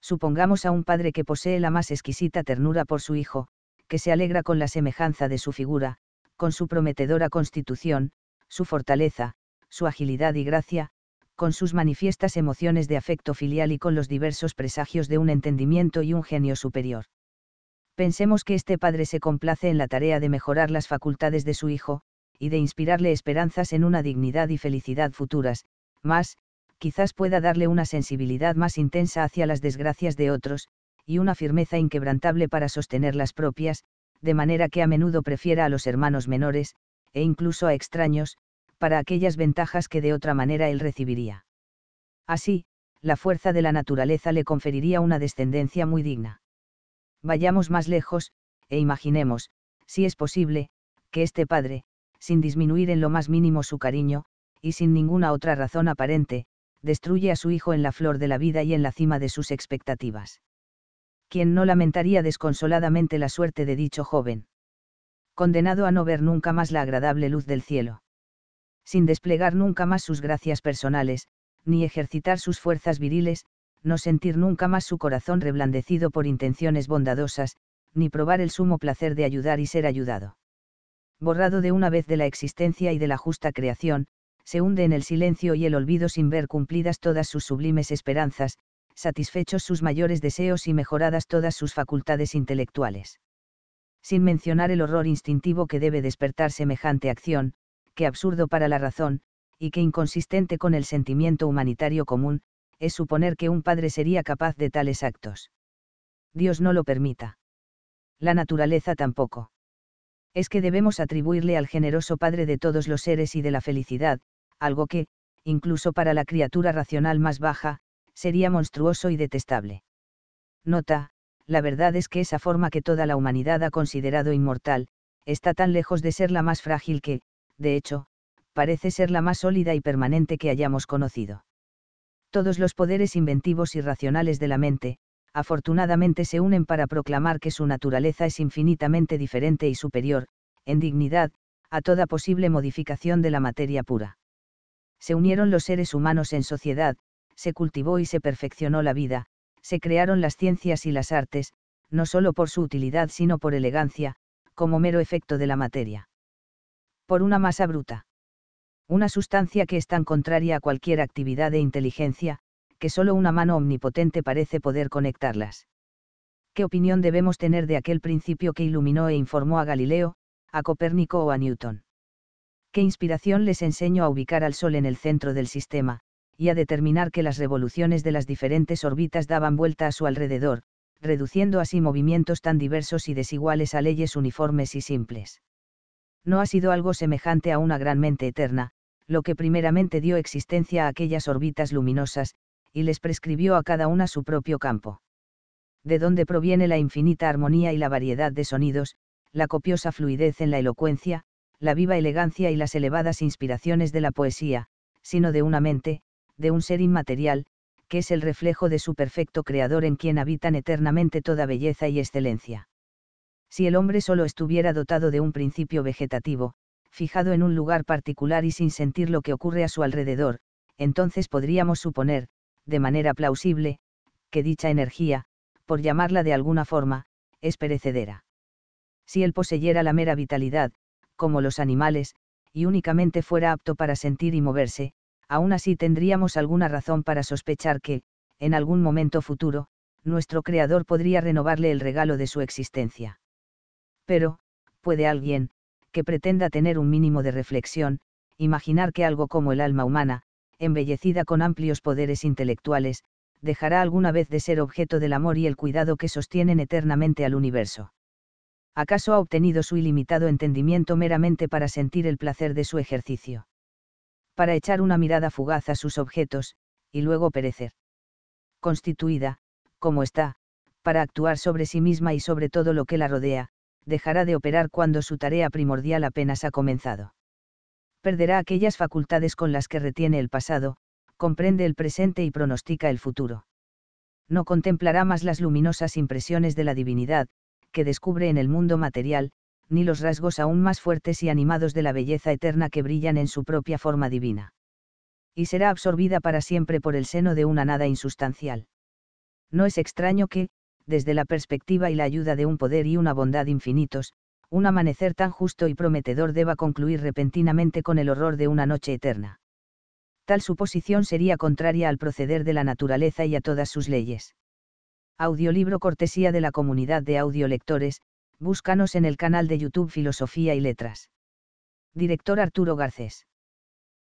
Supongamos a un padre que posee la más exquisita ternura por su hijo, que se alegra con la semejanza de su figura, con su prometedora constitución, su fortaleza, su agilidad y gracia, con sus manifiestas emociones de afecto filial y con los diversos presagios de un entendimiento y un genio superior. Pensemos que este padre se complace en la tarea de mejorar las facultades de su hijo, y de inspirarle esperanzas en una dignidad y felicidad futuras, más, quizás pueda darle una sensibilidad más intensa hacia las desgracias de otros, y una firmeza inquebrantable para sostener las propias, de manera que a menudo prefiera a los hermanos menores, e incluso a extraños, para aquellas ventajas que de otra manera él recibiría. Así, la fuerza de la naturaleza le conferiría una descendencia muy digna. Vayamos más lejos, e imaginemos, si es posible, que este padre, sin disminuir en lo más mínimo su cariño, y sin ninguna otra razón aparente, destruye a su hijo en la flor de la vida y en la cima de sus expectativas quien no lamentaría desconsoladamente la suerte de dicho joven. Condenado a no ver nunca más la agradable luz del cielo. Sin desplegar nunca más sus gracias personales, ni ejercitar sus fuerzas viriles, no sentir nunca más su corazón reblandecido por intenciones bondadosas, ni probar el sumo placer de ayudar y ser ayudado. Borrado de una vez de la existencia y de la justa creación, se hunde en el silencio y el olvido sin ver cumplidas todas sus sublimes esperanzas, satisfechos sus mayores deseos y mejoradas todas sus facultades intelectuales. Sin mencionar el horror instintivo que debe despertar semejante acción, que absurdo para la razón, y que inconsistente con el sentimiento humanitario común, es suponer que un padre sería capaz de tales actos. Dios no lo permita. La naturaleza tampoco. Es que debemos atribuirle al generoso Padre de todos los seres y de la felicidad, algo que, incluso para la criatura racional más baja, sería monstruoso y detestable. Nota, la verdad es que esa forma que toda la humanidad ha considerado inmortal, está tan lejos de ser la más frágil que, de hecho, parece ser la más sólida y permanente que hayamos conocido. Todos los poderes inventivos y racionales de la mente, afortunadamente se unen para proclamar que su naturaleza es infinitamente diferente y superior, en dignidad, a toda posible modificación de la materia pura. Se unieron los seres humanos en sociedad, se cultivó y se perfeccionó la vida, se crearon las ciencias y las artes, no solo por su utilidad sino por elegancia, como mero efecto de la materia. Por una masa bruta. Una sustancia que es tan contraria a cualquier actividad de inteligencia, que solo una mano omnipotente parece poder conectarlas. ¿Qué opinión debemos tener de aquel principio que iluminó e informó a Galileo, a Copérnico o a Newton? ¿Qué inspiración les enseñó a ubicar al Sol en el centro del sistema, y a determinar que las revoluciones de las diferentes órbitas daban vuelta a su alrededor, reduciendo así movimientos tan diversos y desiguales a leyes uniformes y simples. No ha sido algo semejante a una gran mente eterna, lo que primeramente dio existencia a aquellas órbitas luminosas, y les prescribió a cada una su propio campo. De dónde proviene la infinita armonía y la variedad de sonidos, la copiosa fluidez en la elocuencia, la viva elegancia y las elevadas inspiraciones de la poesía, sino de una mente, de un ser inmaterial, que es el reflejo de su perfecto Creador en quien habitan eternamente toda belleza y excelencia. Si el hombre solo estuviera dotado de un principio vegetativo, fijado en un lugar particular y sin sentir lo que ocurre a su alrededor, entonces podríamos suponer, de manera plausible, que dicha energía, por llamarla de alguna forma, es perecedera. Si él poseyera la mera vitalidad, como los animales, y únicamente fuera apto para sentir y moverse, aún así tendríamos alguna razón para sospechar que, en algún momento futuro, nuestro Creador podría renovarle el regalo de su existencia. Pero, puede alguien, que pretenda tener un mínimo de reflexión, imaginar que algo como el alma humana, embellecida con amplios poderes intelectuales, dejará alguna vez de ser objeto del amor y el cuidado que sostienen eternamente al universo. ¿Acaso ha obtenido su ilimitado entendimiento meramente para sentir el placer de su ejercicio? para echar una mirada fugaz a sus objetos, y luego perecer. Constituida, como está, para actuar sobre sí misma y sobre todo lo que la rodea, dejará de operar cuando su tarea primordial apenas ha comenzado. Perderá aquellas facultades con las que retiene el pasado, comprende el presente y pronostica el futuro. No contemplará más las luminosas impresiones de la divinidad, que descubre en el mundo material, ni los rasgos aún más fuertes y animados de la belleza eterna que brillan en su propia forma divina. Y será absorbida para siempre por el seno de una nada insustancial. No es extraño que, desde la perspectiva y la ayuda de un poder y una bondad infinitos, un amanecer tan justo y prometedor deba concluir repentinamente con el horror de una noche eterna. Tal suposición sería contraria al proceder de la naturaleza y a todas sus leyes. Audiolibro cortesía de la comunidad de audiolectores, Búscanos en el canal de YouTube Filosofía y Letras. Director Arturo Garcés.